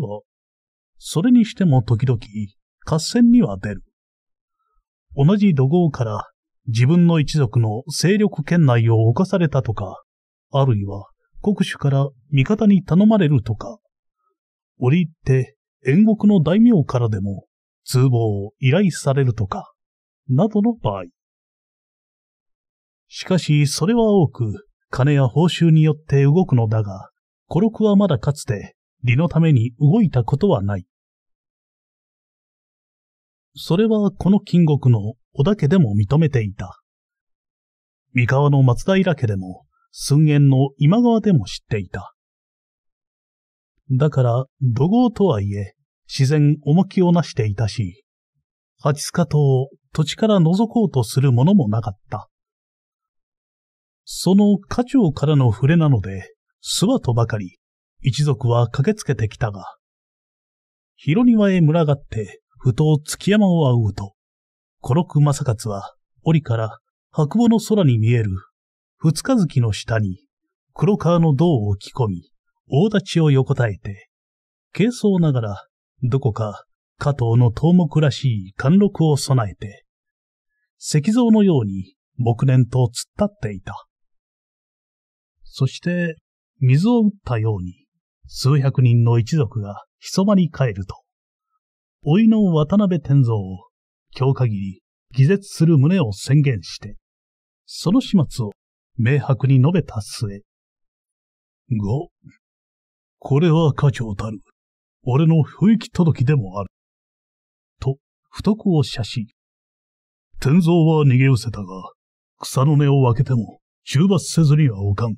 それにしても時々合戦には出る。同じ怒号から自分の一族の勢力圏内を侵されたとか、あるいは国主から味方に頼まれるとか、折り入って遠国の大名からでも通報を依頼されるとか、などの場合。しかし、それは多く、金や報酬によって動くのだが、コロはまだかつて、利のために動いたことはない。それはこの金国の織田家でも認めていた。三河の松平家でも、寸縁の今川でも知っていた。だから、土豪とはいえ、自然重きをなしていたし、蜂塚島を土地から覗こうとするものもなかった。その家長からの触れなので、諏訪とばかり、一族は駆けつけてきたが、広庭へ群がって、ふと月山を仰うと、古六正勝は、檻から白母の空に見える、二日月の下に、黒川の銅を着込み、大立ちを横たえて、軽装ながら、どこか、加藤の頭目らしい貫禄を備えて、石像のように木年と突っ立っていた。そして、水を打ったように、数百人の一族がひそまに帰ると、老いの渡辺天蔵を、今日限り、偽絶する旨を宣言して、その始末を明白に述べた末、が、これは課長たる、俺の不意気届きでもある。と、不徳を写し、天蔵は逃げ失せたが、草の根を分けても、中伐せずにはおかん。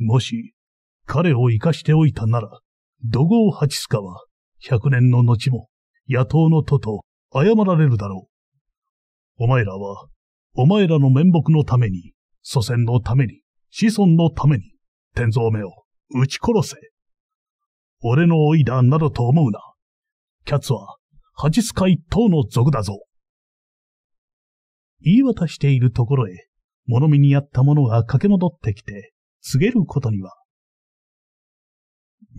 もし、彼を生かしておいたなら、土豪ハチスカは、百年の後も、野党の徒と謝られるだろう。お前らは、お前らの面目のために、祖先のために、子孫のために、天蔵目を撃ち殺せ。俺の老いだなどと思うな。キャッツは、ハチスカ一党の族だぞ。言い渡しているところへ、物見にあった者が駆け戻ってきて、告げることには、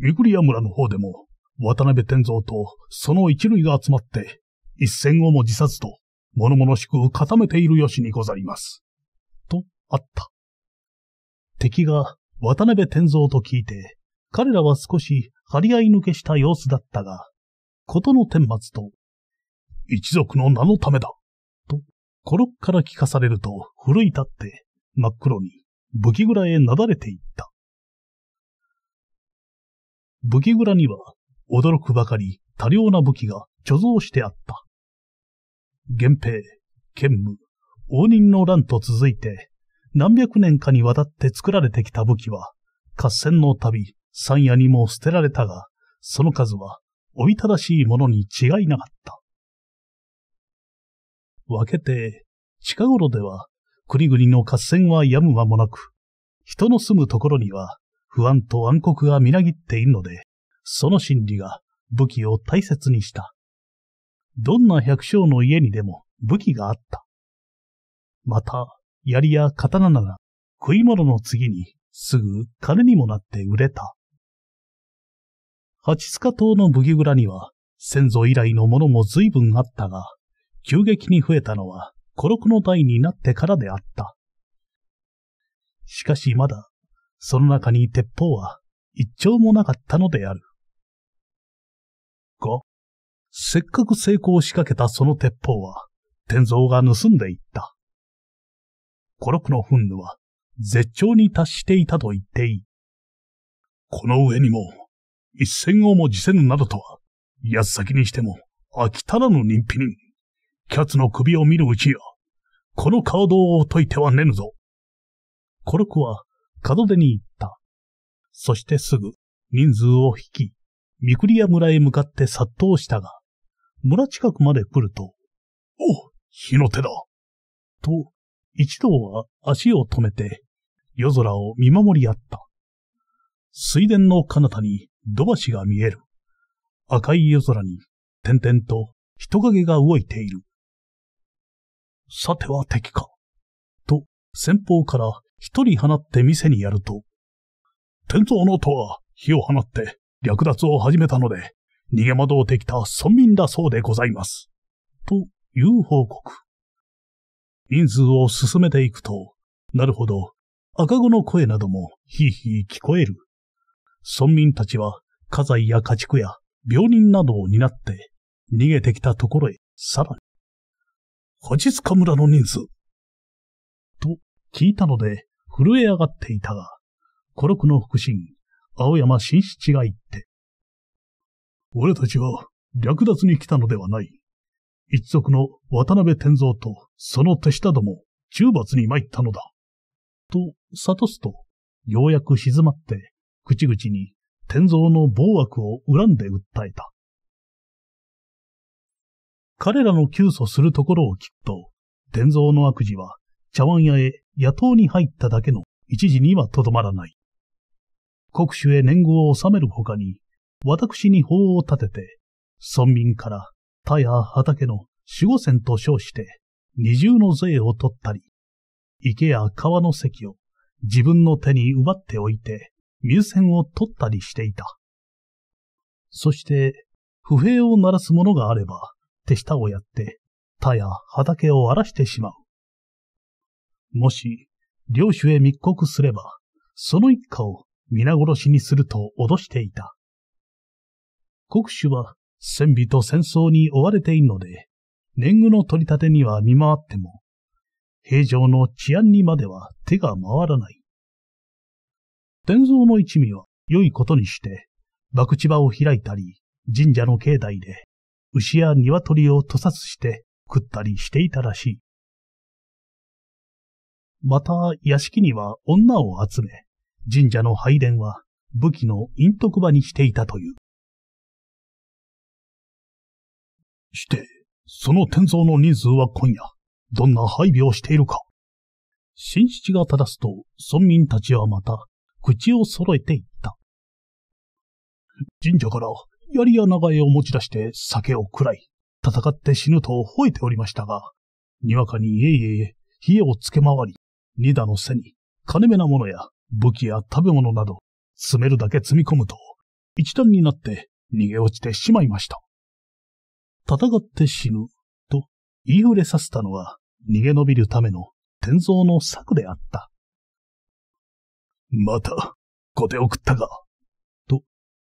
イグリア村の方でも、渡辺天蔵とその一類が集まって、一戦をも自殺と、物々しく固めているよしにございます。と、あった。敵が渡辺天蔵と聞いて、彼らは少し張り合い抜けした様子だったが、ことの天末と、一族の名のためだ、と、コロッから聞かされると奮い立って真っ黒に武器蔵へなだれていった。武器蔵には、驚くばかり多量な武器が貯蔵してあった。源平、剣武、応仁の乱と続いて、何百年かにわたって作られてきた武器は、合戦の度、山野にも捨てられたが、その数は、おびただしいものに違いなかった。分けて、近頃では、国々の合戦はやむ間もなく、人の住むところには不安と暗黒がみなぎっているので、その心理が武器を大切にした。どんな百姓の家にでも武器があった。また、槍や刀なら食い物の次にすぐ金にもなって売れた。八塚島の武器蔵には先祖以来のものも随分あったが、急激に増えたのは孤独の代になってからであった。しかしまだ、その中に鉄砲は一丁もなかったのである。が、せっかく成功しかけたその鉄砲は、天蔵が盗んでいった。孤独の憤怒は絶頂に達していたと言っていい。この上にも、一戦をも辞せぬなどとは、安先にしても、飽きたらぬ人気人。キャツの首を見るうちよ。このカードを解いてはねぬぞ。コルクは門出に行った。そしてすぐ人数を引き、ミクリア村へ向かって殺到したが、村近くまで来ると、お火の手だと、一同は足を止めて、夜空を見守り合った。水田の彼方に土橋が見える。赤い夜空に、点々と人影が動いている。さては敵か。と、先方から一人放って店にやると、天造の音は火を放って略奪を始めたので、逃げ惑うてきた村民だそうでございます。という報告。人数を進めていくと、なるほど、赤子の声などもひいひい聞こえる。村民たちは家財や家畜や病人などを担って逃げてきたところへさらに小塚村の人数。と聞いたので、震え上がっていたが、孤独の腹心、青山新七が言って。俺たちは略奪に来たのではない。一族の渡辺天蔵とその手下ども、中罰に参ったのだ。と、悟すと、ようやく静まって、口々に天蔵の暴悪を恨んで訴えた。彼らの救訴するところを聞くと、伝蔵の悪事は茶碗屋へ野党に入っただけの一時にはとどまらない。国主へ年貢を納めるほかに、私に法を立てて、村民から田や畑の守護船と称して二重の税を取ったり、池や川の席を自分の手に奪っておいて、入船を取ったりしていた。そして、不平を鳴らす者があれば、手下をやって、田や畑を荒らしてしまう。もし、領主へ密告すれば、その一家を皆殺しにすると脅していた。国主は、戦備と戦争に追われているので、年貢の取り立てには見回っても、平常の治安にまでは手が回らない。天蔵の一味は良いことにして、博打場を開いたり、神社の境内で牛や鶏を屠殺して食ったりしていたらしい。また屋敷には女を集め、神社の拝殿は武器の陰徳場にしていたという。して、その天造の人数は今夜、どんな配備をしているか。新七が正すと、村民たちはまた、口を揃えていった。神社から槍や長江を持ち出して酒を喰らい、戦って死ぬと吠えておりましたが、にわかにいえいえいえ、えをつけ回り、二打の背に、金目なものや武器や食べ物など、詰めるだけ積み込むと、一段になって逃げ落ちてしまいました。戦って死ぬと言いふれさせたのは逃げ延びるための天造の策であった。また、小手を食ったか。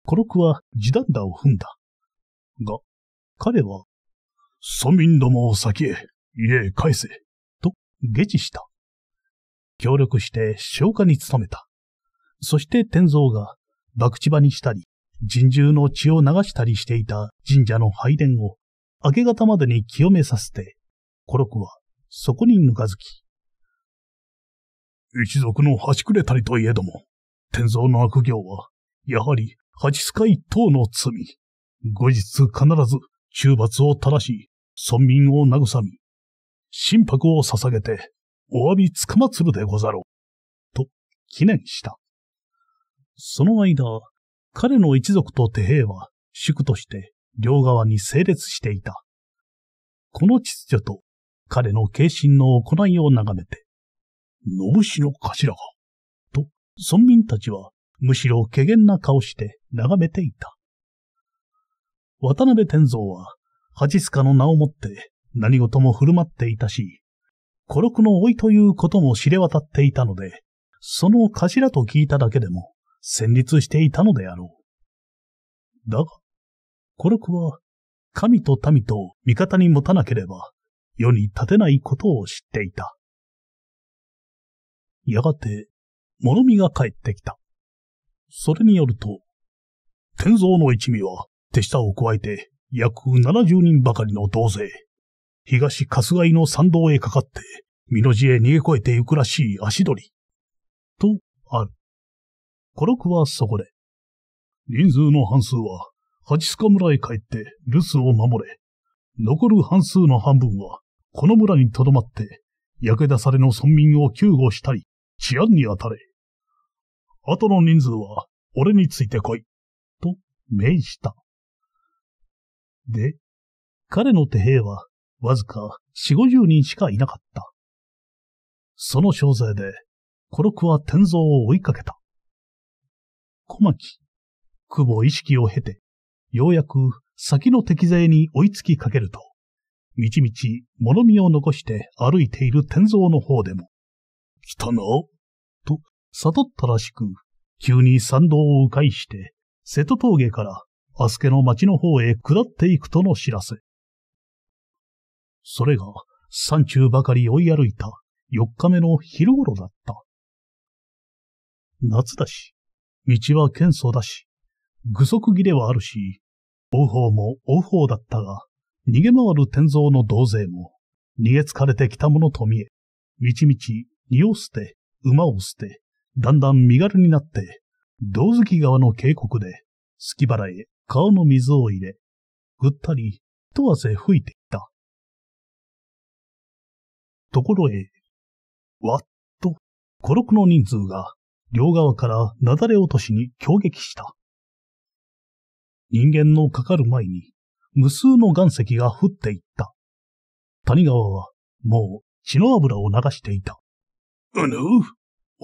コロクは地団打を踏んだ。が、彼は、村民どもを先へ、家へ返せ、と下地した。協力して消火に努めた。そして天蔵が、爆地場にしたり、人獣の血を流したりしていた神社の拝殿を、明け方までに清めさせて、コロクは、そこにぬかずき。一族の端くれたりといえども、天蔵の悪行は、やはり八塚カ等の罪。後日必ず中罰を垂らし、村民を慰み、心拍を捧げて、お詫びつかまつるでござろう。と、記念した。その間、彼の一族と手兵は、宿として両側に整列していた。この秩序と彼の軽心の行いを眺めて、信氏の頭が、と、村民たちはむしろ怪げな顔して眺めていた。渡辺天蔵は、八賀の名をもって何事も振る舞っていたし、孤六の老いということも知れ渡っていたので、その頭と聞いただけでも、戦慄していたのであろう。だが、孤六は、神と民と味方に持たなければ、世に立てないことを知っていた。やがて、諸見が帰ってきた。それによると、天蔵の一味は手下を加えて約70人ばかりの同勢、東春日井の参道へかかって、身の地へ逃げ越えて行くらしい足取り。と、ある。コロはそこで、人数の半数は、八塚村へ帰って留守を守れ、残る半数の半分は、この村に留まって、焼け出されの村民を救護したり、治安に当たれ、後の人数は俺について来い。と命じた。で、彼の手兵はわずか四五十人しかいなかった。その小勢で、コロクは天蔵を追いかけた。小牧、久保意識を経て、ようやく先の敵勢に追いつきかけると、みちみち物見を残して歩いている天蔵の方でも、来たな、悟ったらしく、急に参道を迂回して、瀬戸峠からアスケの町の方へ下っていくとの知らせ。それが山中ばかり追い歩いた四日目の昼頃だった。夏だし、道は喧騒だし、具足気ではあるし、追う方も追う方だったが、逃げ回る天蔵の同勢も、逃げ疲れてきたものと見え、道ちみち、荷を捨て、馬を捨て、だんだん身軽になって、道月川の渓谷で、隙腹へ顔の水を入れ、ぐったり、と汗吹いていった。ところへ、わっと、孤独の人数が、両側からなだれ落としに攻撃した。人間のかかる前に、無数の岩石が降っていった。谷川は、もう血の油を流していた。うぬ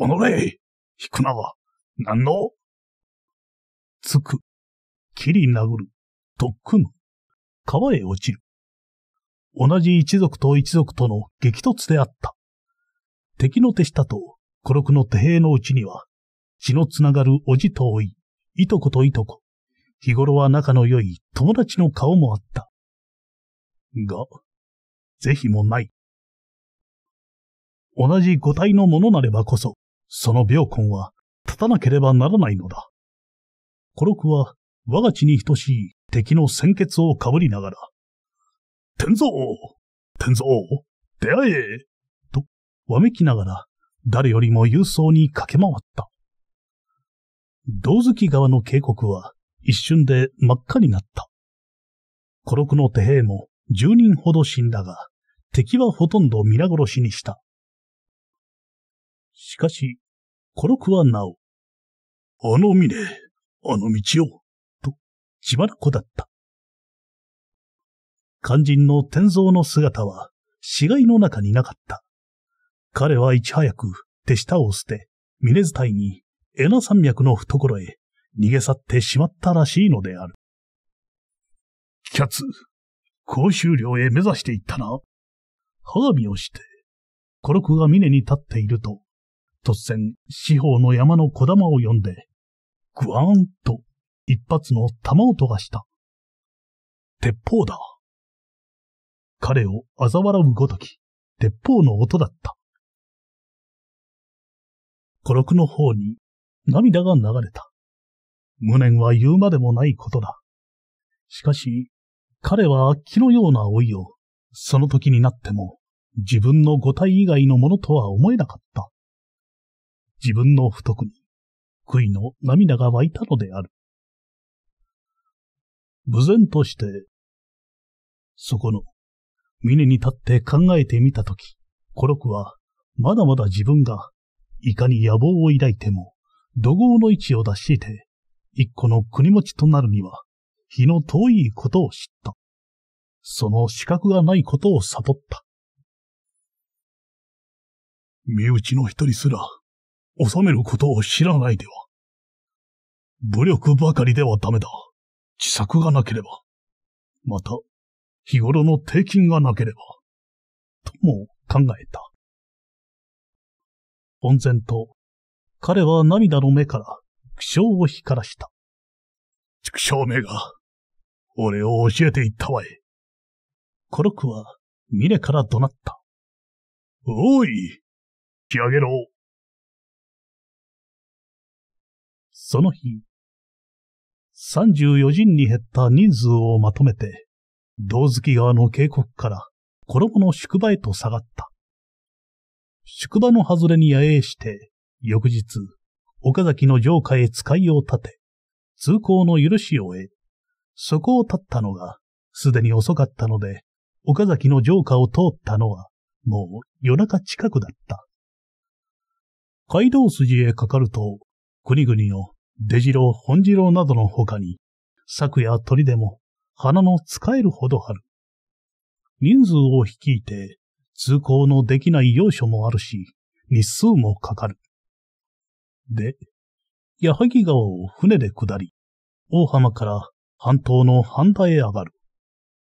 おのれ引くなは、何のつく、切り殴る、とっくむ、川へ落ちる。同じ一族と一族との激突であった。敵の手下と孤独の手兵のうちには、血のつながるおじとおい、いとこといとこ、日頃は仲の良い友達の顔もあった。が、是非もない。同じ五体のものなればこそ、その病根は立たなければならないのだ。孤六は我が地に等しい敵の鮮血をかぶりながら、天蔵天蔵出会えと、わめきながら、誰よりも勇壮に駆け回った。道月川の渓谷は一瞬で真っ赤になった。孤六の手兵も十人ほど死んだが、敵はほとんど皆殺しにした。しかし、コロクはなお、あの峰、あの道を、と、自腹子だった。肝心の天蔵の姿は、死骸の中になかった。彼はいち早く手下を捨て、峰伝いに、エナ山脈の懐へ逃げ去ってしまったらしいのである。キャツ、公衆領へ目指していったな。歯紙をして、コロクが峰に立っていると、突然、四方の山の小玉を呼んで、グワーンと一発の弾音がした。鉄砲だ。彼を嘲笑うごとき、鉄砲の音だった。孤独の方に涙が流れた。無念は言うまでもないことだ。しかし、彼は気のような老いを、その時になっても、自分の五体以外のものとは思えなかった。自分の不徳に、悔いの涙が湧いたのである。無然として、そこの、峰に立って考えてみたとき、コロクは、まだまだ自分が、いかに野望を抱いても、怒号の位置を出して、一個の国持ちとなるには、日の遠いことを知った。その資格がないことを悟った。身内の一人すら、収めることを知らないでは。武力ばかりではダメだ。自作がなければ。また、日頃の低金がなければ。とも考えた。温然と、彼は涙の目から苦笑を光らした。畜生めが、俺を教えていったわい。コロクは、ミレから怒鳴った。おい、引き上げろ。その日、34人に減った人数をまとめて、道月川の渓谷から衣の宿場へと下がった。宿場の外れに野営して、翌日、岡崎の城下へ使いを立て、通行の許しを得、そこを立ったのが、すでに遅かったので、岡崎の城下を通ったのは、もう夜中近くだった。街道筋へかかると、国々の出城、本次郎などの他に、柵や鳥でも花の使えるほどある。人数を率いて通行のできない要所もあるし、日数もかかる。で、矢作川を船で下り、大浜から半島の半田へ上がる。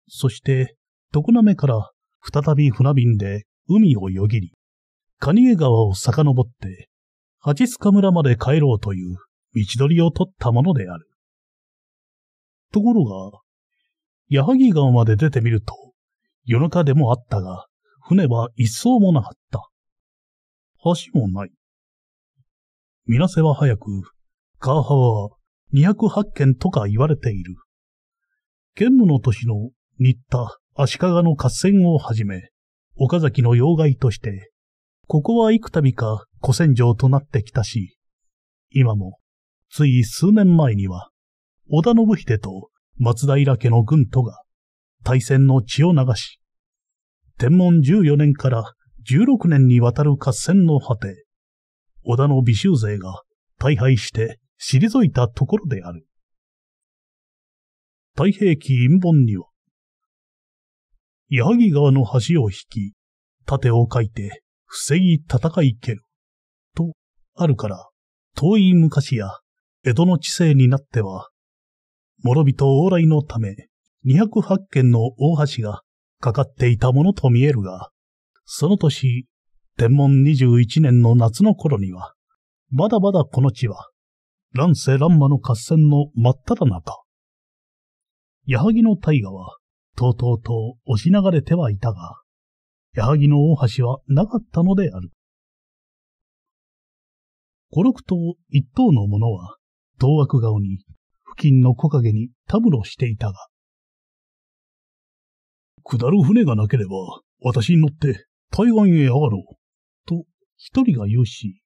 そして、常滑から再び船便で海をよぎり、蟹江川を遡って、八塚村まで帰ろうという道取りを取ったものである。ところが、矢作川まで出てみると、夜中でもあったが、船は一層もなかった。橋もない。みなせは早く、川幅は208件とか言われている。兼務の年の新田、足利の合戦をはじめ、岡崎の要害として、ここは幾度か古戦場となってきたし、今もつい数年前には、織田信秀と松平家の軍都が大戦の血を流し、天文14年から16年にわたる合戦の果て、織田の微衆勢が大敗して退いたところである。太平記陰本には、矢作川の橋を引き、盾を書いて防ぎ戦い蹴る、とあるから、遠い昔や江戸の治世になっては、諸人往来のため、208件の大橋がかかっていたものと見えるが、その年、天文21年の夏の頃には、まだまだこの地は、乱世乱魔の合戦の真っ只中。矢作の大河は、とうとうと押し流れてはいたが、矢作の大橋はなかったのである。五六頭一等の者は、同悪顔に、付近の木陰にたむろしていたが。下る船がなければ、私に乗って対岸へ上がろう。と、一人が言うし。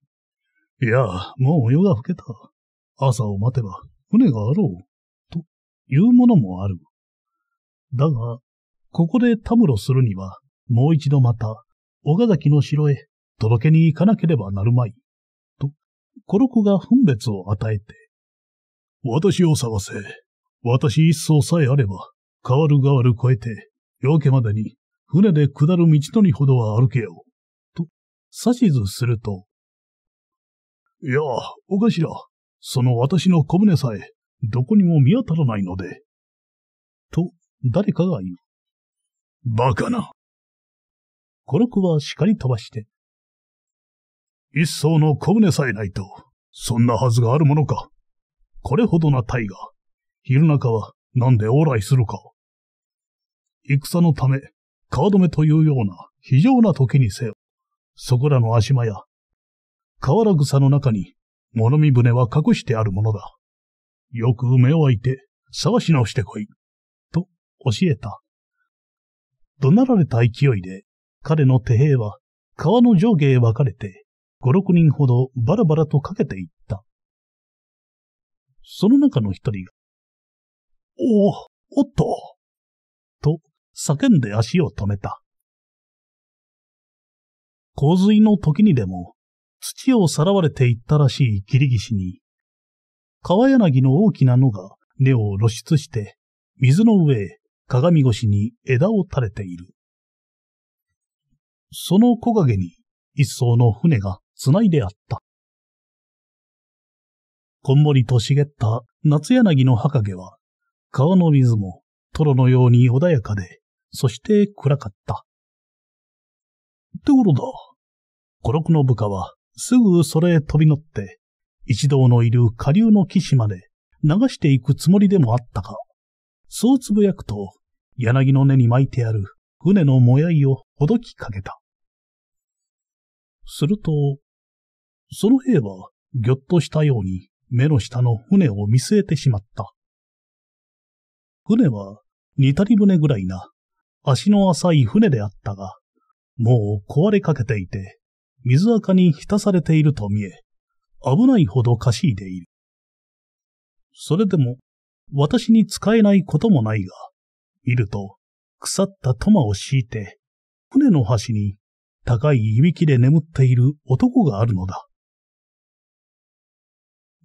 いや、もう夜が更けた。朝を待てば船があろう。というものもある。だが、ここでたむろするには、もう一度また、岡崎の城へ届けに行かなければなるまい。と、コロコが分別を与えて、私を探せ。私一層さえあれば、変わる変わる越えて、夜明けまでに、船で下る道のりほどは歩けよ。と、指図すると。いや、お頭、その私の小舟さえ、どこにも見当たらないので。と、誰かが言う。バカな。コロクは叱り飛ばして。一層の小舟さえないと、そんなはずがあるものか。これほどな隊が、昼中はなんで往来するか。戦のため、川止めというような非常な時にせよ、そこらの足間や、河原草の中に物見船は隠してあるものだ。よく目を開いて探し直してこい。と教えた。怒鳴られた勢いで、彼の手兵は川の上下へ分かれて、五六人ほどバラバラとかけていっその中の一人が、おお、おっと、と叫んで足を止めた。洪水の時にでも、土をさらわれていったらしい切り岸に、川柳の大きな野が根を露出して、水の上へ鏡越しに枝を垂れている。その木陰に一層の船が繋いであった。こんもりと茂った夏柳の墓陰は、川の水も、トロのように穏やかで、そして暗かった。ってことだ。孤独の部下は、すぐそれへ飛び乗って、一同のいる下流の岸まで流していくつもりでもあったか。そうつぶやくと、柳の根に巻いてある船のもやいをほどきかけた。すると、その兵はぎょっとしたように目の下の船を見据えてしまった。船は、似たり船ぐらいな、足の浅い船であったが、もう壊れかけていて、水垢に浸されていると見え、危ないほどかしいでいる。それでも、私に使えないこともないが、見ると、腐ったトマを敷いて、船の端に高いいびきで眠っている男があるのだ。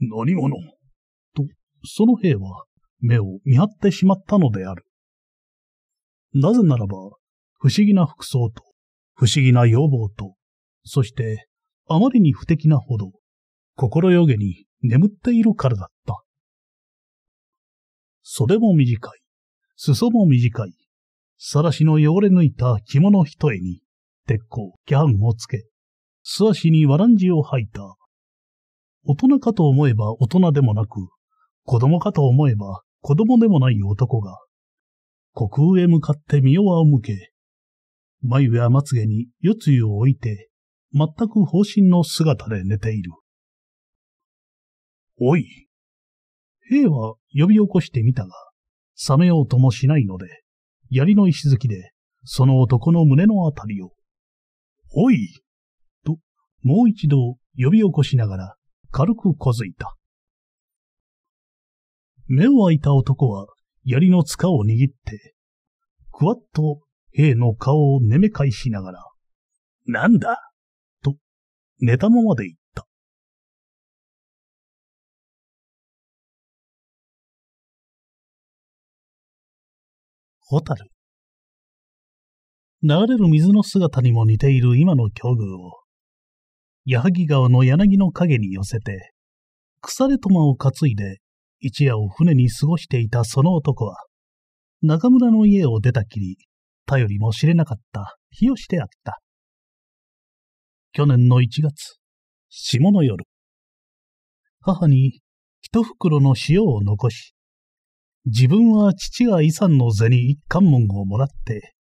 何者と、その兵は目を見張ってしまったのである。なぜならば、不思議な服装と、不思議な要望と、そして、あまりに不敵なほど、心よげに眠っているからだった。袖も短い、裾も短い、さらしの汚れ抜いた着物一重に、鉄鋼、ギャンをつけ、素足にわらんじを履いた大人かと思えば大人でもなく、子供かと思えば子供でもない男が、国空へ向かって身を仰向け、眉やまつげに夜露を置いて、全く方針の姿で寝ている。おい。兵は呼び起こしてみたが、冷めようともしないので、槍の石突きで、その男の胸のあたりを、おいと、もう一度呼び起こしながら、軽く小づいた。目を開いた男は、槍の塚を握って、くわっと兵の顔をねめ返しながら、なんだと、寝たままで言った。ホタル。流れる水の姿にも似ている今の境遇を、矢作川の柳の陰に寄せて、腐れ苫を担いで一夜を船に過ごしていたその男は、中村の家を出たきり、頼りも知れなかった日吉であった。去年の1月、下の夜、母に一袋の塩を残し、自分は父が遺産の銭一貫門をもらって、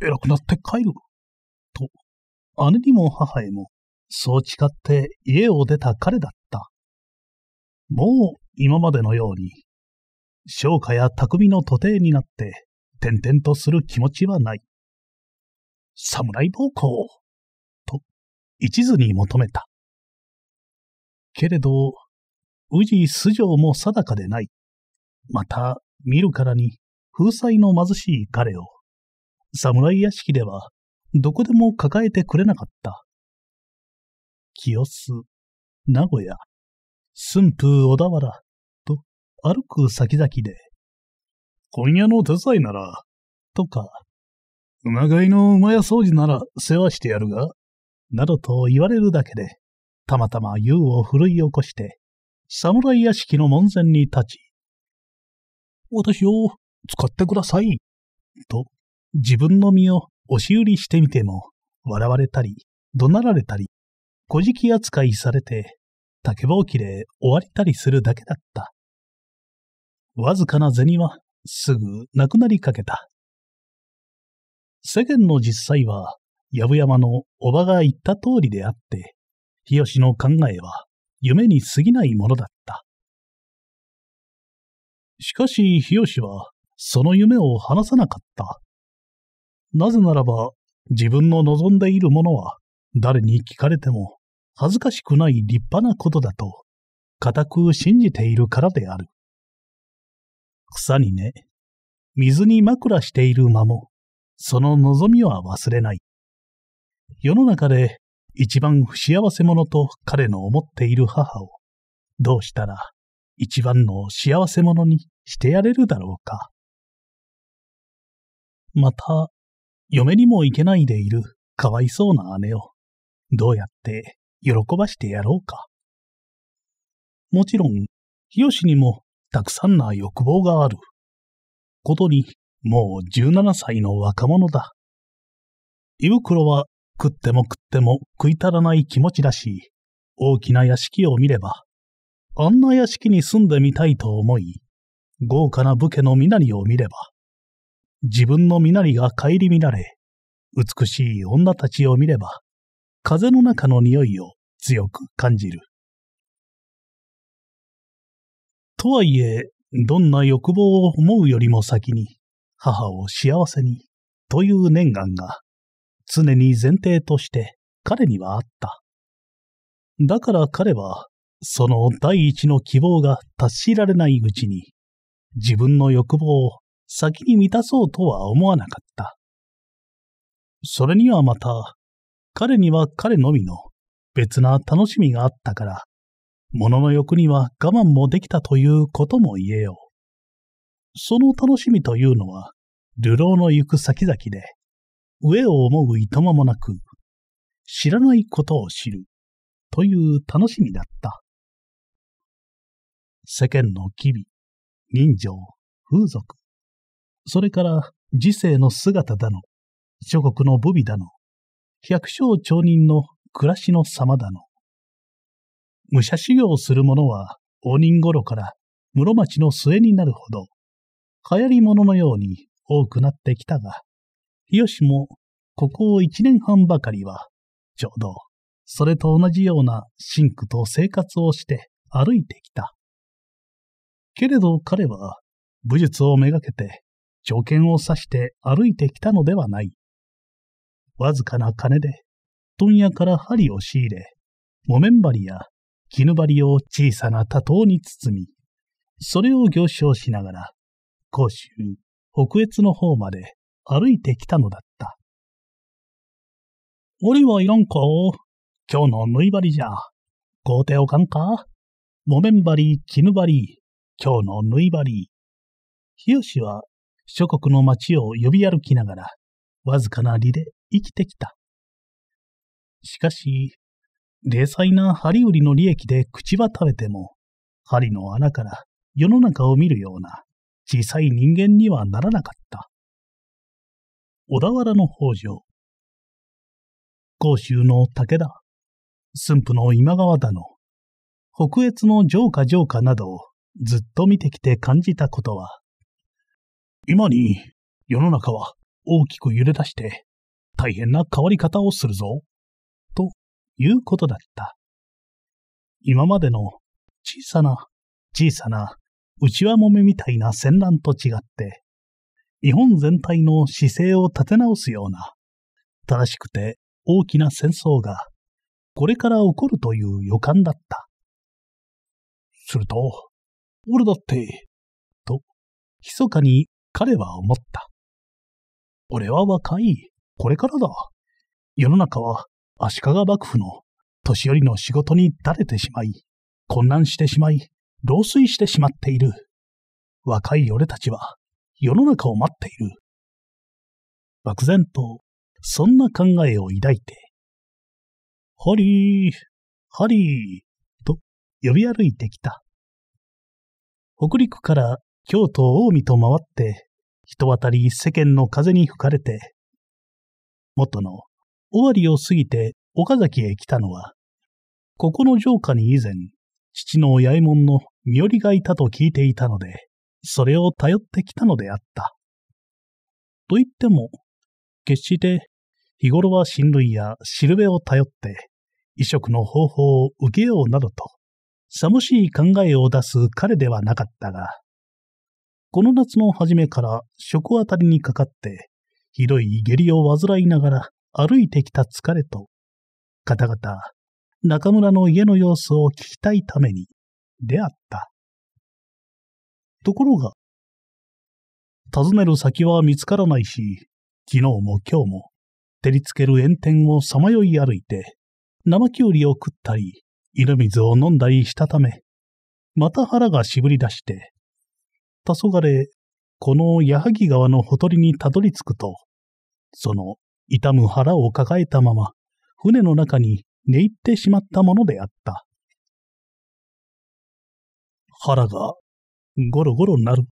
偉くなって帰る、と、姉にも母へもそう誓って家を出た彼だった。もう今までのように、商家や匠の徒弟になって、転々とする気持ちはない。侍暴行と、一途に求めた。けれど、宇治素性も定かでない。また、見るからに、風災の貧しい彼を、侍屋敷では、どこでも抱えてくれなかった。清須、名古屋、駿府小田原と歩く先々で、今夜の手伝いなら、とか、馬飼いの馬屋掃除なら世話してやるが、などと言われるだけで、たまたま優を奮い起こして、侍屋敷の門前に立ち、私を使ってください、と自分の身を押し売りしてみても、笑われたり、怒鳴られたり、小敷き扱いされて、竹ぼうきで終わりたりするだけだった。わずかな銭はすぐなくなりかけた。世間の実際は、やぶやまのおばが言った通りであって、日吉の考えは夢に過ぎないものだった。しかし日吉は、その夢を話さなかった。なぜならば、自分の望んでいるものは、誰に聞かれても恥ずかしくない立派なことだと、固く信じているからである。草にね、水に枕している間も、その望みは忘れない。世の中で一番不幸せ者と彼の思っている母を、どうしたら一番の幸せ者にしてやれるだろうか。また、嫁にも行けないでいるかわいそうな姉を、どうやって喜ばしてやろうか。もちろん、日吉にもたくさんな欲望がある。ことに、もう17歳の若者だ。胃袋は食っても食っても食い足らない気持ちだし、大きな屋敷を見れば、あんな屋敷に住んでみたいと思い、豪華な武家の身なりを見れば、自分の身なりが顧みられ、美しい女たちを見れば、風の中の匂いを強く感じる。とはいえ、どんな欲望を思うよりも先に、母を幸せに、という念願が、常に前提として彼にはあった。だから彼は、その第一の希望が達しられないうちに、自分の欲望を先に満たそうとは思わなかった。それにはまた、彼には彼のみの別な楽しみがあったから、物の欲には我慢もできたということも言えよう。その楽しみというのは、流浪の行く先々で、上を思ういとまもなく、知らないことを知る、という楽しみだった。世間の機微、人情、風俗、それから時世の姿だの、諸国の武備だの、百姓町人の暮らしの様だの。武者修行する者は、応仁頃から室町の末になるほど、流行り者のように多くなってきたが、日吉もここ一年半ばかりは、ちょうど、それと同じような真紅と生活をして歩いてきた。けれど彼は、武術をめがけて、条件を指して歩いてきたのではない。わずかな金で、問屋から針を仕入れ、木綿針や絹針を小さな多頭に包み、それを行商しながら、甲州、北越の方まで歩いてきたのだった。俺はいらんか今日の縫い針じゃ。買うておかんか木綿針、絹針、今日の縫い針。日吉は諸国の町を呼び歩きながら、わずかな利で生きてきた。しかし、零細な針売りの利益で口は食べても、針の穴から世の中を見るような小さい人間にはならなかった。小田原の北条。甲州の武田、駿府の今川だの、北越の城下城下などをずっと見てきて感じたことは、今に世の中は大きく揺れ出して大変な変わり方をするぞ、ということだった。今までの小さな小さな内輪もめみたいな戦乱と違って、日本全体の姿勢を立て直すような、正しくて大きな戦争が、これから起こるという予感だった。すると、俺だって、と、密かに彼は思った。俺は若い。これからだ。世の中は足利幕府の年寄りの仕事に垂れてしまい、混乱してしまい、老衰してしまっている。若い俺たちは世の中を待っている。漠然と、そんな考えを抱いて、ハリー、ハリー、と呼び歩いてきた。北陸から京都、近江と回って、人渡り世間の風に吹かれて、元の尾張を過ぎて岡崎へ来たのは、ここの城下に以前、父の八重門の身寄りがいたと聞いていたので、それを頼ってきたのであった。と言っても、決して日頃は親類やしるべを頼って、移植の方法を受けようなどと、さしい考えを出す彼ではなかったが、この夏の初めから食あたりにかかって、ひどい下痢を患いながら歩いてきた疲れと、方々、中村の家の様子を聞きたいために、出会った。ところが、尋ねる先は見つからないし、昨日も今日も、照りつける炎天をさまよい歩いて、生きゅうりを食ったり、犬水を飲んだりしたため、また腹がしぶり出して、黄昏この矢作川のほとりにたどり着くと、その痛む腹を抱えたまま、船の中に寝入ってしまったものであった。腹がゴロゴロなる。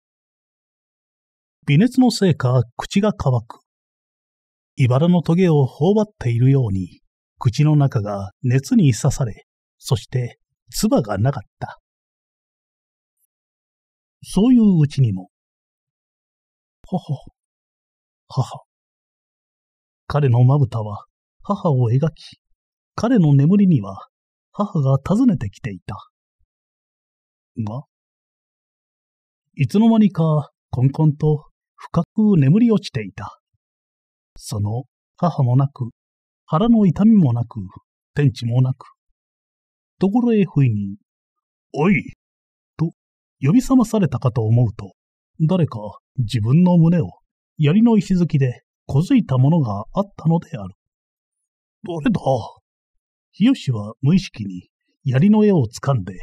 微熱のせいか口が乾く。茨の棘を頬張っているように、口の中が熱に刺され、そして唾がなかった。そういううちにも、母、母。彼のまぶたは母を描き、彼の眠りには母が訪ねてきていた。が、いつの間にかこんこんと深く眠り落ちていた。その母もなく、腹の痛みもなく、天地もなく、ところへ不意に、おいと呼び覚まされたかと思うと、誰か自分の胸を槍の石突きで小づいたものがあったのである。誰だ日吉は無意識に槍の絵を掴んで、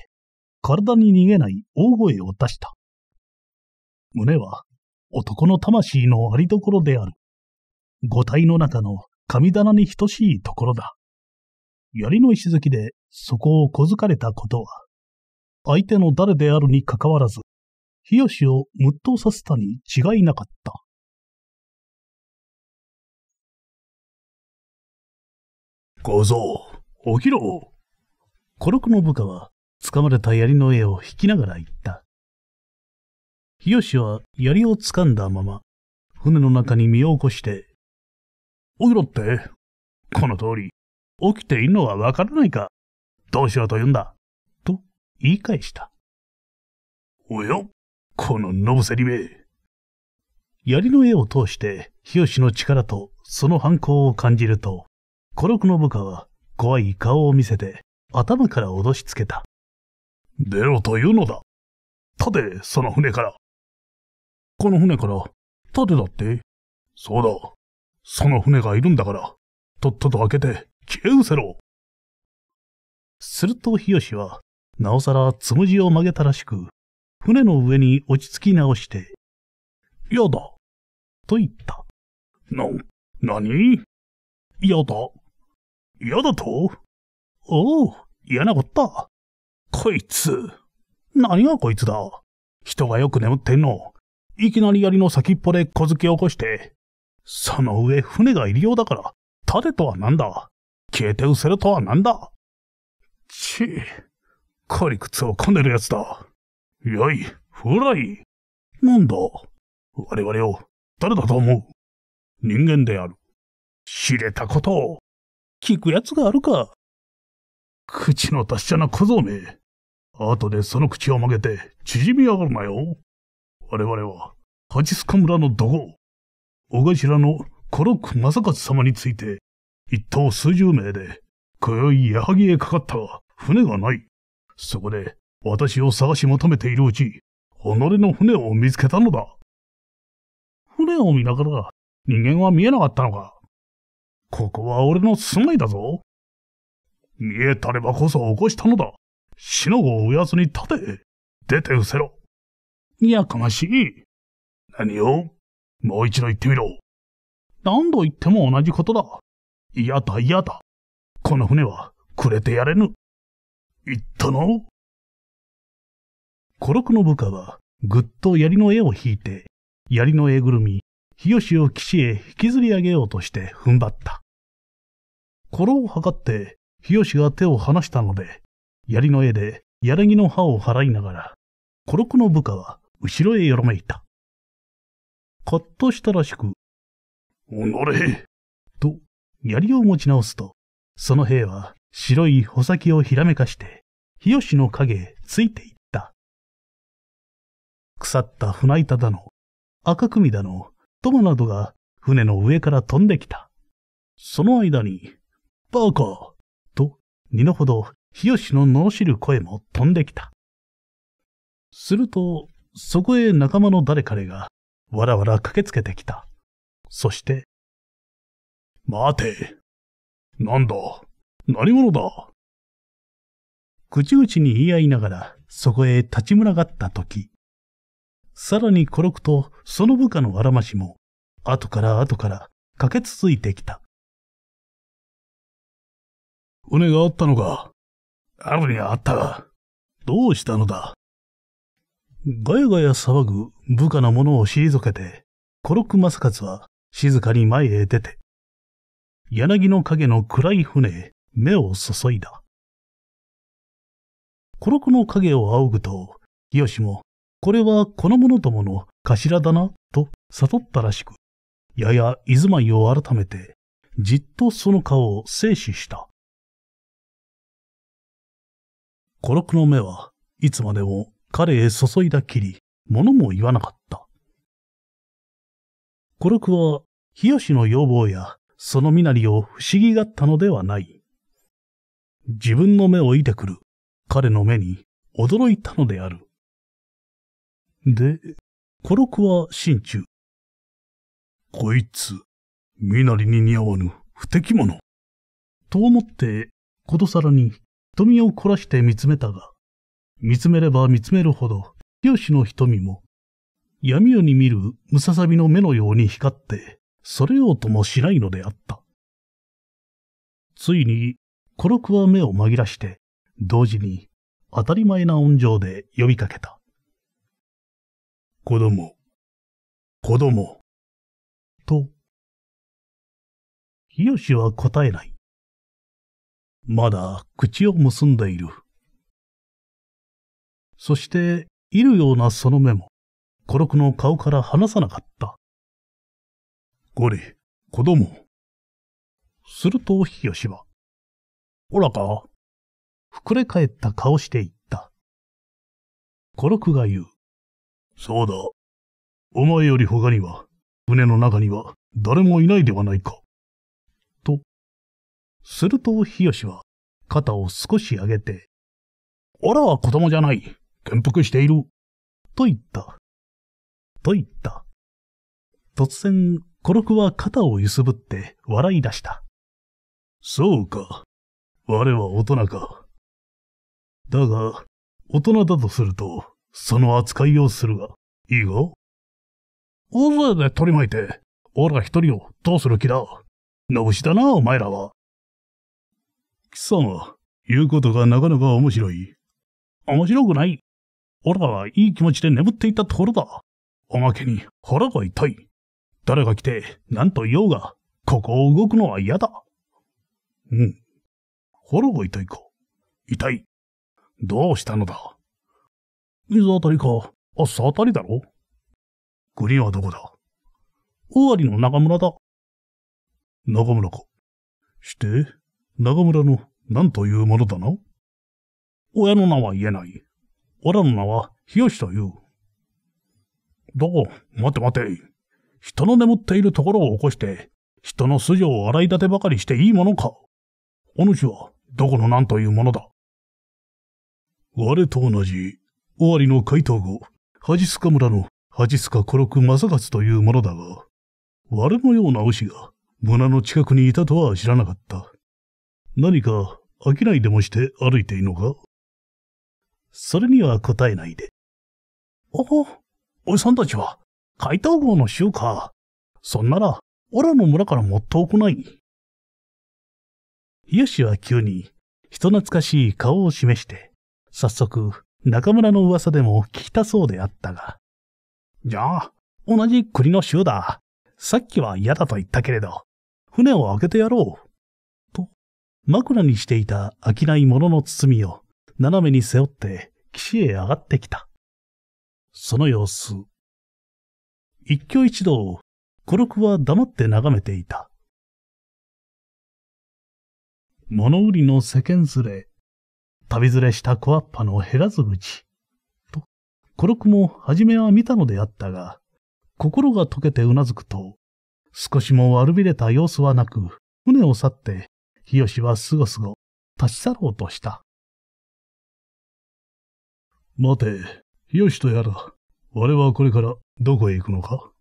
体に逃げない大声を出した。胸は男の魂のありどころである。五体の中の神棚に等しいところだ。槍の石突きでそこを小づかれたことは、相手の誰であるにかかわらず、日吉をむっとさせたに違いなかった。小僧、起きろ。孤六の部下は、つかまれた槍の絵を引きながら言った。日吉は槍をつかんだまま、船の中に身を起こして、起きろって、この通り、起きているのはわからないか。どうしようと言うんだ。と言い返した。おやこののぶせりめ。槍の絵を通して日吉の力とその反抗を感じると、孤独の部下は怖い顔を見せて頭から脅しつけた。出ろというのだ。立て、その船から。この船から、立てだってそうだ。その船がいるんだから、とっとと開けて、消え失せろ。すると日吉は、なおさらつむじを曲げたらしく、船の上に落ち着き直して、やだ、と言った。な、なにやだ。やだとおお、嫌なこった。こいつ。何がこいつだ。人がよく眠ってんの。いきなり槍の先っぽで小突き起こして。その上船が入りようだから、盾とはなんだ。消えて失せるとはなんだ。ち、こりくつをこねるやつだ。やい、フライ。なんだ我々を誰だと思う人間である。知れたことを聞くやつがあるか。口の達者な小僧め。後でその口を曲げて縮み上がるなよ。我々は、ハ須ス村の土豪、小頭のコロック正勝様について、一等数十名で、今宵矢作へかかったが船がない。そこで、私を探し求めているうち、己の船を見つけたのだ。船を見ながら人間は見えなかったのか。ここは俺の住まいだぞ。見えたればこそ起こしたのだ。死の子をやつに立て。出て伏せろ。やかましい。何をもう一度言ってみろ。何度言っても同じことだ。嫌だ嫌だ。この船はくれてやれぬ。言ったの小六の部下は、ぐっと槍の絵を引いて、槍の絵ぐるみ、日吉を岸へ引きずり上げようとして踏ん張った。これを測って、日吉が手を離したので、槍の絵で柳の歯を払いながら、小六の部下は後ろへよろめいた。カッとしたらしく、おのれと、槍を持ち直すと、その兵は白い穂先をひらめかして、日吉の影へついていた。腐った船板だの、赤組だの、友などが船の上から飛んできた。その間に、バーカと二のほど日吉の罵る声も飛んできた。すると、そこへ仲間の誰彼がわらわら駆けつけてきた。そして、待て。なんだ何者だ口々に言い合いながらそこへ立ちむらがった時、さらにコロクとその部下のあらましも、後から後から駆け続いてきた。船があったのかあるにはあったが、どうしたのだガヤガヤ騒ぐ部下の者を退けて、コロクマサカツは静かに前へ出て、柳の影の暗い船へ目を注いだ。コロクの影を仰ぐと、シもこれはこの者どもの頭だな、と悟ったらしく、やや居住まいを改めて、じっとその顔を静止した。孤六の目はいつまでも彼へ注いだきり、物も言わなかった。孤六は、日吉の要望やその身なりを不思議がったのではない。自分の目をいてくる彼の目に驚いたのである。で、コロクは心中。こいつ、身なりに似合わぬ不敵者。と思って、ことさらに瞳を凝らして見つめたが、見つめれば見つめるほど、清の瞳も、闇夜に見るムササビの目のように光って、それようともしないのであった。ついに、コロクは目を紛らして、同時に当たり前な音情で呼びかけた。子供、子供、と、日吉は答えない。まだ口を結んでいる。そして、いるようなその目も、孤独の顔から離さなかった。これ、子供。すると、日吉は、おらか、膨れ返った顔して言った。孤独が言う。そうだ。お前より他には、船の中には誰もいないではないか。と。すると、日吉は、肩を少し上げて、おらは子供じゃない。転覆している。と言った。と言った。突然、コロクは肩を揺すぶって笑い出した。そうか。我は大人か。だが、大人だとすると、その扱いをするが、いいが大勢で取り巻いて、俺ら一人をどうする気だのぶしだな、お前らは。貴様、言うことがなかなか面白い。面白くない。俺らはいい気持ちで眠っていたところだ。おまけに腹が痛い。誰が来て何と言おうが、ここを動くのは嫌だ。うん。腹が痛いか。痛い。どうしたのだ水あたりか。朝あたりだろグリーンはどこだ尾張の中村だ。中村か。して、中村の何というものだな親の名は言えない。俺の名は日吉という。どこ待て待て。人の眠っているところを起こして、人の素性を洗い立てばかりしていいものか。お主はどこの何というものだ我と同じ尾張の回答後、恥スカ村の恥須賀コロク正勝というものだが、我のような牛が村の近くにいたとは知らなかった。何か飽きないでもして歩いていいのかそれには答えないで。おお、おじさんたちは、怪盗後の衆か。そんなら、オラの村からもっと来ない。ヒヨシは急に、人懐かしい顔を示して、早速、中村の噂でも聞いたそうであったが。じゃあ、同じ国の州だ。さっきは嫌だと言ったけれど、船を開けてやろう。と、枕にしていた商い物の包みを斜めに背負って岸へ上がってきた。その様子。一挙一動、孤六は黙って眺めていた。物売りの世間連れ、旅連れした小アッパの減らず口。と、孤独も初めは見たのであったが、心が溶けてうなずくと、少しも悪びれた様子はなく、船を去って、日吉はすごすご、立ち去ろうとした。待て、日吉とやら、我はこれからどこへ行くのか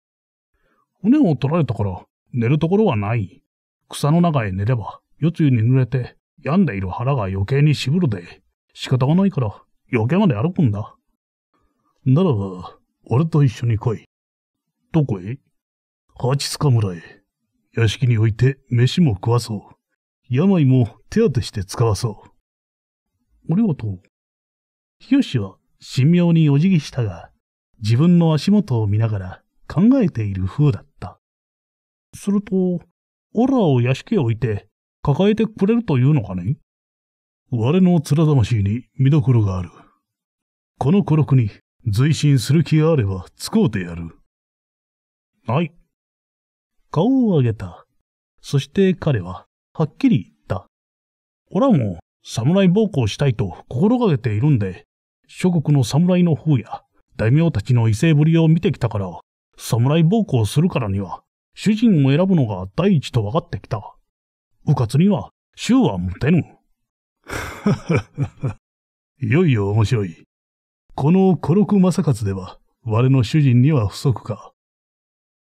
船を取られたから、寝るところはない。草の中へ寝れば、夜露に濡れて病んでいる腹が余計に渋るで、仕方がないから余計まで歩くんだ。ならば、俺と一緒に来い。どこへ八塚村へ。屋敷に置いて飯も食わそう。病も手当てして使わそう。ありがとう。日吉は神妙にお辞儀したが、自分の足元を見ながら考えている風だった。すると、オラを屋敷へ置いて抱えてくれるというのかね我の面魂に見どころがある。この孤録に随身する気があれば使うてやる。はい。顔を上げた。そして彼は、はっきり言った。オラも、侍奉公したいと心がけているんで、諸国の侍の方や、大名たちの威勢ぶりを見てきたから、侍奉公するからには、主人を選ぶのが第一と分かってきた。うかつには、衆は持てぬ。いよいよ面白い。この古六正勝では、我の主人には不足か。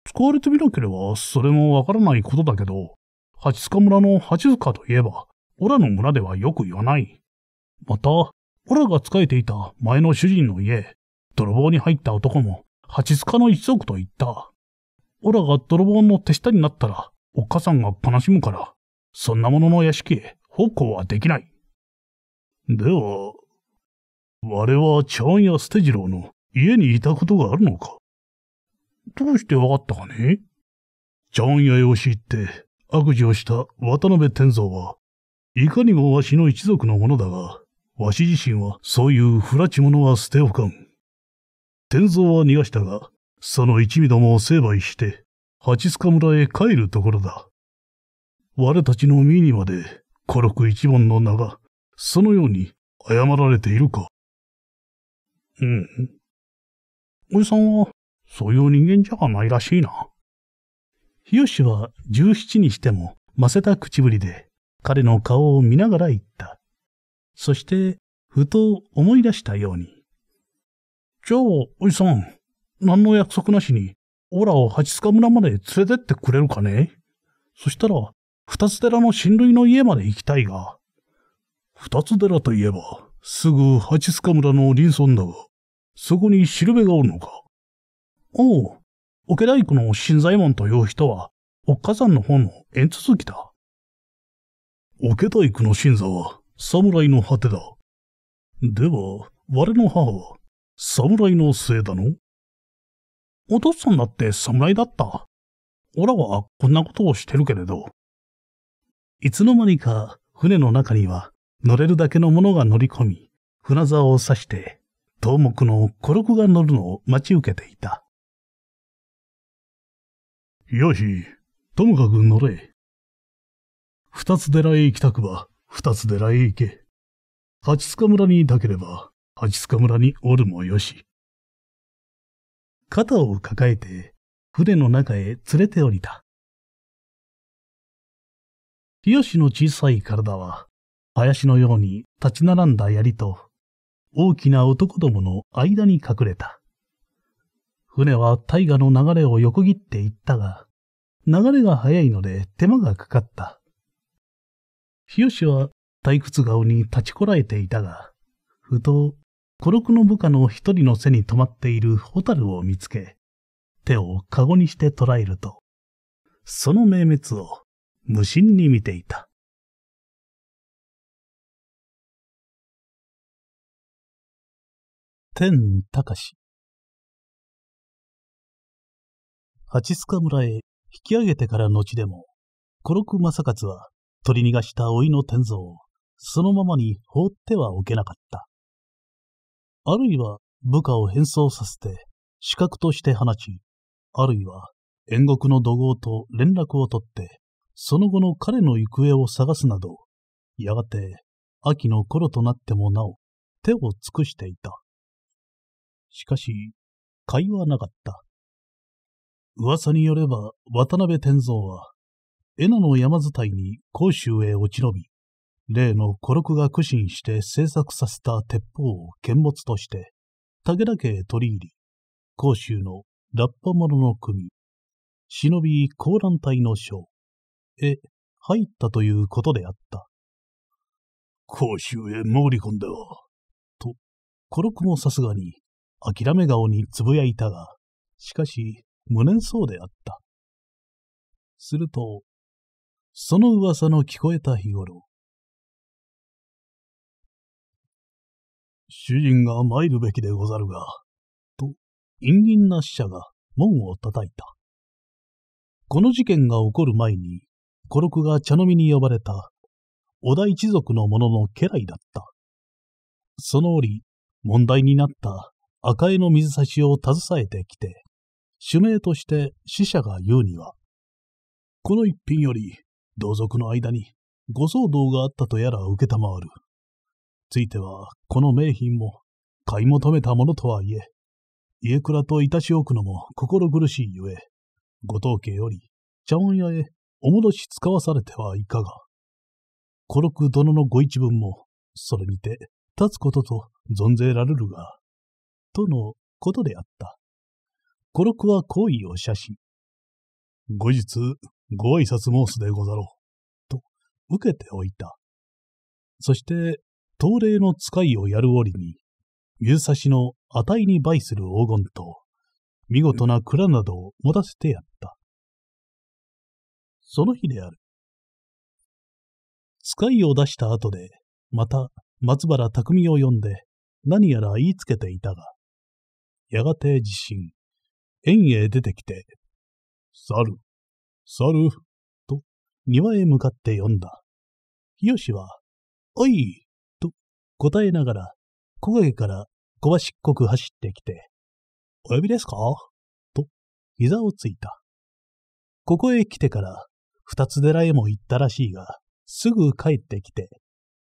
使われてみなければ、それもわからないことだけど、八塚村の八塚といえば、オラの村ではよく言わない。また、オラが仕えていた前の主人の家、泥棒に入った男も、八塚の一族と言った。オラが泥棒の手下になったら、おっかさんが悲しむから、そんなものの屋敷へ奉公はできない。では、我は茶碗屋捨て次郎の家にいたことがあるのかどうしてわかったかね茶碗屋へ押し入って悪事をした渡辺天蔵は、いかにもわしの一族のものだが、わし自身はそういう不らち者は捨ておかん。天蔵は逃がしたが、その一味どもを成敗して、八塚村へ帰るところだ。我たちの身にまで孤六一門の名が、そのように謝られているか。うん。おじさんは、そういう人間じゃないらしいな。日吉は十七にしても、ませた口ぶりで、彼の顔を見ながら言った。そして、ふと思い出したように。じゃあ、おじさん、何の約束なしに、オラを八塚村まで連れてってくれるかねそしたら、二つ寺の親類の家まで行きたいが。二つ寺といえば、すぐ八塚村の林村だが、そこにしるべがおるのか。おう、桶大工の新左衛門という人は、おっかさんの方の縁続きだ。桶大工の新座は、侍の果てだ。では、我の母は、侍の末だのお父さんだって侍だった。オラはこんなことをしてるけれど、いつの間にか船の中には乗れるだけのものが乗り込み、船座を刺して、東木のコロクが乗るのを待ち受けていた。よし、ともかく乗れ。二つ寺へ行きたくば、二つ寺へ行け。八塚村にいたければ、八塚村におるもよし。肩を抱えて、船の中へ連れて降りた。吉の小さい体は、林のように立ち並んだ槍と、大きな男どもの間に隠れた。船は大河の流れを横切っていったが、流れが速いので手間がかかった。日吉は退屈顔に立ちこらえていたが、ふと、孤独の部下の一人の背に止まっている蛍を見つけ、手をカゴにして捕らえると、その明滅を無心に見ていた。天高し。八塚村へ引き上げてから後でも、小六正勝は取り逃がした老いの天蔵をそのままに放ってはおけなかった。あるいは部下を変装させて、資格として放ち、あるいは、遠国の土豪と連絡を取って、その後の彼の行方を探すなど、やがて秋の頃となってもなお手を尽くしていた。しかし、会話なかった。噂によれば渡辺天蔵は、江野の山伝いに甲州へ落ち延び、例の古禄が苦心して制作させた鉄砲を見物として、武田家へ取り入り、甲州のラッパ者の組、忍び高蘭隊の将、え、入ったということであった。甲州へ潜り込んだわ。と、コロクもさすがに、諦め顔につぶやいたが、しかし、無念そうであった。すると、その噂の聞こえた日頃、主人が参るべきでござるが、と、陰銀な使者が門を叩いた。この事件が起こる前に、孤六が茶飲みに呼ばれた、織田一族の者の家来だった。その折、問題になった赤江の水差しを携えてきて、主名として死者が言うには、この一品より、同族の間にご騒動があったとやら承る。ついては、この名品も、買い求めたものとはいえ、家倉といたし置くのも心苦しいゆえ、ご当家より、茶碗屋へお戻し使わされてはいかが。孤六殿のご一文も、それにて、立つことと存ぜられるが、とのことであった。孤六は好意を写し、後日、ご挨拶申すでござろう、と受けておいた。そして、東霊の使いをやる折に、牛差しの値に倍する黄金と、見事な蔵などを持たせてやった。その日である。使いを出した後で、また松原匠を呼んで、何やら言いつけていたが、やがて地震、縁へ出てきて、猿、猿、と庭へ向かって呼んだ。日吉は、おい、と答えながら、木陰から小走っこく走ってきて、お呼びですかと、膝をついた。ここへ来てから、二つ寺へも行ったらしいが、すぐ帰ってきて、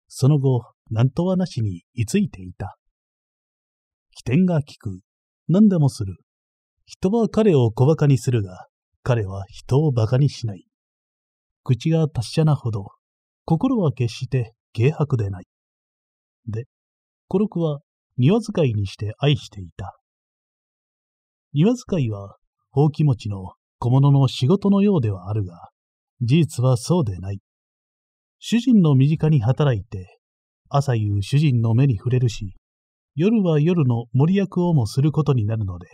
その後、なんとはなしに居ついていた。起点が利く。何でもする。人は彼を小馬鹿にするが、彼は人を馬鹿にしない。口が達者なほど、心は決して軽薄でない。で、コロクは庭遣いにして愛していた。庭遣いは、ほうき持ちの小物の仕事のようではあるが、事実はそうでない。主人の身近に働いて、朝夕主人の目に触れるし、夜は夜の森役をもすることになるので、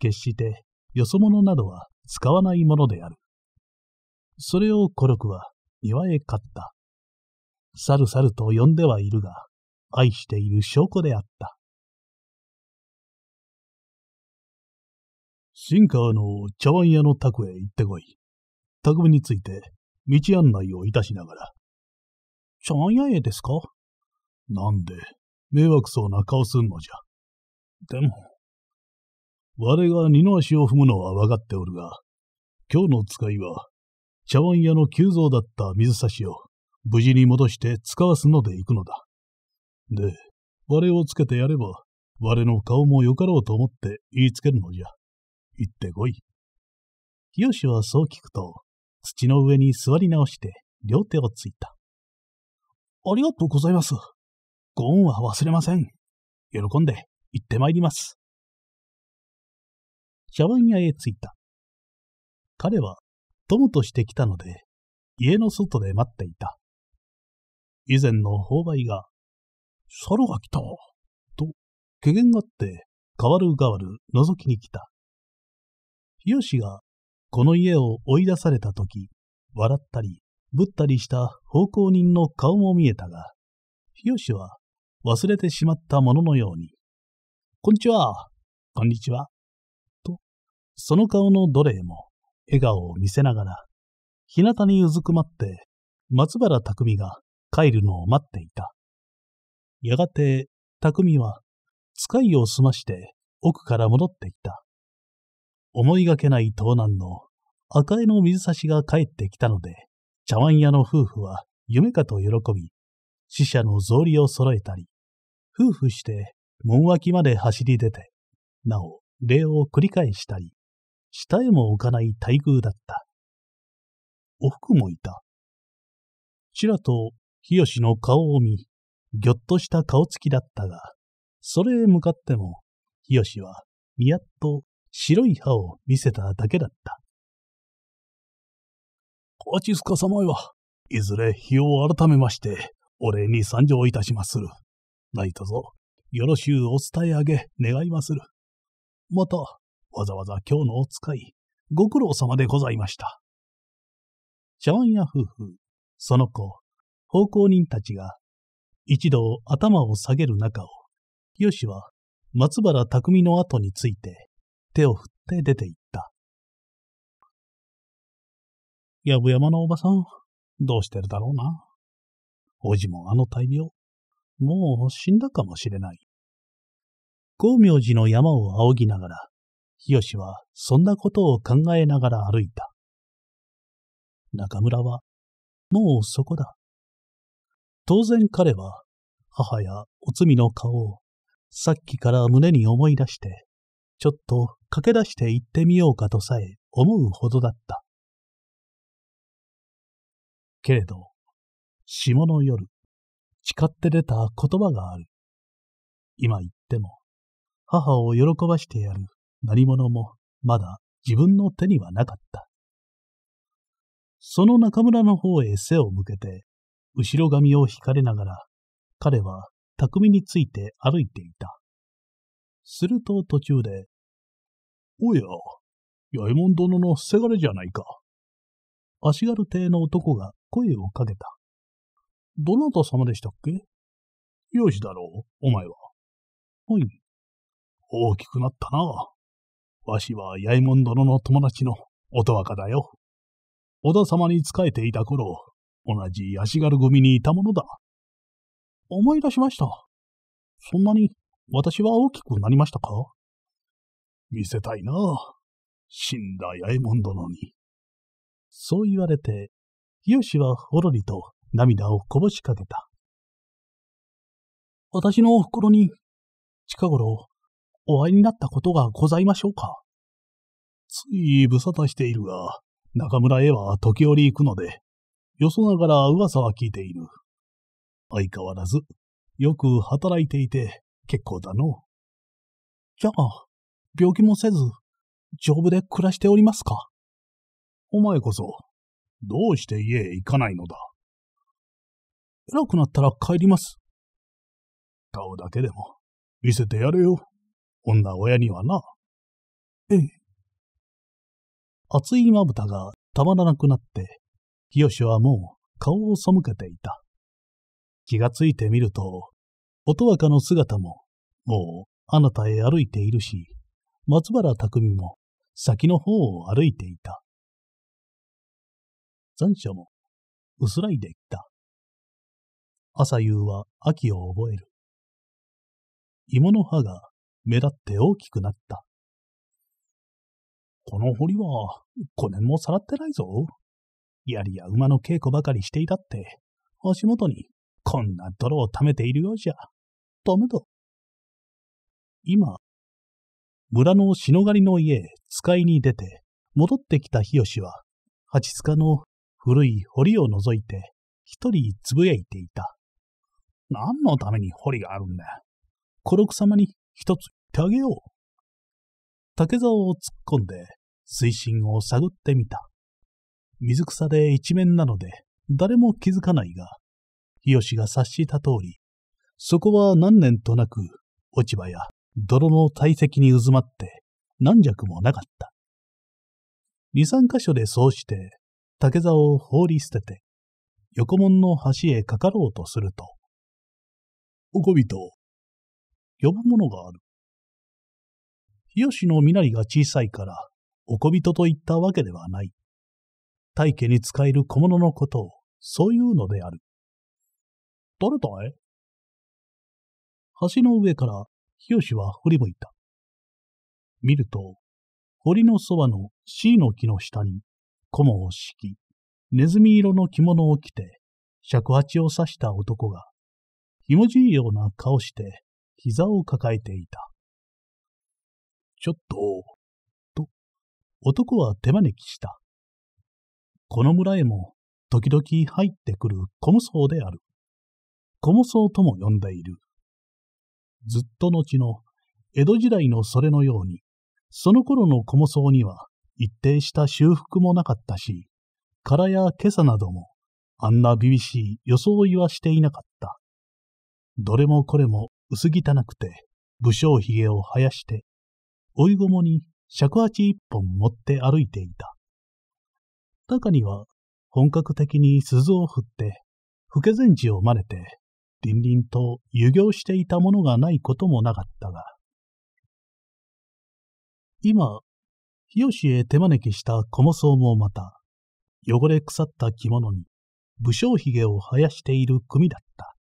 決してよそ者などは使わないものである。それをコルクは庭へ買った。サルサルと呼んではいるが、愛している証拠であった。シンカーの茶碗屋の宅へ行ってこい。匠について、道案内をいたしながら。ちゃんやえですかなんで、迷惑そうな顔すんのじゃ。でも、我が二の足を踏むのは分かっておるが、今日の使いは、茶碗屋の急増だった水差しを、無事に戻して使わすので行くのだ。で、我をつけてやれば、我の顔もよかろうと思って言いつけるのじゃ。行ってこい。清はそう聞くと、土の上に座り直して両手をついた。ありがとうございます。ご恩は忘れません。喜んで行ってまいります。茶碗屋へ着いた。彼は友として来たので、家の外で待っていた。以前の購買が、猿が来た、と、気念があって、変わる変わる覗きに来た。日吉がこの家を追い出された時、笑ったり、ぶったりした奉公人の顔も見えたが、日吉は忘れてしまったもののように、こんにちは、こんにちは、と、その顔の奴隷も笑顔を見せながら、日向にうずくまって、松原匠が帰るのを待っていた。やがて、匠は、使いを済まして奥から戻ってった。思いがけない盗難の赤江の水差しが帰ってきたので、茶碗屋の夫婦は夢かと喜び、死者の草履を揃えたり、夫婦して門脇まで走り出て、なお礼を繰り返したり、下へも置かない待遇だった。お服もいた。ちらと日吉の顔を見、ぎょっとした顔つきだったが、それへ向かっても、日吉は、みやっと白い歯を見せただけだった。コチスカ様よ、いずれ日を改めまして、お礼に参上いたしまする。ないとぞ、よろしゅうお伝えあげ願いまする。また、わざわざ今日のお使い、ご苦労様でございました。茶碗屋夫婦、その子、奉公人たちが、一度頭を下げる中を、よしは松原匠の後について、手を振って出て行った。やぶやまのおばさん、どうしてるだろうな。おじもあの大病、もう死んだかもしれない。光明寺の山を仰ぎながら、日吉はそんなことを考えながら歩いた。中村は、もうそこだ。当然彼は、母やおつみの顔を、さっきから胸に思い出して、ちょっと駆け出して行ってみようかとさえ思うほどだった。けれど、霜の夜、誓って出た言葉がある。今言っても、母を喜ばしてやる何者もまだ自分の手にはなかった。その中村の方へ背を向けて、後ろ髪を引かれながら、彼は巧みについて歩いていた。すると途中で、おや、八右衛門殿のせがれじゃないか。足軽邸の男が声をかけた。どなた様でしたっけよしだろう、お前は。はい。大きくなったな。わしは八右衛門殿の友達の音若だよ。織田様に仕えていた頃、同じ足軽組にいたものだ。思い出しました。そんなに私は大きくなりましたか見せたいな。死んだ八重門殿に。そう言われて、ヒヨシはほろりと涙をこぼしかけた。私のお袋に、近頃、お会いになったことがございましょうか。つい無沙汰しているが、中村へは時折行くので、よそながら噂は聞いている。相変わらず、よく働いていて結構だの。じゃあ、病気もせず、丈夫で暮らしておりますかお前こそ、どうして家へ行かないのだ偉くなったら帰ります。顔だけでも、見せてやれよ。女親にはな。ええ。熱いまぶたがたまらなくなって、清はもう顔を背けていた。気がついてみると、音若の姿も、もうあなたへ歩いているし、松原拓海も先の方を歩いていた。残暑も薄らいでいった。朝夕は秋を覚える。芋の葉が目立って大きくなった。この堀は5年もさらってないぞ。槍や馬の稽古ばかりしていたって、足元にこんな泥を溜めているようじゃ。ダメだ。今、村のしのがりの家へ使いに出て、戻ってきた日吉は、八塚の古い堀を覗いて、一人つぶやいていた。何のために堀があるんだ五六様に一つ言ってあげよう。竹竿を突っ込んで、水深を探ってみた。水草で一面なので、誰も気づかないが、日吉が察した通り、そこは何年となく落ち葉や泥の堆積に渦まって何弱もなかった。二三箇所でそうして、竹座を放り捨てて、横門の橋へかかろうとすると、おこびと、呼ぶものがある。日吉の身なりが小さいから、おこびとと言ったわけではない。大家に使える小物のことを、そういうのである。誰だい橋の上から清は振り向いた。見ると、堀のそばのイの木の下に、コモを敷き、ネズミ色の着物を着て、尺八を刺した男が、ひもじいような顔して、膝を抱えていた。ちょっと、と、男は手招きした。この村へも、時々入ってくるコムソウである。コムソウとも呼んでいる。ずっと後の江戸時代のそれのように、その頃の小ウには一定した修復もなかったし、殻や今朝などもあんな厳しい装いはしていなかった。どれもこれも薄汚くて、武将髭を生やして、追いごもに尺八一本持って歩いていた。中には本格的に鈴を振って、不け前地をまねて凛々と遊行していたものがないこともなかったが、今、日吉へ手招きしたコモソウもまた、汚れ腐った着物に武将髭を生やしている組だった。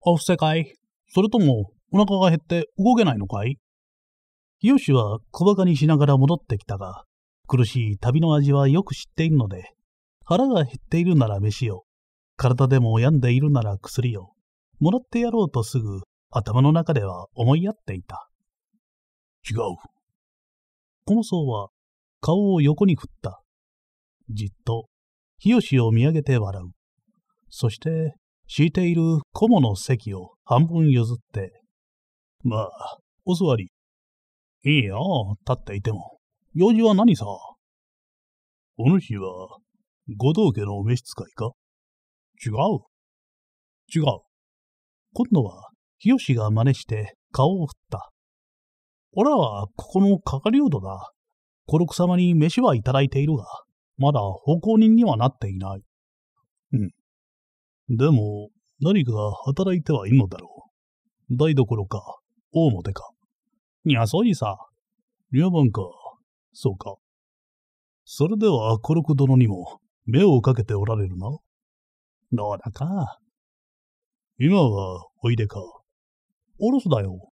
お布施かいそれともお腹が減って動けないのかい日吉は小馬鹿にしながら戻ってきたが、苦しい旅の味はよく知っているので、腹が減っているなら飯を、体でも病んでいるなら薬を、もらってやろうとすぐ頭の中では思い合っていた。違う。この僧は顔を横に振った。じっと、日吉を見上げて笑う。そして、敷いているコモの席を半分譲って、まあ、お座り。いいよ、立っていても。用事は何さお主は、五道家の召使いか違う。違う。今度は、日吉が真似して顔を振った。俺らは、ここの係人だ。小六様に飯はいただいているが、まだ奉公人にはなっていない。うん。でも、何か働いてはいるのだろう。台所か、大表か。いや、そういさ。龍門か、そうか。それでは、コロク殿にも目をかけておられるな。どうだか。今は、おいでか。おろすだよ。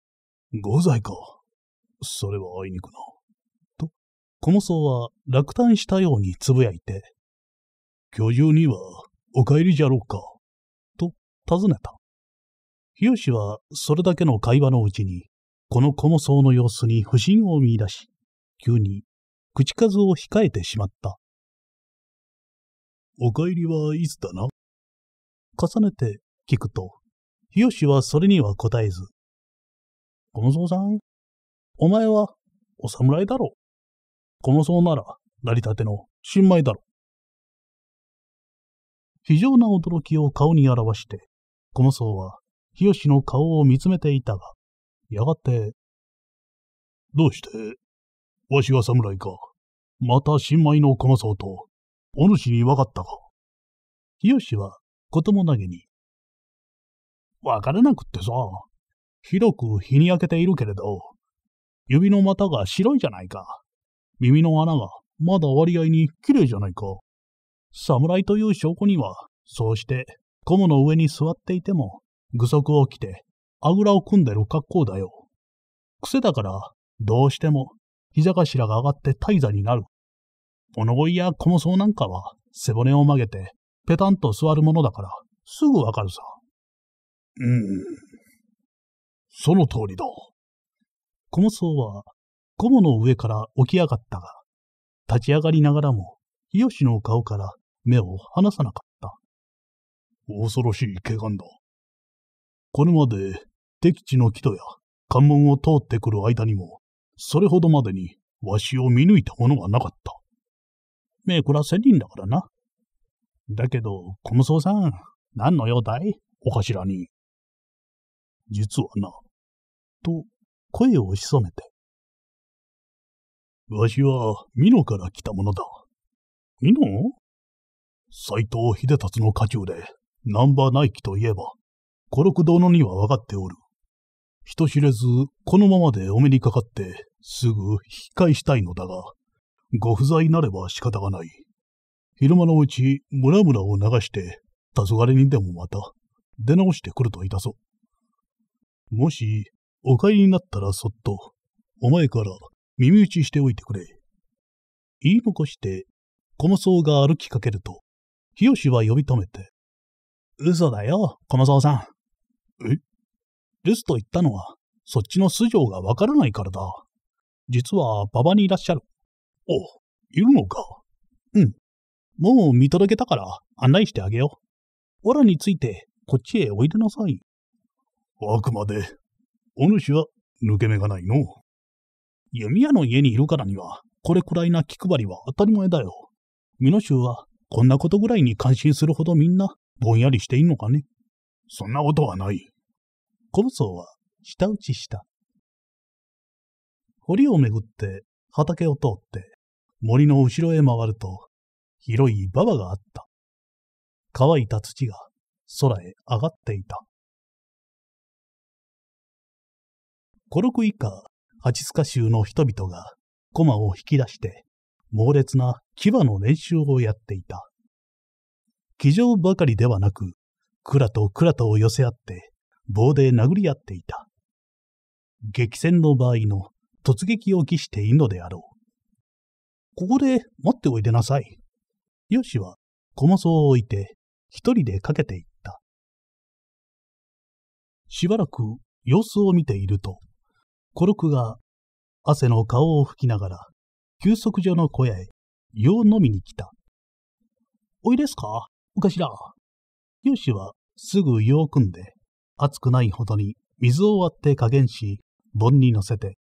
五在か。それはあいにくな。と、コモソウは落胆したようにつぶやいて、居住にはお帰りじゃろうか。と、尋ねた。日吉はそれだけの会話のうちに、このコモソウの様子に不審を見出し、急に、口数を控えてしまった。お帰りはいつだな重ねて聞くと、日吉はそれには答えず、小無双さん、お前はお侍だろ。小無双なら、成り立ての新米だろ。非常な驚きを顔に表して、この僧は、日吉の顔を見つめていたが、やがて、どうしてわしは侍か。また新米の小のと、お主に分かったか。清は、こともなげに。分からなくってさ、広く日に焼けているけれど、指の股が白いじゃないか。耳の穴がまだ割合に綺麗じゃないか。侍という証拠には、そうして、コモの上に座っていても、具足を着て、あぐらを組んでる格好だよ。癖だから、どうしても膝頭が上がって怠座になる。物乞いや小無双なんかは背骨を曲げてペタンと座るものだからすぐわかるさ。うん。その通りだ。小無は、ゴムの上から起き上がったが、立ち上がりながらも、日吉の顔から目を離さなかった。恐ろしい怪我だ。これまで、敵地の木戸や関門を通ってくる間にも、それほどまでに、わしを見抜いたものはなかった。めえ、こら千人だからな。だけど、小無双さん、何の用だいお頭に。実はな。と、声を潜めて。わしは、美濃から来たものだ。美濃斎藤秀達の家中で、ナンバーイキといえば、五六殿には分かっておる。人知れず、このままでお目にかかって、すぐ引き返したいのだが、ご不在なれば仕方がない。昼間のうち、ムラムラを流して、黄昏にでもまた、出直してくるといたぞ。もし、お帰りになったらそっと、お前から耳打ちしておいてくれ。言い残して、小松が歩きかけると、日吉は呼び止めて、嘘だよ、小松さん。え留守と言ったのは、そっちの素性がわからないからだ。実は馬場にいらっしゃる。お、いるのか。うん。もう見届けたから案内してあげよう。わらについてこっちへおいでなさい。あくまで、お主は抜け目がないの。弓矢の家にいるからには、これくらいな気配りは当たり前だよ。美濃衆はこんなことぐらいに感心するほどみんなぼんやりしていいのかね。そんなことはない。小武装は舌打ちした。堀をめぐって畑を通って森の後ろへ回ると広い馬場があった。乾いた土が空へ上がっていた。コ六ク以下、ハチスカ州の人々が駒を引き出して猛烈な牙の練習をやっていた。騎乗ばかりではなく、蔵と蔵とを寄せ合って棒で殴り合っていた。激戦の場合の突撃を期しているのであろう。ここで待っておいでなさい。ヨシは小松を置いて一人でかけていった。しばらく様子を見ていると、コルクが汗の顔を拭きながら、休息所の小屋へ、よう飲みに来た。おいですかお頭。ヨシはすぐよう組んで、熱くないほどに水を割って加減し、盆に乗せて、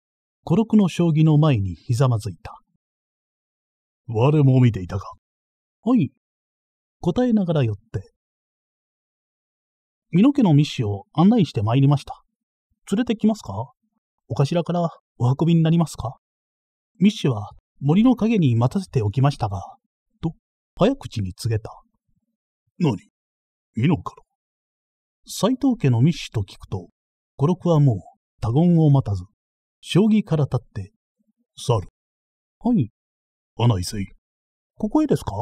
孤独の将棋の前にひざまずいた。我も見ていたか。はい。答えながら寄って。美濃家の密使を案内して参りました。連れてきますかお頭からお運びになりますか密使は森の陰に待たせておきましたが、と、早口に告げた。何美濃から斎藤家の密使と聞くと、孤独はもう他言を待たず、将棋から立って、猿。はい。穴井せい。ここへですか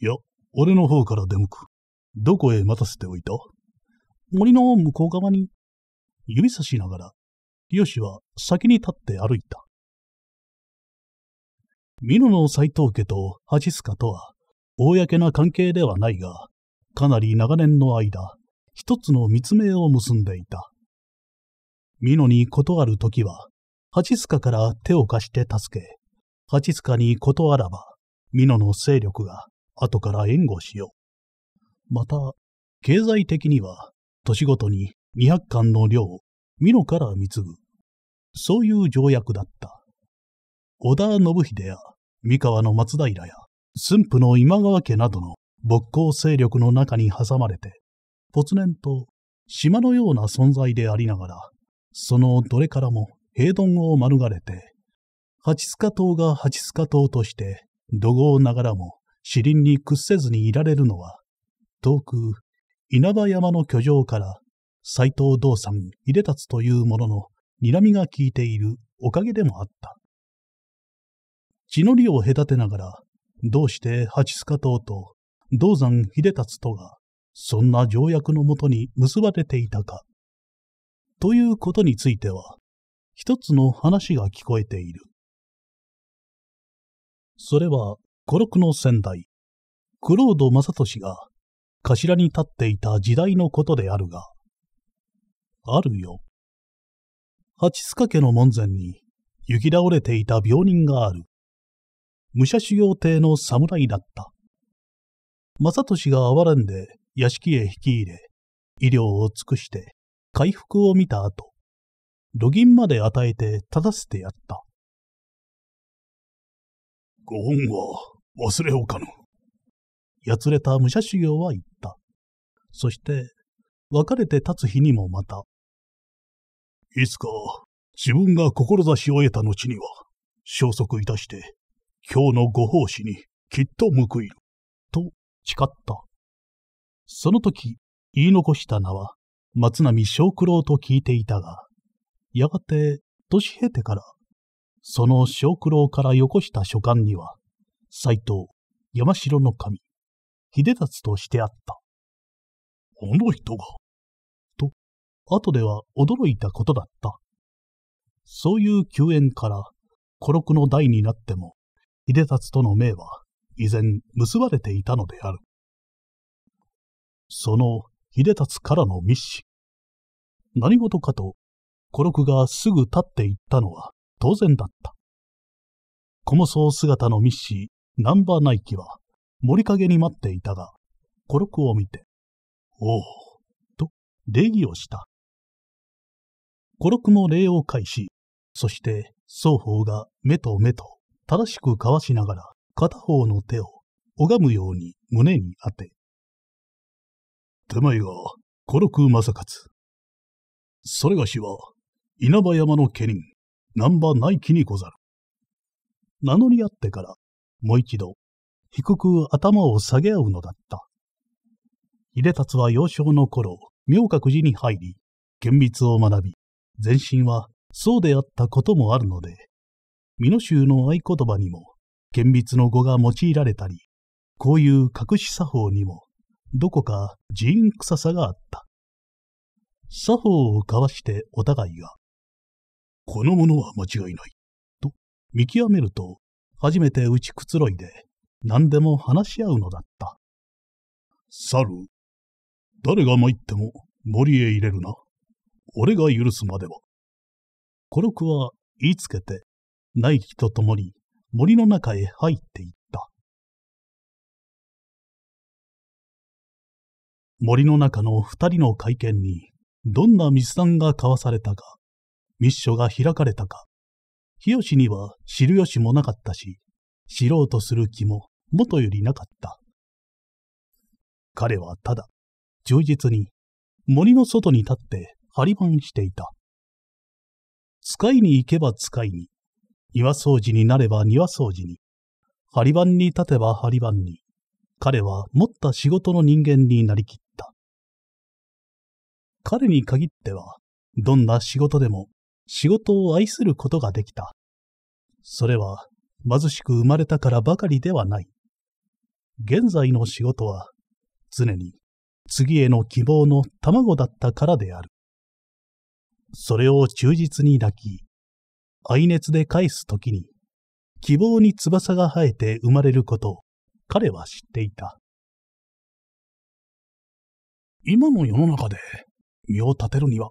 いや、俺の方から出向く。どこへ待たせておいた森の向こう側に。指差しながら、清は先に立って歩いた。美濃の斎藤家とチスカとは、公な関係ではないが、かなり長年の間、一つの密命を結んでいた。美濃に断る時は、八塚から手を貸して助け、八塚に断らば、美濃の勢力が後から援護しよう。また、経済的には、年ごとに200巻の量を美濃から貢ぐ。そういう条約だった。織田信秀や三河の松平や駿府の今川家などの勃興勢力の中に挟まれて、ぽつねんと島のような存在でありながら、そのどれからも平頓を免れて、八塚島が八塚島として、怒号ながらも、死林に屈せずにいられるのは、遠く、稲葉山の居城から、斎藤道さん、入というものの、睨みが効いているおかげでもあった。地の利を隔てながら、どうして八塚島と銅山秀達とが、そんな条約のもとに結ばれていたか。ということについては、一つの話が聞こえている。それは、孤独の先代、クロードトシが頭に立っていた時代のことであるが、あるよ。八塚家の門前に行き倒れていた病人がある。武者修行艇の侍だった。ト俊が哀れんで屋敷へ引き入れ、医療を尽くして回復を見た後、ロ銀まで与えて正せてやった。ご恩は忘れおかぬ。やつれた武者修行は言った。そして、別れて立つ日にもまた。いつか、自分が志を得た後には、消息いたして、今日のご奉仕にきっと報いる。と誓った。その時、言い残した名は、松波小九郎と聞いていたが、やがて、年経てから、その小九郎からよこした書簡には、斎藤、山城の神、秀達としてあった。この人が。と、後では驚いたことだった。そういう救援から、孤独の代になっても、秀達との命は依然結ばれていたのである。その秀達からの密使。何事かとコロクがすぐ立っていったのは当然だった。コモソ姿のミッシー、ナンバーナイキは森陰に待っていたが、コロクを見て、おお、と礼儀をした。コロクも礼を返し、そして双方が目と目と正しく交わしながら片方の手を拝むように胸に当て、手前が、コロク正勝。それがしは、稲葉山の家人、南波内気にござる。名乗り合ってから、もう一度、低く頭を下げ合うのだった。秀達は幼少の頃、明覚寺に入り、厳密を学び、前身はそうであったこともあるので、美濃州の合言葉にも、厳密の語が用いられたり、こういう隠し作法にも、どこか寺院臭さがあった。作法を交わしてお互いが、この者は間違いない。と、見極めると、初めて打ちくつろいで、何でも話し合うのだった。猿、誰が参っても森へ入れるな。俺が許すまでは。コロクは言いつけて、ナイキと共に森の中へ入っていった。森の中の二人の会見に、どんな密談が交わされたか、密書が開かれたか。日吉には知る由もなかったし、知ろうとする気も元よりなかった。彼はただ、充実に森の外に立って張り番していた。使いに行けば使いに、庭掃除になれば庭掃除に、張り番に立てば張り番に、彼は持った仕事の人間になりきった。彼に限っては、どんな仕事でも仕事を愛することができた。それは貧しく生まれたからばかりではない。現在の仕事は常に次への希望の卵だったからである。それを忠実に抱き、愛熱で返すときに、希望に翼が生えて生まれることを彼は知っていた。今の世の中で身を立てるには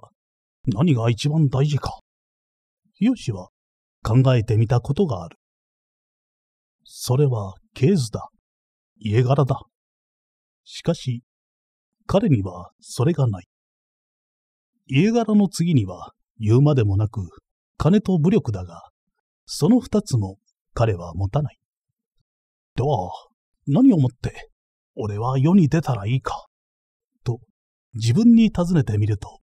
何が一番大事か日吉は考えてみたことがある。それはー図だ。家柄だ。しかし、彼にはそれがない。家柄の次には言うまでもなく金と武力だが、その二つも彼は持たない。では、何をもって、俺は世に出たらいいか、と自分に尋ねてみると、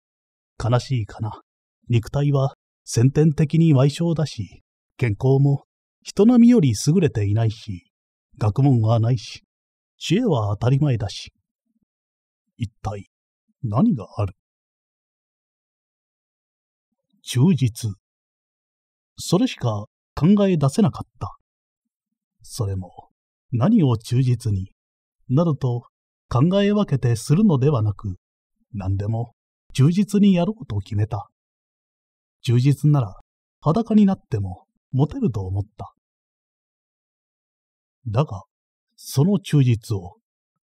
悲しいかな、肉体は先天的に矮小だし、健康も人並みより優れていないし、学問はないし、知恵は当たり前だし。一体、何がある忠実。それしか考え出せなかった。それも、何を忠実に、などと考え分けてするのではなく、何でも忠実にやろうと決めた。充実なら裸になってもモテると思った。だが、その忠実を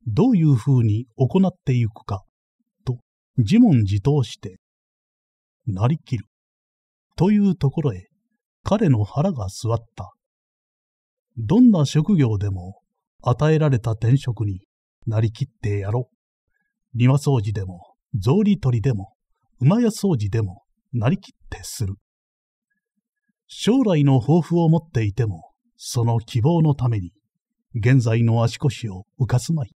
どういう風に行っていくかと自問自答してなりきるというところへ彼の腹が据わった。どんな職業でも与えられた転職になりきってやろう。庭掃除でも、草履取りでも、馬屋掃除でも、なりきってする。将来の抱負を持っていても、その希望のために、現在の足腰を浮かすまい。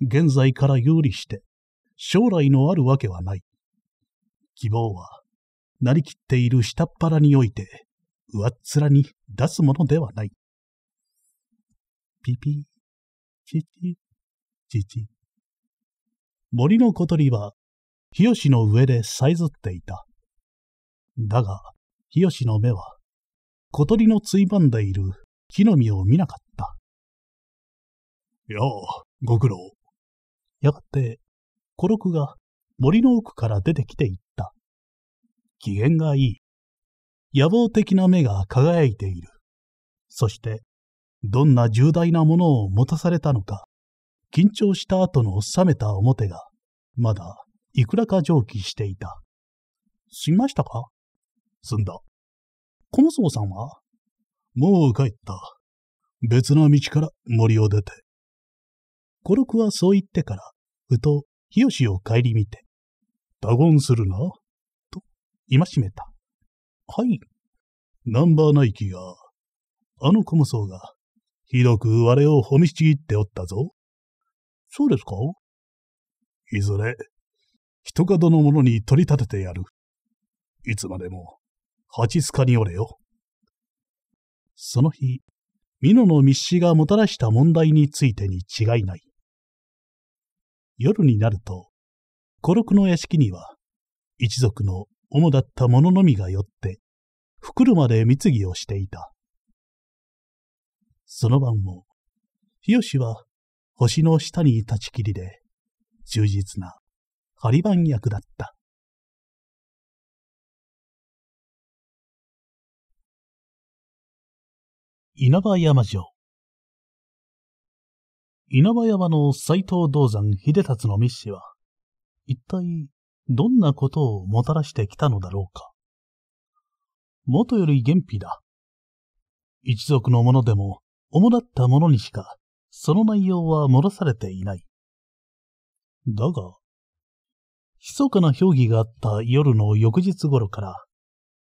現在から有利して、将来のあるわけはない。希望は、なりきっている下っ腹において、上っ面に出すものではない。ピピ、チチ、チチ。森の小鳥は日吉の上でさえずっていた。だが、日吉の目は、小鳥のついばんでいる木の実を見なかった。やあ、ご苦労。やがて、小六が森の奥から出てきていった。機嫌がいい。野望的な目が輝いている。そして、どんな重大なものを持たされたのか、緊張した後の冷めた表が、まだいくらか上記していた。済みましたか済んだ。小ウさんはもう帰った。別の道から森を出て。コロクはそう言ってから、ふと、日吉を顧みて、多言するな、と、今しめた。はい。ナンバーナイキが、あのコモソウが、ひどく我を褒みちぎっておったぞ。そうですかいずれ、人角の者に取り立ててやる。いつまでも、蜂塚におれよ。その日、美濃の密使がもたらした問題についてに違いない。夜になると、孤六の屋敷には、一族の主だった者のみが寄って、福るまで貢ぎをしていた。その晩も、日吉は星の下に立ちきりで、忠実なハリ役だった。稲葉山城稲葉山の斎藤道山秀達の密使は、一体どんなことをもたらしてきたのだろうか。もとより元皮だ。一族の者でも、主だったものにしか、その内容は漏らされていない。だが、密かな評議があった夜の翌日頃から、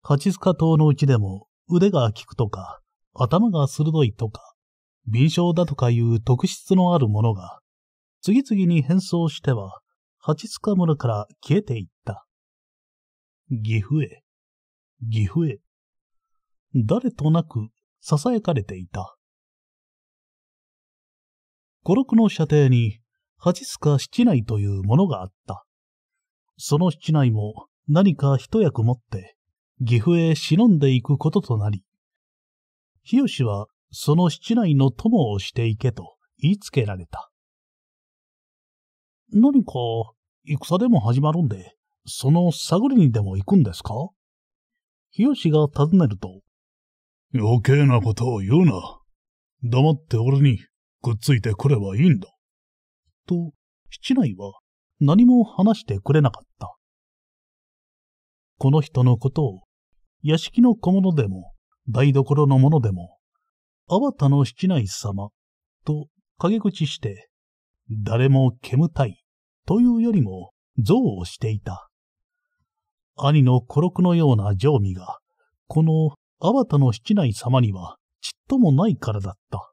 カチスカ島のうちでも腕が利くとか、頭が鋭いとか、敏捷だとかいう特質のあるものが、次々に変装しては、八塚村から消えていった。岐阜へ、岐阜へ、誰となく囁かれていた。五六の射程に、八塚七内というものがあった。その七内も何か一役持って岐阜へ忍んでいくこととなり、日吉はその七内の友をしていけと言いつけられた。何か戦でも始まるんで、その探りにでも行くんですか日吉が尋ねると、余計なことを言うな。黙って俺にくっついてくればいいんだ。と、七内は何も話してくれなかった。この人のことを、屋敷の小物でも、台所のものでも、あわたの七内様、と陰口して、誰も煙たい、というよりも、憎悪していた。兄の孤独のような常味が、このあわたの七内様にはちっともないからだった。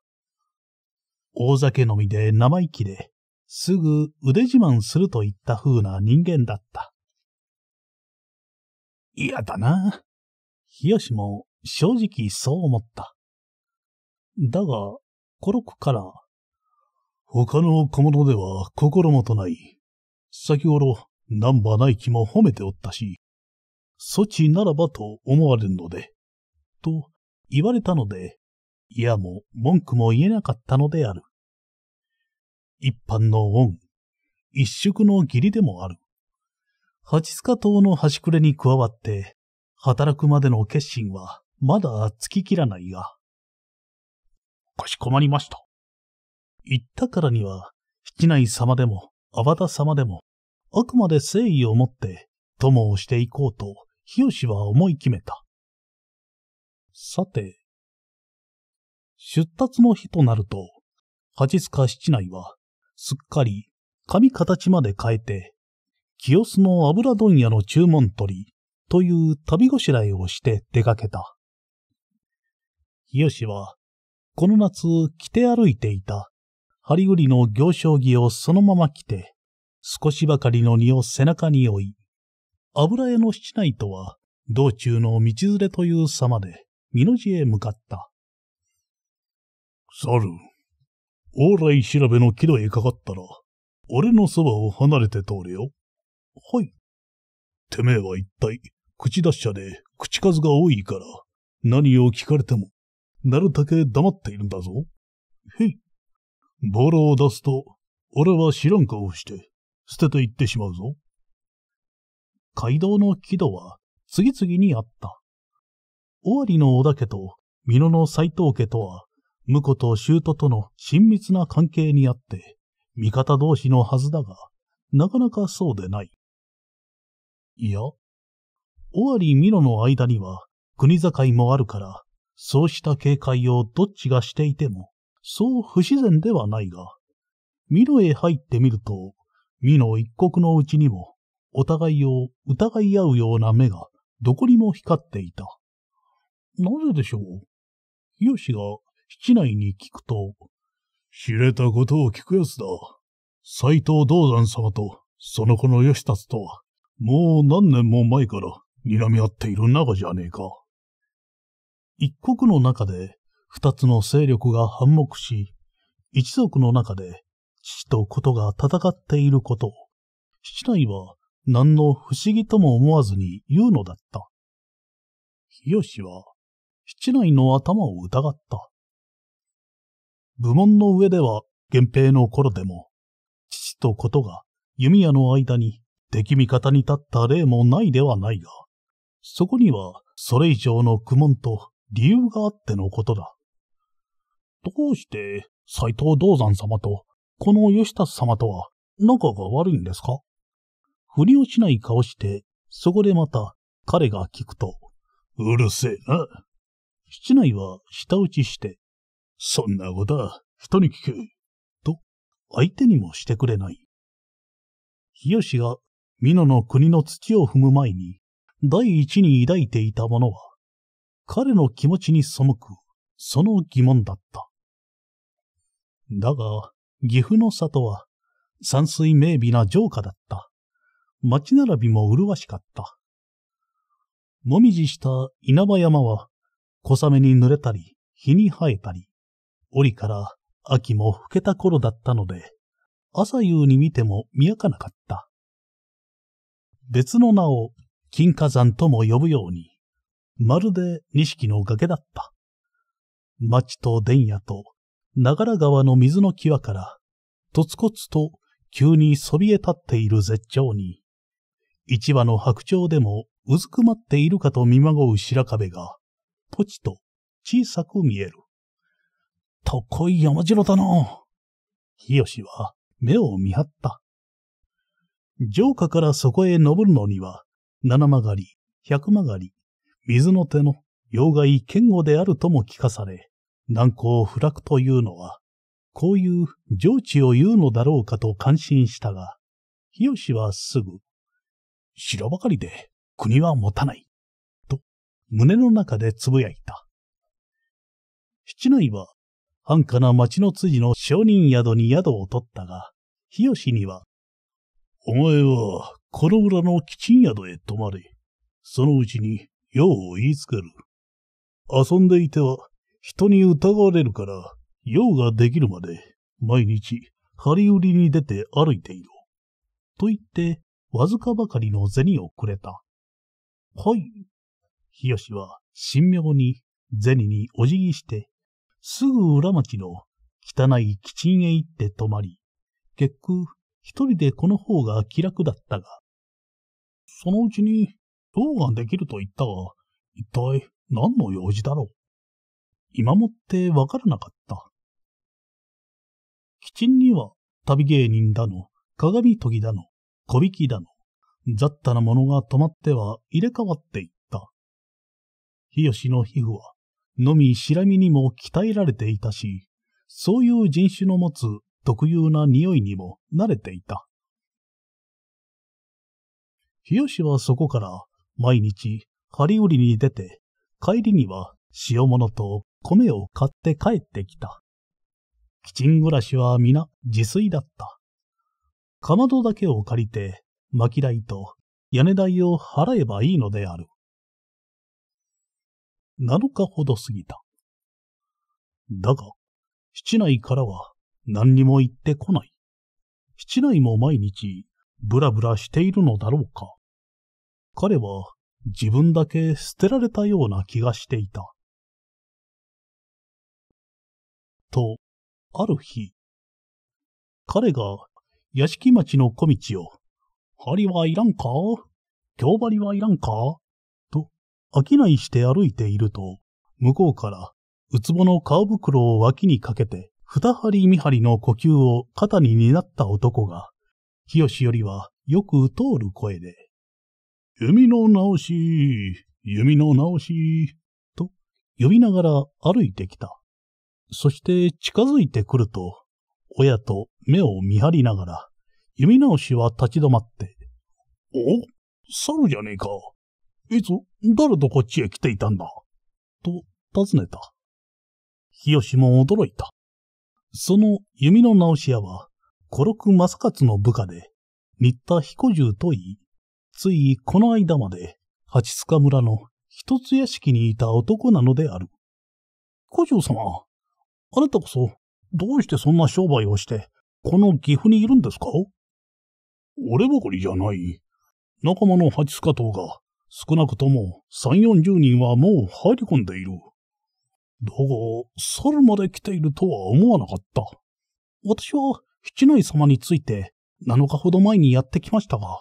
大酒飲みで生意気で、すぐ腕自慢するといった風な人間だった。嫌だな。日吉も正直そう思った。だが、コロクから、他の小物では心もとない。先ほど、ナンバーない気も褒めておったし、措置ならばと思われるので、と言われたので、いやも文句も言えなかったのである。一般の恩、一色の義理でもある。八塚島の端くれに加わって、働くまでの決心はまだつききらないが。かしこまりました。言ったからには、七内様でも、アバタ様でも、あくまで誠意を持って友をしていこうと、日吉は思い決めた。さて、出立の日となると、八塚七内はすっかり髪形まで変えて、清須の油問屋の注文取りという旅ごしらえをして出かけた。清は、この夏着て歩いていた、針売りの行商着をそのまま着て、少しばかりの荷を背中に追い、油絵の七内とは、道中の道連れという様で、美濃路へ向かった。猿、往来調べの木戸へかかったら、俺のそばを離れて通れよ。はい。てめえは一体、口し者で口数が多いから、何を聞かれても、なるだけ黙っているんだぞ。へい。ボールを出すと、俺は知らん顔をして、捨てていってしまうぞ。街道の木戸は、次々にあった。尾張の織田家と、美濃の斎藤家とは、婿と舅との親密な関係にあって、味方同士のはずだが、なかなかそうでない。いや、尾張美濃の間には国境もあるから、そうした警戒をどっちがしていても、そう不自然ではないが、美濃へ入ってみると、美濃一国のうちにも、お互いを疑い合うような目がどこにも光っていた。なぜでしょうよしが七内に聞くと、知れたことを聞くやつだ。斎藤道山様と、その子の義達とは、もう何年も前から睨み合っている仲じゃねえか。一国の中で、二つの勢力が反目し、一族の中で、父と子とが戦っていることを、七内は何の不思議とも思わずに言うのだった。日吉は、七内の頭を疑った。部門の上では、源平の頃でも、父とことが弓矢の間に敵味方に立った例もないではないが、そこにはそれ以上の苦悶と理由があってのことだ。どうして斎藤道山様とこの吉田様とは仲が悪いんですかふり落ちない顔して、そこでまた彼が聞くと、うるせえな。七内は舌打ちして、そんなことは人に聞け。と、相手にもしてくれない。日吉が美濃の国の土を踏む前に、第一に抱いていたものは、彼の気持ちに背く、その疑問だった。だが、岐阜の里は、山水明媚な城下だった。町並びも麗しかった。もみじした稲葉山は、小雨に濡れたり、日に生えたり、折から秋も更けた頃だったので、朝夕に見ても見やかなかった。別の名を金火山とも呼ぶように、まるで錦の崖だった。町と田野と長良川の水の際から、とつこつと急にそびえ立っている絶頂に、一羽の白鳥でもうずくまっているかと見まごう白壁が、ポチと小さく見える。とこい山城だな。日吉は目を見張った。城下からそこへ登るのには、七曲がり、百曲がり、水の手の妖怪剣固であるとも聞かされ、難攻不落というのは、こういう上智を言うのだろうかと感心したが、日吉はすぐ、城ばかりで国は持たない、と胸の中でつぶやいた。七内は安価な町の辻の商人宿に宿を取ったが、日吉には、お前は、この裏の吉ん宿へ泊まれ。そのうちに、用を言いつける。遊んでいては、人に疑われるから、用ができるまで、毎日、張り売りに出て歩いていろ。と言って、わずかばかりの銭をくれた。はい。日吉は、神妙に、銭にお辞儀して、すぐ裏町の汚い基地へ行って泊まり、結局一人でこの方が気楽だったが、そのうちにどうができると言ったが、一体何の用事だろう。今もってわからなかった。基地には旅芸人だの、鏡研ぎだの、小引きだの、雑多なものが止まっては入れ替わっていった。日吉の皮膚はのみしらみにも鍛えられていたし、そういう人種の持つ特有な匂いにも慣れていた。日吉はそこから毎日針売りに出て、帰りには塩物と米を買って帰ってきた。キチン暮らしは皆自炊だった。かまどだけを借りて、薪代と屋根代を払えばいいのである。7日ほど過ぎた。だが、室内からは何にも言ってこない。室内も毎日ブラブラしているのだろうか。彼は自分だけ捨てられたような気がしていた。と、ある日、彼が屋敷町の小道を、針はいらんか京針はいらんか商いして歩いていると、向こうから、ウツボの顔袋を脇にかけて、二針三針の呼吸を肩に担った男が、清よりはよく通る声で、弓の直し、弓の直し、と呼びながら歩いてきた。そして近づいてくると、親と目を見張りながら、弓直しは立ち止まって、お猿じゃねえか。いつ、誰とこっちへ来ていたんだと尋ねた。日吉も驚いた。その弓の直し屋は、五六正勝の部下で、新田彦十といい、ついこの間まで、八塚村の一つ屋敷にいた男なのである。彦十様、あなたこそ、どうしてそんな商売をして、この岐阜にいるんですか俺ばかりじゃない。仲間の八塚党が、少なくとも三、四十人はもう入り込んでいる。だが、猿まで来ているとは思わなかった。私は七内様について七日ほど前にやってきましたが、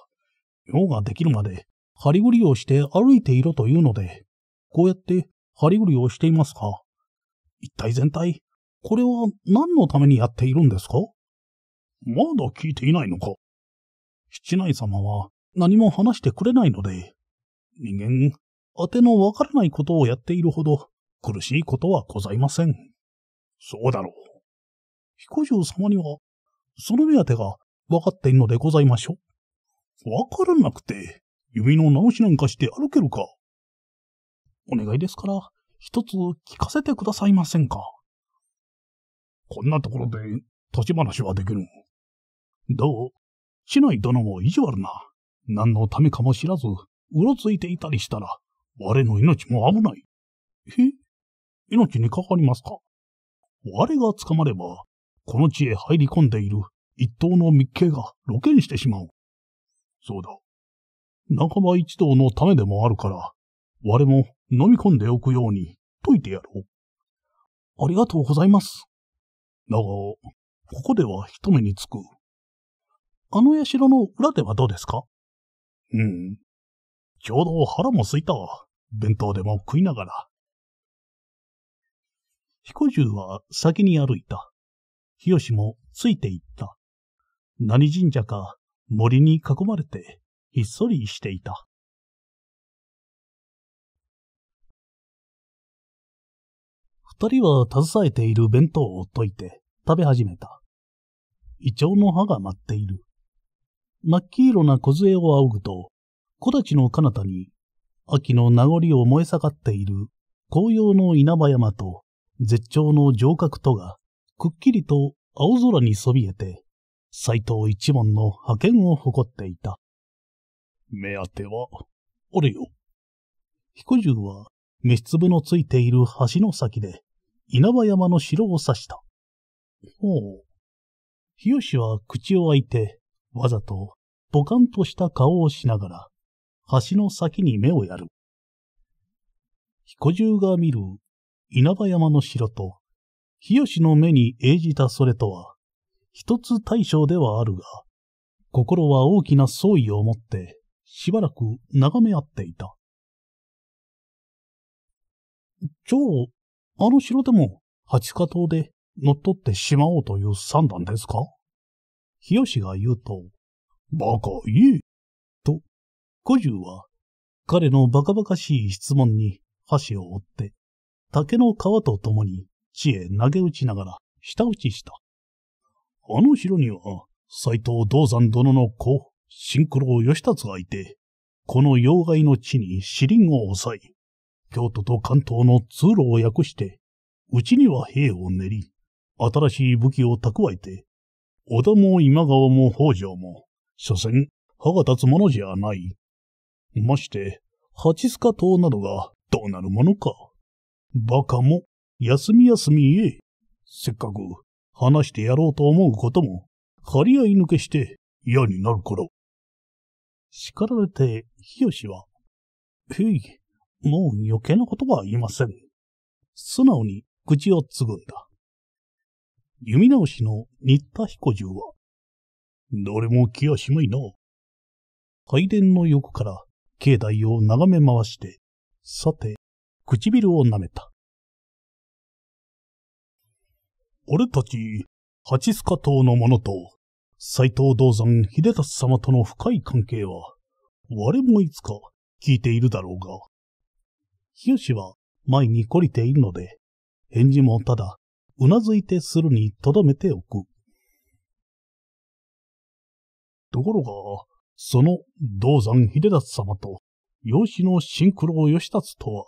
用ができるまで、張り繰りをして歩いていろというので、こうやって張り繰りをしていますか一体全体、これは何のためにやっているんですかまだ聞いていないのか七内様は何も話してくれないので、人間、あてのわからないことをやっているほど苦しいことはございません。そうだろう。彦城様には、その目当てがわかっているのでございましょう。わからなくて、指の直しなんかして歩けるか。お願いですから、一つ聞かせてくださいませんか。こんなところで、立ち話はできぬ。どう市内殿も意地悪な。何のためかも知らず、うろついていたりしたら、我の命も危ない。え命にかかりますか我が捕まれば、この地へ入り込んでいる一頭の密警が露見してしまう。そうだ。仲間一同のためでもあるから、我も飲み込んでおくように解いてやろう。ありがとうございます。だが、ここでは一目につく。あの社の裏ではどうですかうん。ちょうど腹も空いた。弁当でも食いながら。彦十は先に歩いた。日吉もついていった。何神社か森に囲まれてひっそりしていた。二人は携えている弁当を解いて食べ始めた。イチョウの葉が舞っている。真っ黄色な小杖を仰ぐと、木立の彼方に、秋の名残を燃え盛っている紅葉の稲葉山と絶頂の城郭とが、くっきりと青空にそびえて、斎藤一門の覇権を誇っていた。目当ては、あれよ。彦十は、飯粒のついている橋の先で、稲葉山の城を指した。ほう。日吉は口を開いて、わざと、ポカンとした顔をしながら、橋の先に目をやる。彦中が見る稲葉山の城と、日吉の目に映じたそれとは、一つ対象ではあるが、心は大きな創意を持って、しばらく眺め合っていた。今あの城でも、八花島で乗っ取ってしまおうという算段ですか日吉が言うと、馬鹿いえ、古獣は、彼のバカバカしい質問に箸を折って、竹の皮と共に地へ投げ打ちながら舌打ちした。あの城には、斎藤道山殿の子、シンクロ義達がいて、この妖怪の地に死輪を抑え、京都と関東の通路を訳して、うちには兵を練り、新しい武器を蓄えて、織田も今川も北条も、所詮、歯が立つものじゃない、まして、ハチスカ島などがどうなるものか。バカも、休み休み言え。せっかく話してやろうと思うことも、張り合い抜けして嫌になるから。叱られて、ヒヨシは、へい、もう余計なことは言いません。素直に口をつぐんだ。弓直しの新田彦十は、どれも気はしまいな。拝殿の横から境内を眺め回して、さて、唇を舐めた。俺たち、八須賀島の者と、斎藤道山秀達様との深い関係は、我もいつか聞いているだろうが。吉は前に懲りているので、返事もただ、うなずいてするにとどめておく。ところが、その銅山秀達様と養子のシンクロ義達とは、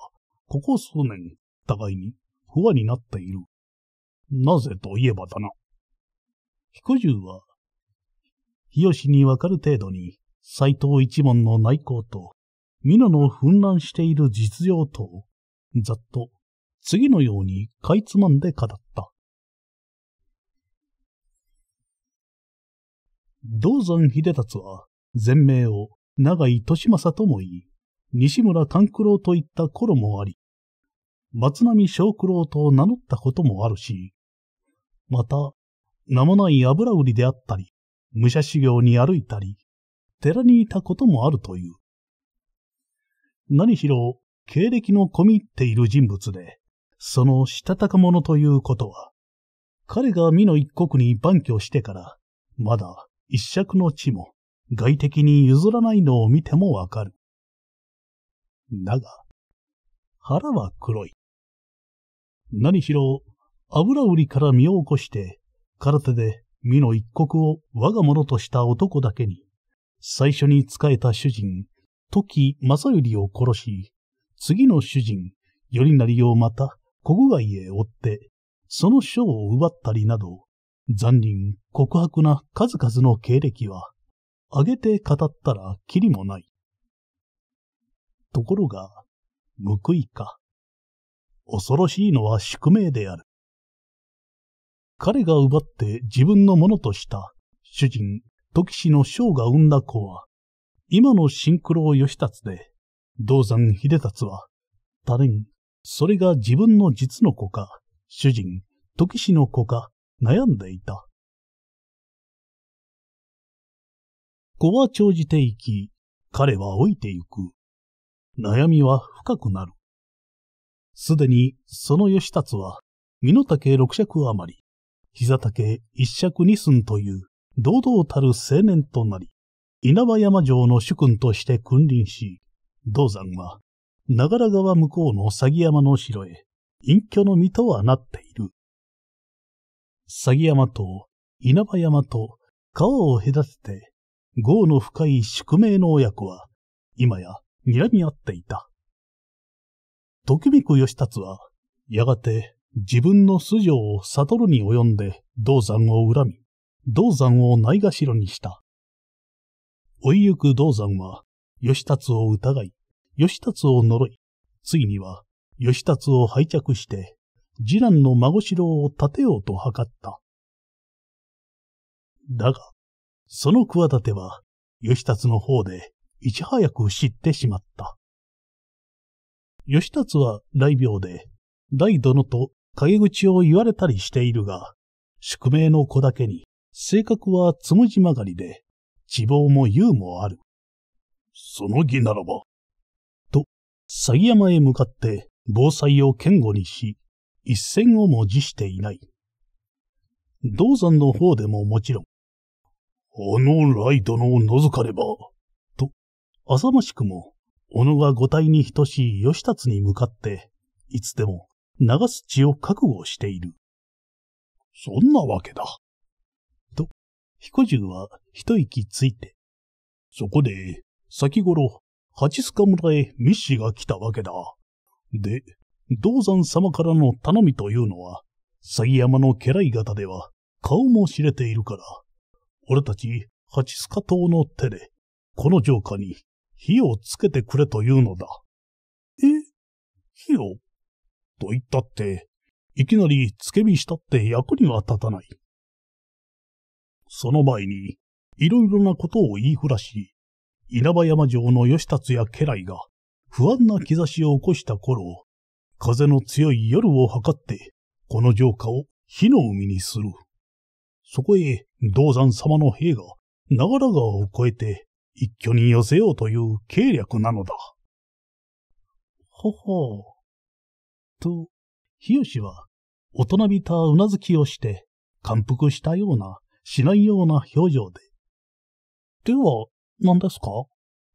ここ数年、互いに不和になっている。なぜといえばだな。彦十は、日吉にわかる程度に、斎藤一門の内向と、皆の紛乱している実情と、ざっと、次のようにかいつまんで語った。銅山秀達は、全名を永井利政とも言い、西村勘九郎といった頃もあり、松波小九郎と名乗ったこともあるし、また、名もない油売りであったり、武者修行に歩いたり、寺にいたこともあるという。何しろ、経歴の込み入っている人物で、そのしたたか者ということは、彼が美の一国に万居してから、まだ一尺の地も、外敵に譲らないのを見てもわかる。だが、腹は黒い。何しろ、油売りから身を起こして、空手で身の一国を我が物とした男だけに、最初に仕えた主人、時正頼を殺し、次の主人、頼成をまた国外へ追って、その書を奪ったりなど、残忍、告白な数々の経歴は、上げて語ったらきりもない。ところが、報いか。恐ろしいのは宿命である。彼が奪って自分のものとした主人、時氏の生が生んだ子は、今のシンクロ義達で、銅山秀達は、他人、それが自分の実の子か、主人、時氏の子か、悩んでいた。子は長じていき、彼は老いてゆく。悩みは深くなる。すでにその義達は、身の丈六尺余り、膝丈一尺二寸という堂々たる青年となり、稲葉山城の主君として君臨し、銅山は、長良川向こうの詐欺山の城へ、隠居の身とはなっている。詐欺山と稲葉山と川を隔てて業の深い宿命の親子は、今や睨み合っていた。時見く義達は、やがて自分の素性を悟るに及んで銅山を恨み、銅山をないがしろにした。追いゆく銅山は、義達を疑い、義達を呪い、ついには義達を拝着して、次男の孫四郎を立てようと図った。だが、その企ては、義達の方で、いち早く知ってしまった。義達は雷病で、大殿と陰口を言われたりしているが、宿命の子だけに、性格はつむじ曲がりで、希望も優もある。その義ならば。と、詐欺山へ向かって防災を堅固にし、一線をも辞していない。銅山の方でももちろん、あのライ殿を覗かねば。と、浅ましくも、小野が五体に等しい吉達に向かって、いつでも流す血を覚悟している。そんなわけだ。と、彦十は一息ついて。そこで、先頃、八須賀村へ密使が来たわけだ。で、銅山様からの頼みというのは、杉山の家来方では顔も知れているから、俺たち、ハチスカ島の手で、この城下に火をつけてくれというのだ。え火をと言ったって、いきなりつけ火したって役には立たない。その前に、いろいろなことを言いふらし、稲葉山城の義達や家来が不安な兆しを起こした頃、風の強い夜を測って、この城下を火の海にする。そこへ、銅山様の兵が長良川を越えて一挙に寄せようという計略なのだ。ほほう。と、日吉は、大人びたうなずきをして、感服したような、しないような表情で。では、何ですか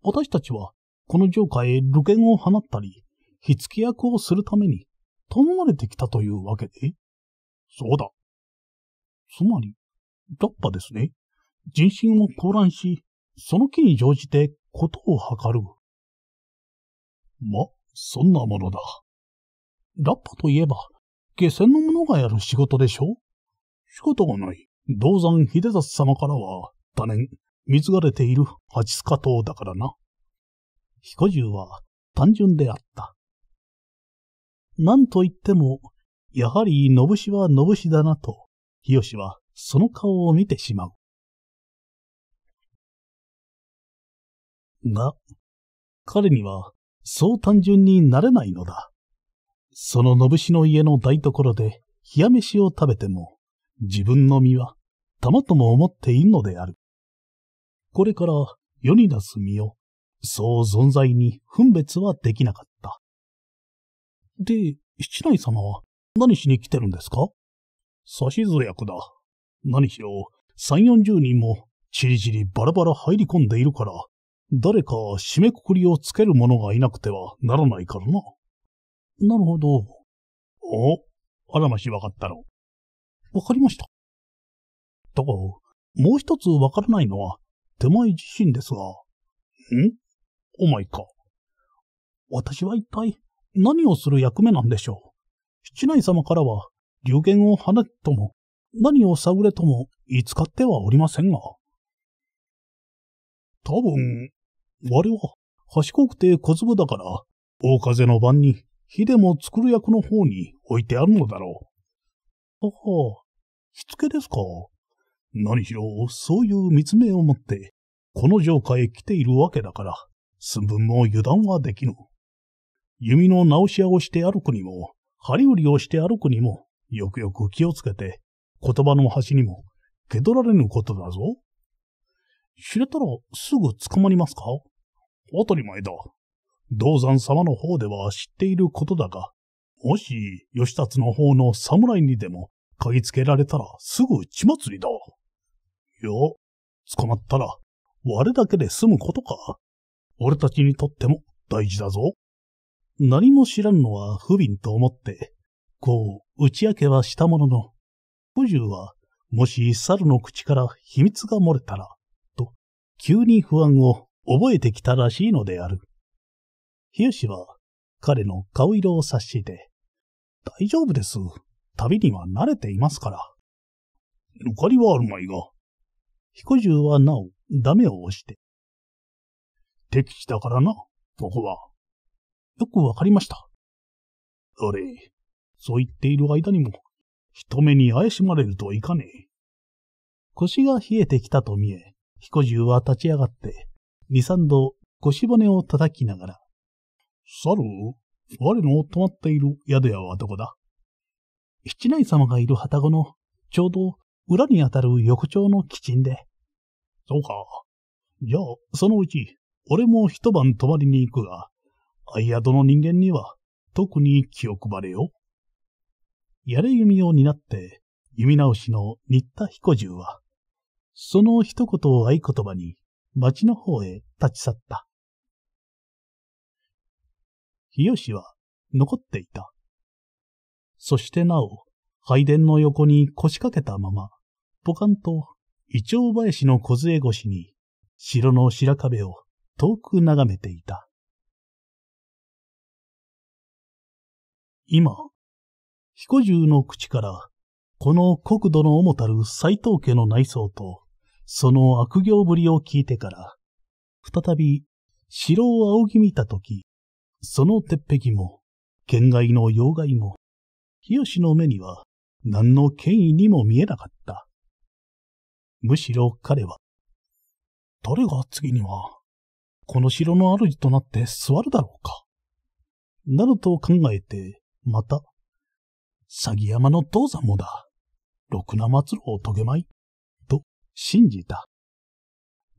私たちは、この城下へ流言を放ったり、火付け役をするために、頼まれてきたというわけでそうだ。つまり、ラッパですね。人心を混乱し、その気に乗じてことを図る。ま、そんなものだ。ラッパといえば、下船の者がやる仕事でしょ仕事がない。銅山秀達様からは、多年、貢がれている八塚島だからな。彦十は単純であった。なんと言っても、やはりぶしはぶしだなと、日吉はその顔を見てしまう。が、彼には、そう単純になれないのだ。そののぶしの家の台所で、冷や飯を食べても、自分の身は、たまとも思っていいのである。これから世に出す身を、そう存在に分別はできなかった。で、七内様は何しに来てるんですか指図役だ。何しろ、三四十人も、ちりじりバラバラ入り込んでいるから、誰か締めくくりをつける者がいなくてはならないからな。なるほど。お、あらましわかったろ。わかりました。だが、もう一つわからないのは、手前自身ですが。んお前か。私は一体何をする役目なんでしょう。七内様からは、流言を放っても、何を探れとも見つかってはおりませんが。多分、我は賢くて小粒だから、大風の晩に火でも作る役の方に置いてあるのだろう。ああ、しつけですか。何しろ、そういう密命を持って、この城下へ来ているわけだから、寸分も油断はできぬ。弓の直し屋をして歩くにも、針売りをして歩くにも、よくよく気をつけて、言葉の端にも、け取られぬことだぞ。知れたらすぐ捕まりますか当たり前だ。銅山様の方では知っていることだが、もし、義達の方の侍にでも嗅ぎつけられたらすぐ血祭りだ。よ、捕まったら、我だけで済むことか。俺たちにとっても大事だぞ。何も知らんのは不憫と思って、こう、打ち明けはしたものの、ジュ由は、もし猿の口から秘密が漏れたら、と、急に不安を覚えてきたらしいのである。ヨシは、彼の顔色を察して、大丈夫です。旅には慣れていますから。ぬかりはあるまいが。彦十はなお、ダメを押して。敵地だからな、ここは。よくわかりました。あれ、そう言っている間にも、人目に怪しまれるといかねえ。腰が冷えてきたと見え、彦十は立ち上がって、二三度腰骨を叩きながら、猿、我の泊まっている宿屋はどこだ七内様がいる旗子の、ちょうど裏にあたる横丁の基地で。そうか。じゃあ、そのうち、俺も一晩泊まりに行くが、相宿の人間には、特に気を配れよ。やれ弓を担って、弓直しの新田彦十は、その一言を合言葉に、町の方へ立ち去った。日吉は残っていた。そしてなお、拝殿の横に腰掛けたまま、ポカンと、イチョウ林の杖越しに、城の白壁を遠く眺めていた。今、彦十の口から、この国土の重たる斎藤家の内装と、その悪行ぶりを聞いてから、再び城を仰ぎ見たとき、その鉄壁も、県外の要害も、日吉の目には何の権威にも見えなかった。むしろ彼は、誰が次には、この城の主となって座るだろうか。などと考えて、また詐欺山の父さんもだ。ろくな末路を遂げまい。と信じた。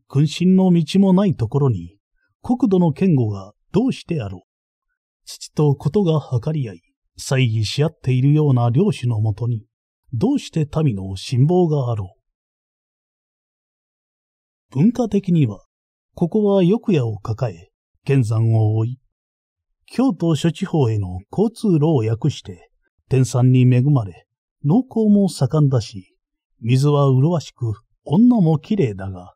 軍神の道もないところに、国土の剣護がどうしてあろう。父とことが計り合い、猜疑し合っているような領主のもとに、どうして民の辛抱があろう。文化的には、ここは横屋を抱え、剣山を追い、京都諸地方への交通路を訳して、天山に恵まれ、農耕も盛んだし、水は麗しく、女も綺麗だが、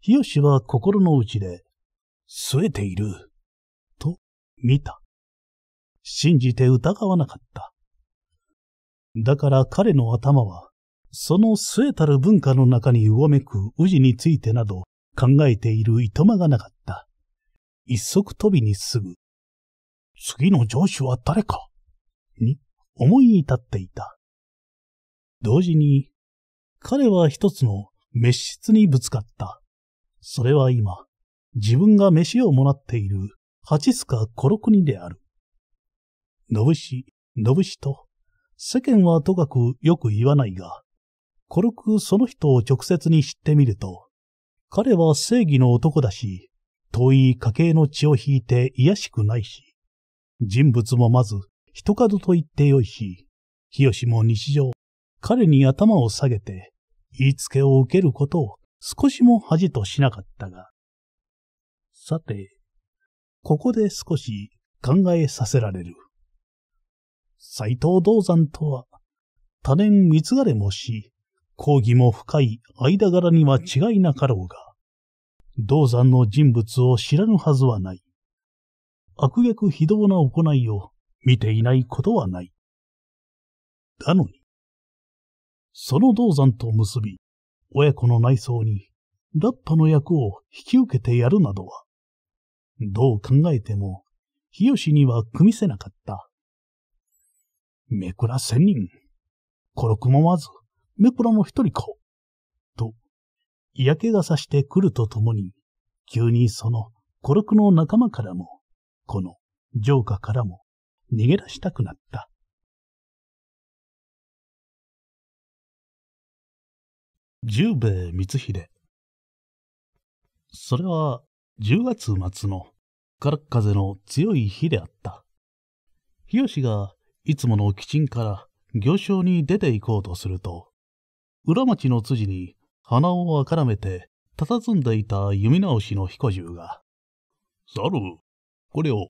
日吉は心の内で、据えている、と見た。信じて疑わなかった。だから彼の頭は、その据えたる文化の中にうごめく宇治についてなど考えているいとまがなかった。一足飛びにすぐ、次の上司は誰かに思い至っていた。同時に、彼は一つの滅失にぶつかった。それは今、自分が飯をもらっている八須賀コロク国である。信氏、信氏と、世間はとかくよく言わないが、小六その人を直接に知ってみると、彼は正義の男だし、遠い家系の血を引いて癒しくないし、人物もまず人角と言ってよい日、日吉も日常、彼に頭を下げて、言いつけを受けることを少しも恥としなかったが。さて、ここで少し考えさせられる。斎藤道山とは、多年貢がれもし、講義も深い間柄には違いなかろうが、道山の人物を知らぬはずはない。悪逆非道な行いを見ていないことはない。だのに、その銅山と結び、親子の内装に、ラッパの役を引き受けてやるなどは、どう考えても、日吉には組みせなかった。めくら千人、孤独もまず、めくらの一人か、と、嫌気がさしてくるとともに、急にその孤独の仲間からも、この城下からも、逃げ出したくなった。十兵衛光秀。それは、10月末の、かっ風の強い日であった。日吉が、いつもの基地から行商に出て行こうとすると、裏町の辻に鼻をあからめて、佇んでいた弓直しの彦十が、猿、これを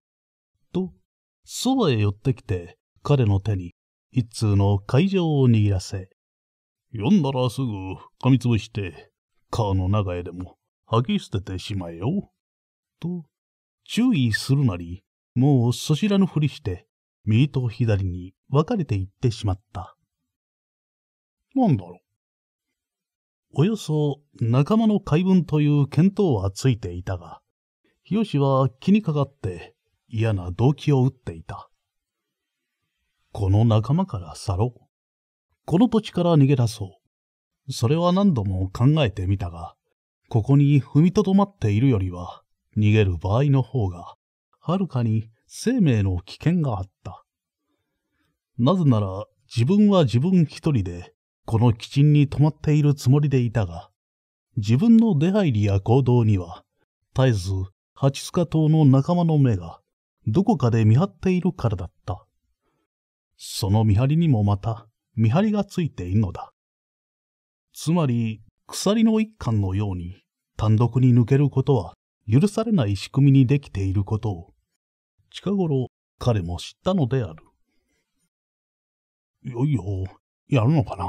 そばへ寄ってきて、彼の手に一通の会場を握らせ、読んだらすぐ噛みつぶして、川の中へでも吐き捨ててしまえよ。と、注意するなり、もうそしらぬふりして、右と左に分かれていってしまった。なんだろう。およそ仲間の怪文という見当はついていたが、日吉は気にかかって嫌な動機を打っていた。この仲間から去ろう。この土地から逃げ出そう。それは何度も考えてみたが、ここに踏みとどまっているよりは、逃げる場合の方が、はるかに生命の危険があった。なぜなら、自分は自分一人で、この基地に泊まっているつもりでいたが、自分の出入りや行動には、絶えず、蜂須賀島の仲間の目がどこかで見張っているからだった。その見張りにもまた、見張りがついているのだ。つまり、鎖の一環のように、単独に抜けることは許されない仕組みにできていることを、近頃彼も知ったのである。いよいよ、やるのかな。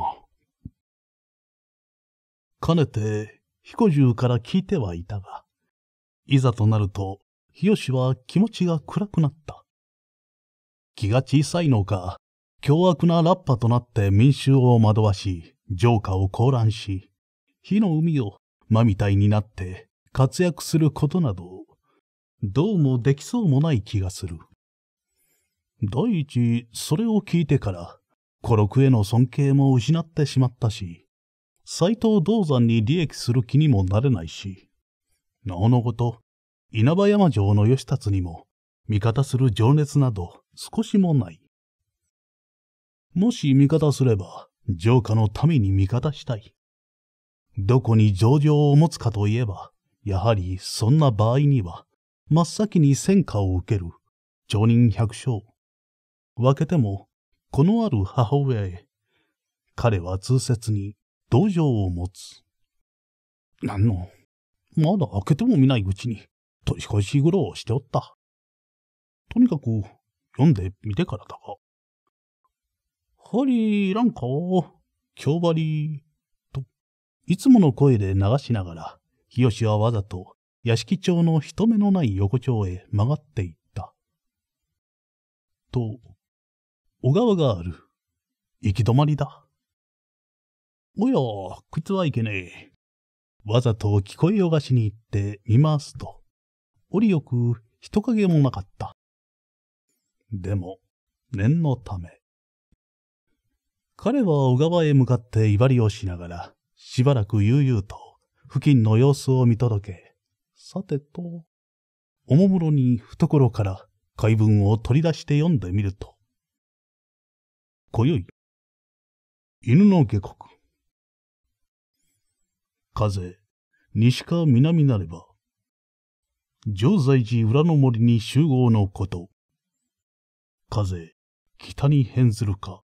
かねて、彦十から聞いてはいたが、いざとなると日吉は気持ちが暗くなった。気が小さいのか、凶悪なラッパとなって民衆を惑わし、城下を混乱し、火の海を魔みたいになって活躍することなど、どうもできそうもない気がする。第一、それを聞いてから、孤独への尊敬も失ってしまったし、斎藤銅山に利益する気にもなれないし、なおのこと、稲葉山城の義達にも、味方する情熱など少しもない。もし味方すれば、城下の民に味方したい。どこに上場を持つかといえば、やはりそんな場合には、真っ先に戦火を受ける、町人百姓。分けても、このある母親へ、彼は通説に道場を持つ。なんの、まだ開けても見ないうちに、取りし苦労しておった。とにかく、読んでみてからだが。ハリーランカー、京張り、と、いつもの声で流しながら、日吉はわざと屋敷町の人目のない横丁へ曲がっていった。と、小川がある。行き止まりだ。おや、靴はいけねえ。わざと聞こえよがしに行って見ますと、折よく人影もなかった。でも、念のため。彼は小川へ向かって威張りをしながら、しばらく悠々と付近の様子を見届け、さてと、おもむろに懐から怪文を取り出して読んでみると、今宵、犬の下国。風、西か南なれば、城在寺裏の森に集合のこと。風、北に変ずるか。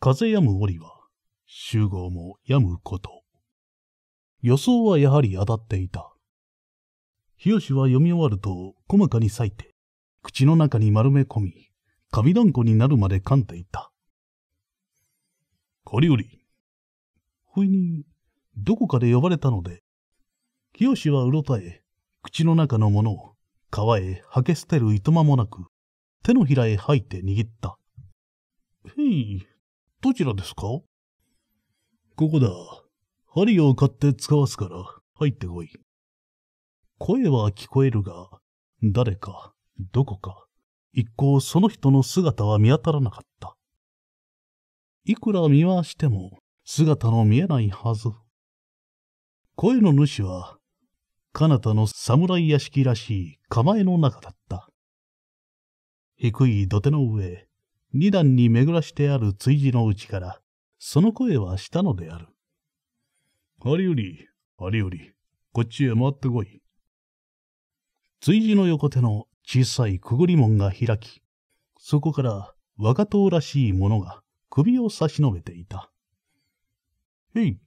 風やむ折は、集合もやむこと。予想はやはり当たっていた。日吉は読み終わると細かに裂いて、口の中に丸め込み、カビ団子になるまで噛んでいた。こりうり。不意に、どこかで呼ばれたので、清はうろたえ、口の中のものを川へ吐け捨てる糸間もなく、手のひらへ吐いて握った。へい、どちらですかここだ。針を買って使わすから入ってこい。声は聞こえるが、誰か、どこか、一向その人の姿は見当たらなかった。いくら見回しても姿の見えないはず。声の主は彼方の侍屋敷らしい構えの中だった。低い土手の上、二段に巡らしてある追事のうちから、その声はしたのである。あれより、あれより、こっちへ回ってこい。追事の横手の小さいくぐり門が開き、そこから若党らしい者が首を差し伸べていた。へい。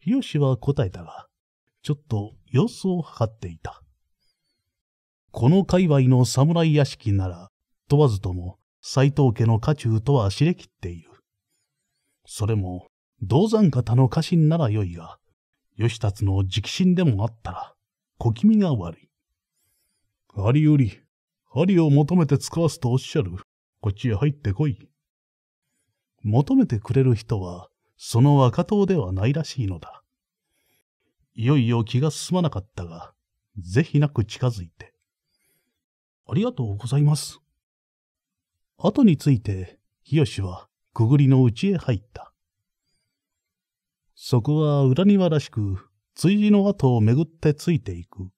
日吉は答えたが、ちょっと様子を測っていた。この界隈の侍屋敷なら、問わずとも斎藤家の家中とは知れきっている。それも、銅山方の家臣ならよいが、義達の直進でもあったら、小気味が悪い。ありより、針を求めて使わすとおっしゃる。こっちへ入ってこい。求めてくれる人は、その若党ではないらしいのだ。いよいよ気が進まなかったが、ぜひなく近づいて。ありがとうございます。後について、吉はくぐりの内へ入った。そこは裏庭らしく、追事の後をめぐってついていく。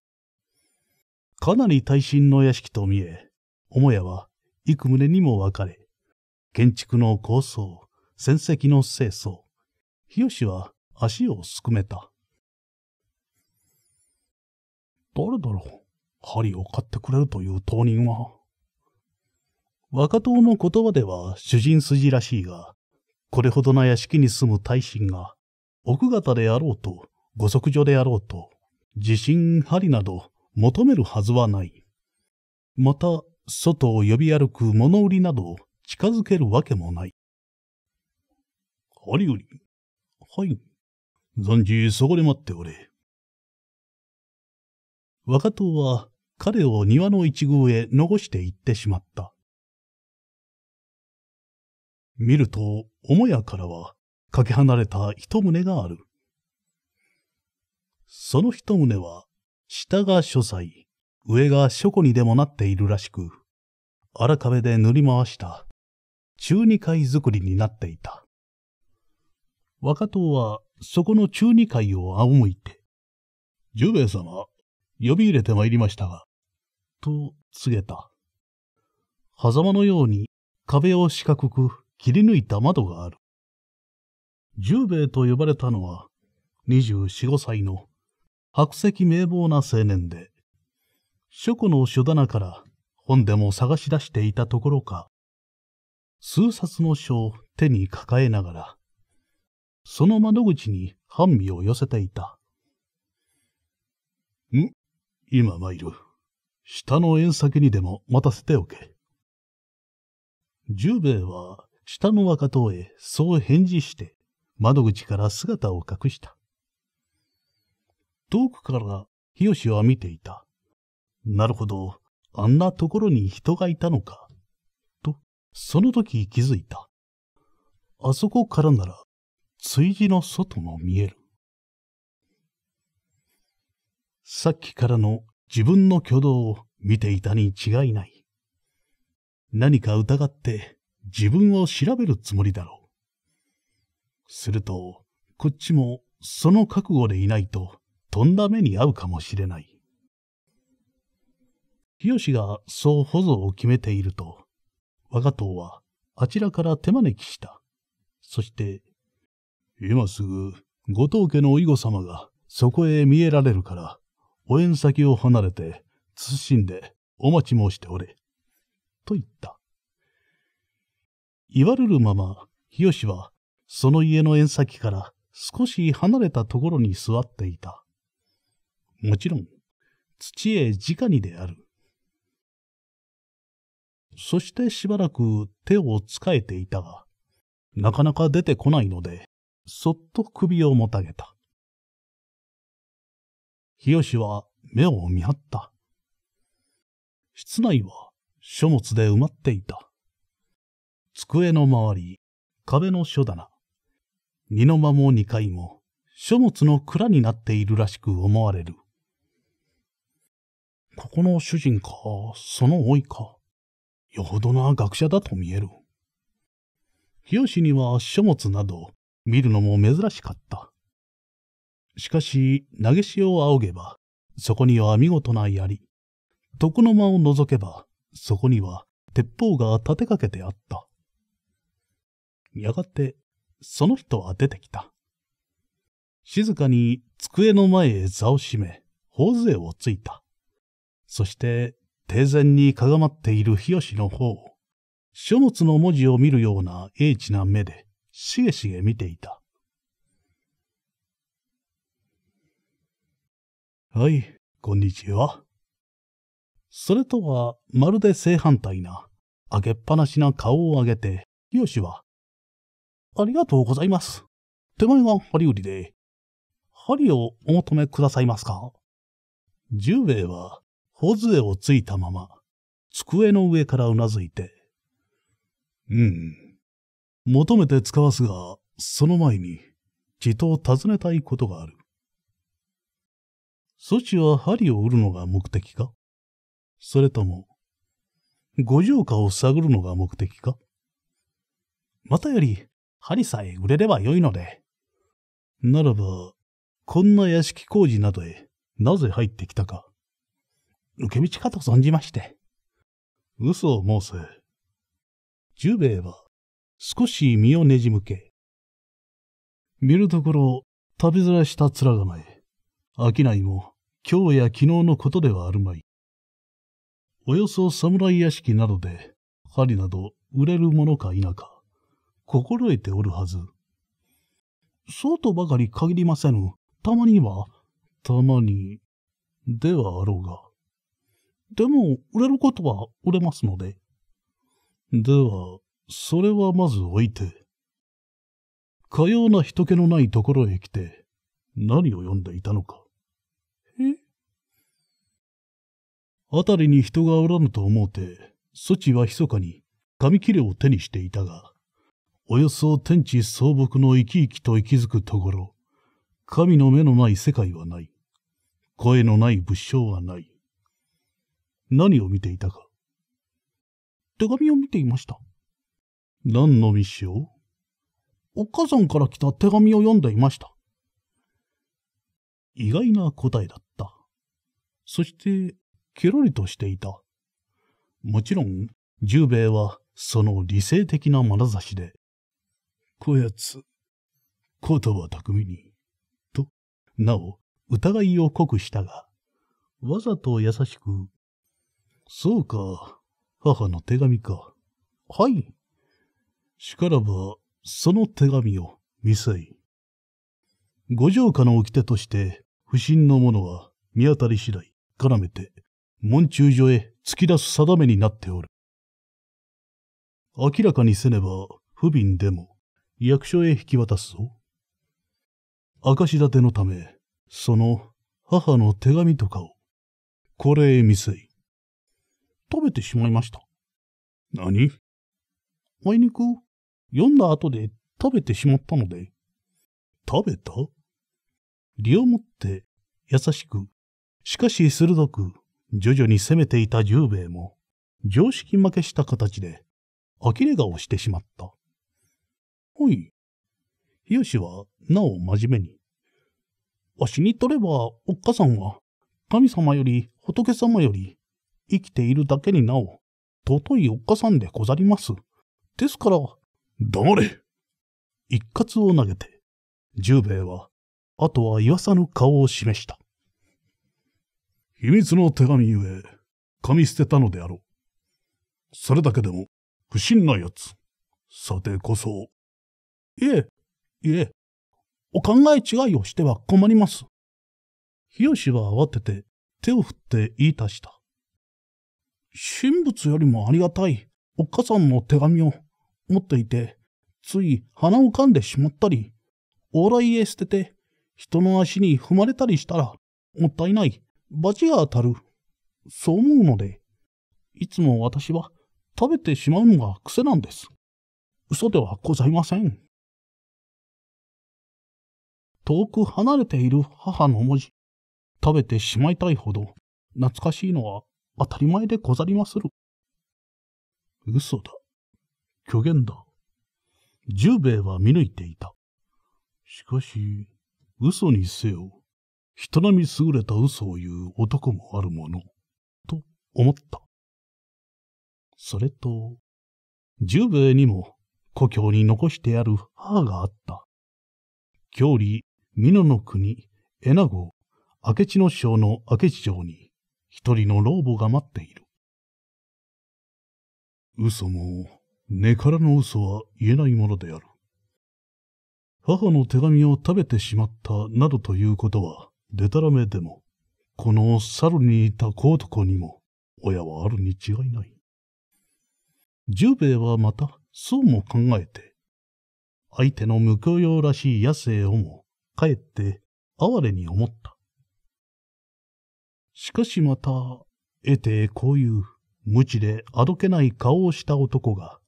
かなり耐震の屋敷と見え、母屋は幾棟にも分かれ、建築の構想、戦績の清掃、日吉は足をすくめた。誰だろう。針を買ってくれるという当人は。若党の言葉では主人筋らしいが、これほどな屋敷に住む大臣が、奥方であろうと、ご息女であろうと、地震、針など求めるはずはない。また、外を呼び歩く物売りなど近づけるわけもない。針売り。はい。暫時そこで待っておれ。我が党は彼を庭の一号へ残して行ってしまった。見ると、母屋からは、かけ離れた一棟がある。その一棟は、下が書斎、上が書庫にでもなっているらしく、荒壁で塗り回した、中二階作りになっていた。若党は、そこの中二階を仰向いて、十兵衛様、呼び入れて参りましたが、と告げた。狭間のように壁を四角く切り抜いた窓がある。十兵衛と呼ばれたのは、二十四五歳の白石名簿な青年で、書庫の書棚から本でも探し出していたところか、数冊の書を手に抱えながら、その窓口に半身を寄せていた。今参る。下の縁先にでも待たせておけ。十兵衛は下の若党へそう返事して窓口から姿を隠した。遠くから日吉は見ていた。なるほど、あんなところに人がいたのか。と、その時気づいた。あそこからなら、追事の外も見える。さっきからの自分の挙動を見ていたに違いない。何か疑って自分を調べるつもりだろう。すると、こっちもその覚悟でいないと、とんだ目に遭うかもしれない。清がそう保存を決めていると、我が党はあちらから手招きした。そして、今すぐ、後藤家のお囲碁様がそこへ見えられるから、お縁先を離れて、慎んでお待ち申しておれ。と言った。言われるまま、日吉は、その家の縁先から少し離れたところに座っていた。もちろん、土へ直にである。そしてしばらく手をつかえていたが、なかなか出てこないので、そっと首をもたげた。日吉は目を見張った。室内は書物で埋まっていた。机の周り、壁の書棚、二の間も二階も書物の蔵になっているらしく思われる。ここの主人か、その老いか、よほどな学者だと見える。日吉には書物など見るのも珍しかった。しかし、投げ潮を仰げば、そこには見事な槍。床の間を覗けば、そこには鉄砲が立てかけてあった。やがて、その人は出てきた。静かに机の前へ座を閉め、頬杖をついた。そして、定前にかがまっている日吉の方を、書物の文字を見るような英知な目で、しげしげ見ていた。はい、こんにちは。それとは、まるで正反対な、あげっぱなしな顔を上げて、よしは、ありがとうございます。手前が針売りで、針をお求めくださいますか十兵衛は、頬杖をついたまま、机の上からうなずいて、うん。求めて使わすが、その前に、ちと尋ねたいことがある。そちは針を売るのが目的かそれとも、五条家を探るのが目的かまたより、針さえ売れればよいので。ならば、こんな屋敷工事などへなぜ入ってきたか。受け道かと存じまして。嘘を申せ。十兵衛は少し身をねじむけ。見るところ、旅面した面構え。商いも今日や昨日のことではあるまい。およそ侍屋敷などで、針など売れるものか否か、心得ておるはず。そうとばかり限りませぬ。たまには、たまに、ではあろうが。でも、売れることは売れますので。では、それはまず置いて。かような人気のないところへ来て、何を読んでいたのか。辺りに人がおらぬと思うて、ソチは密かに紙切れを手にしていたが、およそ天地草木の生き生きと息づくところ、神の目のない世界はない。声のない物証はない。何を見ていたか手紙を見ていました。何の密書お母さんから来た手紙を読んでいました。意外な答えだった。そしてケロリとしていた。もちろん、十兵衛はその理性的な眼差しで、こやつ、ことは巧みに、と、なお、疑いを濃くしたが、わざと優しく、そうか、母の手紙か。はい。しからば、その手紙を見せい。五条家の掟として、不審の者は見当たり次第、絡めて、門中所へ突き出す定めになっておる。明らかにせねば、不憫でも、役所へ引き渡すぞ。証立てのため、その、母の手紙とかを、これへ見せい。食べてしまいました。何あいにく、読んだ後で食べてしまったので。食べた理をもって、優しく、しかし鋭く、徐々に攻めていた十兵衛も、常識負けした形で、呆れ顔してしまった。おい。日吉は、なお真面目に。わしにとれば、おっかさんは、神様より仏様より、生きているだけになお、尊いおっかさんでござります。ですから、黙れ一括を投げて、十兵衛は、あとは言わさぬ顔を示した。秘密の手紙ゆえ、噛み捨てたのであろう。それだけでも、不審な奴。さてこそ。いえ、いえ、お考え違いをしては困ります。日吉は慌てて手を振って言い出した。神仏よりもありがたいおっかさんの手紙を持っていて、つい鼻を噛んでしまったり、往来へ捨てて、人の足に踏まれたりしたら、もったいない罰が当たる。そう思うので、いつも私は食べてしまうのが癖なんです。嘘ではございません。遠く離れている母の文字、食べてしまいたいほど懐かしいのは当たり前でござりまする。嘘だ。虚言だ。十兵衛は見抜いていた。しかし、嘘にせよ。人並み優れた嘘を言う男もあるもの、と思った。それと、十兵衛にも故郷に残してある母があった。郷里、美濃の国、米子、明智の将の明智城に一人の老母が待っている。嘘も、根からの嘘は言えないものである。母の手紙を食べてしまったなどということは、でたらめでも、この猿に似た子男にも、親はあるに違いない。十兵衛はまた、そうも考えて、相手の無教養らしい野生をも、かえって哀れに思った。しかしまた、得てこういう無知であどけない顔をした男が、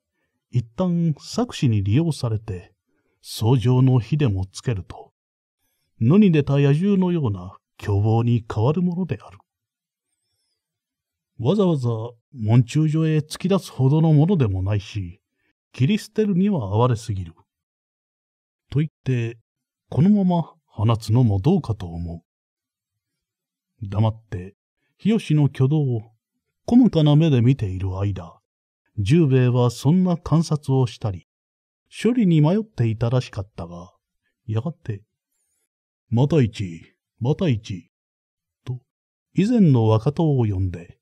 一旦作詞に利用されて、相乗の火でもつけると、野に出た野獣のような凶暴に変わるものである。わざわざ門中所へ突き出すほどのものでもないし、切り捨てるには哀れすぎる。と言って、このまま放つのもどうかと思う。黙って、日吉の挙動を細かな目で見ている間、十兵衛はそんな観察をしたり、処理に迷っていたらしかったが、やがてまた一、また一、と、以前の若党を呼んで、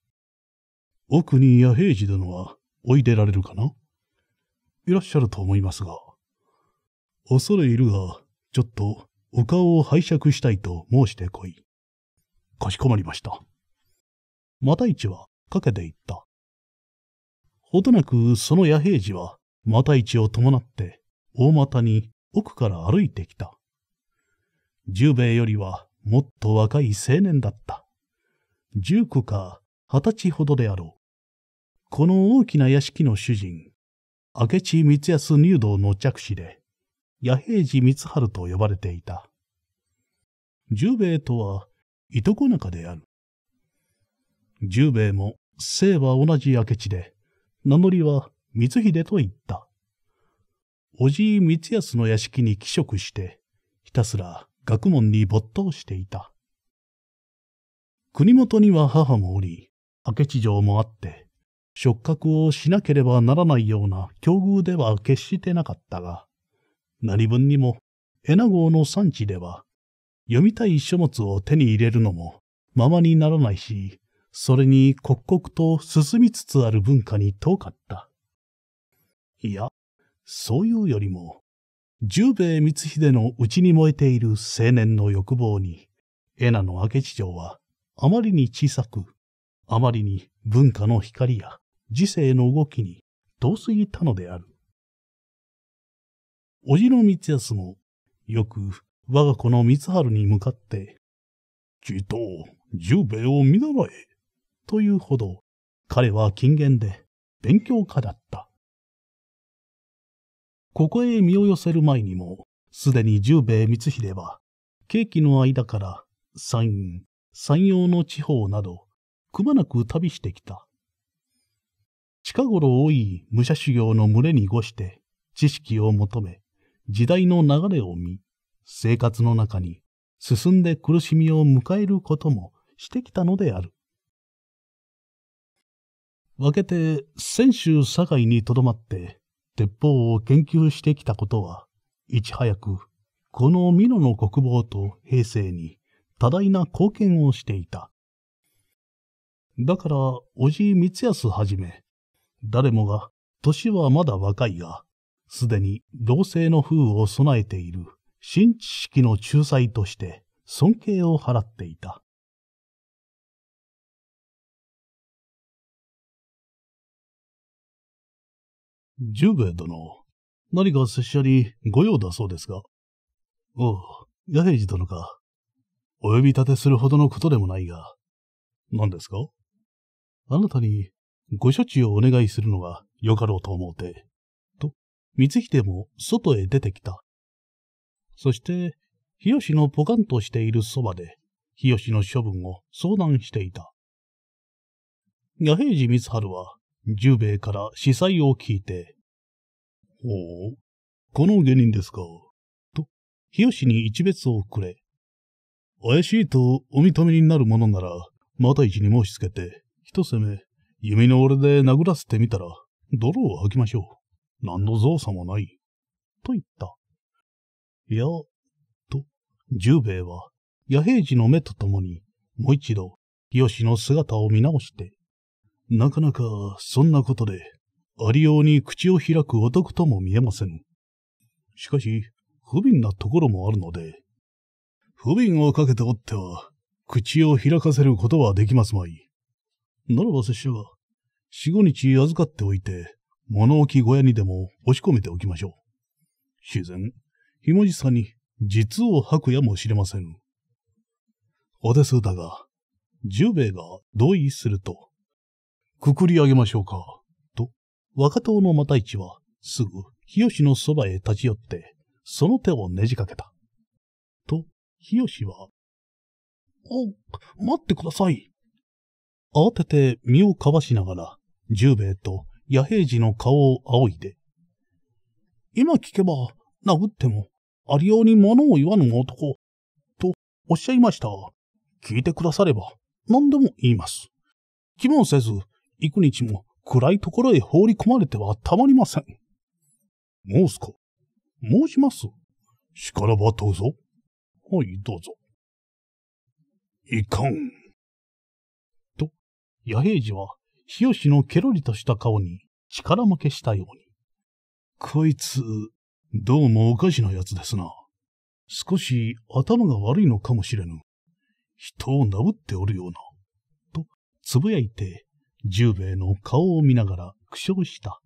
奥に野平次殿はおいでられるかないらっしゃると思いますが。恐れ入るが、ちょっとお顔を拝借したいと申してこい。かしこまりました。また一はかけていった。ほどなくその野平次は、また一を伴って、大股に奥から歩いてきた。十兵衛よりはもっと若い青年だった。十九か二十歳ほどであろう。この大きな屋敷の主人、明智光安入道の着手で、弥平寺光春と呼ばれていた。十兵衛とは、いとこ仲である。十兵衛も、姓は同じ明智で、名乗りは光秀と言った。おじい光安の屋敷に帰職して、ひたすら学問に没頭していた。国元には母もおり、明智城もあって、触覚をしなければならないような境遇では決してなかったが、何分にも、エナ号の産地では、読みたい書物を手に入れるのも、ままにならないし、それに刻々と進みつつある文化に遠かった。いや、そういうよりも、十兵衛光秀の内に燃えている青年の欲望に、エナの明智城は、あまりに小さく、あまりに文化の光や時世の動きに遠すぎたのである。叔父の光康も、よく我が子の光春に向かって、きっと、十兵衛を見習え、というほど、彼は金言で勉強家だった。ここへ身を寄せる前にも、すでに十兵衛光秀は、景気の間から山陰、山陽の地方など、くまなく旅してきた。近頃多い武者修行の群れにごして、知識を求め、時代の流れを見、生活の中に進んで苦しみを迎えることもしてきたのである。分けて泉州堺にとどまって、鉄砲を研究してきたことは、いち早く、この美濃の国防と平成に多大な貢献をしていた。だから、叔父光康はじめ、誰もが、年はまだ若いが、すでに同性の風を備えている新知識の仲裁として尊敬を払っていた。ジュベ殿、何か拙者に御用だそうですが。おう、弥平次殿か。お呼び立てするほどのことでもないが。何ですかあなたにご処置をお願いするのがよかろうと思うて。と、光秀も外へ出てきた。そして、日吉のポカンとしているそばで、日吉の処分を相談していた。弥平次光春は、十兵衛から司祭を聞いて、ほう、この下人ですか。と、日吉に一別をくれ。怪しいとお認めになるものなら、また一に申しつけて、一攻め、弓の俺で殴らせてみたら、泥を吐きましょう。何の造作もない。と言った。いや、と、十兵衛は、野平次の目とともに、もう一度、日吉の姿を見直して、なかなか、そんなことで、ありように口を開く男とも見えません。しかし、不憫なところもあるので、不憫をかけておっては、口を開かせることはできますまい。ならば拙者は、四五日預かっておいて、物置小屋にでも押し込めておきましょう。自然、ひもじさに実を吐くやもしれません。お手数だが、十兵衛が同意すると、くくり上げましょうか。と、若党の又市は、すぐ、日吉のそばへ立ち寄って、その手をねじかけた。と、日吉は、お、待ってください。慌てて身をかわしながら、十兵衛と野平次の顔を仰いで、今聞けば、殴っても、ありように物を言わぬ男、とおっしゃいました。聞いてくだされば、何でも言います。気もせず、幾日も暗いところへ放り込まれてはたまりません。申すか申します。しからばどうぞ。はい、どうぞ。いかん。と、弥平次は、日吉のケロリとした顔に力負けしたように。こいつ、どうもおかしなやつですな。少し頭が悪いのかもしれぬ。人を殴っておるような。と、つぶやいて、十兵衛の顔を見ながら苦笑した。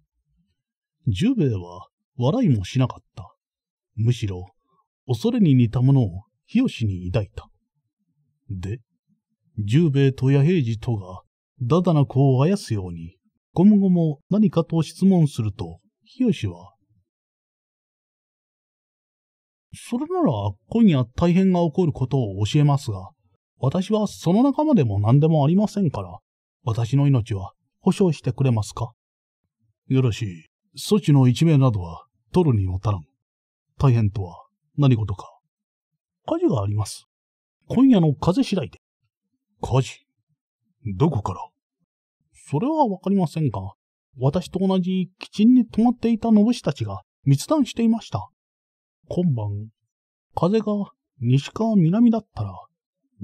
十兵衛は笑いもしなかった。むしろ、恐れに似たものを日吉に抱いた。で、十兵衛と弥平次とが、だだな子をあやすように、今後も何かと質問すると、日吉は、それなら今夜大変が起こることを教えますが、私はその仲間でも何でもありませんから、私の命は保証してくれますかよろしい。措置の一名などは取るにも足らん。大変とは何事か。火事があります。今夜の風次第で。火事どこからそれはわかりませんが、私と同じ基地に泊まっていた信士たちが密談していました。今晩、風が西か南だったら、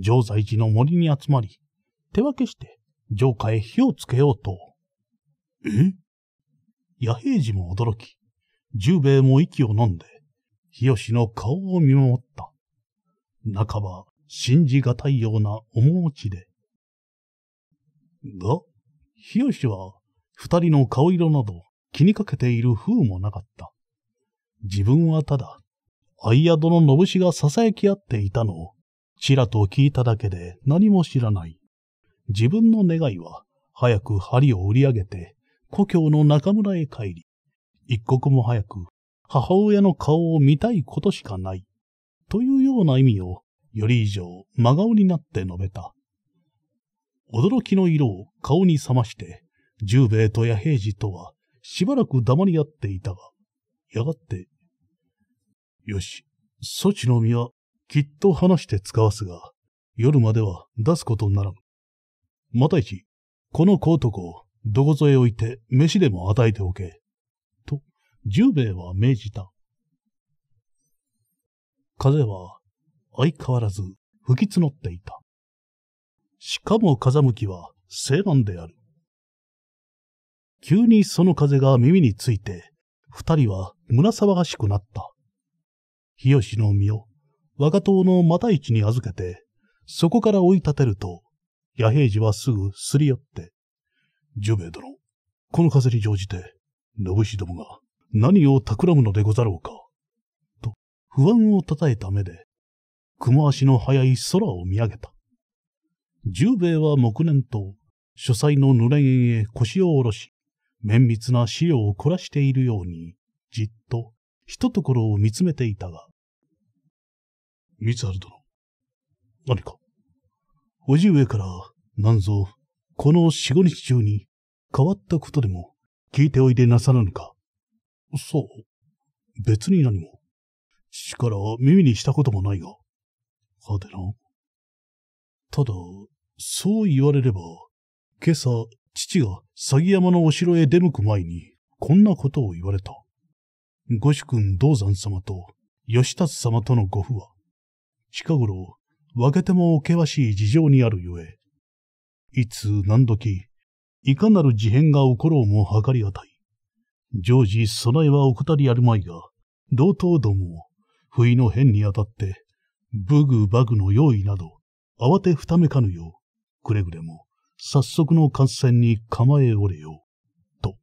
城在寺の森に集まり、手分けして城下へ火をつけようと。え弥平次も驚き、十兵衛も息を飲んで、日吉の顔を見守った。半ば、信じがたいような面持ちで。が、日吉は、二人の顔色など気にかけている風もなかった。自分はただ、相宿ののぶしが囁き合っていたのを、ちらと聞いただけで何も知らない。自分の願いは、早く針を売り上げて、故郷の中村へ帰り、一刻も早く母親の顔を見たいことしかない、というような意味を、より以上真顔になって述べた。驚きの色を顔に覚まして、十兵衛と弥平次とはしばらく黙り合っていたが、やがて、よし、措置の身はきっと話して使わすが、夜までは出すことならん。又一、この小男をどこぞへ置いて飯でも与えておけ。と、十兵衛は命じた。風は相変わらず吹き募っていた。しかも風向きは西南である。急にその風が耳について、二人は胸騒がしくなった。日吉の身を若党の又一に預けて、そこから追い立てると、弥平次はすぐすり寄って、十兵衛殿、この風に乗じて、信氏どもが何を企むのでござろうか、と不安をたたえた目で、雲足の速い空を見上げた。十兵衛は黙念と、書斎のぬれ縁へ腰を下ろし、綿密な資料を凝らしているように、じっと、ひとところを見つめていたが。三春殿、何か、叔父上から、なんぞ、この四五日中に変わったことでも聞いておいでなさらぬか。そう。別に何も。父から耳にしたこともないが。はてな。ただ、そう言われれば、今朝、父が詐欺山のお城へ出向く前に、こんなことを言われた。ご主君道山様と義達様とのご父は、近頃、分けても険しい事情にあるゆえ、いつ何時、いかなる事変が起ころうも計りがたい。常時備えは怠りあるまいが、同等ども、不意の変にあたって、武具バグの用意など、慌てふためかぬよう、くれぐれも、早速の合戦に構えおれよう、と。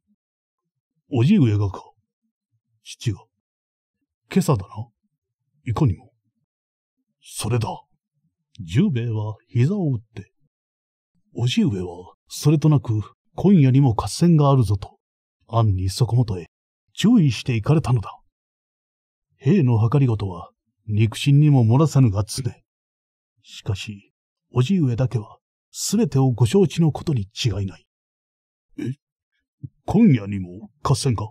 おじ上がか。父が。今朝だな。いかにも。それだ。十兵衛は膝を打って、おじ上は、それとなく、今夜にも合戦があるぞと、暗にそこもとへ、注意していかれたのだ。兵の計りごとは、肉親にも漏らさぬが常。しかし、おじ上だけは、すべてをご承知のことに違いない。え、今夜にも合戦か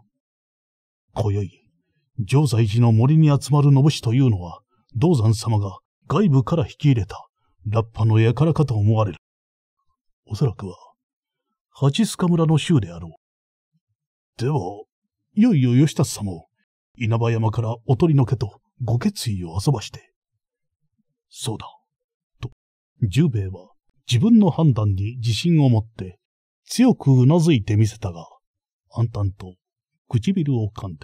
今宵、城在寺の森に集まる信しというのは、道山様が外部から引き入れたラッパの輩かと思われる。おそらくは、ハチスカ村の州であろう。では、いよいよ吉達様を稲葉山からおとりの家とご決意を遊ばして。そうだ。と、十兵衛は自分の判断に自信を持って強くうなずいてみせたが、暗淡と唇を噛んで。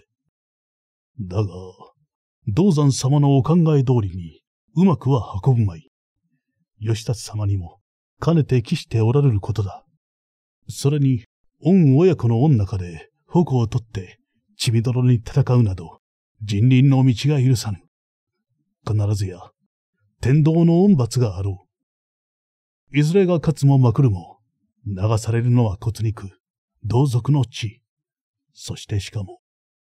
だが、銅山様のお考え通りに、うまくは運ぶまい。義達様にも、かねて期しておられることだ。それに、恩親子の恩中で、矛を取って、血みどろに戦うなど、人倫の道が許さぬ。必ずや、天道の恩罰があろう。いずれが勝つもまくるも、流されるのは骨肉、同族の地。そしてしかも、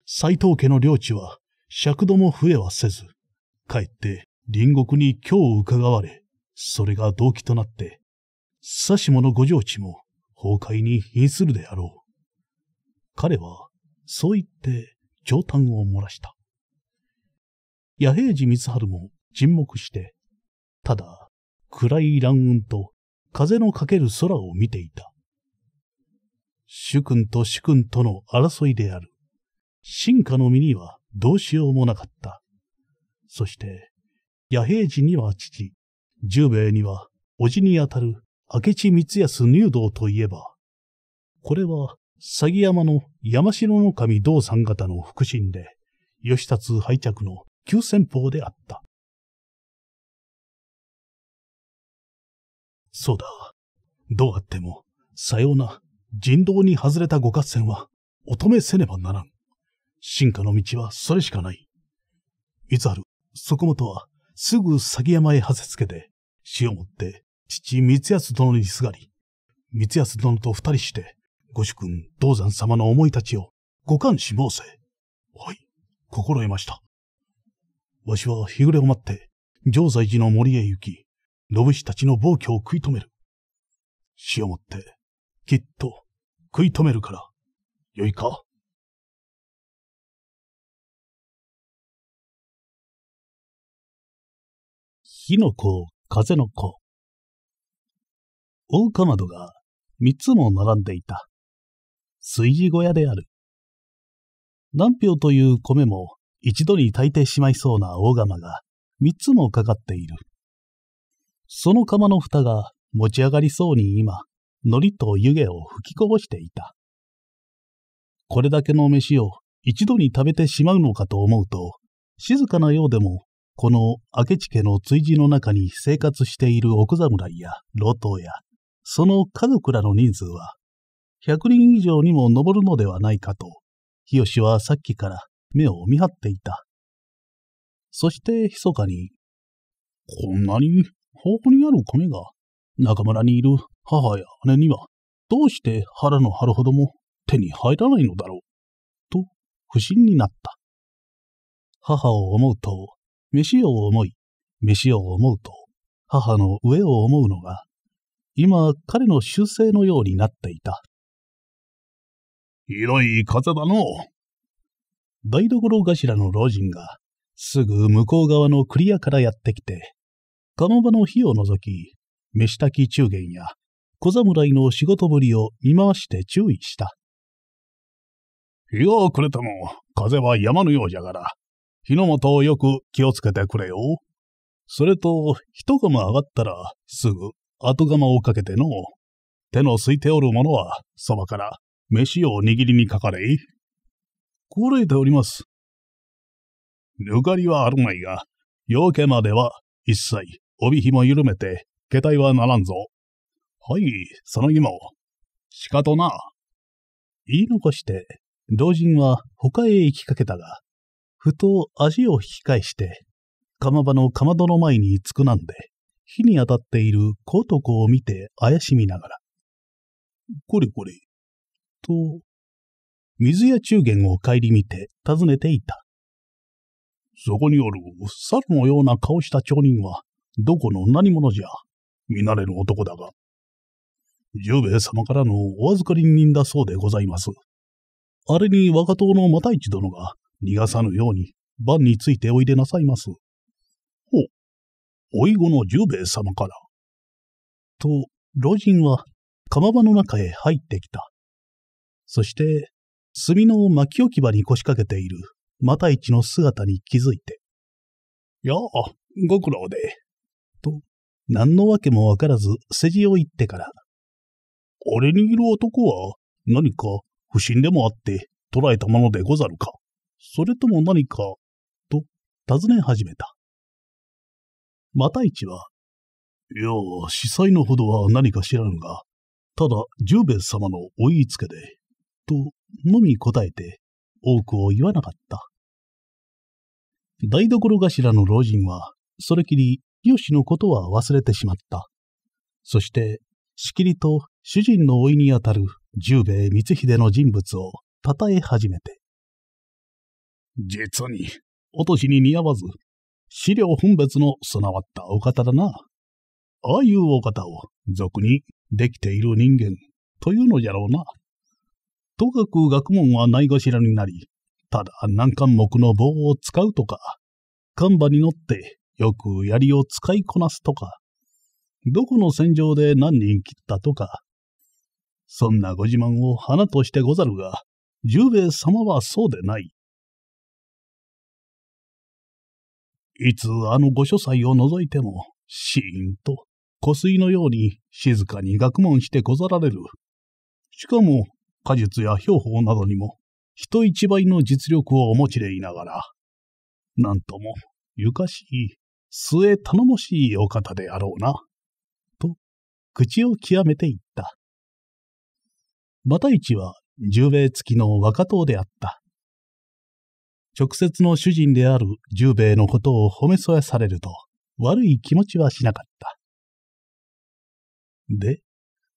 斎藤家の領地は、尺度も増えはせず、かえって隣国に今日伺われ、それが動機となって、指しのご上地も崩壊に瀕するであろう。彼は、そう言って長端を漏らした。野平寺光春も沈黙して、ただ、暗い乱雲と風のかける空を見ていた。主君と主君との争いである。進化の身にはどうしようもなかった。そして、弥平寺には父、十兵衛には、叔父にあたる明智光康入道といえば、これは、詐欺山の山城の神道三方の腹心で、吉達拝着の急戦法であった。そうだ。どうあっても、さような人道に外れた五合戦は、乙女せねばならん。進化の道はそれしかない。いつある、そこもとは、すぐ先山へ馳せつけて、死をもって、父三安殿にすがり、三安殿と二人して、ご主君、道山様の思いたちを、ご感し申せ。はい、心得ました。わしは日暮れを待って、城在寺の森へ行き、信士たちの暴挙を食い止める。死をもって、きっと、食い止めるから。よいか火の子、風の子。大かまどが三つも並んでいた。炊事小屋である。何票という米も一度に炊いてしまいそうな大釜が三つもかかっている。その釜の蓋が持ち上がりそうに今、海苔と湯気を吹きこぼしていた。これだけの飯を一度に食べてしまうのかと思うと、静かなようでもこの明智家の追事の中に生活している奥侍や老頭や、その家族らの人数は、100人以上にも上るのではないかと、日吉はさっきから目を見張っていた。そして密かに、こんなに豊富にある米が、中村にいる母や姉には、どうして腹の張るほども手に入らないのだろう、と不審になった。母を思うと、飯を思い、飯を思うと、母の上を思うのが、今、彼の習性のようになっていた。ひどい風だの。台所頭の老人が、すぐ向こう側のクリアからやってきて、鴨場の火を除き、飯炊き中元や小侍の仕事ぶりを見回して注意した。日が暮れても風は山のようじゃから、火の元をよく気をつけてくれよ。それと、一釜上がったら、すぐ、後釜をかけての。手の空いておる者は、そばから、飯を握りにかかれこらえております。抜かりはあるまいが、夜明けまでは、一切、帯紐緩めて、下体はならんぞ。はい、その日も。しかとな。言い残して、老人は他へ行きかけたが、ふと足を引き返して、釜場のかまどの前につくなんで、火に当たっている小男を見て怪しみながら、これこれ、と、水屋中元を顧みて尋ねていた。そこにおる猿のような顔した町人は、どこの何者じゃ、見慣れる男だが。十兵衛様からのお預かり人だそうでございます。あれに若党の又一殿が、逃がさぬように、番についておいでなさいます。ほう、おいごの十兵衛様から。と、老人は釜場の中へ入ってきた。そして、炭の巻き置き場に腰掛けている又一の姿に気づいて、やあ、ご苦労で。と、何のわけもわからず辞を言ってから、俺にいる男は何か不審でもあって捕らえたものでござるか。それとも何か、と尋ね始めた。又市は、いや、司祭のほどは何か知らぬが、ただ十兵衛様のお言いつけで、とのみ答えて、多くを言わなかった。台所頭の老人は、それきり、吉のことは忘れてしまった。そして、しきりと主人のおいにあたる十兵衛光秀の人物をたえ始めて、実に、落としに似合わず、資料分別の備わったお方だな。ああいうお方を、俗に、できている人間、というのじゃろうな。とかく学問はないがしらになり、ただ難関目の棒を使うとか、看板に乗ってよく槍を使いこなすとか、どこの戦場で何人切ったとか、そんなご自慢を花としてござるが、十兵衛様はそうでない。いつあの御書斎を覗いても、シーンと、湖水のように静かに学問してござられる。しかも、果実や標本などにも、人一倍の実力をお持ちでいながら、なんとも、ゆかしい、末頼もしいお方であろうな、と、口を極めていった。又一は、十兵衛付きの若党であった。直接の主人である十兵衛のことを褒め添えされると、悪い気持ちはしなかった。で、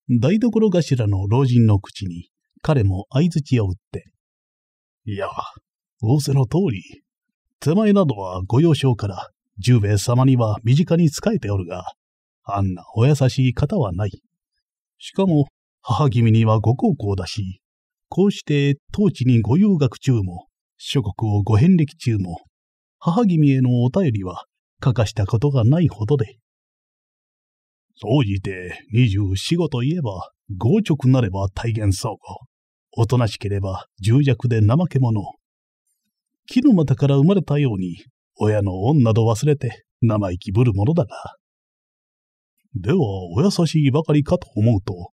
台所頭の老人の口に、彼も相槌を打って、いや、仰せの通り、手前などはご幼少から十兵衛様には身近に仕えておるが、あんなお優しい方はない。しかも、母君にはご孝行だし、こうして当地にご留学中も諸国をご遍歴中も、母君へのお便りは欠かしたことがないほどで。総じて二十四五といえば、強直なれば大元相互。おとなしければ重弱で怠け者。木の股から生まれたように、親の恩など忘れて生意気ぶるものだが。では、お優しいばかりかと思うと、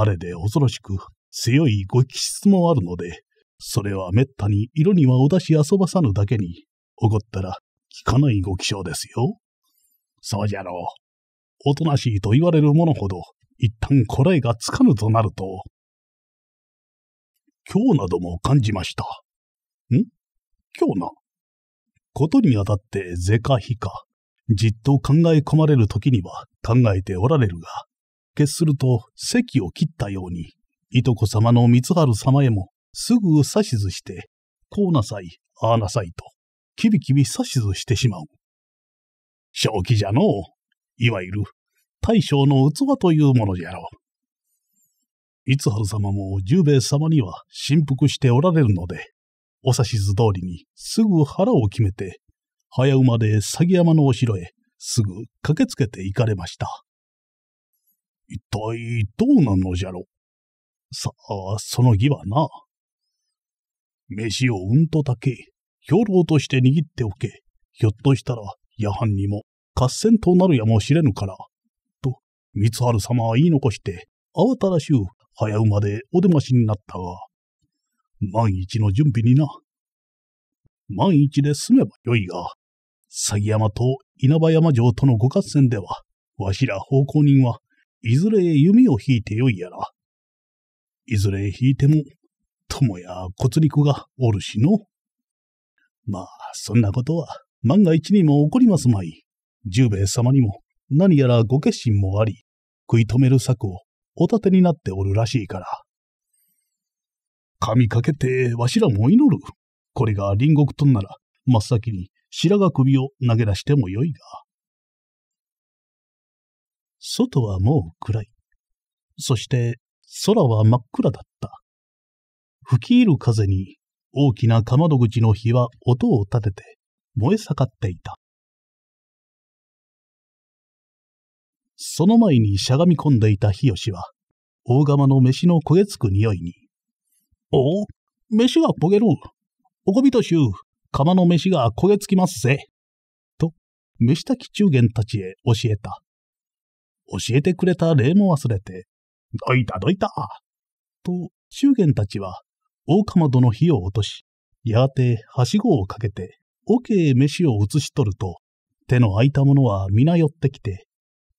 あれで恐ろしく強いご気質もあるので、それはめったに色にはお出し遊ばさぬだけに、怒ったら効かないご気性ですよ。そうじゃろう。おとなしいと言われるものほど、一旦こらえがつかぬとなると。今日なども感じました。ん今日な。ことにあたって是か非か、じっと考え込まれる時には考えておられるが、決すると席を切ったように、いとこ様の光春様へもすぐ指図して、こうなさい、ああなさいと、きびきび指図してしまう。正気じゃのう。いわゆる、大将の器というものじゃろう。逸春様も十兵衛様には振服しておられるので、お指図通りにすぐ腹を決めて、早馬で詐欺山のお城へすぐ駆けつけて行かれました。一体どうなんのじゃろう。さあ、その儀はな、飯をうんと炊け、兵糧として握っておけ。ひょっとしたら、夜半にも合戦となるやもしれぬから。と、三春様は言い残して、慌ただしゅう早馬でお出ましになったが、万一の準備にな。万一で済めばよいが、鷺山と稲葉山城とのご合戦では、わしら奉公人はいずれ弓を引いてよいやら。いずれ引いても友や骨肉がおるしの。まあ、そんなことは、万が一にも起こりますまい。十兵衛様にも、何やらご決心もあり、食い止める策をお立てになっておるらしいから。神かけて、わしらも祈る。これが隣国とんなら、真っ先に白髪首を投げ出してもよいが。外はもう暗い。そして、空は真っ暗だった。吹き入る風に大きなかまど口の火は音を立てて燃え盛っていた。その前にしゃがみ込んでいた日吉は、大釜の飯の焦げつく匂いに、おお、飯が焦げる。おこびとしゅう、釜の飯が焦げつきますぜ。と、飯炊き中元たちへ教えた。教えてくれた礼も忘れて、どいたどいた。と、中元たちは大かまどの火を落とし、やがてはしごをかけて、桶へ飯を移し取ると、手の空いたものは皆寄ってきて、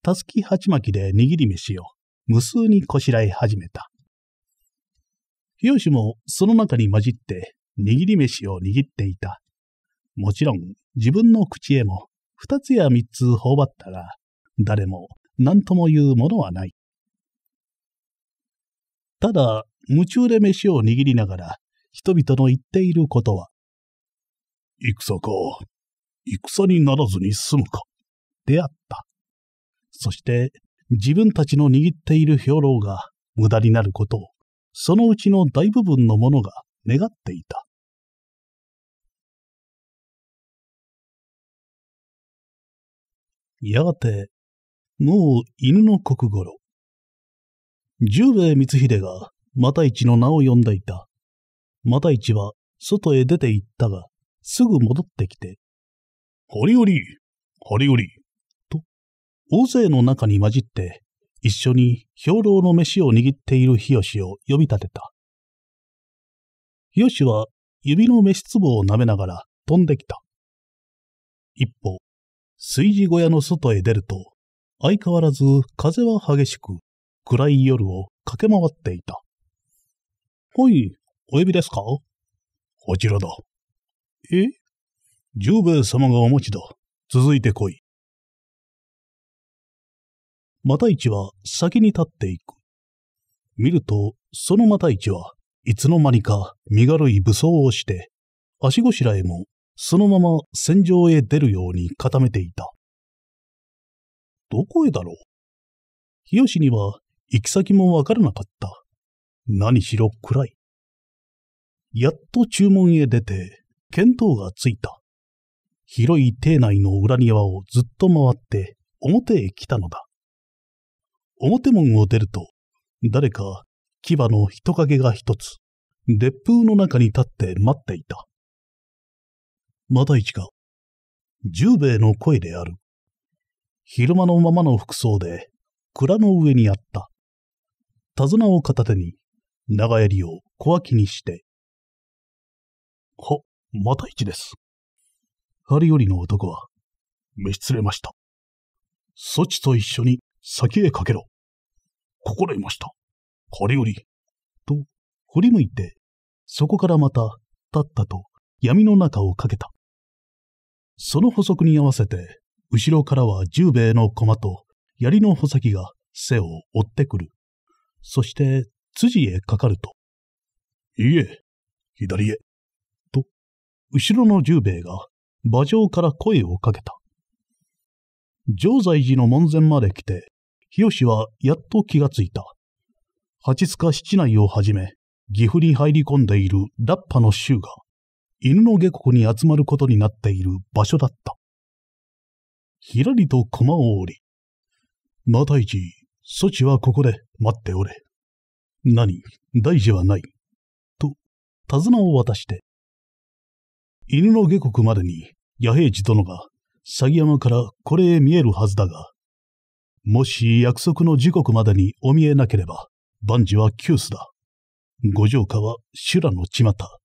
たすき鉢巻きで握り飯を無数にこしらえ始めた。日吉もその中に混じって握り飯を握っていた。もちろん自分の口へも二つや三つ頬張ったが、誰も何とも言うものはない。ただ、夢中で飯を握りながら、人々の言っていることは、戦か、戦にならずに済むか、であった。そして、自分たちの握っている兵糧が無駄になることを、そのうちの大部分のものが願っていた。やがて、もう犬の国頃、十兵衛光秀がイチの名を呼んでいた。イチは外へ出て行ったが、すぐ戻ってきて、ハリオリ、ハリオリ、と、大勢の中に混じって、一緒に兵糧の飯を握っている日吉を呼び立てた。日吉は指の飯ぼを舐めながら飛んできた。一歩、炊事小屋の外へ出ると、相変わらず風は激しく、暗い夜を駆け回っていた。はい、お呼びですかこちらだ。え十兵衛様がお持ちだ。続いて来い。また市は先に立っていく。見ると、そのまた市はいつの間にか身軽い武装をして、足ごしらえもそのまま戦場へ出るように固めていた。どこへだろう日吉には行き先もわからなかった。何しろ暗い。やっと注文へ出て、見当がついた。広い邸内の裏庭をずっと回って表へ来たのだ。表門を出ると、誰か牙の人影が一つ、烈風の中に立って待っていた。また一か。十兵衛の声である。昼間のままの服装で、蔵の上にあった。手綱を片手に、長槍を小脇にして。は、また一です。あれよりの男は、召し連れました。そちと一緒に先へかけろ。心得ました。これより。と、振り向いて、そこからまた、立ったと闇の中をかけた。その補足に合わせて、後ろからは十兵衛の駒と槍の穂先が背を追ってくる。そして辻へかかると、いえ、左へ、と、後ろの十兵衛が馬上から声をかけた。城西寺の門前まで来て、日吉はやっと気がついた。八塚七内をはじめ、岐阜に入り込んでいるラッパの衆が、犬の下国に集まることになっている場所だった。ひらりと駒を降り、又一、そちはここで待っておれ。何大事はない。と、手綱を渡して。犬の下国までに、弥平次殿が、詐欺山からこれへ見えるはずだが、もし約束の時刻までにお見えなければ、万事は急須だ。五条家は修羅のた。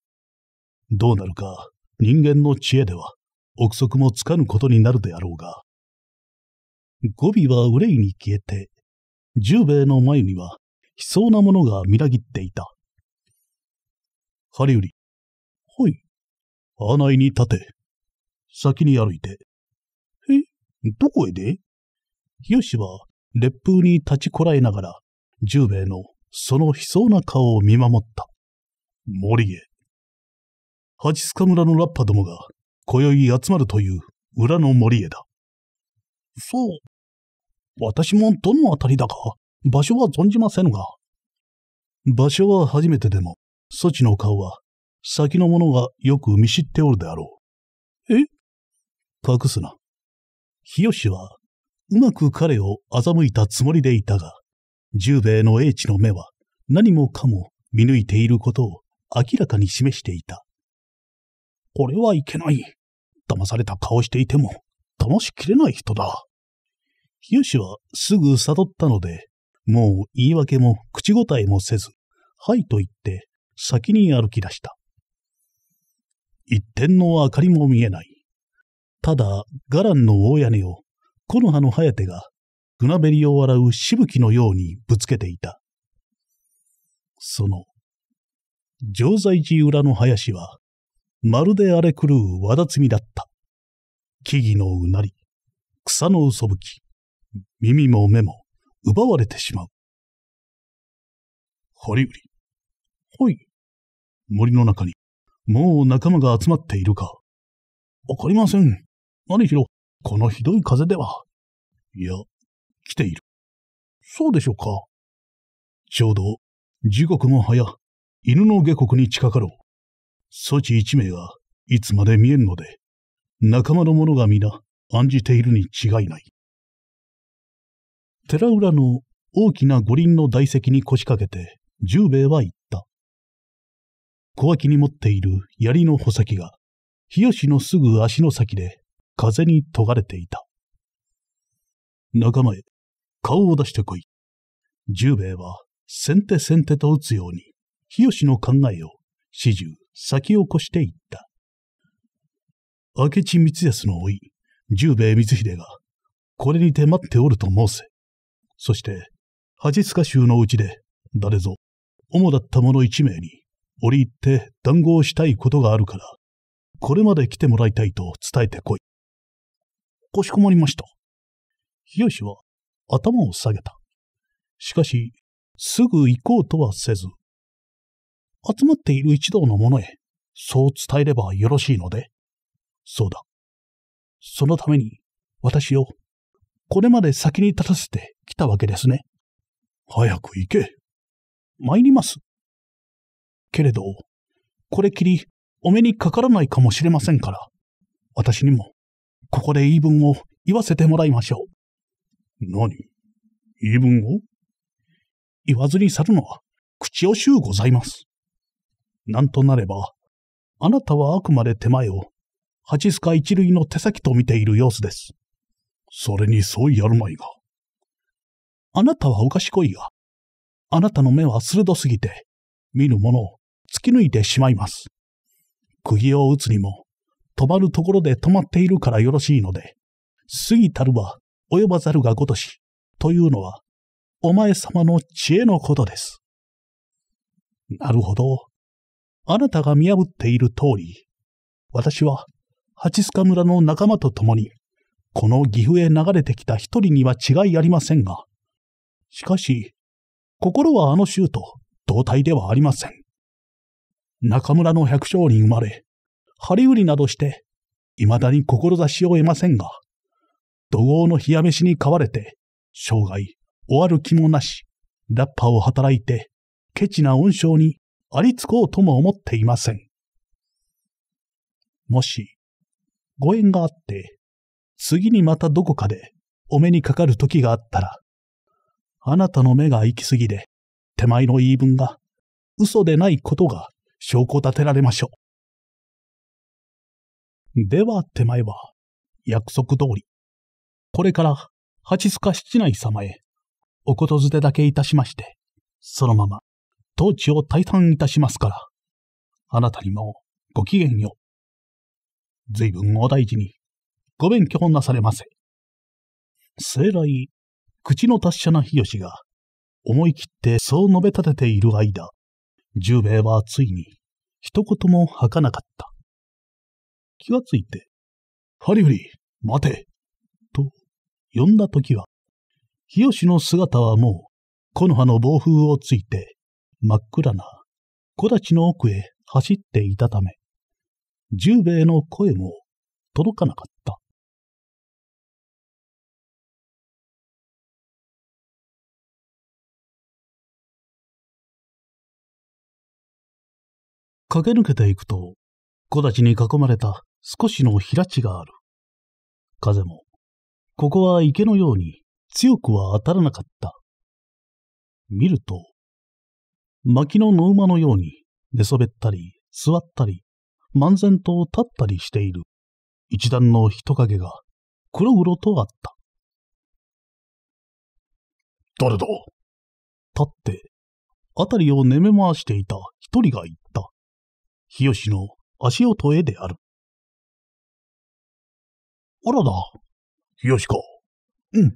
どうなるか、人間の知恵では、憶測もつかぬことになるであろうが。語尾は憂いに消えて、十兵衛の前には悲壮なものがみなぎっていた。ハリウリ。はい。案内に立て。先に歩いて。えどこへでよしは、烈風に立ちこらえながら、十兵衛のその悲壮な顔を見守った。森へ。八塚村のラッパどもが、今宵集まるという裏の森へだ。そう。私もどのあたりだか、場所は存じませぬが。場所は初めてでも、そちの顔は、先の者がよく見知っておるであろう。え隠すな。日吉は、うまく彼を欺いたつもりでいたが、十兵衛の英知の目は、何もかも見抜いていることを明らかに示していた。これはいけない。騙された顔していても、騙しきれない人だ。日吉はすぐ悟ったので、もう言い訳も口答えもせず、はいと言って先に歩き出した。一点の明かりも見えない。ただ、伽藍の大屋根を、木の葉の颯が、船べりを笑うしぶきのようにぶつけていた。その、常在寺裏の林は、まるで荒れ狂うわだつみだった。木々のうなり、草のうそぶき、耳も目も、奪われてしまう。堀売り。ほい。森の中に、もう仲間が集まっているか。わかりません。何しろ、このひどい風では。いや、来ている。そうでしょうか。ちょうど、時刻も早、犬の下国に近かろう。措置一名が、いつまで見えるので、仲間の者が皆、案じているに違いない。寺浦の大きな五輪の台席に腰掛けて、十兵衛は言った。小脇に持っている槍の穂先が、日吉のすぐ足の先で風にとがれていた。仲間へ、顔を出してこい。十兵衛は先手先手と打つように、日吉の考えを始終先を越していった。明智光康の甥、十兵衛光秀が、これにて待っておると申せ。そして、恥つか衆のうちで、誰ぞ、主だった者一名に、折り入って談合したいことがあるから、これまで来てもらいたいと伝えてこい。かしこまりました。日吉は頭を下げた。しかし、すぐ行こうとはせず、集まっている一同の者へ、そう伝えればよろしいので。そうだ。そのために、私をこれまで先に立たせてきたわけですね。早く行け。参ります。けれど、これきりお目にかからないかもしれませんから、私にも、ここで言い分を言わせてもらいましょう。何言い分を言わずに去るのは、口惜しゅうございます。なんとなれば、あなたはあくまで手前を、八須賀一類の手先と見ている様子です。それにそうやるまいが。あなたはおかしこいが、あなたの目は鋭すぎて、見ぬものを突き抜いてしまいます。釘を打つにも、止まるところで止まっているからよろしいので、過ぎたるは及ばざるがごとし、というのは、お前様の知恵のことです。なるほど。あなたが見破っている通り、私は、八須賀村の仲間と共に、この岐阜へ流れてきた一人には違いありませんが、しかし、心はあの州と同体ではありません。中村の百姓に生まれ、張り売りなどして、未だに志を得ませんが、怒号の冷や飯に飼われて、生涯、終わる気もなし、ラッパを働いて、ケチな恩賞にありつこうとも思っていません。もし、ご縁があって、次にまたどこかでお目にかかる時があったら、あなたの目が行き過ぎで、手前の言い分が嘘でないことが証拠立てられましょう。では手前は、約束通り、これから八塚七内様へ、おことづてだけいたしまして、そのまま、当地を退散いたしますから、あなたにもご機嫌よう。随分お大事に。ご勉強なされませ。生来、口の達者な日吉が、思い切ってそう述べ立てている間、十兵衛はついに、一言も吐かなかった。気がついて、ハリフリ、待てと、呼んだ時は、日吉の姿はもう、木の葉の暴風をついて、真っ暗な、木立の奥へ走っていたため、十兵衛の声も届かなかった。駆け抜けていくと、木立に囲まれた少しの平地がある。風も、ここは池のように強くは当たらなかった。見ると、薪の野馬のように寝そべったり、座ったり、漫然と立ったりしている一段の人影が黒々とあった。誰だ立って、辺りを寝め回していた一人が言った。日吉の足音へである。あらだ。日吉か。うん。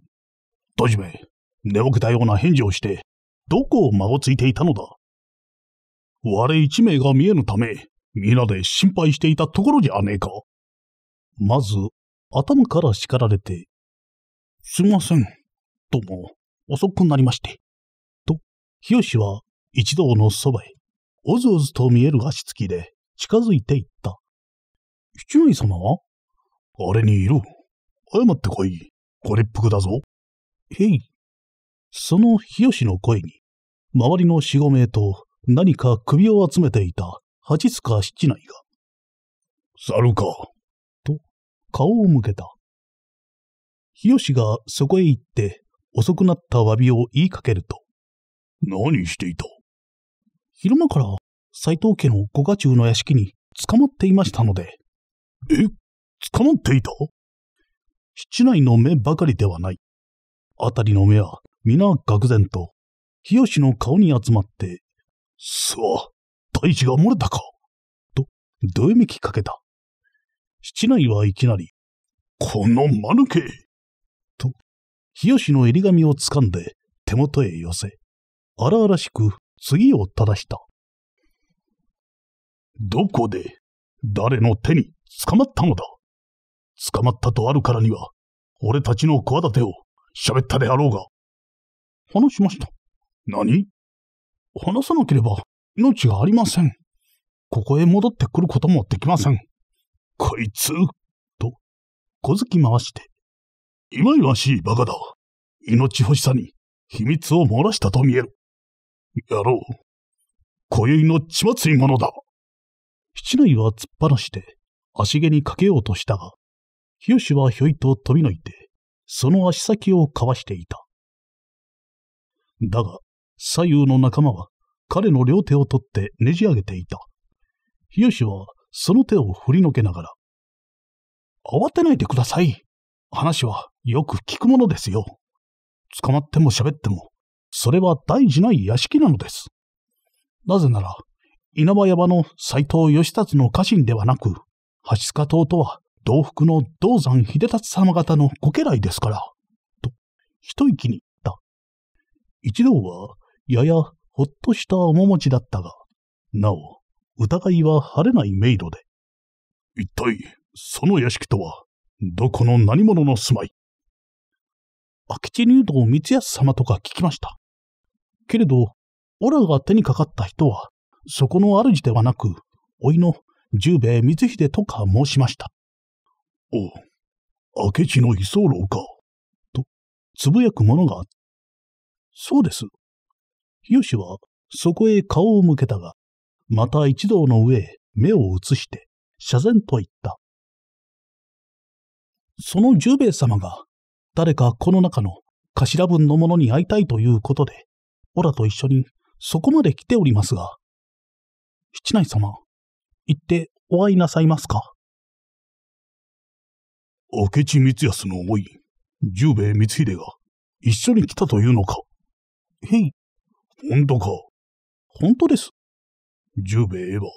とじめ、寝ぼけたような返事をして、どこを孫ついていたのだ。我一名が見えぬため、皆で心配していたところじゃねえか。まず、頭から叱られて、すみません、とも、遅くなりまして。と、日吉は一同のそばへ。おずおずと見える足つきで近づいていった。七味様はあれにいる。謝ってこい。ご立腹だぞ。へい。その日吉の声に、周りの四五名と何か首を集めていた八塚七内が、猿か。と、顔を向けた。日吉がそこへ行って遅くなった詫びを言いかけると、何していた昼間から斎藤家の五家中の屋敷に捕まっていましたので。え、捕まっていた室内の目ばかりではない。あたりの目は皆愕然と、日吉の顔に集まって、さあ、大地が漏れたかと、どよめきかけた。室内はいきなり、この間抜けと、日吉の襟髪を掴んで手元へ寄せ、荒々しく次を正した。どこで、誰の手に捕まったのだ捕まったとあるからには、俺たちの企てを喋ったであろうが。話しました。何話さなければ命がありません。ここへ戻ってくることもできません。こいつ、と、小突き回して。いまいましい馬鹿だ。命欲しさに秘密を漏らしたと見える。野郎。今宵の血祭り者だ。七内は突っ放して、足毛にかけようとしたが、シはひょいと飛び抜いて、その足先をかわしていた。だが、左右の仲間は、彼の両手を取ってねじ上げていた。シは、その手を振りのけながら、慌てないでください。話はよく聞くものですよ。捕まっても喋っても、それは大事な屋敷なのです。なぜなら、稲葉山の斎藤義達の家臣ではなく、橋塚党とは同福の銅山秀達様方のご家来ですから、と、一息に言った。一同は、ややほっとした面持ちだったが、なお、疑いは晴れない迷路で。一体、その屋敷とは、どこの何者の住まい明智入道光康様とか聞きました。けれど、オラが手にかかった人は、そこの主ではなく、甥の十兵衛光秀とか申しました。おう、明智の居候か。と、つぶやく者が、そうです。日吉は、そこへ顔を向けたが、また一同の上へ目を移して、謝然と言った。その十兵衛様が、誰かこの中の頭分の者に会いたいということで、オラと一緒にそこまで来ておりますが、七内様、行ってお会いなさいますか。明智光康の甥、十兵衛光秀が一緒に来たというのか。へい。本当か。本当です。十兵衛は、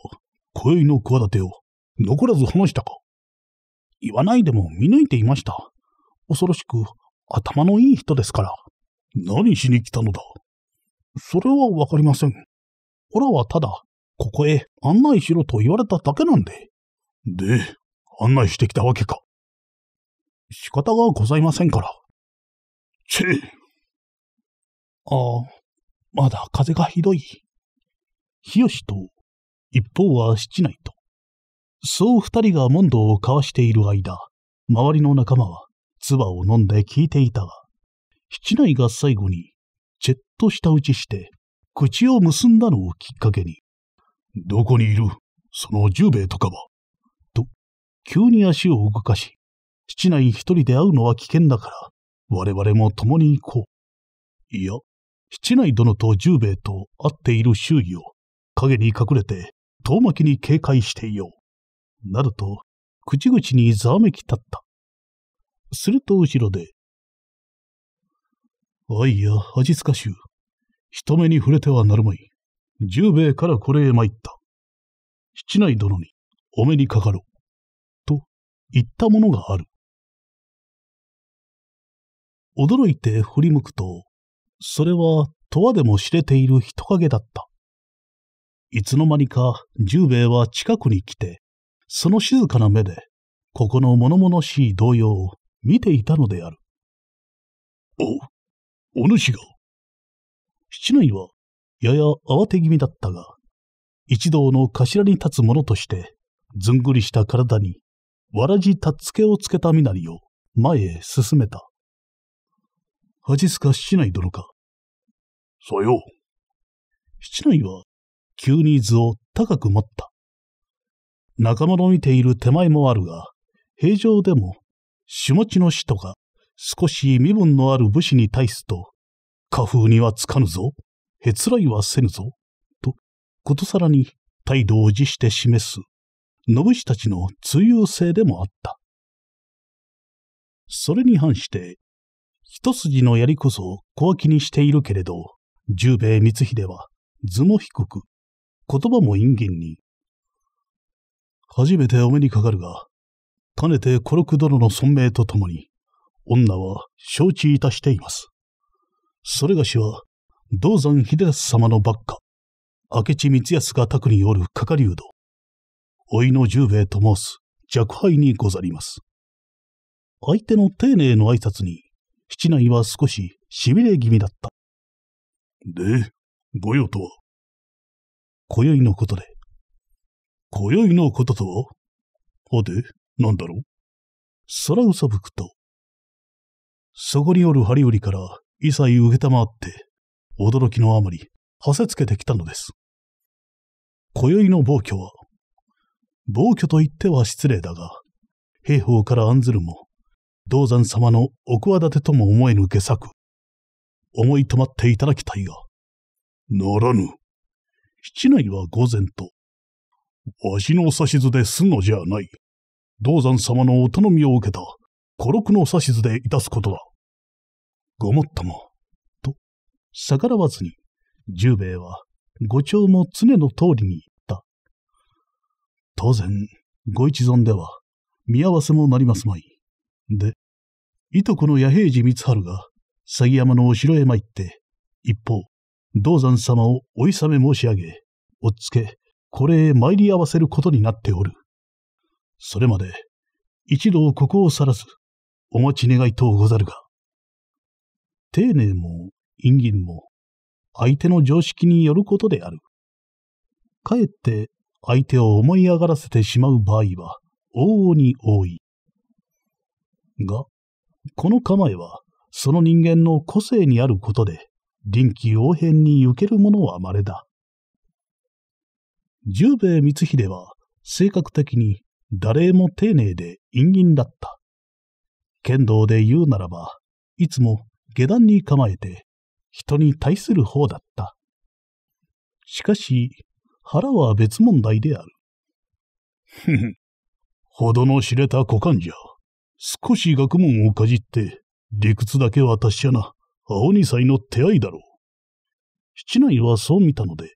今宵の企てを残らず話したか。言わないでも見抜いていました。恐ろしく頭のいい人ですから。何しに来たのだそれはわかりません。オラはただ、ここへ案内しろと言われただけなんで。で、案内してきたわけか。仕方がございませんから。チェああ、まだ風がひどい。日吉と、一方は七内と。そう二人が問答を交わしている間、周りの仲間は、唾を飲んで聞いていたが、七内が最後に、ちっと舌打ちして、口を結んだのをきっかけに、どこにいるその十兵衛とかは。と、急に足を動かし、七内一人で会うのは危険だから、我々も共に行こう。いや、七内殿と十兵衛と会っている周囲を、影に隠れて、遠巻きに警戒していよう。などと、口々にざわめき立った。すると後ろで、いやじつかしゅう。人目に触れてはなるまい。十兵衛からこれへ参った。七内殿にお目にかかろう。と言ったものがある。驚いて振り向くと、それはとはでも知れている人影だった。いつの間にか十兵衛は近くに来て、その静かな目で、ここの物々しい動揺を見ていたのである。おう、お主が。七内は、やや慌て気味だったが、一同の頭に立つ者として、ずんぐりした体に、わらじたっつけをつけた身なりを前へ進めた。恥すか七内殿か。さよう。七内は、急に図を高く持った。仲間の見ている手前もあるが、平常でも、下地ちの死とか、少し身分のある武士に対すと、家風にはつかぬぞ、へつらいはせぬぞ、と、ことさらに態度を辞して示す、信士たちの通用性でもあった。それに反して、一筋の槍こそ小脇にしているけれど、十兵衛光秀は図も低く、言葉も陰厳に。初めてお目にかかるが、かねて孤独殿の尊名とともに、女は承知いたしています。それがしは、銅山秀康様の幕下、明智光康が宅におる係人、老いの十兵衛と申す若輩にござります。相手の丁寧の挨拶に、七内は少し痺れ気味だった。で、御用とは今宵のことで。今宵のこととはあて、なんだろう空うさぶくと、そこにおる針売りから一切受けたまって、驚きのあまり、はせつけてきたのです。今宵の暴挙は、暴挙と言っては失礼だが、兵法から案ずるも、銅山様のお企てとも思えぬ下策。思い止まっていただきたいが、ならぬ。七内は御前と、わしの指図ですんのじゃない。銅山様のお頼みを受けた孤独の指図でいたすことだ。ごもっとも、と、逆らわずに、十兵衛は、ご長も常の通りに言った。当然、ご一存では、見合わせもなりますまい。で、いとこの弥平寺光春が、鷺山のお城へ参って、一方、道山様をおいさめ申し上げ、おっつけ、これへ参り合わせることになっておる。それまで、一同ここを去らず、お待ち願いとうござるが、丁寧も陰銀も相手の常識によることである。かえって相手を思い上がらせてしまう場合は、往々に多い。が、この構えは、その人間の個性にあることで、臨機応変に受けるものは稀だ。十兵衛光秀は、性格的に誰も丁寧で陰銀だった。剣道で言うならば、いつも下段に構えて、人に対する方だった。しかし、腹は別問題である。ふふ、ほどの知れた股間じゃ。少し学問をかじって、理屈だけは達者な、青二歳の手合いだろう。七内はそう見たので、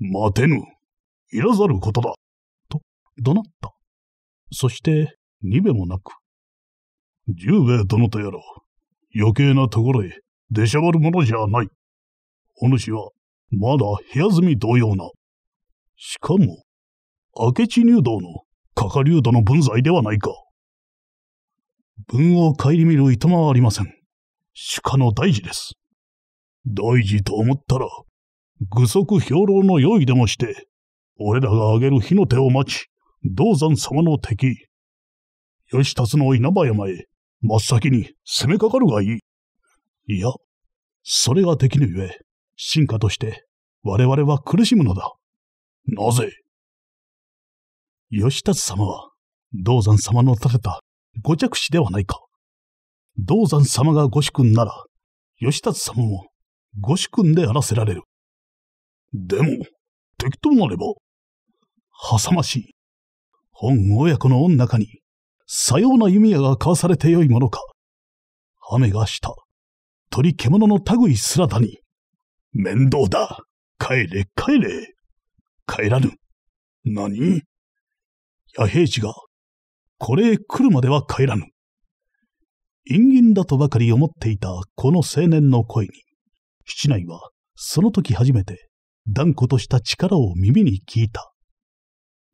待てぬ、いらざることだ、と怒鳴った。そして、にべもなく、十兵衛殿とやら、余計なところへ出しゃばるものじゃない。お主は、まだ部屋住み同様な。しかも、明智入道の加賀流道の分際ではないか。文を顧みる意図もはありません。鹿の大事です。大事と思ったら、愚足兵糧の用意でもして、俺らが挙げる火の手を待ち、銅山様の敵、吉達の稲葉山へ真っ先に攻めかかるがいい。いや、それができぬゆえ、進化として我々は苦しむのだ。なぜ義達様は、銅山様の立てた五着子ではないか。銅山様が五主君なら、義達様も五主君であらせられる。でも、敵となれば、挟ましい。本親子の女かに、さような弓矢が交わされてよいものか。雨がした。鳥獣の類すらだに。面倒だ。帰れ帰れ。帰らぬ。何野兵士が、これへ来るまでは帰らぬ。陰銀だとばかり思っていたこの青年の声に、七内はその時初めて断固とした力を耳に聞いた。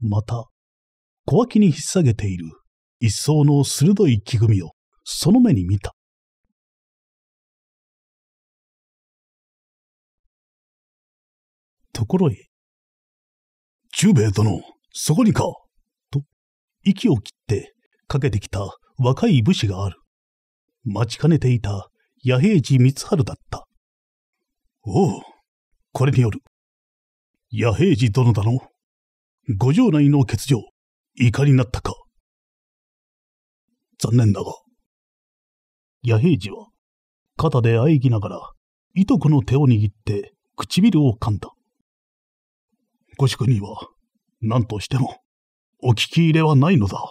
また、小脇に引っ提げている一層の鋭い木組みをその目に見た。ところへ、十兵衛殿、そこにか、と、息を切ってかけてきた若い武士がある。待ちかねていた弥平次光春だった。おお、これによる。弥平次殿だの。五条内の欠場、いかになったか。残念だが。弥平次は、肩であえぎながら、いとこの手を握って唇を噛んだ。ご主君には、何としても、お聞き入れはないのだ。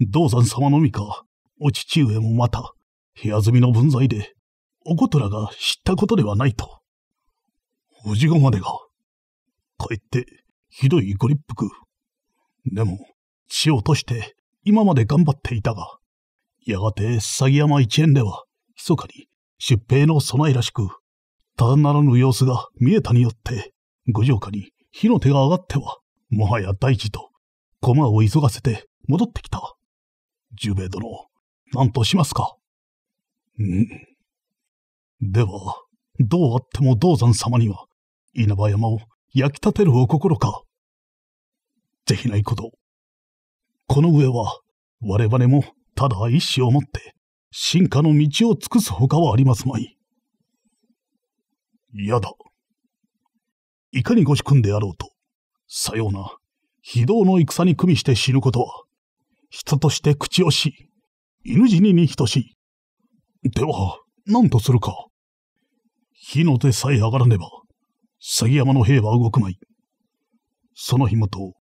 道山様のみか、お父上もまた、部屋住みの分際で、おことらが知ったことではないと。おじごまでが、かえって、ひどいご立腹。でも、血を落として、今まで頑張っていたが、やがて、詐欺山一円では、密かに、出兵の備えらしく、ただならぬ様子が見えたによって、五条下に火の手が上がっては、もはや大事と、駒を急がせて戻ってきた。十兵衛殿、何としますかんでは、どうあっても銅山様には、稲葉山を焼き立てるお心か。ぜひないこと。この上は、我々もただ意志を持って、進化の道を尽くす他はありますまい。嫌だ。いかにご主君であろうと、さような、非道の戦に組みして死ぬことは、人として口惜しい、犬死にに等しい。では、何とするか。火の手さえ上がらねば、杉山の兵は動くまい。その紐と、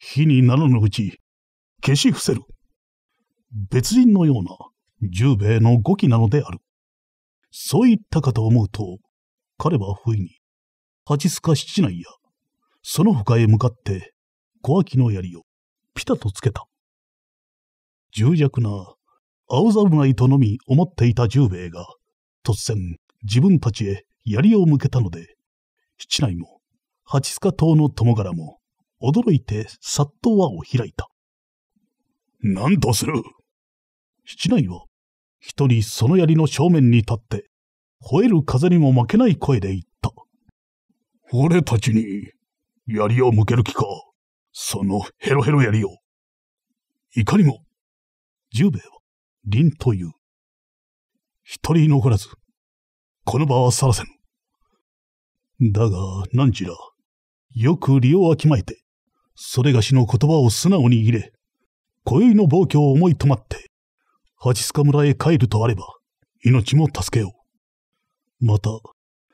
火にならぬうち、消し伏せる。別人のような十兵衛の語気なのである。そう言ったかと思うと、彼は不意に、八須賀七内や、その他へ向かって、小脇の槍をピタとつけた。重弱な青ざいとのみ思っていた十兵衛が、突然自分たちへ槍を向けたので、七内も八須賀島の友柄も驚いて殺到輪を開いた。何とする七内は、一人その槍の正面に立って、吠える風にも負けない声で言った。俺たちに、槍を向ける気か。そのヘロヘロ槍を。いかにも。十兵衛は、凛という。一人残らず、この場は去らせぬ。だが、何時ら、よく利をわきまえて、それがしの言葉を素直に入れ、今宵の暴挙を思い止まって、蜂須賀村へ帰るとあれば、命も助けよう。また、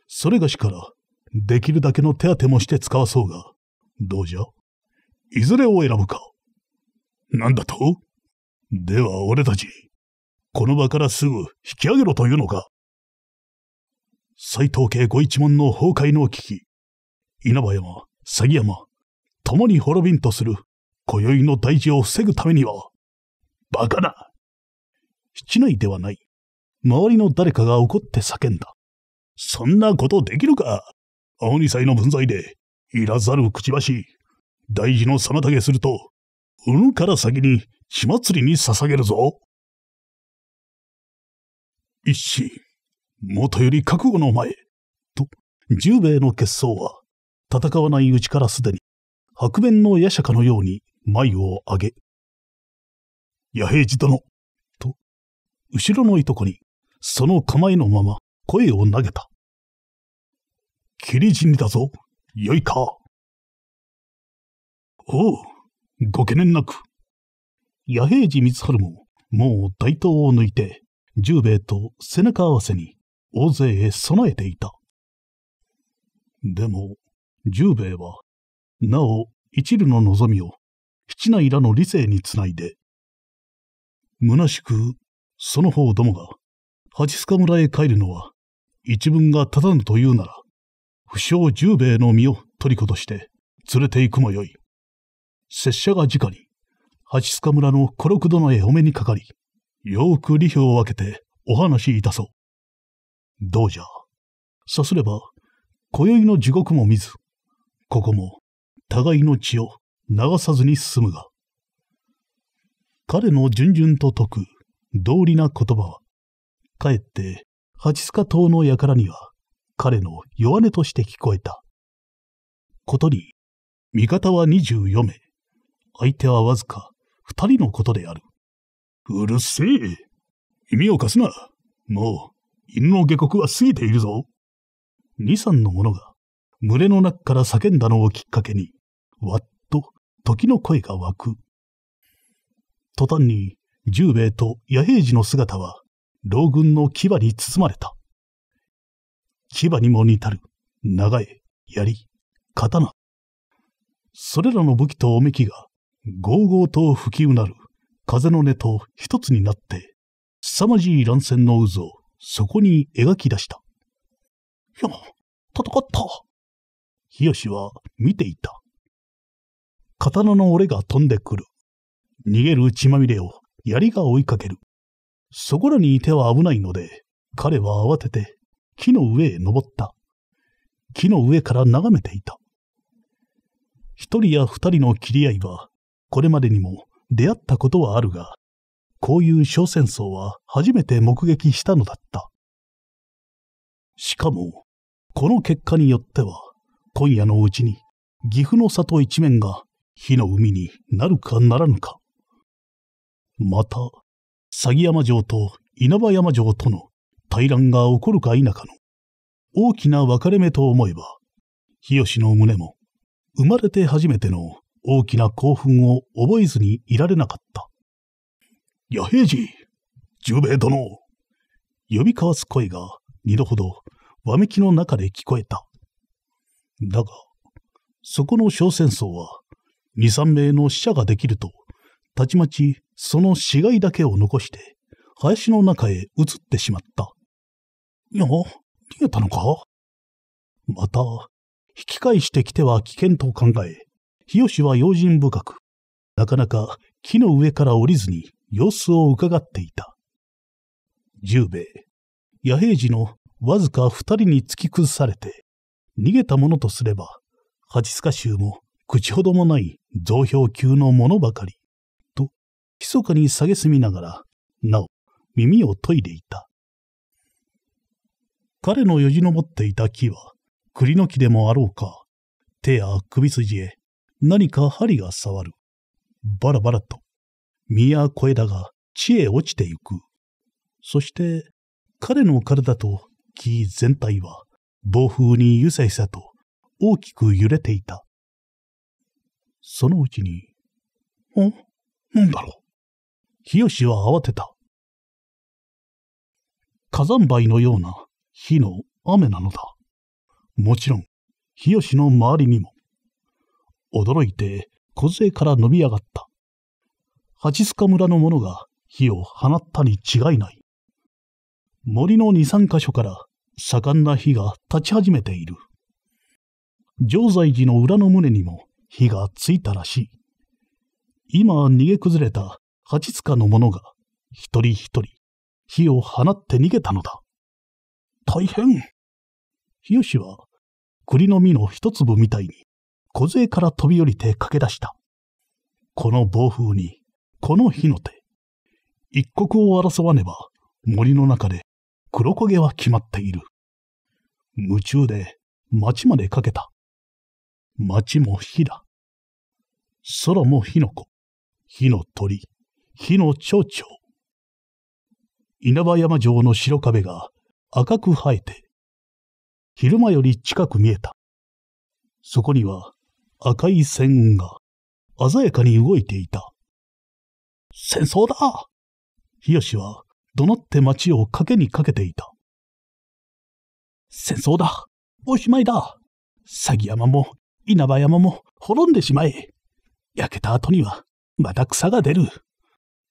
それがしから、できるだけの手当てもして使わそうが、どうじゃいずれを選ぶか。なんだとでは俺たち、この場からすぐ引き上げろというのか。斎藤家ご一門の崩壊の危機、稲葉山、鷺山、共に滅びんとする今宵の大事を防ぐためには、バカだ室内ではない。周りの誰かが怒って叫んだ。そんなことできるか青二歳の分際で、いらざるくちばし、大事の妨げすると、産むから先に、血祭りに捧げるぞ。一心、元より覚悟の前、と、十兵衛の決争は、戦わないうちからすでに、白弁の夜叉かのように眉を上げ、弥平次殿、と、後ろのいとこに、その構えのまま声を投げた。霧死にだぞ、よいか。おう、ご懸念なく。弥平次光春も、もう大刀を抜いて、十兵衛と背中合わせに、大勢へ備えていた。でも、十兵衛は、なお一縷の望みを基内らの理性につないで、虚しく、その方どもが、八須賀村へ帰るのは、一文が立たぬというなら、不詳十兵衛の身を取り戻として連れて行くもよい。拙者が直に、八須賀村の小独殿へお目にかかり、よーく利表を分けてお話しいたそう。どうじゃ。さすれば、今宵の地獄も見ず、ここも、互いの血を流さずに済むが、彼の順々と説く、道理な言葉は、かえって、八塚島の輩には、彼の弱音として聞こえた。ことに、味方は24名、相手はわずか2人のことである。うるせえ。耳を貸すな。もう、犬の下克は過ぎているぞ。二三の者が、群れの中から叫んだのをきっかけに、割っと、時の声が湧く。途端に、十兵衛と野平次の姿は、老軍の牙に包まれた。牙にも似たる、長い、槍、刀。それらの武器とおめきが、ごうごうと吹きうなる、風の音と一つになって、凄まじい乱戦の渦を、そこに描き出した。いや、戦った。日吉は見ていた。刀の折れが飛んでくる。逃げる血まみれを槍が追いかける。そこらにいては危ないので、彼は慌てて木の上へ登った。木の上から眺めていた。一人や二人の切り合いは、これまでにも出会ったことはあるが、こういう小戦争は初めて目撃したのだった。しかも、この結果によっては、今夜のうちに岐阜の里一面が火の海になるかならぬか。また、鷺山城と稲葉山城との対乱が起こるか否かの大きな分かれ目と思えば、日吉の胸も生まれて初めての大きな興奮を覚えずにいられなかった。弥平次、十兵衛殿呼び交わす声が二度ほどわめきの中で聞こえた。だが、そこの小戦争は二三名の死者ができると、たちまちその死骸だけを残して、林の中へ移ってしまった。いや、逃げたのかまた、引き返してきては危険と考え、日吉は用心深く、なかなか木の上から降りずに様子を伺っていた。十兵衛、野兵時のわずか二人に突き崩されて、逃げたものとすれば、八塚衆も口ほどもない増票級のものばかり、と、密かに蔑みながら、なお、耳を研いでいた。彼のよじ登っていた木は、栗の木でもあろうか、手や首筋へ何か針が触る。バラバラと、身や小枝が地へ落ちてゆく。そして、彼の体と木全体は、暴風にゆさゆさと大きく揺れていた。そのうちに、んなんだろう。日吉は慌てた。火山灰のような火の雨なのだ。もちろん、日吉の周りにも。驚いて、梢から伸び上がった。八須賀村の者が火を放ったに違いない。森の二三箇所から盛んな火が立ち始めている。常在寺の裏の棟にも火がついたらしい。今逃げ崩れた八塚の者が一人一人火を放って逃げたのだ。大変日吉は栗の実の一粒みたいに小杖から飛び降りて駆け出した。この暴風に、この火の手。一刻を争わねば森の中で黒焦げは決まっている。夢中で町まで駆けた。町も火だ。空も火の子、火の鳥、火の蝶々。稲葉山城の白壁が赤く生えて、昼間より近く見えた。そこには赤い線雲が鮮やかに動いていた。戦争だ日吉は怒鳴って町を賭けにかけていた。戦争だおしまいだ詐欺山も稲葉山も滅んでしまえ。焼けた後には、また草が出る。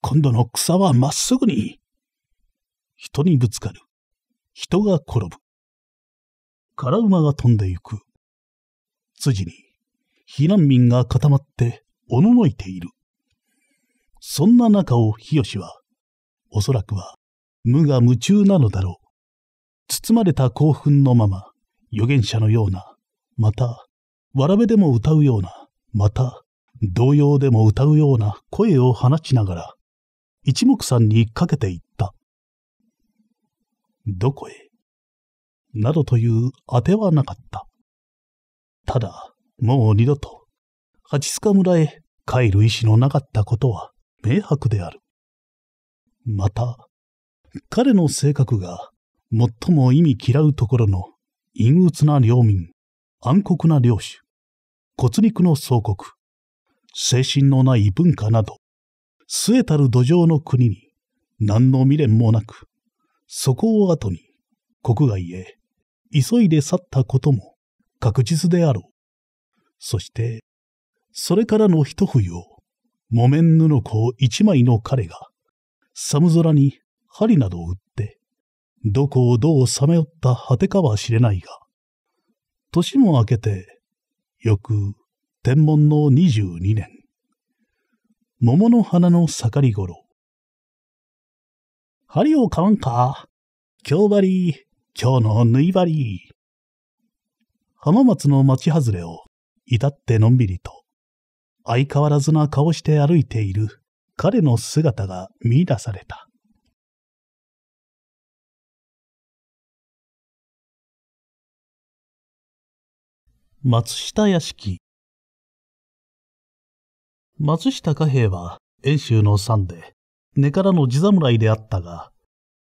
今度の草はまっすぐに。人にぶつかる。人が転ぶ。空馬が飛んでゆく。辻に、避難民が固まって、おののいている。そんな中を日吉は、おそらくは、無我夢中なのだろう。包まれた興奮のまま、預言者のような、また、わらべでも歌うような、また、童謡でも歌うような声を放ちながら、一目散にかけていった。どこへなどという当てはなかった。ただ、もう二度と、八塚村へ帰る意志のなかったことは明白である。また、彼の性格が最も意味嫌うところの陰鬱な領民、暗黒な領主、骨肉の総国、精神のない文化など、末たる土壌の国に何の未練もなく、そこを後に国外へ急いで去ったことも確実であろう。そして、それからの一冬を、木綿布子一枚の彼が、寒空に針などを打って、どこをどうさまよった果てかは知れないが、年も明けて、翌、天文の22年、桃の花の盛り頃。針を買わんか今日針、今日の縫い針。浜松の町外れを、至ってのんびりと、相変わらずな顔して歩いている彼の姿が見出された。松下屋敷松下貨幣は遠州の三で根からの地侍であったが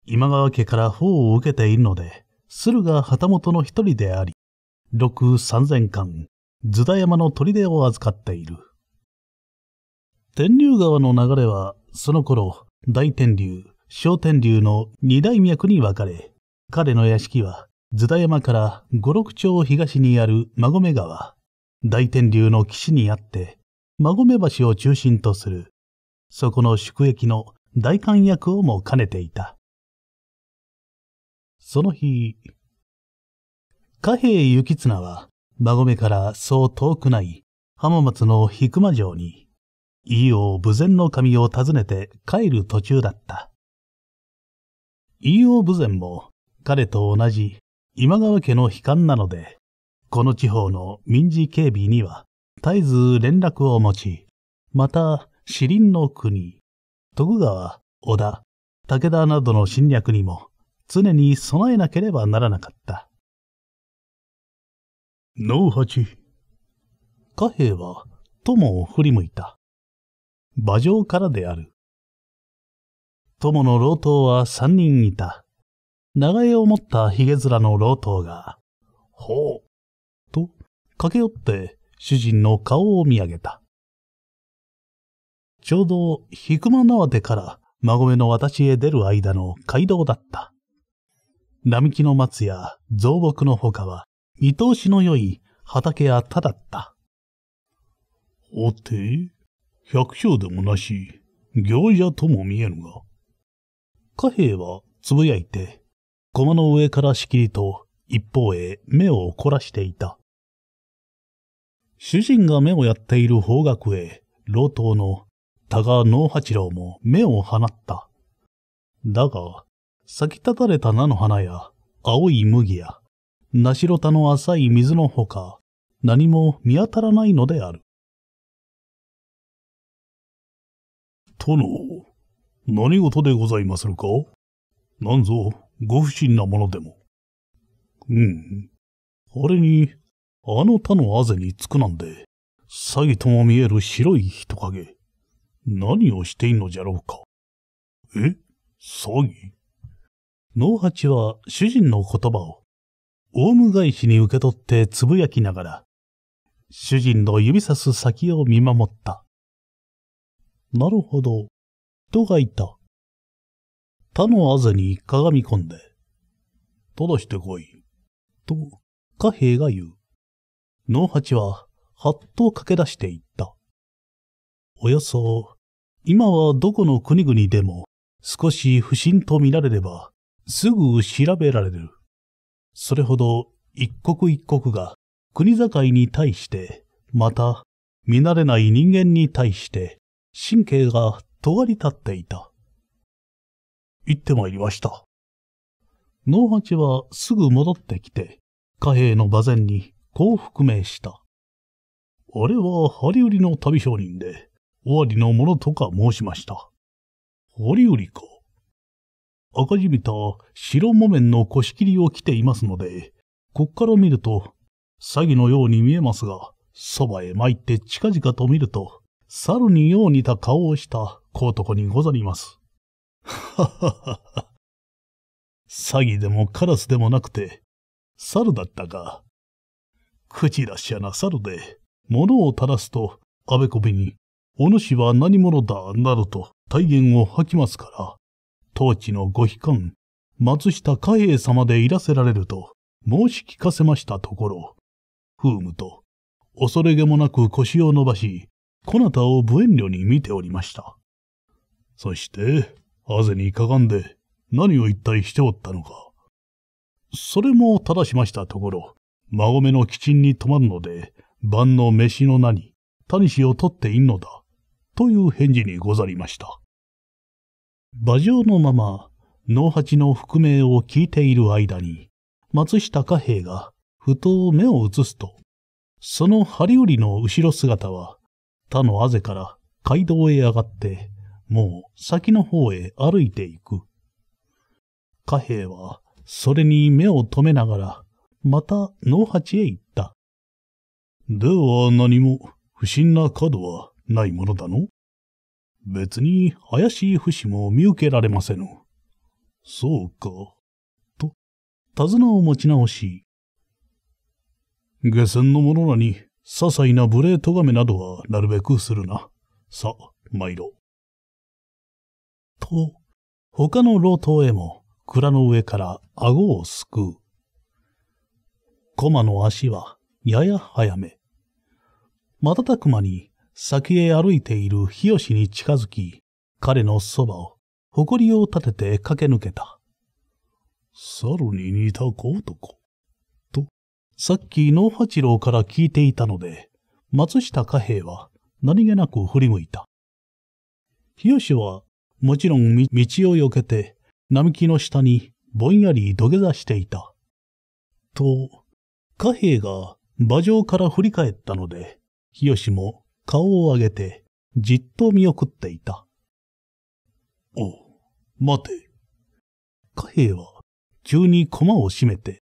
今川家から法を受けているので駿河旗本の一人であり六三千貫津田山の砦を預かっている天竜川の流れはその頃大天竜小天竜の二大脈に分かれ彼の屋敷は津田山から五六町東にある馬込川、大天竜の岸にあって、馬込橋を中心とする、そこの宿駅の大観役をも兼ねていた。その日、貨幣行綱は、馬込からそう遠くない浜松の菊間城に、伊王武前の神を訪ねて帰る途中だった。伊王武前も彼と同じ今川家の悲観なので、この地方の民事警備には絶えず連絡を持ち、また、四輪の国、徳川、織田、武田などの侵略にも常に備えなければならなかった。能八。貨幣は友を振り向いた。馬上からである。友の老頭は三人いた。長屋を持った髭面の老頭が、ほう、と駆け寄って主人の顔を見上げた。ちょうど、ひくま縄手から孫目の私へ出る間の街道だった。並木の松や造木の他は、見通しの良い畑や田だった。おて、百姓でもなし、行者とも見えぬが。貨幣はつぶやいて駒の上からしきりと一方へ目を凝らしていた。主人が目をやっている方角へ、老頭の多賀能八郎も目を放った。だが、咲き立たれた菜の花や青い麦や、なしろたの浅い水のほか、何も見当たらないのである。殿、何事でございまするかなんぞ、ご不審なものでも。うん。あれに、あの他のあぜにつくなんで、詐欺とも見える白い人影。何をしていんのじゃろうか。え詐欺脳八は主人の言葉を、オウム返しに受け取ってつぶやきながら、主人の指さす先を見守った。なるほど、とがいた。他のあぜにかがみ込んで、どしてこい、と、貨幣が言う。脳八は、はっと駆け出していった。およそ、今はどこの国々でも、少し不審と見られれば、すぐ調べられる。それほど、一国一国が、国境に対して、また、見慣れない人間に対して、神経が尖り立っていた。行ってまいりました。農八はすぐ戻ってきて、貨幣の馬前にこう復命した。あれは針売りの旅商人で、尾張のものとか申しました。針売りか。赤じみた白木綿の腰切りを着ていますので、こっから見ると、詐欺のように見えますが、そばへ参って近々と見ると、猿によう似た顔をした小男にござります。詐欺でもカラスでもなくて、猿だったか。口出しやな猿で、物を垂らすと、あべこべに、お主は何者だ、などと体言を吐きますから、当地のご悲観、松下嘉平様でいらせられると、申し聞かせましたところ、ーむと、恐れげもなく腰を伸ばし、こなたを無遠慮に見ておりました。そして、あぜにかがんで何を一体しておったのか。それも正しましたところ、馬込の基地に泊まるので、晩の飯の名に、谷氏を取っていんのだ、という返事にござりました。馬上のまま、能八の覆名を聞いている間に、松下貨平が、ふと目を移すと、その針りの後ろ姿は、他のあぜから街道へ上がって、もう先の方へ歩いていく。貨幣は、それに目を留めながら、また脳八へ行った。では何も不審な角はないものだの別に怪しい節も見受けられませぬ。そうか。と、手綱を持ち直し、下船の者らに些細な無礼咎めなどはなるべくするな。さ、参ろう。と、他の老頭へも蔵の上から顎をすくう。駒の足はやや早め。瞬く間に先へ歩いている日吉に近づき、彼のそばを誇りを立てて駆け抜けた。猿に似た小男。と、さっき能八郎から聞いていたので、松下貨幣は何気なく振り向いた。日吉はもちろん道を避けて、並木の下にぼんやり土下座していた。と、貨幣が馬上から振り返ったので、日吉も顔を上げて、じっと見送っていた。お待て。貨幣は、急に駒を閉めて、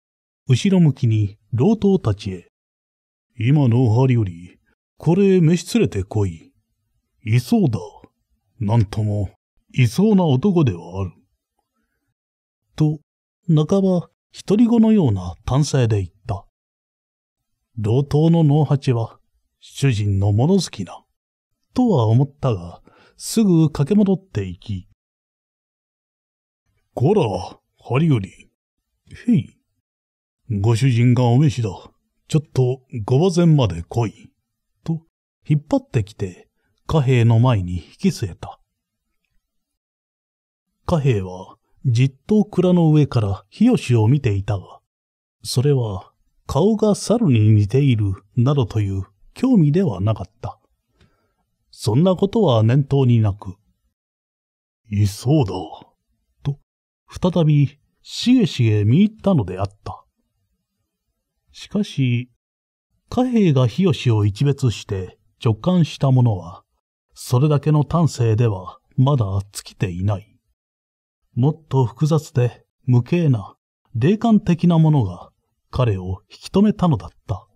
後ろ向きに老頭たちへ。今の針より、これ召し連れて来い。いそうだ。なんとも、いそうな男ではある。と、半ば、独り子のような単声で言った。同等の脳八は、主人の物好きな、とは思ったが、すぐ駆け戻っていき。こら、ハリウリ。へい。ご主人がお飯だ。ちょっと、ご馬前まで来い。と、引っ張ってきて、貨幣の前に引き据えた。貨幣は、じっと蔵の上から日吉を見ていたが、それは、顔が猿に似ている、などという興味ではなかった。そんなことは念頭になく、いそうだ、と、再び、しげしげ見入ったのであった。しかし、貨幣が日吉を一別して直感したものは、それだけの丹精ではまだ尽きていない。もっと複雑で無形な霊感的なものが彼を引き止めたのだった。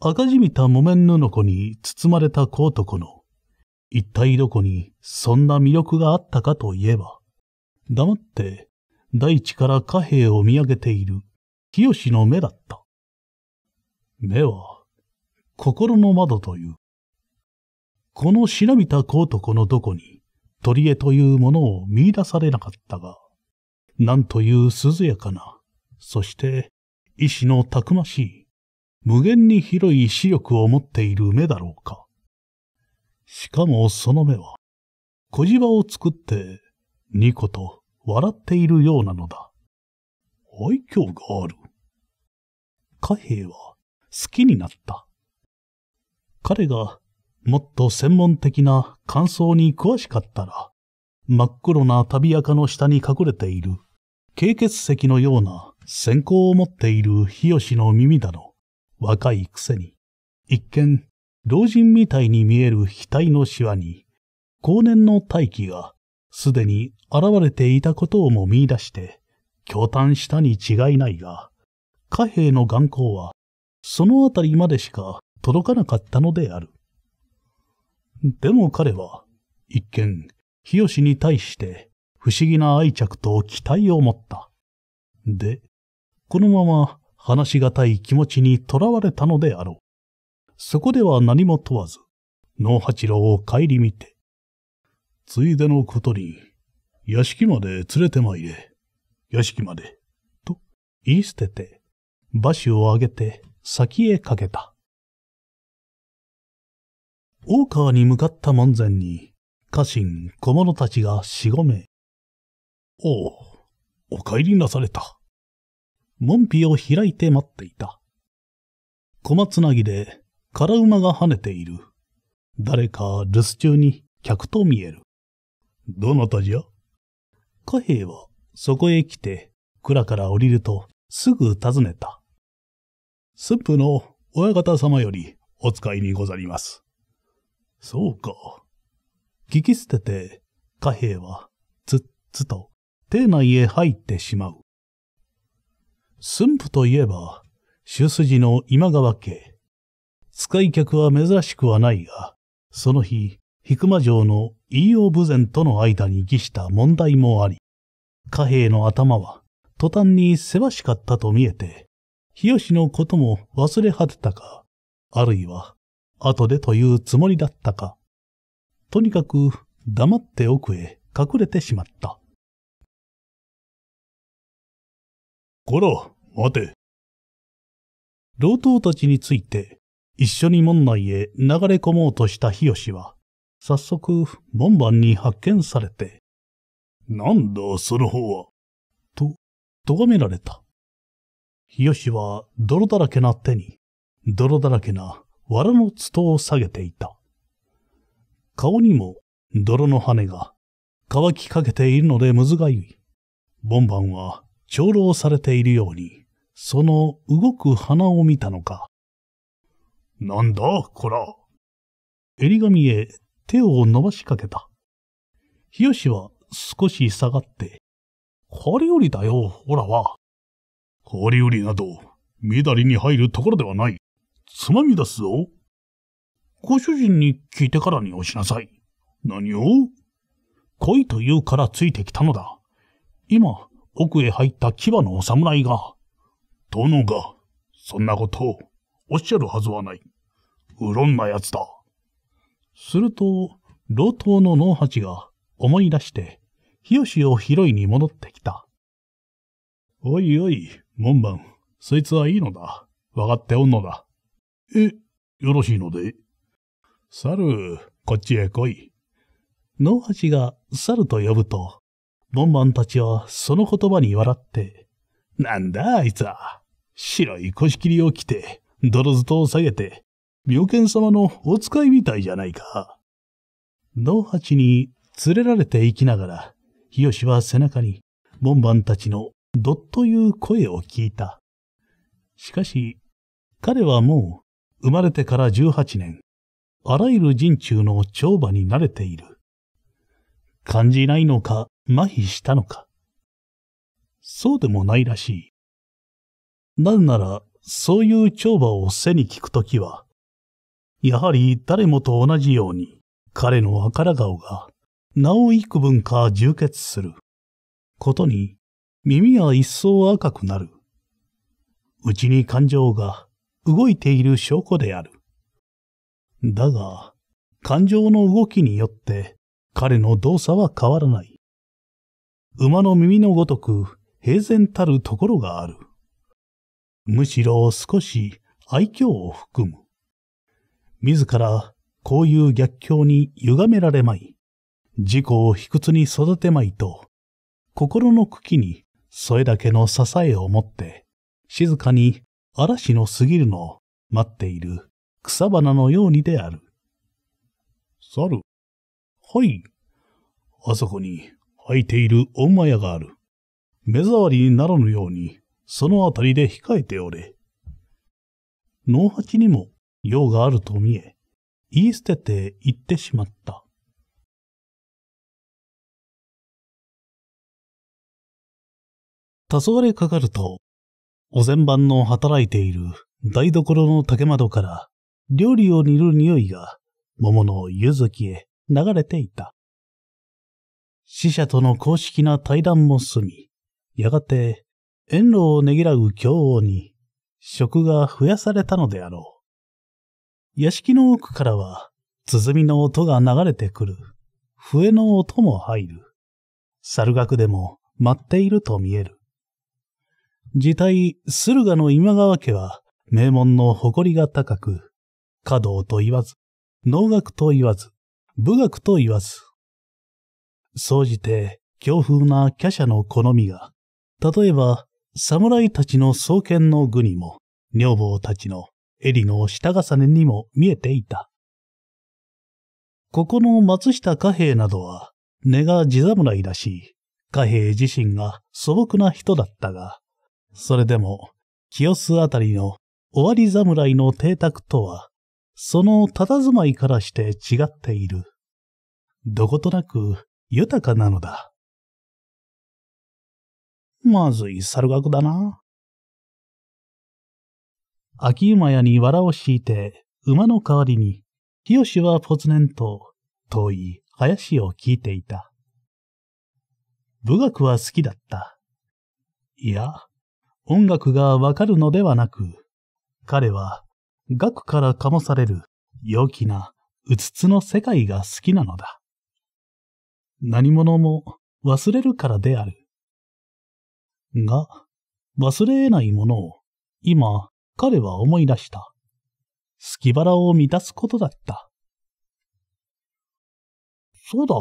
赤じみた木綿布子に包まれた小男の一体どこにそんな魅力があったかといえば、黙って大地から貨幣を見上げている清の目だった。目は心の窓という。このしなびた小男のどこに取り柄というものを見出されなかったが、なんという涼やかな、そして意志のたくましい、無限に広い視力を持っている目だろうか。しかもその目は、小じわを作って、ニコと笑っているようなのだ。愛嬌がある。貨幣は好きになった。彼がもっと専門的な感想に詳しかったら、真っ黒な旅垢の下に隠れている、軽血石のような線香を持っている日吉の耳だの、若いくせに、一見、老人みたいに見える額のシワに、後年の大気がすでに現れていたことをも見出して、驚嘆したに違いないが、貨幣の眼光は、そのあたりまでしか届かなかったのである。でも彼は、一見、日吉に対して不思議な愛着と期待を持った。で、このまま話し難い気持ちにとらわれたのであろう。そこでは何も問わず、脳八郎を顧みて。ついでのことに、屋敷まで連れてまいれ。屋敷まで。と言い捨てて、馬車を上げて先へかけた。大川に向かった門前に、家臣小者たちが四五名。おう、お帰りなされた。門扉を開いて待っていた。小松なぎで、空馬が跳ねている。誰か留守中に客と見える。どなたじゃ貨幣はそこへ来て、蔵から降りるとすぐ訪ねた。駿府の親方様よりお使いにござります。そうか。聞き捨てて、貨幣は、つっつと、邸内へ入ってしまう。駿府といえば、主筋の今川家。使い客は珍しくはないが、その日、引間城の飯尾武前との間に儀した問題もあり、貨幣の頭は途端にせわしかったと見えて、日吉のことも忘れ果てたか、あるいは後でというつもりだったか。とにかく黙って奥へ隠れてしまった。こら、待て。老頭たちについて一緒に門内へ流れ込もうとした日吉は、早速門番に発見されて、なんだその方は、と、咎められた。日吉は泥だらけな手に、泥だらけな藁のつとを下げていた。顔にも泥の羽が乾きかけているのでむずがゆい。ボンバンは長老されているように、その動く鼻を見たのか。なんだ、こら。襟紙へ手を伸ばしかけた。日吉は少し下がって、氷売りだよ、ほらは。氷売りなど、みだりに入るところではない。つまみ出すぞ。ご主人に聞いてからに押しなさい。何を来いと言うからついてきたのだ。今、奥へ入った牙のお侍が。殿が、そんなことを、おっしゃるはずはない。うろんな奴だ。すると、老頭の脳八が思い出して、日吉を拾いに戻ってきた。おいおい、門番、そいつはいいのだ。わかっておんのだ。え、よろしいので。猿、こっちへ来い。野八が猿と呼ぶと、ボンボンたちはその言葉に笑って、なんだあいつは。白い腰切りを着て、泥ずとを下げて、妙見様のお使いみたいじゃないか。野八に連れられて行きながら、日吉は背中に、ボンバンたちのドッという声を聞いた。しかし、彼はもう生まれてから18年、あらゆる人中の長馬に慣れている。感じないのか、麻痺したのか。そうでもないらしい。なぜなら、そういう長馬を背に聞くときは、やはり誰もと同じように、彼の赤ら顔が、お幾分か充血する。ことに、耳は一層赤くなる。うちに感情が、動いている証拠である。だが、感情の動きによって彼の動作は変わらない。馬の耳のごとく平然たるところがある。むしろ少し愛嬌を含む。自らこういう逆境に歪められまい。自己を卑屈に育てまいと、心の茎にそれだけの支えを持って、静かに嵐の過ぎるのを待っている草花のようにである。猿。はい。あそこに空いている御馬屋がある。目障りにならぬように、そのあたりで控えておれ。農八にも用があると見え、言い捨てて行ってしまった。黄昏かかると、お膳番の働いている台所の竹窓から料理を煮る匂いが桃の柚月へ流れていた。死者との公式な対談も済み、やがて遠路をねぎらう京王に食が増やされたのであろう。屋敷の奥からは鼓の音が流れてくる。笛の音も入る。猿楽でも待っていると見える。自体、駿河の今川家は、名門の誇りが高く、華道と言わず、農学と言わず、武学と言わず。総じて、強風な華奢の好みが、例えば、侍たちの創建の具にも、女房たちの襟の下重ねにも見えていた。ここの松下貨幣などは、根が地侍らしい、貨幣自身が素朴な人だったが、それでも、清須あたりの終わり侍の邸宅とは、その佇まいからして違っている。どことなく豊かなのだ。まずい猿学だな。秋馬屋に藁を敷いて、馬の代わりに、清はぽつねんと、遠い林を聞いていた。武学は好きだった。いや、音楽がわかるのではなく、彼は楽から醸される陽気なうつつの世界が好きなのだ。何者も忘れるからである。が、忘れ得ないものを今彼は思い出した。隙腹を満たすことだった。そうだ、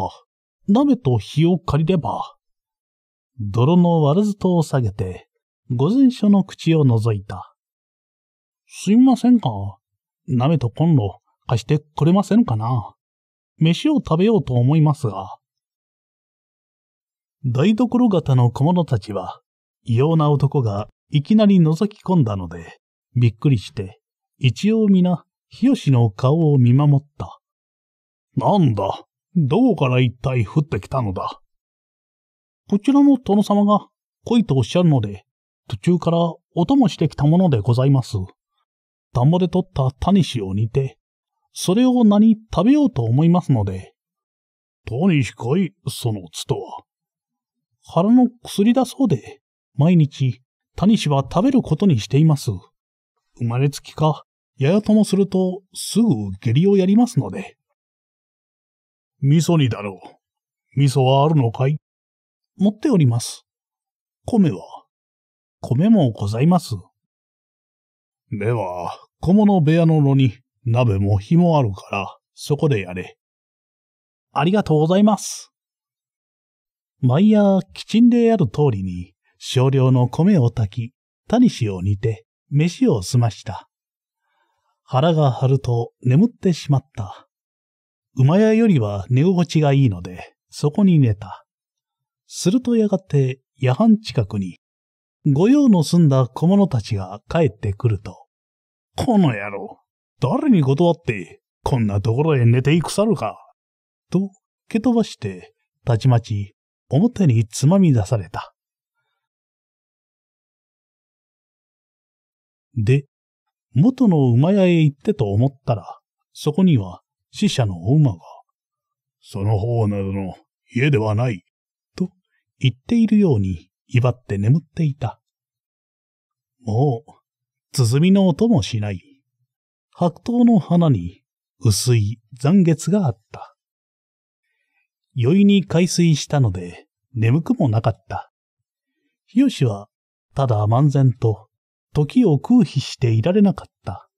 鍋と火を借りれば。泥の割らずとを下げて、御前所の口を覗いた。すいませんが、鍋とコンロ貸してくれませんかな飯を食べようと思いますが。台所型の小物たちは、異様な男がいきなり覗き込んだので、びっくりして、一応皆、日吉の顔を見守った。なんだ、どこから一体降ってきたのだ。こちらの殿様が来いとおっしゃるので、途中からお供してきたものでございます。田んぼで取ったタニシを煮て、それを名に食べようと思いますので。タニシかい、そのつとは。腹の薬だそうで、毎日、タニシは食べることにしています。生まれつきか、ややともすると、すぐ下痢をやりますので。味噌にだろう。味噌はあるのかい持っております。米は米もございます。では、小物部屋の炉に鍋も火もあるから、そこでやれ。ありがとうございます。毎夜、きちんである通りに、少量の米を炊き、タニシを煮て、飯を済ました。腹が張ると眠ってしまった。馬屋よりは寝心地がいいので、そこに寝た。するとやがて、夜半近くに御用の済んだ小者たちが帰ってくると、この野郎、誰に断って、こんなところへ寝ていくさるか。と、蹴飛ばして、たちまち、表につまみ出された。で、元の馬屋へ行ってと思ったら、そこには死者のお馬が、その方などの家ではない、と言っているように威張って眠っていた。もう、鼓の音もしない。白桃の花に薄い残月があった。酔いに海水したので眠くもなかった。日吉はただ漫然と時を空飛していられなかった。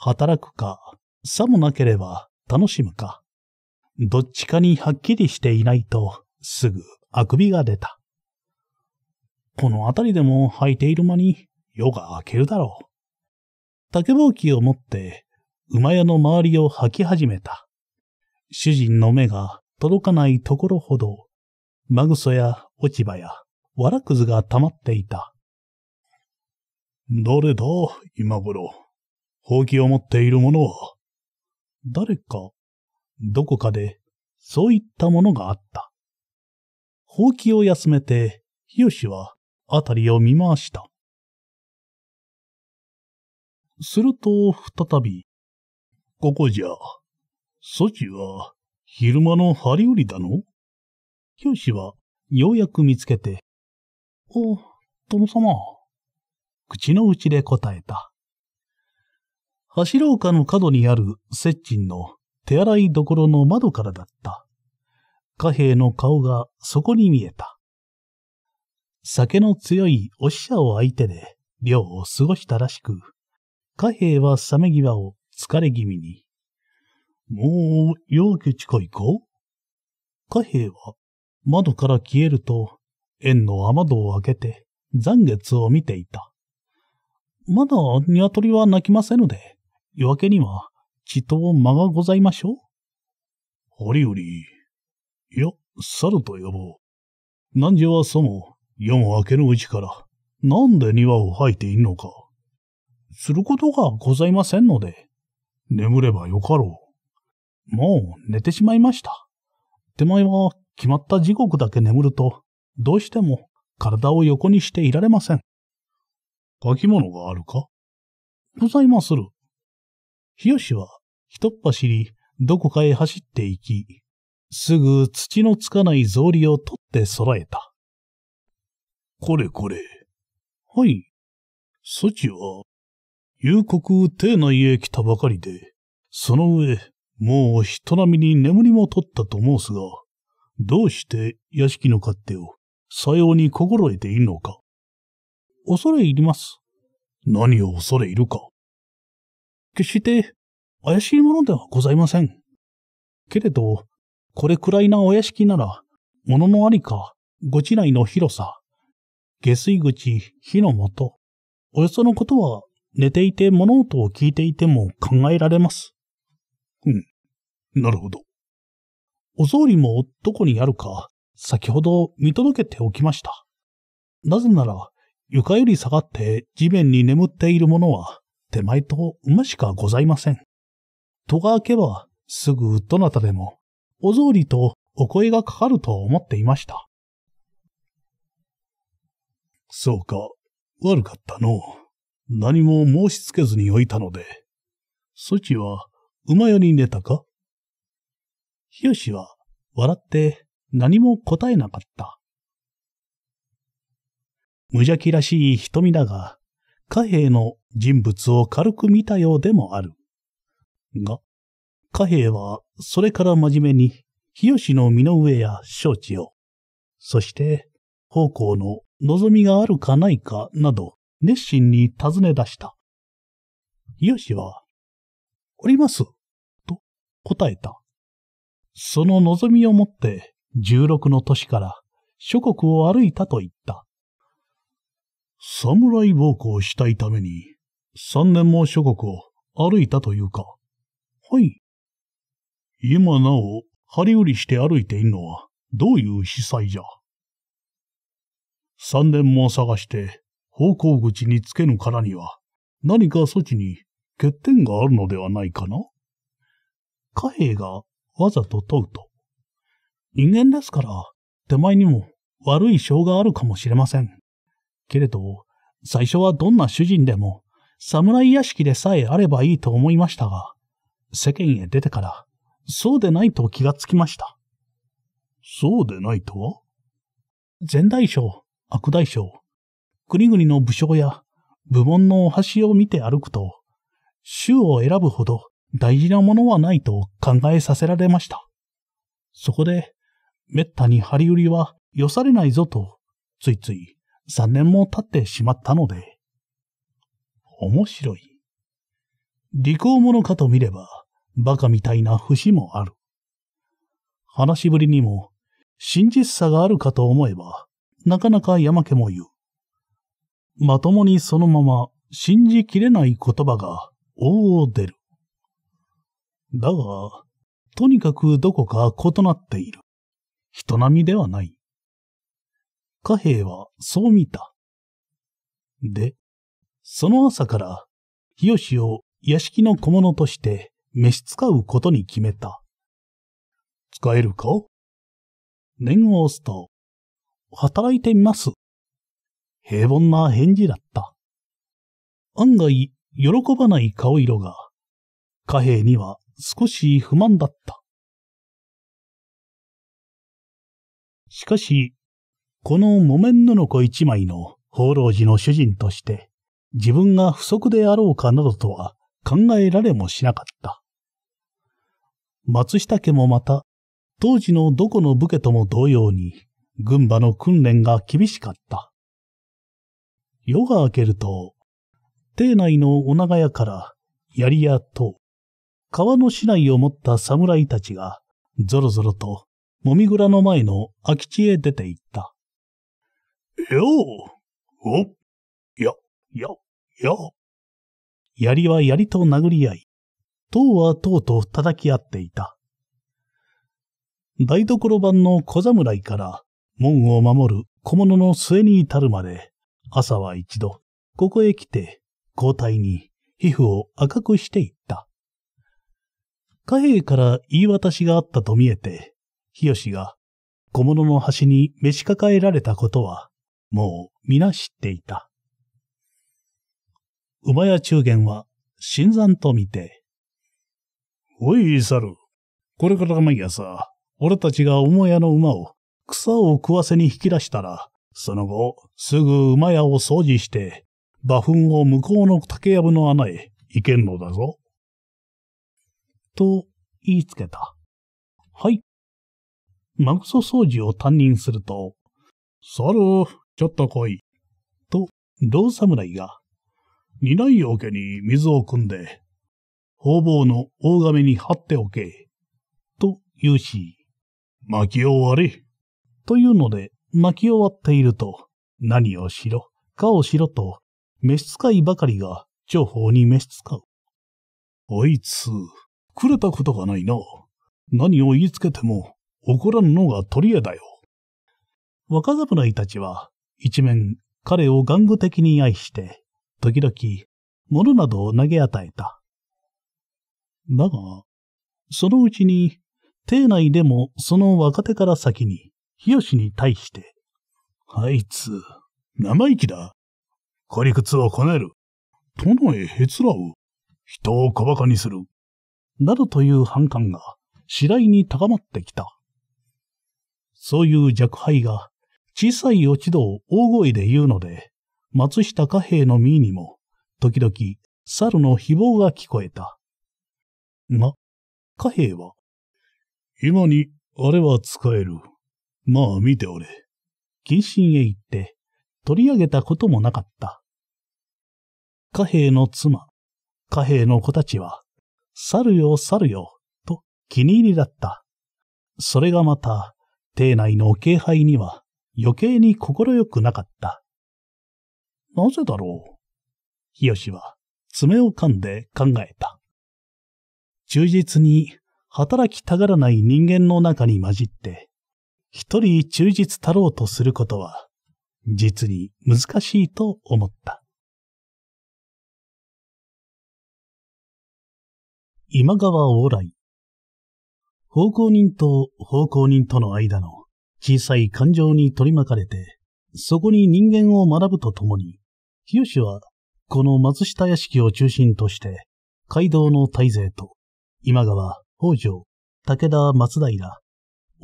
働くか、さもなければ楽しむか、どっちかにはっきりしていないとすぐあくびが出た。この辺りでも履いている間に夜が明けるだろう。竹ぼうきを持って馬屋の周りを履き始めた。主人の目が届かないところほど、マグソや落ち葉やわらくずが溜まっていた。誰だ、今頃。ほうきを持っている者は。誰か、どこかで、そういったものがあった。ほうきを休めて、ひよしはあたりを見回した。すると、再び、ここじゃ、ソチは、昼間の針売りだの教師は、ようやく見つけて、お、殿様、口の内で答えた。うかの角にある接近の手洗いどころの窓からだった。貨幣の顔がそこに見えた。酒の強いお使者を相手で寮を過ごしたらしく、貨幣は冷め際を疲れ気味に。もう夜明け近いか貨幣は窓から消えると、円の雨戸を開けて残月を見ていた。まだ鶏は鳴きませぬで、夜明けには血と間がございましょう。ありより、いや、猿と呼ぼう。何時はそも、夜も明けぬうちから、なんで庭を吐いていんのか。することがございませんので、眠ればよかろう。もう寝てしまいました。手前は決まった時刻だけ眠ると、どうしても体を横にしていられません。書き物があるかございまする。日吉はひとっ走り、どこかへ走って行き、すぐ土のつかない草履を取って揃えた。これこれ。はい。ソチは、夕刻邸内へ来たばかりで、その上、もう人並みに眠りも取ったと申すが、どうして屋敷の勝手をさように心得ているのか。恐れ入ります。何を恐れいるか。決して怪しいものではございません。けれど、これくらいなお屋敷なら、もののありか、ご地内の広さ、下水口、火の元。およそのことは、寝ていて物音を聞いていても考えられます。うん。なるほど。お草履もどこにあるか、先ほど見届けておきました。なぜなら、床より下がって地面に眠っているものは、手前と馬しかございません。戸が開けば、すぐどなたでも、お草履とお声がかかると思っていました。そうか、悪かったの。何も申しつけずに置いたので。そちは、馬屋に寝たかひよしは、笑って何も答えなかった。無邪気らしい瞳だが、貨幣の人物を軽く見たようでもある。が、貨幣はそれから真面目に、日吉の身の上や承知を、そして、奉公の望みがあるかないかなど、熱心に尋ね出した。よしは、おります、と答えた。その望みを持って、十六の年から諸国を歩いたと言った。侍暴行したいために、3年も諸国を歩いたというか。はい。今なお、張り売りして歩いているのは、どういう司祭じゃ。三年も探して方向口につけぬからには何か措置に欠点があるのではないかな貨幣がわざと問うと。人間ですから手前にも悪い性があるかもしれません。けれど、最初はどんな主人でも侍屋敷でさえあればいいと思いましたが、世間へ出てからそうでないと気がつきました。そうでないとは前代将、悪大将、国々の武将や部門のお箸を見て歩くと、州を選ぶほど大事なものはないと考えさせられました。そこで、滅多に張り売りは良されないぞと、ついつい三年も経ってしまったので、面白い。利口者かと見れば、馬鹿みたいな節もある。話しぶりにも、真実さがあるかと思えば、なかなか山家も言う。まともにそのまま信じきれない言葉が大出る。だが、とにかくどこか異なっている。人並みではない。貨幣はそう見た。で、その朝から、日吉を屋敷の小物として召使うことに決めた。使えるか念を押すと、働いてみます。平凡な返事だった。案外、喜ばない顔色が、貨幣には少し不満だった。しかし、この木綿布子一枚の放浪寺の主人として、自分が不足であろうかなどとは考えられもしなかった。松下家もまた、当時のどこの武家とも同様に、軍馬の訓練が厳しかった。夜が明けると、邸内のお長屋から槍や塔、川の市内を持った侍たちが、ぞろぞろと、もみ蔵の前の空き地へ出て行った。ようおや、や、や。槍は槍と殴り合い、塔は塔と叩き合っていた。台所版の小侍から門を守る小物の末に至るまで、朝は一度、ここへ来て、交代に皮膚を赤くしていった。貨幣から言い渡しがあったと見えて、日吉が小物の端に召し抱えられたことは、もう皆知っていた。馬屋中元は、新山と見て、おい、猿。これから毎朝、俺たちが母屋の馬を草を食わせに引き出したら、その後、すぐ馬屋を掃除して、馬糞を向こうの竹やぶの穴へ行けんのだぞ。と言いつけた。はい。マグソ掃除を担任すると、猿、ちょっと来い。と、老侍が、担い桶に水を汲んで、方々の大亀に張っておけ。と言うし、薪を割り。というので、巻き終わっていると、何をしろ、かをしろと、召使いばかりが情報に召使う。あいつ、くれたことがないな。何を言いつけても怒らんのが取り柄だよ。若侍たちは、一面、彼を玩具的に愛して、時々、物などを投げ与えた。だが、そのうちに、邸内でもその若手から先に、日吉に対して、あいつ、生意気だ。孤理屈をこねる。殿へへつらう。人を小馬鹿にする。などという反感が次第に高まってきた。そういう弱敗が小さい落ち度を大声で言うので、松下貨幣の身にも時々猿の誹謗が聞こえた。が、貨幣は、今にあれは使える。まあ見ておれ。謹慎へ行って、取り上げたこともなかった。貨幣の妻、貨幣の子たちは、去るよ去るよ、と気に入りだった。それがまた、邸内の敬拝には余計に快くなかった。なぜだろう日吉は爪を噛んで考えた。忠実に働きたがらない人間の中に混じって、一人忠実たろうとすることは、実に難しいと思った。今川往来。奉公人と奉公人との間の小さい感情に取り巻かれて、そこに人間を学ぶとともに、清はこの松下屋敷を中心として、街道の大勢と、今川、北条、武田松平、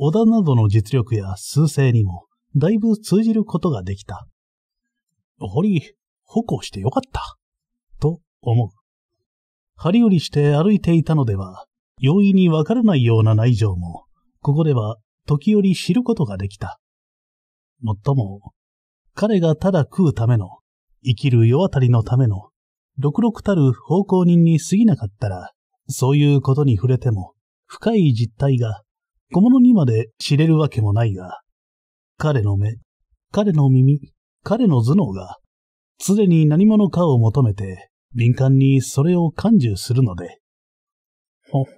織田などの実力や数勢にも、だいぶ通じることができた。ほり、歩行してよかった。と思う。針折りして歩いていたのでは、容易にわからないような内情も、ここでは時折知ることができた。もっとも、彼がただ食うための、生きる世渡りのための、六くたる奉公人に過ぎなかったら、そういうことに触れても、深い実態が小物にまで知れるわけもないが、彼の目、彼の耳、彼の頭脳が、常に何者かを求めて、敏感にそれを感受するので。ほほう、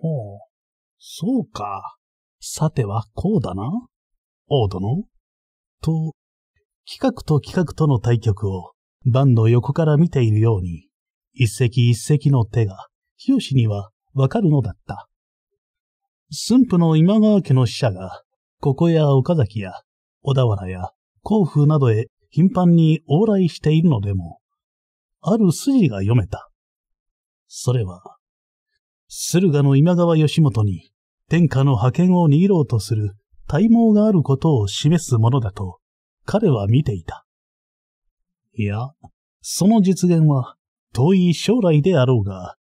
そうか。さてはこうだな。王殿と、企画と企画との対局を、バンの横から見ているように、一石一石の手が、日吉にはわかるのだった。駿府の今川家の使者が、ここや岡崎や、小田原や、甲府などへ頻繁に往来しているのでも、ある筋が読めた。それは、駿河の今川義元に天下の覇権を握ろうとする体毛があることを示すものだと彼は見ていた。いや、その実現は遠い将来であろうが、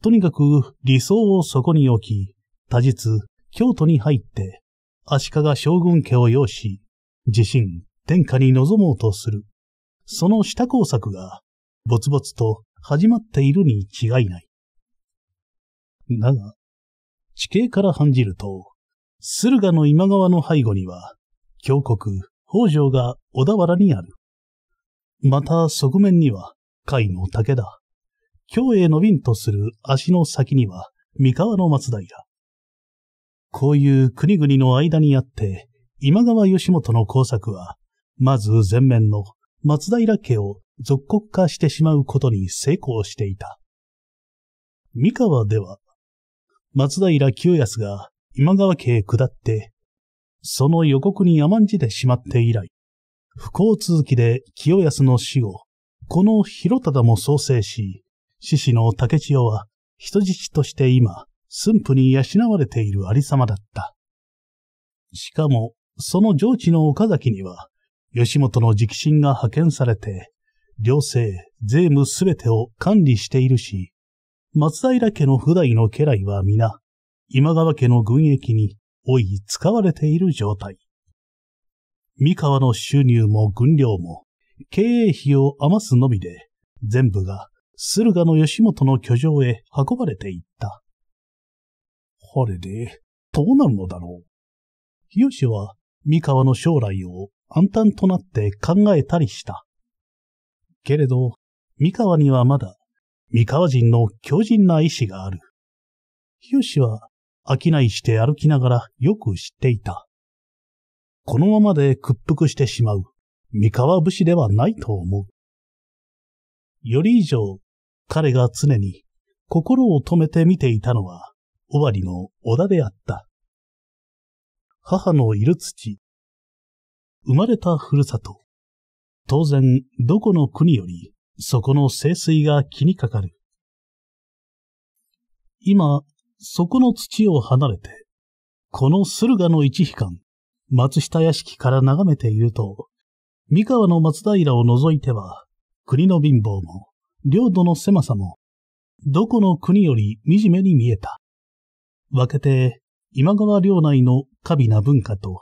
とにかく理想をそこに置き、多日、京都に入って、足利将軍家を要し、自身、天下に臨もうとする。その下工作が、ぼつぼつと始まっているに違いない。だが、地形から判じると、駿河の今川の背後には、峡谷、北条が小田原にある。また側面には、甲斐の武田、京へ伸びんとする足の先には、三河の松平、こういう国々の間にあって、今川義元の工作は、まず前面の松平家を属国化してしまうことに成功していた。三河では、松平清康が今川家へ下って、その予告に甘んじてしまって以来、不幸続きで清康の死後、この広忠も創生し、獅子の竹千代は人質として今、駿府に養われている有様だった。しかも、その上地の岡崎には、吉本の直進が派遣されて、行政、税務すべてを管理しているし、松平家の普代の家来は皆、今川家の軍役に多い使われている状態。三河の収入も軍量も、経営費を余すのみで、全部が駿河の吉本の居城へ運ばれていた。これで、どうなるのだろう。日吉は、三河の将来を暗淡となって考えたりした。けれど、三河にはまだ、三河人の強靭な意志がある。日吉は、商いして歩きながらよく知っていた。このままで屈服してしまう、三河武士ではないと思う。より以上、彼が常に心を止めて見ていたのは、尾張の織田であった。母のいる土。生まれたふるさと。当然、どこの国より、そこの清水が気にかかる。今、そこの土を離れて、この駿河の一悲観、松下屋敷から眺めていると、三河の松平を除いては、国の貧乏も、領土の狭さも、どこの国より惨めに見えた。分けて今川領内の過美な文化と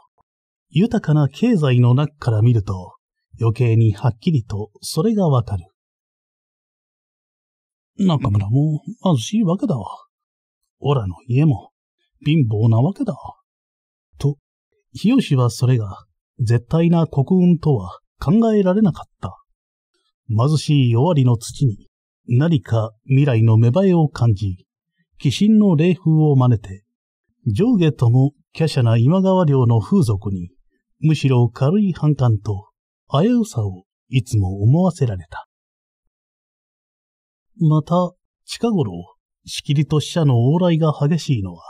豊かな経済の中から見ると余計にはっきりとそれがわかる。中村も貧しいわけだ。わ。オラの家も貧乏なわけだ。と、日吉はそれが絶対な国運とは考えられなかった。貧しい弱りの土に何か未来の芽生えを感じ、鬼神の霊風を真似て、上下とも華奢な今川領の風俗に、むしろ軽い反感と危うさをいつも思わせられた。また、近頃、しきりと死者の往来が激しいのは、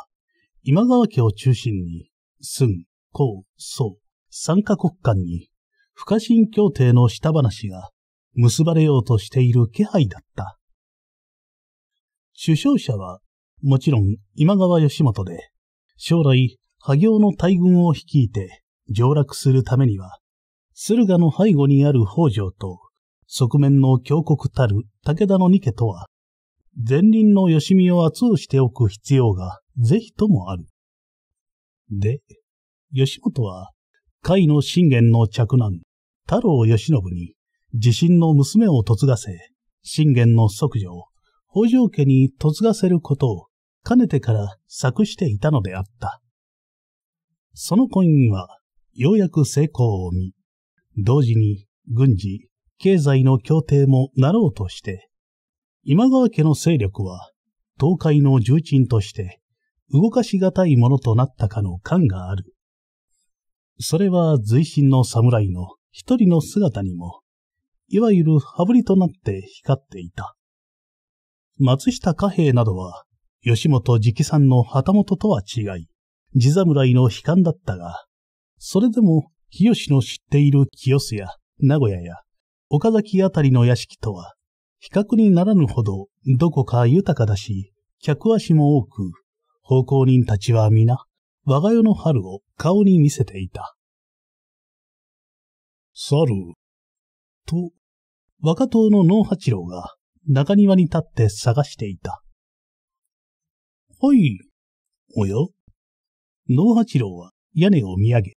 今川家を中心に、寸、公、宋、三カ国間に、不可侵協定の下話が結ばれようとしている気配だった。首相者はもちろん今川義元で、将来、波行の大軍を率いて上洛するためには、駿河の背後にある北条と、側面の峡谷たる武田の二家とは、前輪の吉見を圧をしておく必要がぜひともある。で、吉本は、甲斐の信玄の嫡男、太郎義信に、自身の娘を嫁がせ、信玄の即女を北条家に嫁がせることをかねてから作していたのであった。その婚姻は、ようやく成功を見、同時に軍事、経済の協定もなろうとして、今川家の勢力は、東海の重鎮として、動かしがたいものとなったかの感がある。それは随身の侍の一人の姿にも、いわゆる羽振りとなって光っていた。松下貨幣などは吉本直参の旗本とは違い、地侍の悲観だったが、それでも、日吉の知っている清須や名古屋や岡崎あたりの屋敷とは、比較にならぬほどどこか豊かだし、客足も多く、奉公人たちは皆、我が世の春を顔に見せていた。猿、と、若党の農八郎が中庭に立って探していた。はい。おや脳八郎は屋根を見上げ、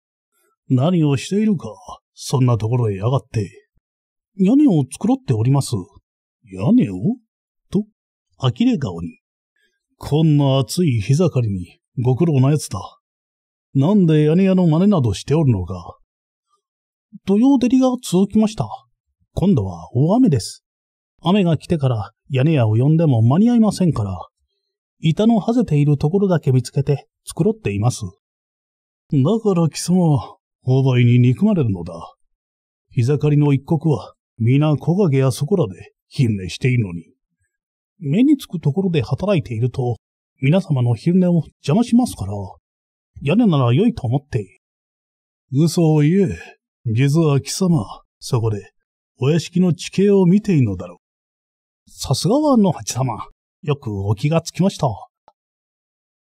何をしているか、そんなところへ上がって。屋根を作ろっております。屋根をと、呆れ顔に。こんな暑い日盛りにご苦労なやつだ。なんで屋根屋の真似などしておるのか。土曜照りが続きました。今度は大雨です。雨が来てから屋根屋を呼んでも間に合いませんから、板の外れているところだけ見つけて繕っています。だから貴様は、オーに憎まれるのだ。膝刈りの一国は、皆木陰やそこらで昼寝しているのに。目につくところで働いていると、皆様の昼寝を邪魔しますから、屋根なら良いと思って。嘘を言え。実は貴様、そこで、お屋敷の地形を見ているのだろう。さすがは野八様。よくお気がつきました。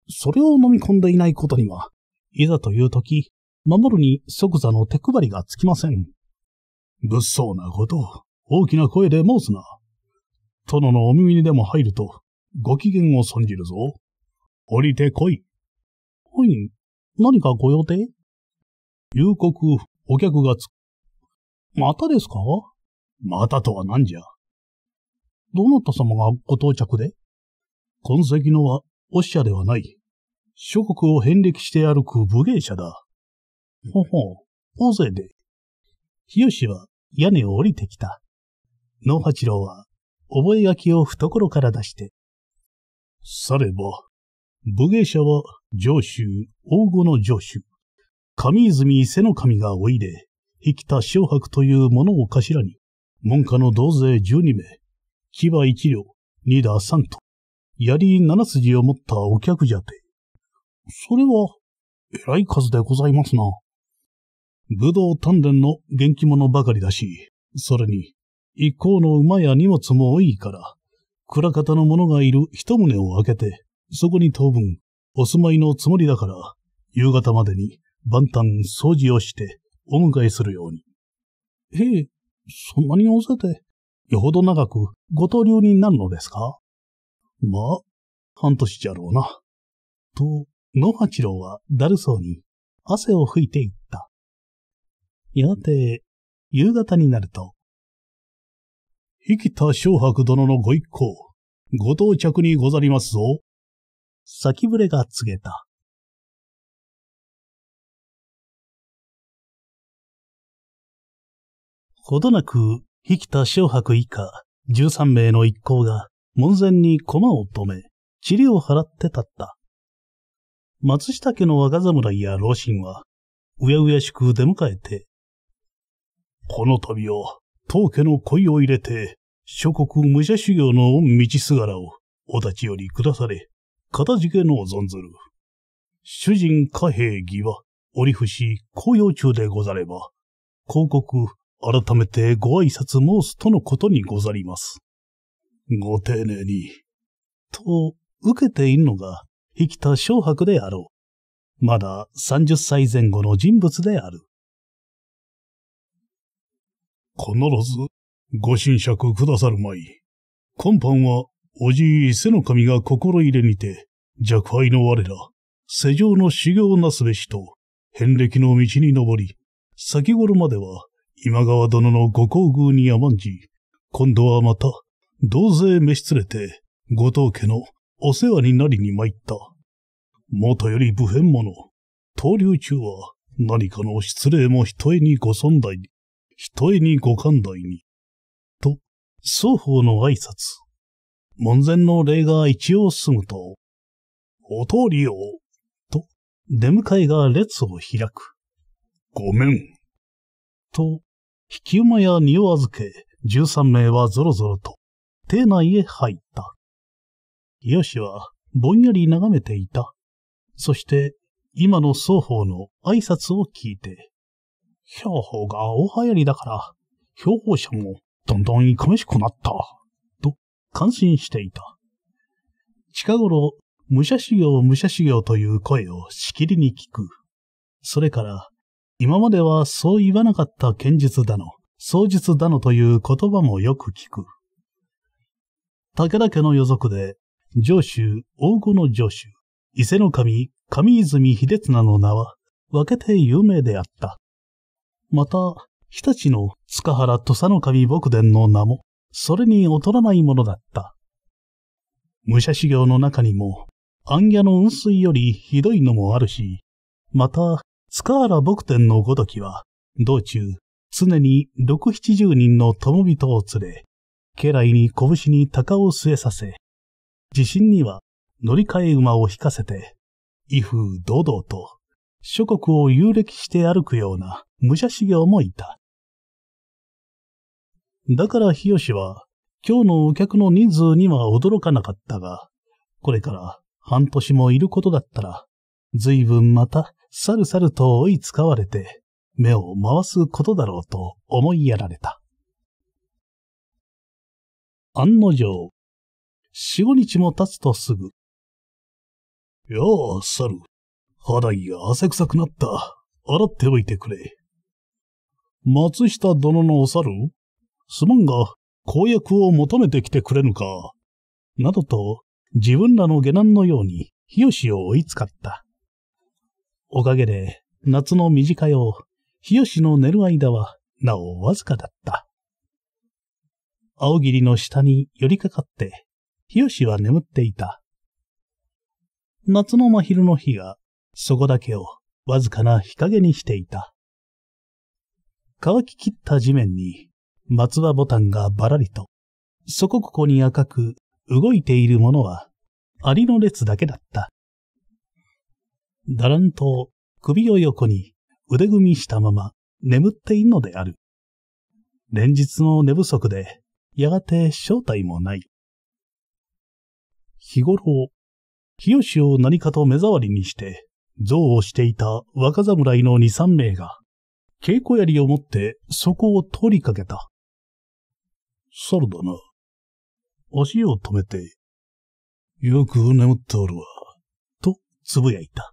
それを飲み込んでいないことには、いざという時、守るに即座の手配りがつきません。物騒なことを大きな声で申すな。殿のお耳にでも入ると、ご機嫌を損じるぞ。降りてこい。はい、何かご用邸夕刻、お客がつく。またですかまたとは何じゃ。どなた様がご到着で痕跡のは、おっしゃではない。諸国を遍歴して歩く武芸者だ。ほほう、大勢で。日吉は屋根を降りてきた。野八郎は、覚書を懐から出して。されば、武芸者は上州、大後の上州、上泉伊勢の神がおいで、生きた小白というものを頭に、門下の同勢十二名、牙一両、二打三と、槍七筋を持ったお客じゃて。それは、えらい数でございますな。武道鍛錬の元気者ばかりだし、それに、一行の馬や荷物も多いから、倉方の者がいる一棟を開けて、そこに当分、お住まいのつもりだから、夕方までに、万端掃除をして、お迎えするように。へえ、そんなにおせて、よほど長くご投留になるのですかまあ、半年じゃろうな。と、野八郎はだるそうに汗を拭いていった。やがて、夕方になると、生田昌白殿のご一行、ご到着にござりますぞ。先触れが告げた。ほどなく、生田昌白以下十三名の一行が、門前に駒を止め、塵を払って立った。松下家の若侍や老臣は、うやうやしく出迎えて、この度は、当家の恋を入れて、諸国武者修行の道すがらを、お立ちより下され、片付けの存ずる。主人貨幣儀は、折伏公用中でござれば、広告、改めてご挨拶申すとのことにござります。ご丁寧に。と、受けているのが、生きた小白であろう。まだ30歳前後の人物である。必ず、ご神釈くださるまい。今般は、おじい瀬の神が心入れにて、弱敗の我ら、世上の修行なすべしと、遍歴の道に登り、先頃までは今川殿のご厚遇に甘んじ、今度はまた同勢召し連れて、後藤家のお世話になりに参った。元より不変者。登竜中は何かの失礼も一重にご存在に、一重にご寛大に。と、双方の挨拶。門前の礼が一応済むと、お通りよ。と、出迎えが列を開く。ごめん。と、引き馬や荷を預け、十三名はぞろぞろと、邸内へ入った。よしはぼんやり眺めていた。そして、今の双方の挨拶を聞いて、兵法が大流行りだから、標法者もどんどんいかめしくなった、と感心していた。近頃、武者修行武者修行という声をしきりに聞く。それから、今まではそう言わなかった剣術だの、創術だのという言葉もよく聞く。武田家の予測で、上州、大子の上州、伊勢の神、上泉秀綱の名は、分けて有名であった。また、日立の塚原土佐の神牧伝の名も、それに劣らないものだった。武者修行の中にも、暗夜の雲水よりひどいのもあるし、また、塚原牧伝のごときは、道中、常に六七十人の友人を連れ、家来に拳に鷹を据えさせ、自身には乗り換え馬を引かせて、威風堂々と諸国を遊歴して歩くような武者修行もいた。だから日吉は、今日のお客の人数には驚かなかったが、これから半年もいることだったら、随分また、さるさると追い使われて、目を回すことだろうと思いやられた。案の定、四五日も経つとすぐ。よう、猿。肌着が汗臭くなった。洗っておいてくれ。松下殿のお猿すまんが、公約を求めてきてくれぬか。などと、自分らの下男のように、日吉を追いつかった。おかげで、夏の短いを、日吉の寝る間は、なおわずかだった。青霧の下に寄りかかって、日吉は眠っていた。夏の真昼の日が、そこだけをわずかな日陰にしていた。乾ききった地面に、松葉ボタンがばらりと、そこここに赤く動いているものは、アリの列だけだった。だらんと首を横に腕組みしたまま眠っているのである。連日の寝不足でやがて正体もない。日頃、日吉を何かと目障りにして、像をしていた若侍の二三名が、稽古槍を持ってそこを通りかけた。猿だな。足を止めて、よく眠っておるわ、とつぶやいた。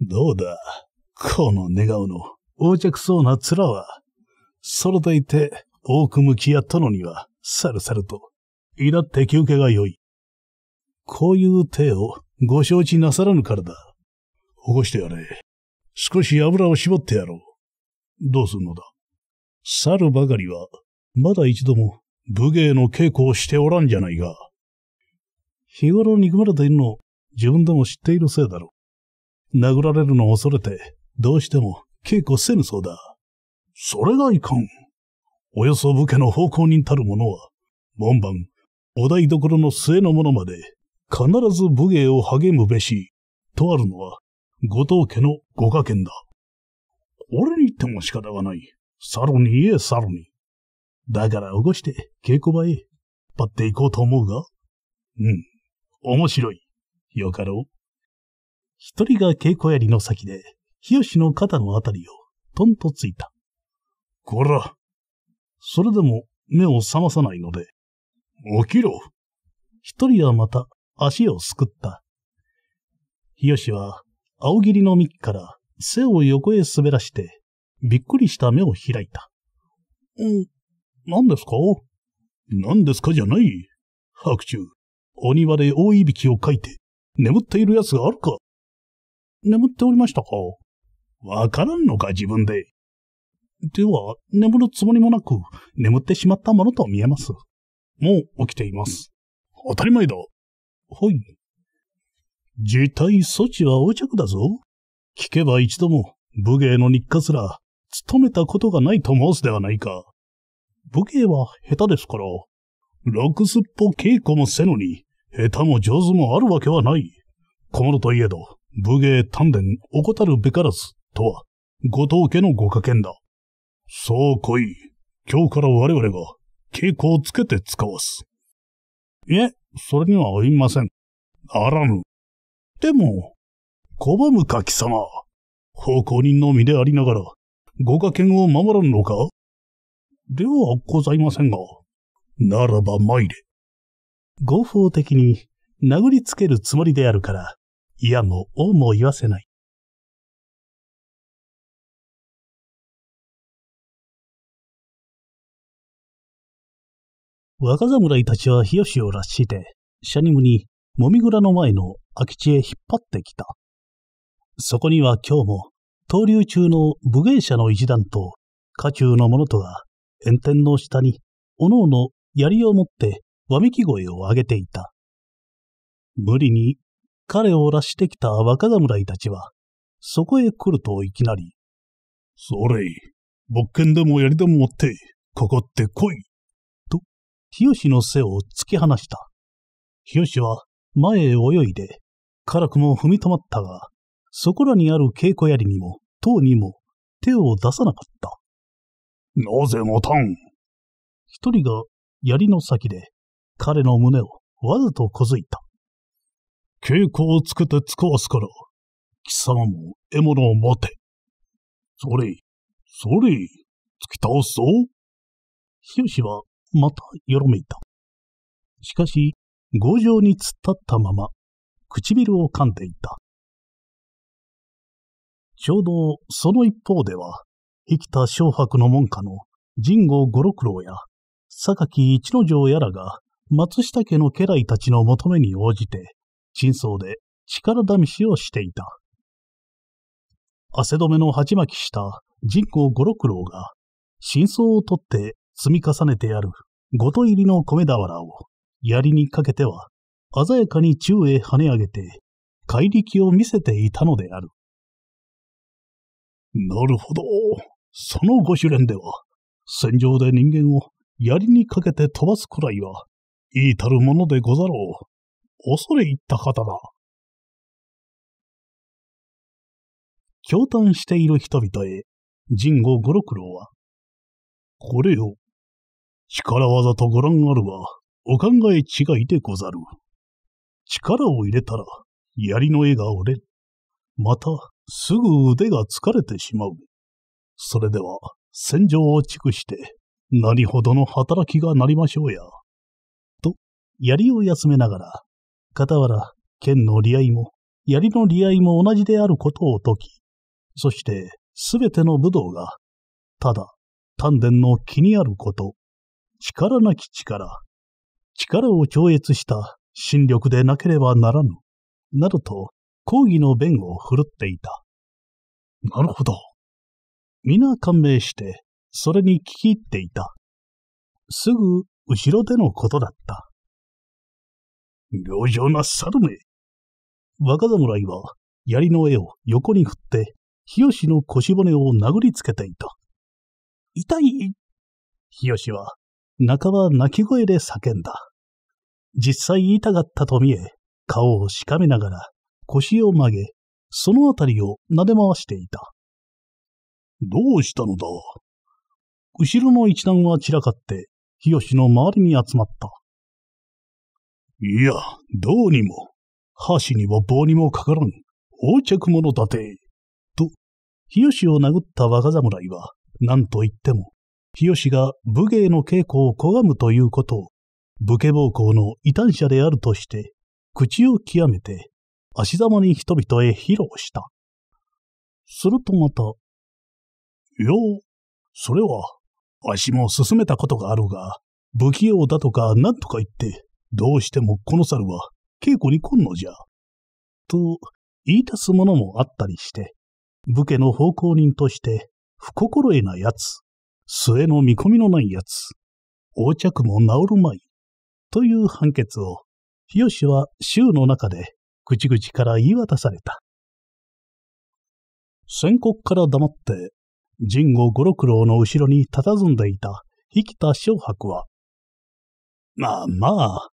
どうだ、この寝顔の横着そうな面は、それでいて、多く向き合ったのには、さるさると、いだって休憩が良い。こういう手をご承知なさらぬからだ。起こしてやれ。少し油を絞ってやろう。どうするのだ猿ばかりは、まだ一度も武芸の稽古をしておらんじゃないが。日頃憎まれているのを自分でも知っているせいだろう。殴られるのを恐れて、どうしても稽古せぬそうだ。それがいかん。およそ武家の奉公人たる者は、門番、お台所の末の者まで、必ず武芸を励むべし、とあるのは、後藤家の五家犬だ。俺に言っても仕方がない。さらに言え、さらに。だから起こして、稽古場へ、パッ張っていこうと思うが。うん、面白い。よかろう。一人が稽古槍の先で、日吉の肩のあたりを、とんとついた。こら、それでも目を覚まさないので、起きろ一人はまた足をすくった。日吉は青霧の幹から背を横へ滑らして、びっくりした目を開いた。うん、何ですか何ですかじゃない。白昼、お庭で大いびきをかいて、眠っている奴があるか眠っておりましたかわからんのか自分で。では、眠るつもりもなく、眠ってしまったものと見えます。もう起きています。当たり前だ。はい。事態措置は横着だぞ。聞けば一度も、武芸の日課すら、勤めたことがないと申すではないか。武芸は下手ですから、ロすっぽ稽古もせぬに、下手も上手もあるわけはない。小物といえど、武芸丹田怠るべからず、とは、後藤家のご加見だ。さあ来い。今日から我々が稽古をつけて使わす。いえ、それには及びません。あらぬ。でも、拒むか貴様。奉公人の身でありながら、ご家権を守らんのかではございませんが。ならば参れ。合法的に殴りつけるつもりであるから、いやも、おも言わせない。若侍たちは日吉を拉致して、シャニムに、もみ蔵の前の空き地へ引っ張ってきた。そこには今日も、闘流中の武芸者の一団と、家中の者とが、炎天の下に、おのおの槍を持ってわめき声を上げていた。無理に彼を拉してきた若侍たちは、そこへ来るといきなり、それ、牧犬でも槍でも持って、ここって来い、吉の背を突き放した。吉は前へ泳いで、辛くも踏み止まったが、そこらにある稽古槍にも、塔にも、手を出さなかった。なぜもたん一人が槍の先で、彼の胸をわざとこづいた。稽古をつけて使わすから、貴様も獲物を待て。それ、それ、突き倒すぞ。日吉はまたよろめいた。しかし、強情に突っ立ったまま、唇を噛んでいた。ちょうどその一方では、生きた小白の門下の神郷五六郎や、榊一之丞やらが、松下家の家来たちの求めに応じて、真相で力試しをしていた。汗止めの鉢巻きした人口五六郎が、真相をとって積み重ねてある五と入りの米俵を槍にかけては鮮やかに宙へ跳ね上げて怪力を見せていたのである。なるほど。そのご主連では、戦場で人間を槍にかけて飛ばすくらいは、いいたるものでござろう。恐れ入った方だ。驚嘆している人々へ、神後五六郎は、これを力技とご覧あるは、お考え違いでござる。力を入れたら、槍の絵が折れ、また、すぐ腕が疲れてしまう。それでは、戦場を築して、何ほどの働きがなりましょうや。と、槍を休めながら、傍ら、剣の利合も、槍の利合も同じであることを解き、そして、すべての武道が、ただ、丹田の気にあること、力なき力、力を超越した新力でなければならぬ、などと抗議の弁を振るっていた。なるほど。皆感銘して、それに聞き入っていた。すぐ後ろでのことだった。病情なさるめ。若侍は槍の絵を横に振って、日吉の腰骨を殴りつけていた。痛い日吉は半ば泣き声で叫んだ。実際痛かったと見え、顔をしかめながら腰を曲げ、そのあたりを撫で回していた。どうしたのだ後ろの一団は散らかって、日吉の周りに集まった。いや、どうにも、箸にも棒にもかからん、横着者だて。と、日吉を殴った若侍は、何と言っても、清吉が武芸の稽古を拒むということを、武家暴行の異端者であるとして、口を極めて、足ざまに人々へ披露した。するとまた、いや、それは、わしも勧めたことがあるが、不器用だとか何とか言って、どうしてもこの猿は稽古に来んのじゃ。と、言い出すものもあったりして、武家の奉公人として、不心得な奴末の見込みのない奴、横着も治るまい、という判決を、日吉は州の中で口々から言い渡された。宣告から黙って、神後五六郎の後ろに佇んでいた生きた小白は、まあまあ、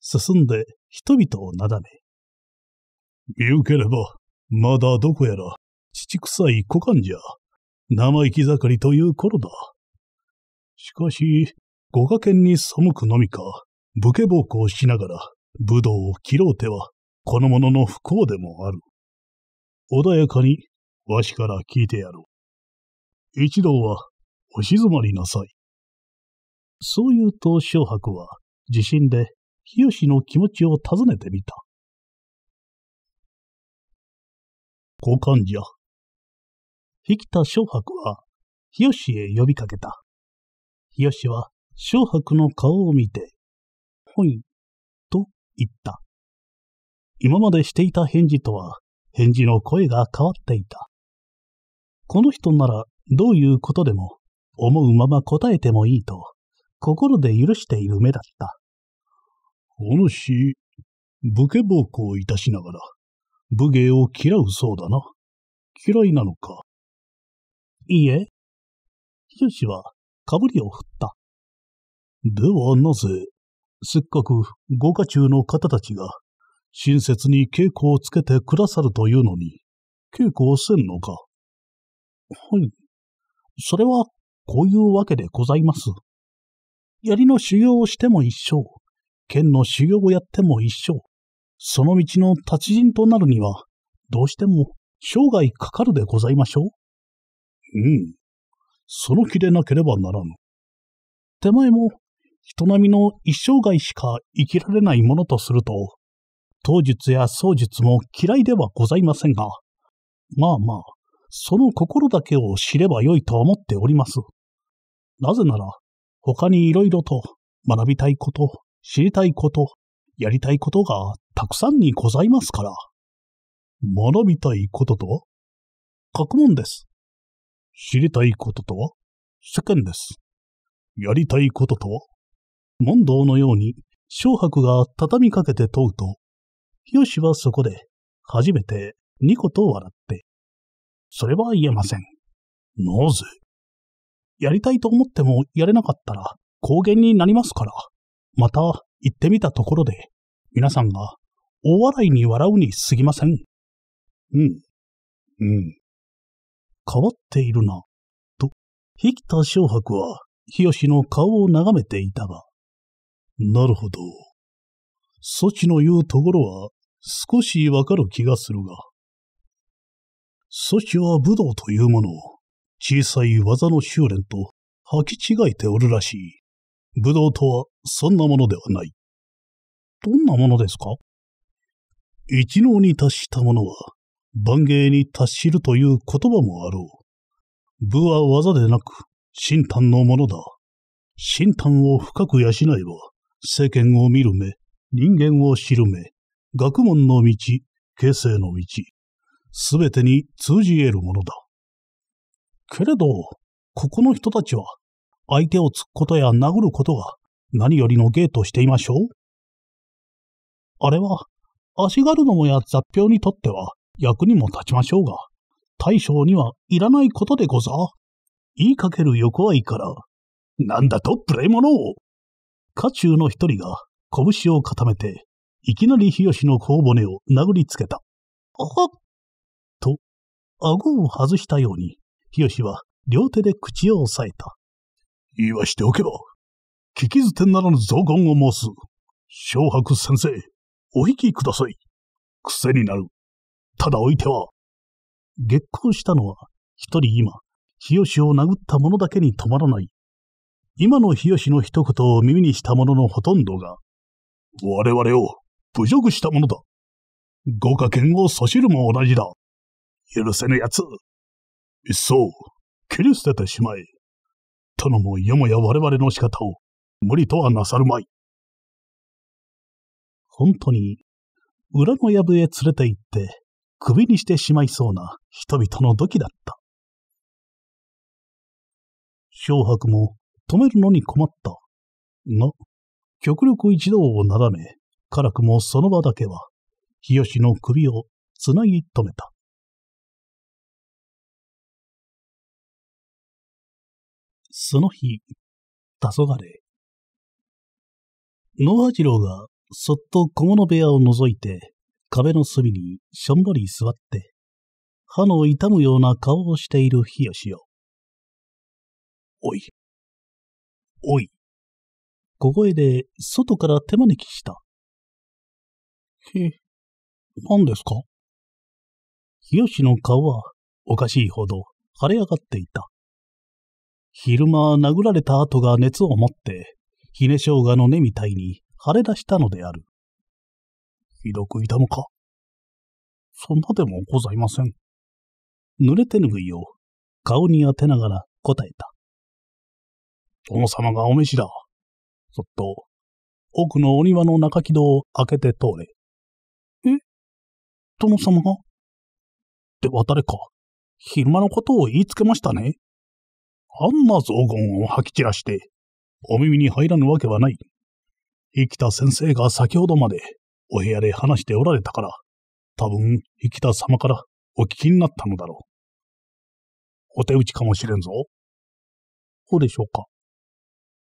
進んで人々をなだめ。言うければ、まだどこやら、乳臭い股間じゃ、生意気盛りという頃だ。しかし、五賀県に背くのみか、武家暴行しながら、武道を切ろうては、この者の不幸でもある。穏やかに、わしから聞いてやろう。一同は、お静まりなさい。そう言うと、小白は、地震で、日吉の気持ちを尋ねてみた。ご患じゃ。田きた小白は、日吉へ呼びかけた。日吉は、小白の顔を見て、ほい、と言った。今までしていた返事とは、返事の声が変わっていた。この人なら、どういうことでも、思うまま答えてもいいと、心で許している目だった。お主、武家暴行いたしながら、武芸を嫌うそうだな。嫌いなのか。いいえ。ひよしはかぶりを振った。ではなぜ、せっかくご家中の方たちが親切に稽古をつけてくださるというのに、稽古をせんのか。はい。それは、こういうわけでございます。槍の修行をしても一生、剣の修行をやっても一生、その道の達人となるには、どうしても生涯かかるでございましょう。うん。その気でなければならぬ。手前も、人並みの一生涯しか生きられないものとすると、当日や創日も嫌いではございませんが、まあまあ、その心だけを知ればよいと思っております。なぜなら、他に色々と学びたいこと、知りたいこと、やりたいことがたくさんにございますから。学びたいことと学問です。知りたいこととは世間です。やりたいこととは問答のように、小白が畳みかけて問うと、清志はそこで、初めて、ニコと笑って、それは言えません。なぜやりたいと思ってもやれなかったら、公言になりますから、また行ってみたところで、皆さんが大笑いに笑うにすぎません。うん。うん。変わっているな、と、引田昌白は、日吉の顔を眺めていたが、なるほど。そちの言うところは、少しわかる気がするが。そちは武道というものを、小さい技の修練と履き違えておるらしい。武道とはそんなものではない。どんなものですか一能に達したものは、万芸に達しるという言葉もあろう。武は技でなく、神丹のものだ。神丹を深く養えば、世間を見る目、人間を知る目、学問の道、形成の道、すべてに通じ得るものだ。けれど、ここの人たちは、相手を突くことや殴ることが何よりの芸としていましょう。あれは、足軽どもや雑兵にとっては、役にも立ちましょうが、大将にはいらないことでござ。言いかける横合いから、なんだとプレモノを。家中の一人が拳を固めて、いきなり日吉の頬骨を殴りつけた。あっと、顎を外したように、日吉は両手で口を押さえた。言わしておけば、聞き捨てならぬ雑言を申す。小白先生、お引きください。癖になる。ただ置いては。激光したのは、一人今、日吉を殴った者だけに止まらない。今の日吉の一言を耳にした者のほとんどが、我々を侮辱したものだ。五家剣をそしるも同じだ。許せぬ奴。いっそ、切り捨ててしまえ。とのもよもや我々の仕方を無理とはなさるまい。本当に、裏の藪へ連れて行って、首にしてしまいそうな人々の土器だった。漂白も止めるのに困った。が、極力一同をなだめ、辛くもその場だけは、日吉の首をつなぎ止めた。その日、黄昏。野八郎がそっと小物部屋を覗いて、壁の隅にしょんぼり座って、歯の痛むような顔をしている日吉を。おい。おい。小声で外から手招きした。へ、何ですか日吉の顔はおかしいほど腫れ上がっていた。昼間殴られた跡が熱を持って、ひね生姜の根みたいに腫れ出したのである。未読いたのかそんなでもございません。濡れ手ぬぐいを顔に当てながら答えた。殿様がお召しだ。そっと、奥のお庭の中木戸を開けて通れ。え殿様がでは誰か、昼間のことを言いつけましたね。あんな雑言を吐き散らして、お耳に入らぬわけはない。生きた先生が先ほどまで、お部屋で話しておられたから、多分、生田様からお聞きになったのだろう。お手打ちかもしれんぞ。ほうでしょうか。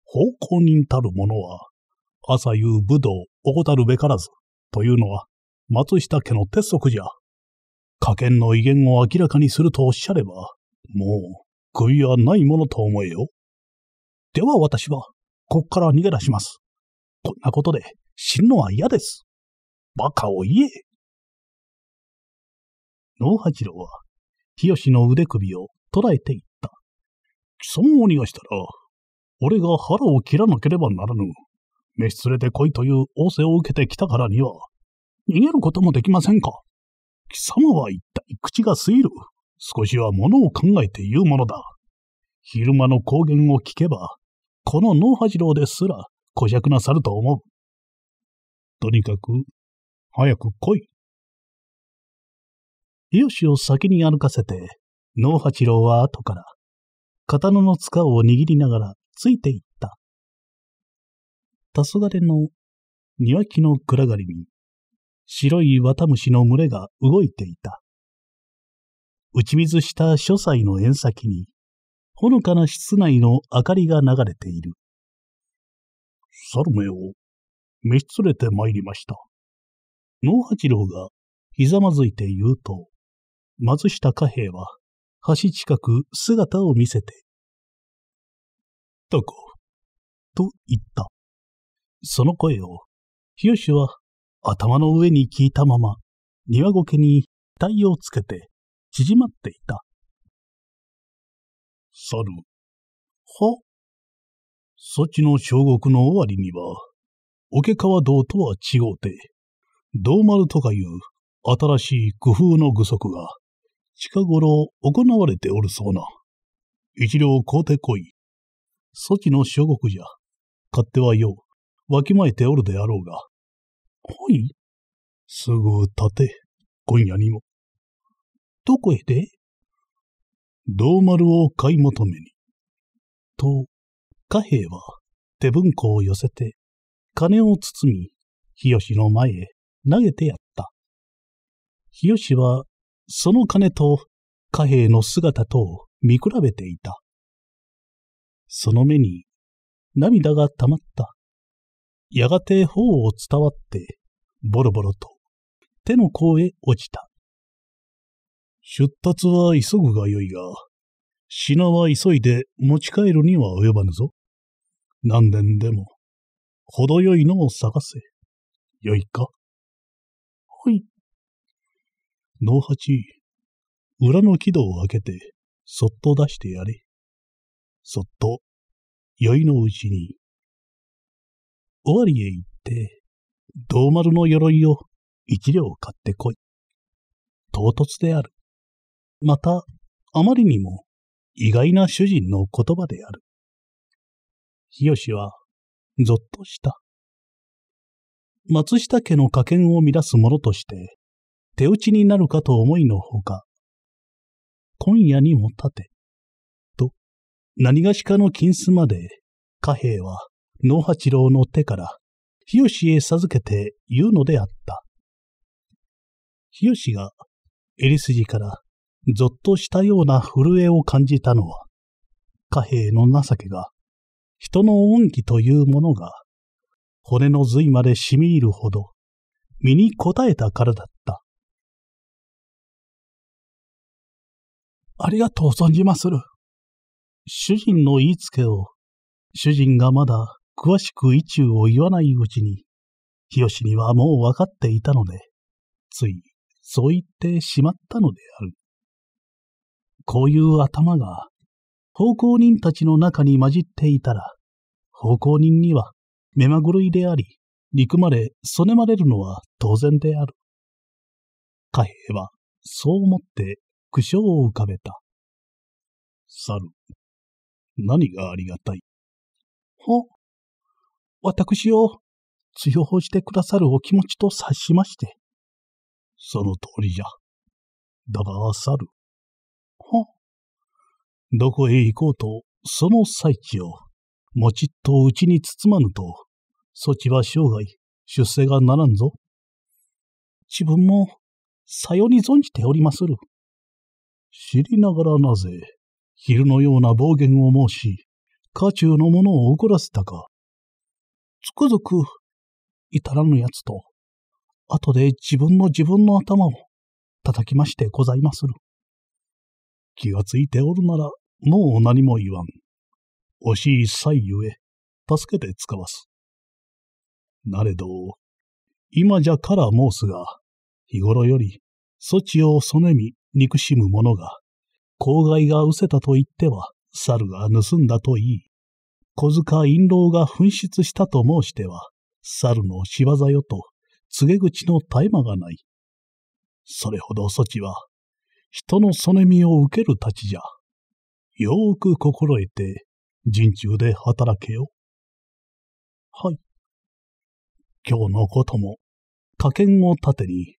奉公人たる者は、朝夕武道怠るべからず、というのは、松下家の鉄則じゃ。家権の威厳を明らかにするとおっしゃれば、もう、首はないものと思えよ。では私は、こっから逃げ出します。こんなことで、死ぬのは嫌です。バカを言え。農八郎は、清の腕首を捉えていった。貴様を逃がしたら、俺が腹を切らなければならぬ。飯連れて来いという仰せを受けてきたからには、逃げることもできませんか。貴様は一体口が過ぎる。少しは物を考えて言うものだ。昼間の高原を聞けば、この脳波次郎ですら、孤尺な猿と思う。とにかく、早く来い。イヨシを先に歩かせて、農八郎は後から、刀の塚を握りながらついていった。黄昏の庭木の暗がりに、白い綿虫の群れが動いていた。打ち水した書斎の縁先に、ほのかな室内の明かりが流れている。サルメを召し連れて参りました。能八郎がひざまずいて言うと、松下貨幣は橋近く姿を見せて、とこ、と言った。その声を、日吉は頭の上に聞いたまま、庭ごけに体をつけて縮まっていた。猿、はそちの小国の終わりには、桶川道とは違うて、銅丸とかいう新しい工夫の具足が近頃行われておるそうな。一両買うてこい。措置の諸国じゃ。勝手はよう、わきまえておるであろうが。ほい。すぐ立て、今夜にも。どこへで銅丸を買い求めに。と、貨幣は手文庫を寄せて、金を包み、日吉の前へ投げてやった。日吉は、その金と貨幣の姿とを見比べていた。その目に涙が溜まった。やがて頬を伝わって、ボロボロと手の甲へ落ちた。出立は急ぐがよいが、品は急いで持ち帰るには及ばぬぞ。何年でも、程よいのを探せ。よいかほい。脳八、裏の軌道を開けて、そっと出してやれ。そっと、酔いのうちに。尾張へ行って、銅丸の鎧を一両買ってこい。唐突である。また、あまりにも意外な主人の言葉である。日吉は、ぞっとした。松下家の家権を乱す者として、手打ちになるかと思いのほか、今夜にも立て、と、何がしかの金子まで、貨幣は、野八郎の手から、日吉へ授けて言うのであった。日吉が、襟筋から、ぞっとしたような震えを感じたのは、貨幣の情けが、人の恩義というものが、骨の髄まで染み入るほど、身に応えたからだった。ありがとう存じまする。主人の言いつけを、主人がまだ詳しく意中を言わないうちに、日吉にはもうわかっていたので、ついそう言ってしまったのである。こういう頭が、奉公人たちの中に混じっていたら、奉公人には目まぐるいであり、憎まれ、そねまれるのは当然である。貨幣は、そう思って苦笑を浮かべた。猿、何がありがたいほ、私を強報してくださるお気持ちと察しまして。その通りじゃ。だが、猿。は、どこへ行こうと、その最中をもちっとうちに包まぬと、そちは生涯出世がならんぞ。自分も、さよに存じておりまする。知りながらなぜ、昼のような暴言を申し、家中の者を怒らせたか。つくづく、至らぬ奴と、後で自分の自分の頭を叩きましてございまする。気がついておるなら、もう何も言わん。惜しい際ゆえ、助けて使わす。なれど、今じゃから申すが、日頃より、措置をそねみ憎しむ者が、公害が失せたと言っては、猿が盗んだと言い、小塚陰謀が紛失したと申しては、猿の仕業よと、告げ口の絶え間がない。それほど措置は、人のそねみを受けるたちじゃ。よーく心得て、人中で働けよ。はい。今日のことも、他県を盾に、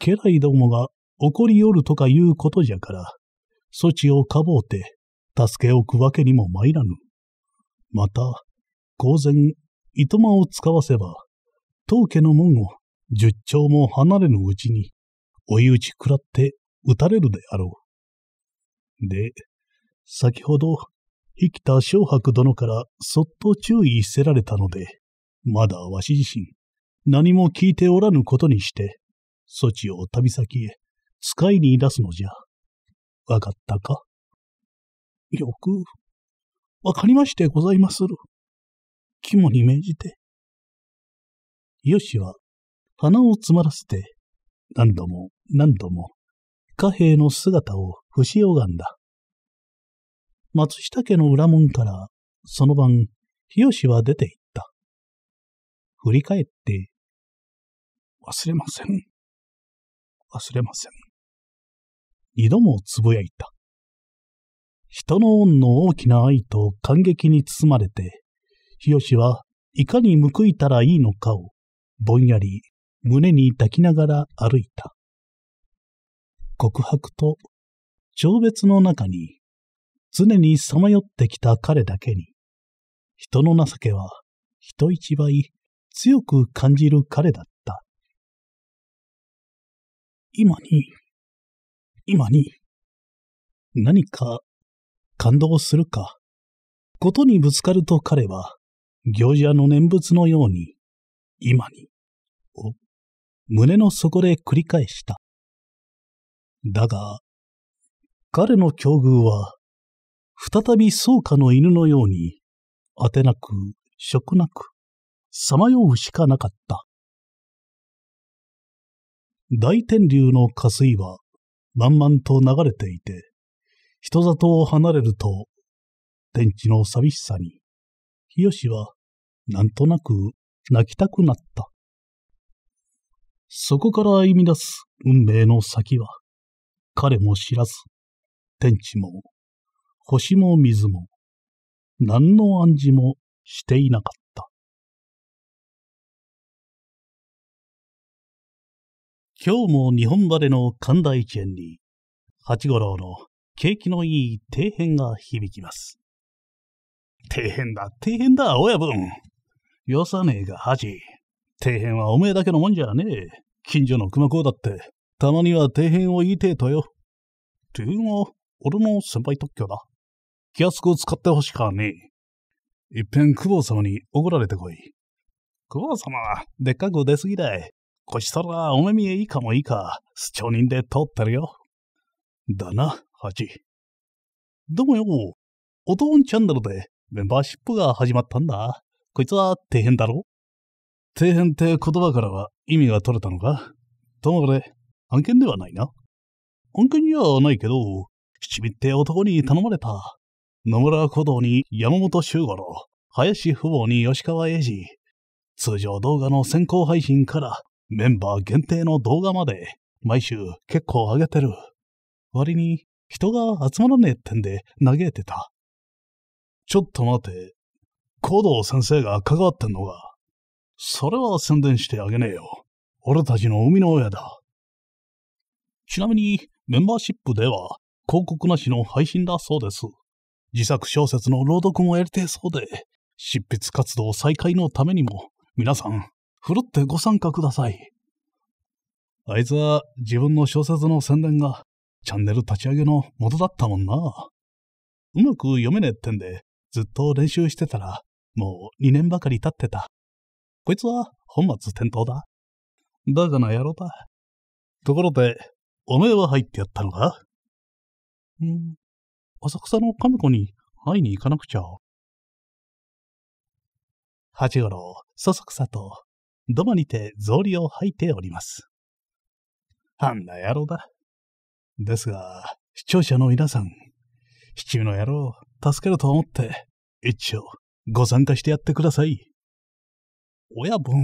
家来どもが起こりよるとかいうことじゃから、措置をかぼうて、助けおくわけにも参らぬ。また、公然、糸間を使わせば、当家の門を十丁も離れぬうちに、追い打ち食らって撃たれるであろう。で、先ほど生きた小白殿からそっと注意せられたので、まだわし自身、何も聞いておらぬことにして、そちを旅先へ、使いに出すのじゃ。わかったかよく、わかりましてございまする。肝に銘じて。よしは、鼻を詰まらせて、何度も何度も、貨幣の姿を伏し拝んだ。松下家の裏門から、その晩、日吉は出て行った。振り返って、忘れません。忘れません。二度もつぶやいた。人の恩の大きな愛と感激に包まれて、日吉はいかに報いたらいいのかを、ぼんやり胸に抱きながら歩いた。告白と、情別の中に常にさまよってきた彼だけに、人の情けは人一倍強く感じる彼だった。今に、今に、何か感動するか、ことにぶつかると彼は、行者の念仏のように、今に、を、胸の底で繰り返した。だが、彼の境遇は、再び草加の犬のように、あてなく、食なく、さまようしかなかった。大天竜の下水は、満々と流れていて、人里を離れると、天地の寂しさに、日吉は、なんとなく泣きたくなった。そこから歩み出す運命の先は、彼も知らず、天地も星も水も、何の暗示もしていなかった。今日も日本晴れの神田一円に、八五郎の景気のいい底辺が響きます。底辺だ、底辺だ、親分。よさねえが恥。底辺はおめえだけのもんじゃねえ。近所の熊子だって、たまには底辺を言いてえとよ。というも、俺の先輩特許だ。気安く使ってほしかねえ。いっぺん久保様に怒られてこい。久保様は、でっかく出すぎだい。こしたら、お目見えいいかもいいか、主張人で通ってるよ。だな、八。どうもよ、おとんチャンネルでメンバーシップが始まったんだ。こいつは底辺だろ底辺って言葉からは意味が取れたのかともあれ、案件ではないな。案件にはないけど、七味って男に頼まれた。野村古道に山本周五郎、林父母に吉川英治、通常動画の先行配信からメンバー限定の動画まで毎週結構上げてる。割に人が集まらねえってんで嘆いてた。ちょっと待て。古道先生が関わってんのが。それは宣伝してあげねえよ。俺たちの生みの親だ。ちなみにメンバーシップでは広告なしの配信だそうです。自作小説の朗読もやりてえそうで、執筆活動再開のためにも、皆さん、ふるってご参加ください。あいつは自分の小説の宣伝が、チャンネル立ち上げの元だったもんな。うまく読めねえってんで、ずっと練習してたら、もう2年ばかり経ってた。こいつは本末転倒だ。バカな野郎だ。ところで、おめえは入ってやったのかん浅草の神子に会いに行かなくちゃ。八五郎、そそくさと、土間にて草履を履いております。あんな野郎だ。ですが、視聴者の皆さん、市中の野郎、助けると思って、一応、ご参加してやってください。親分、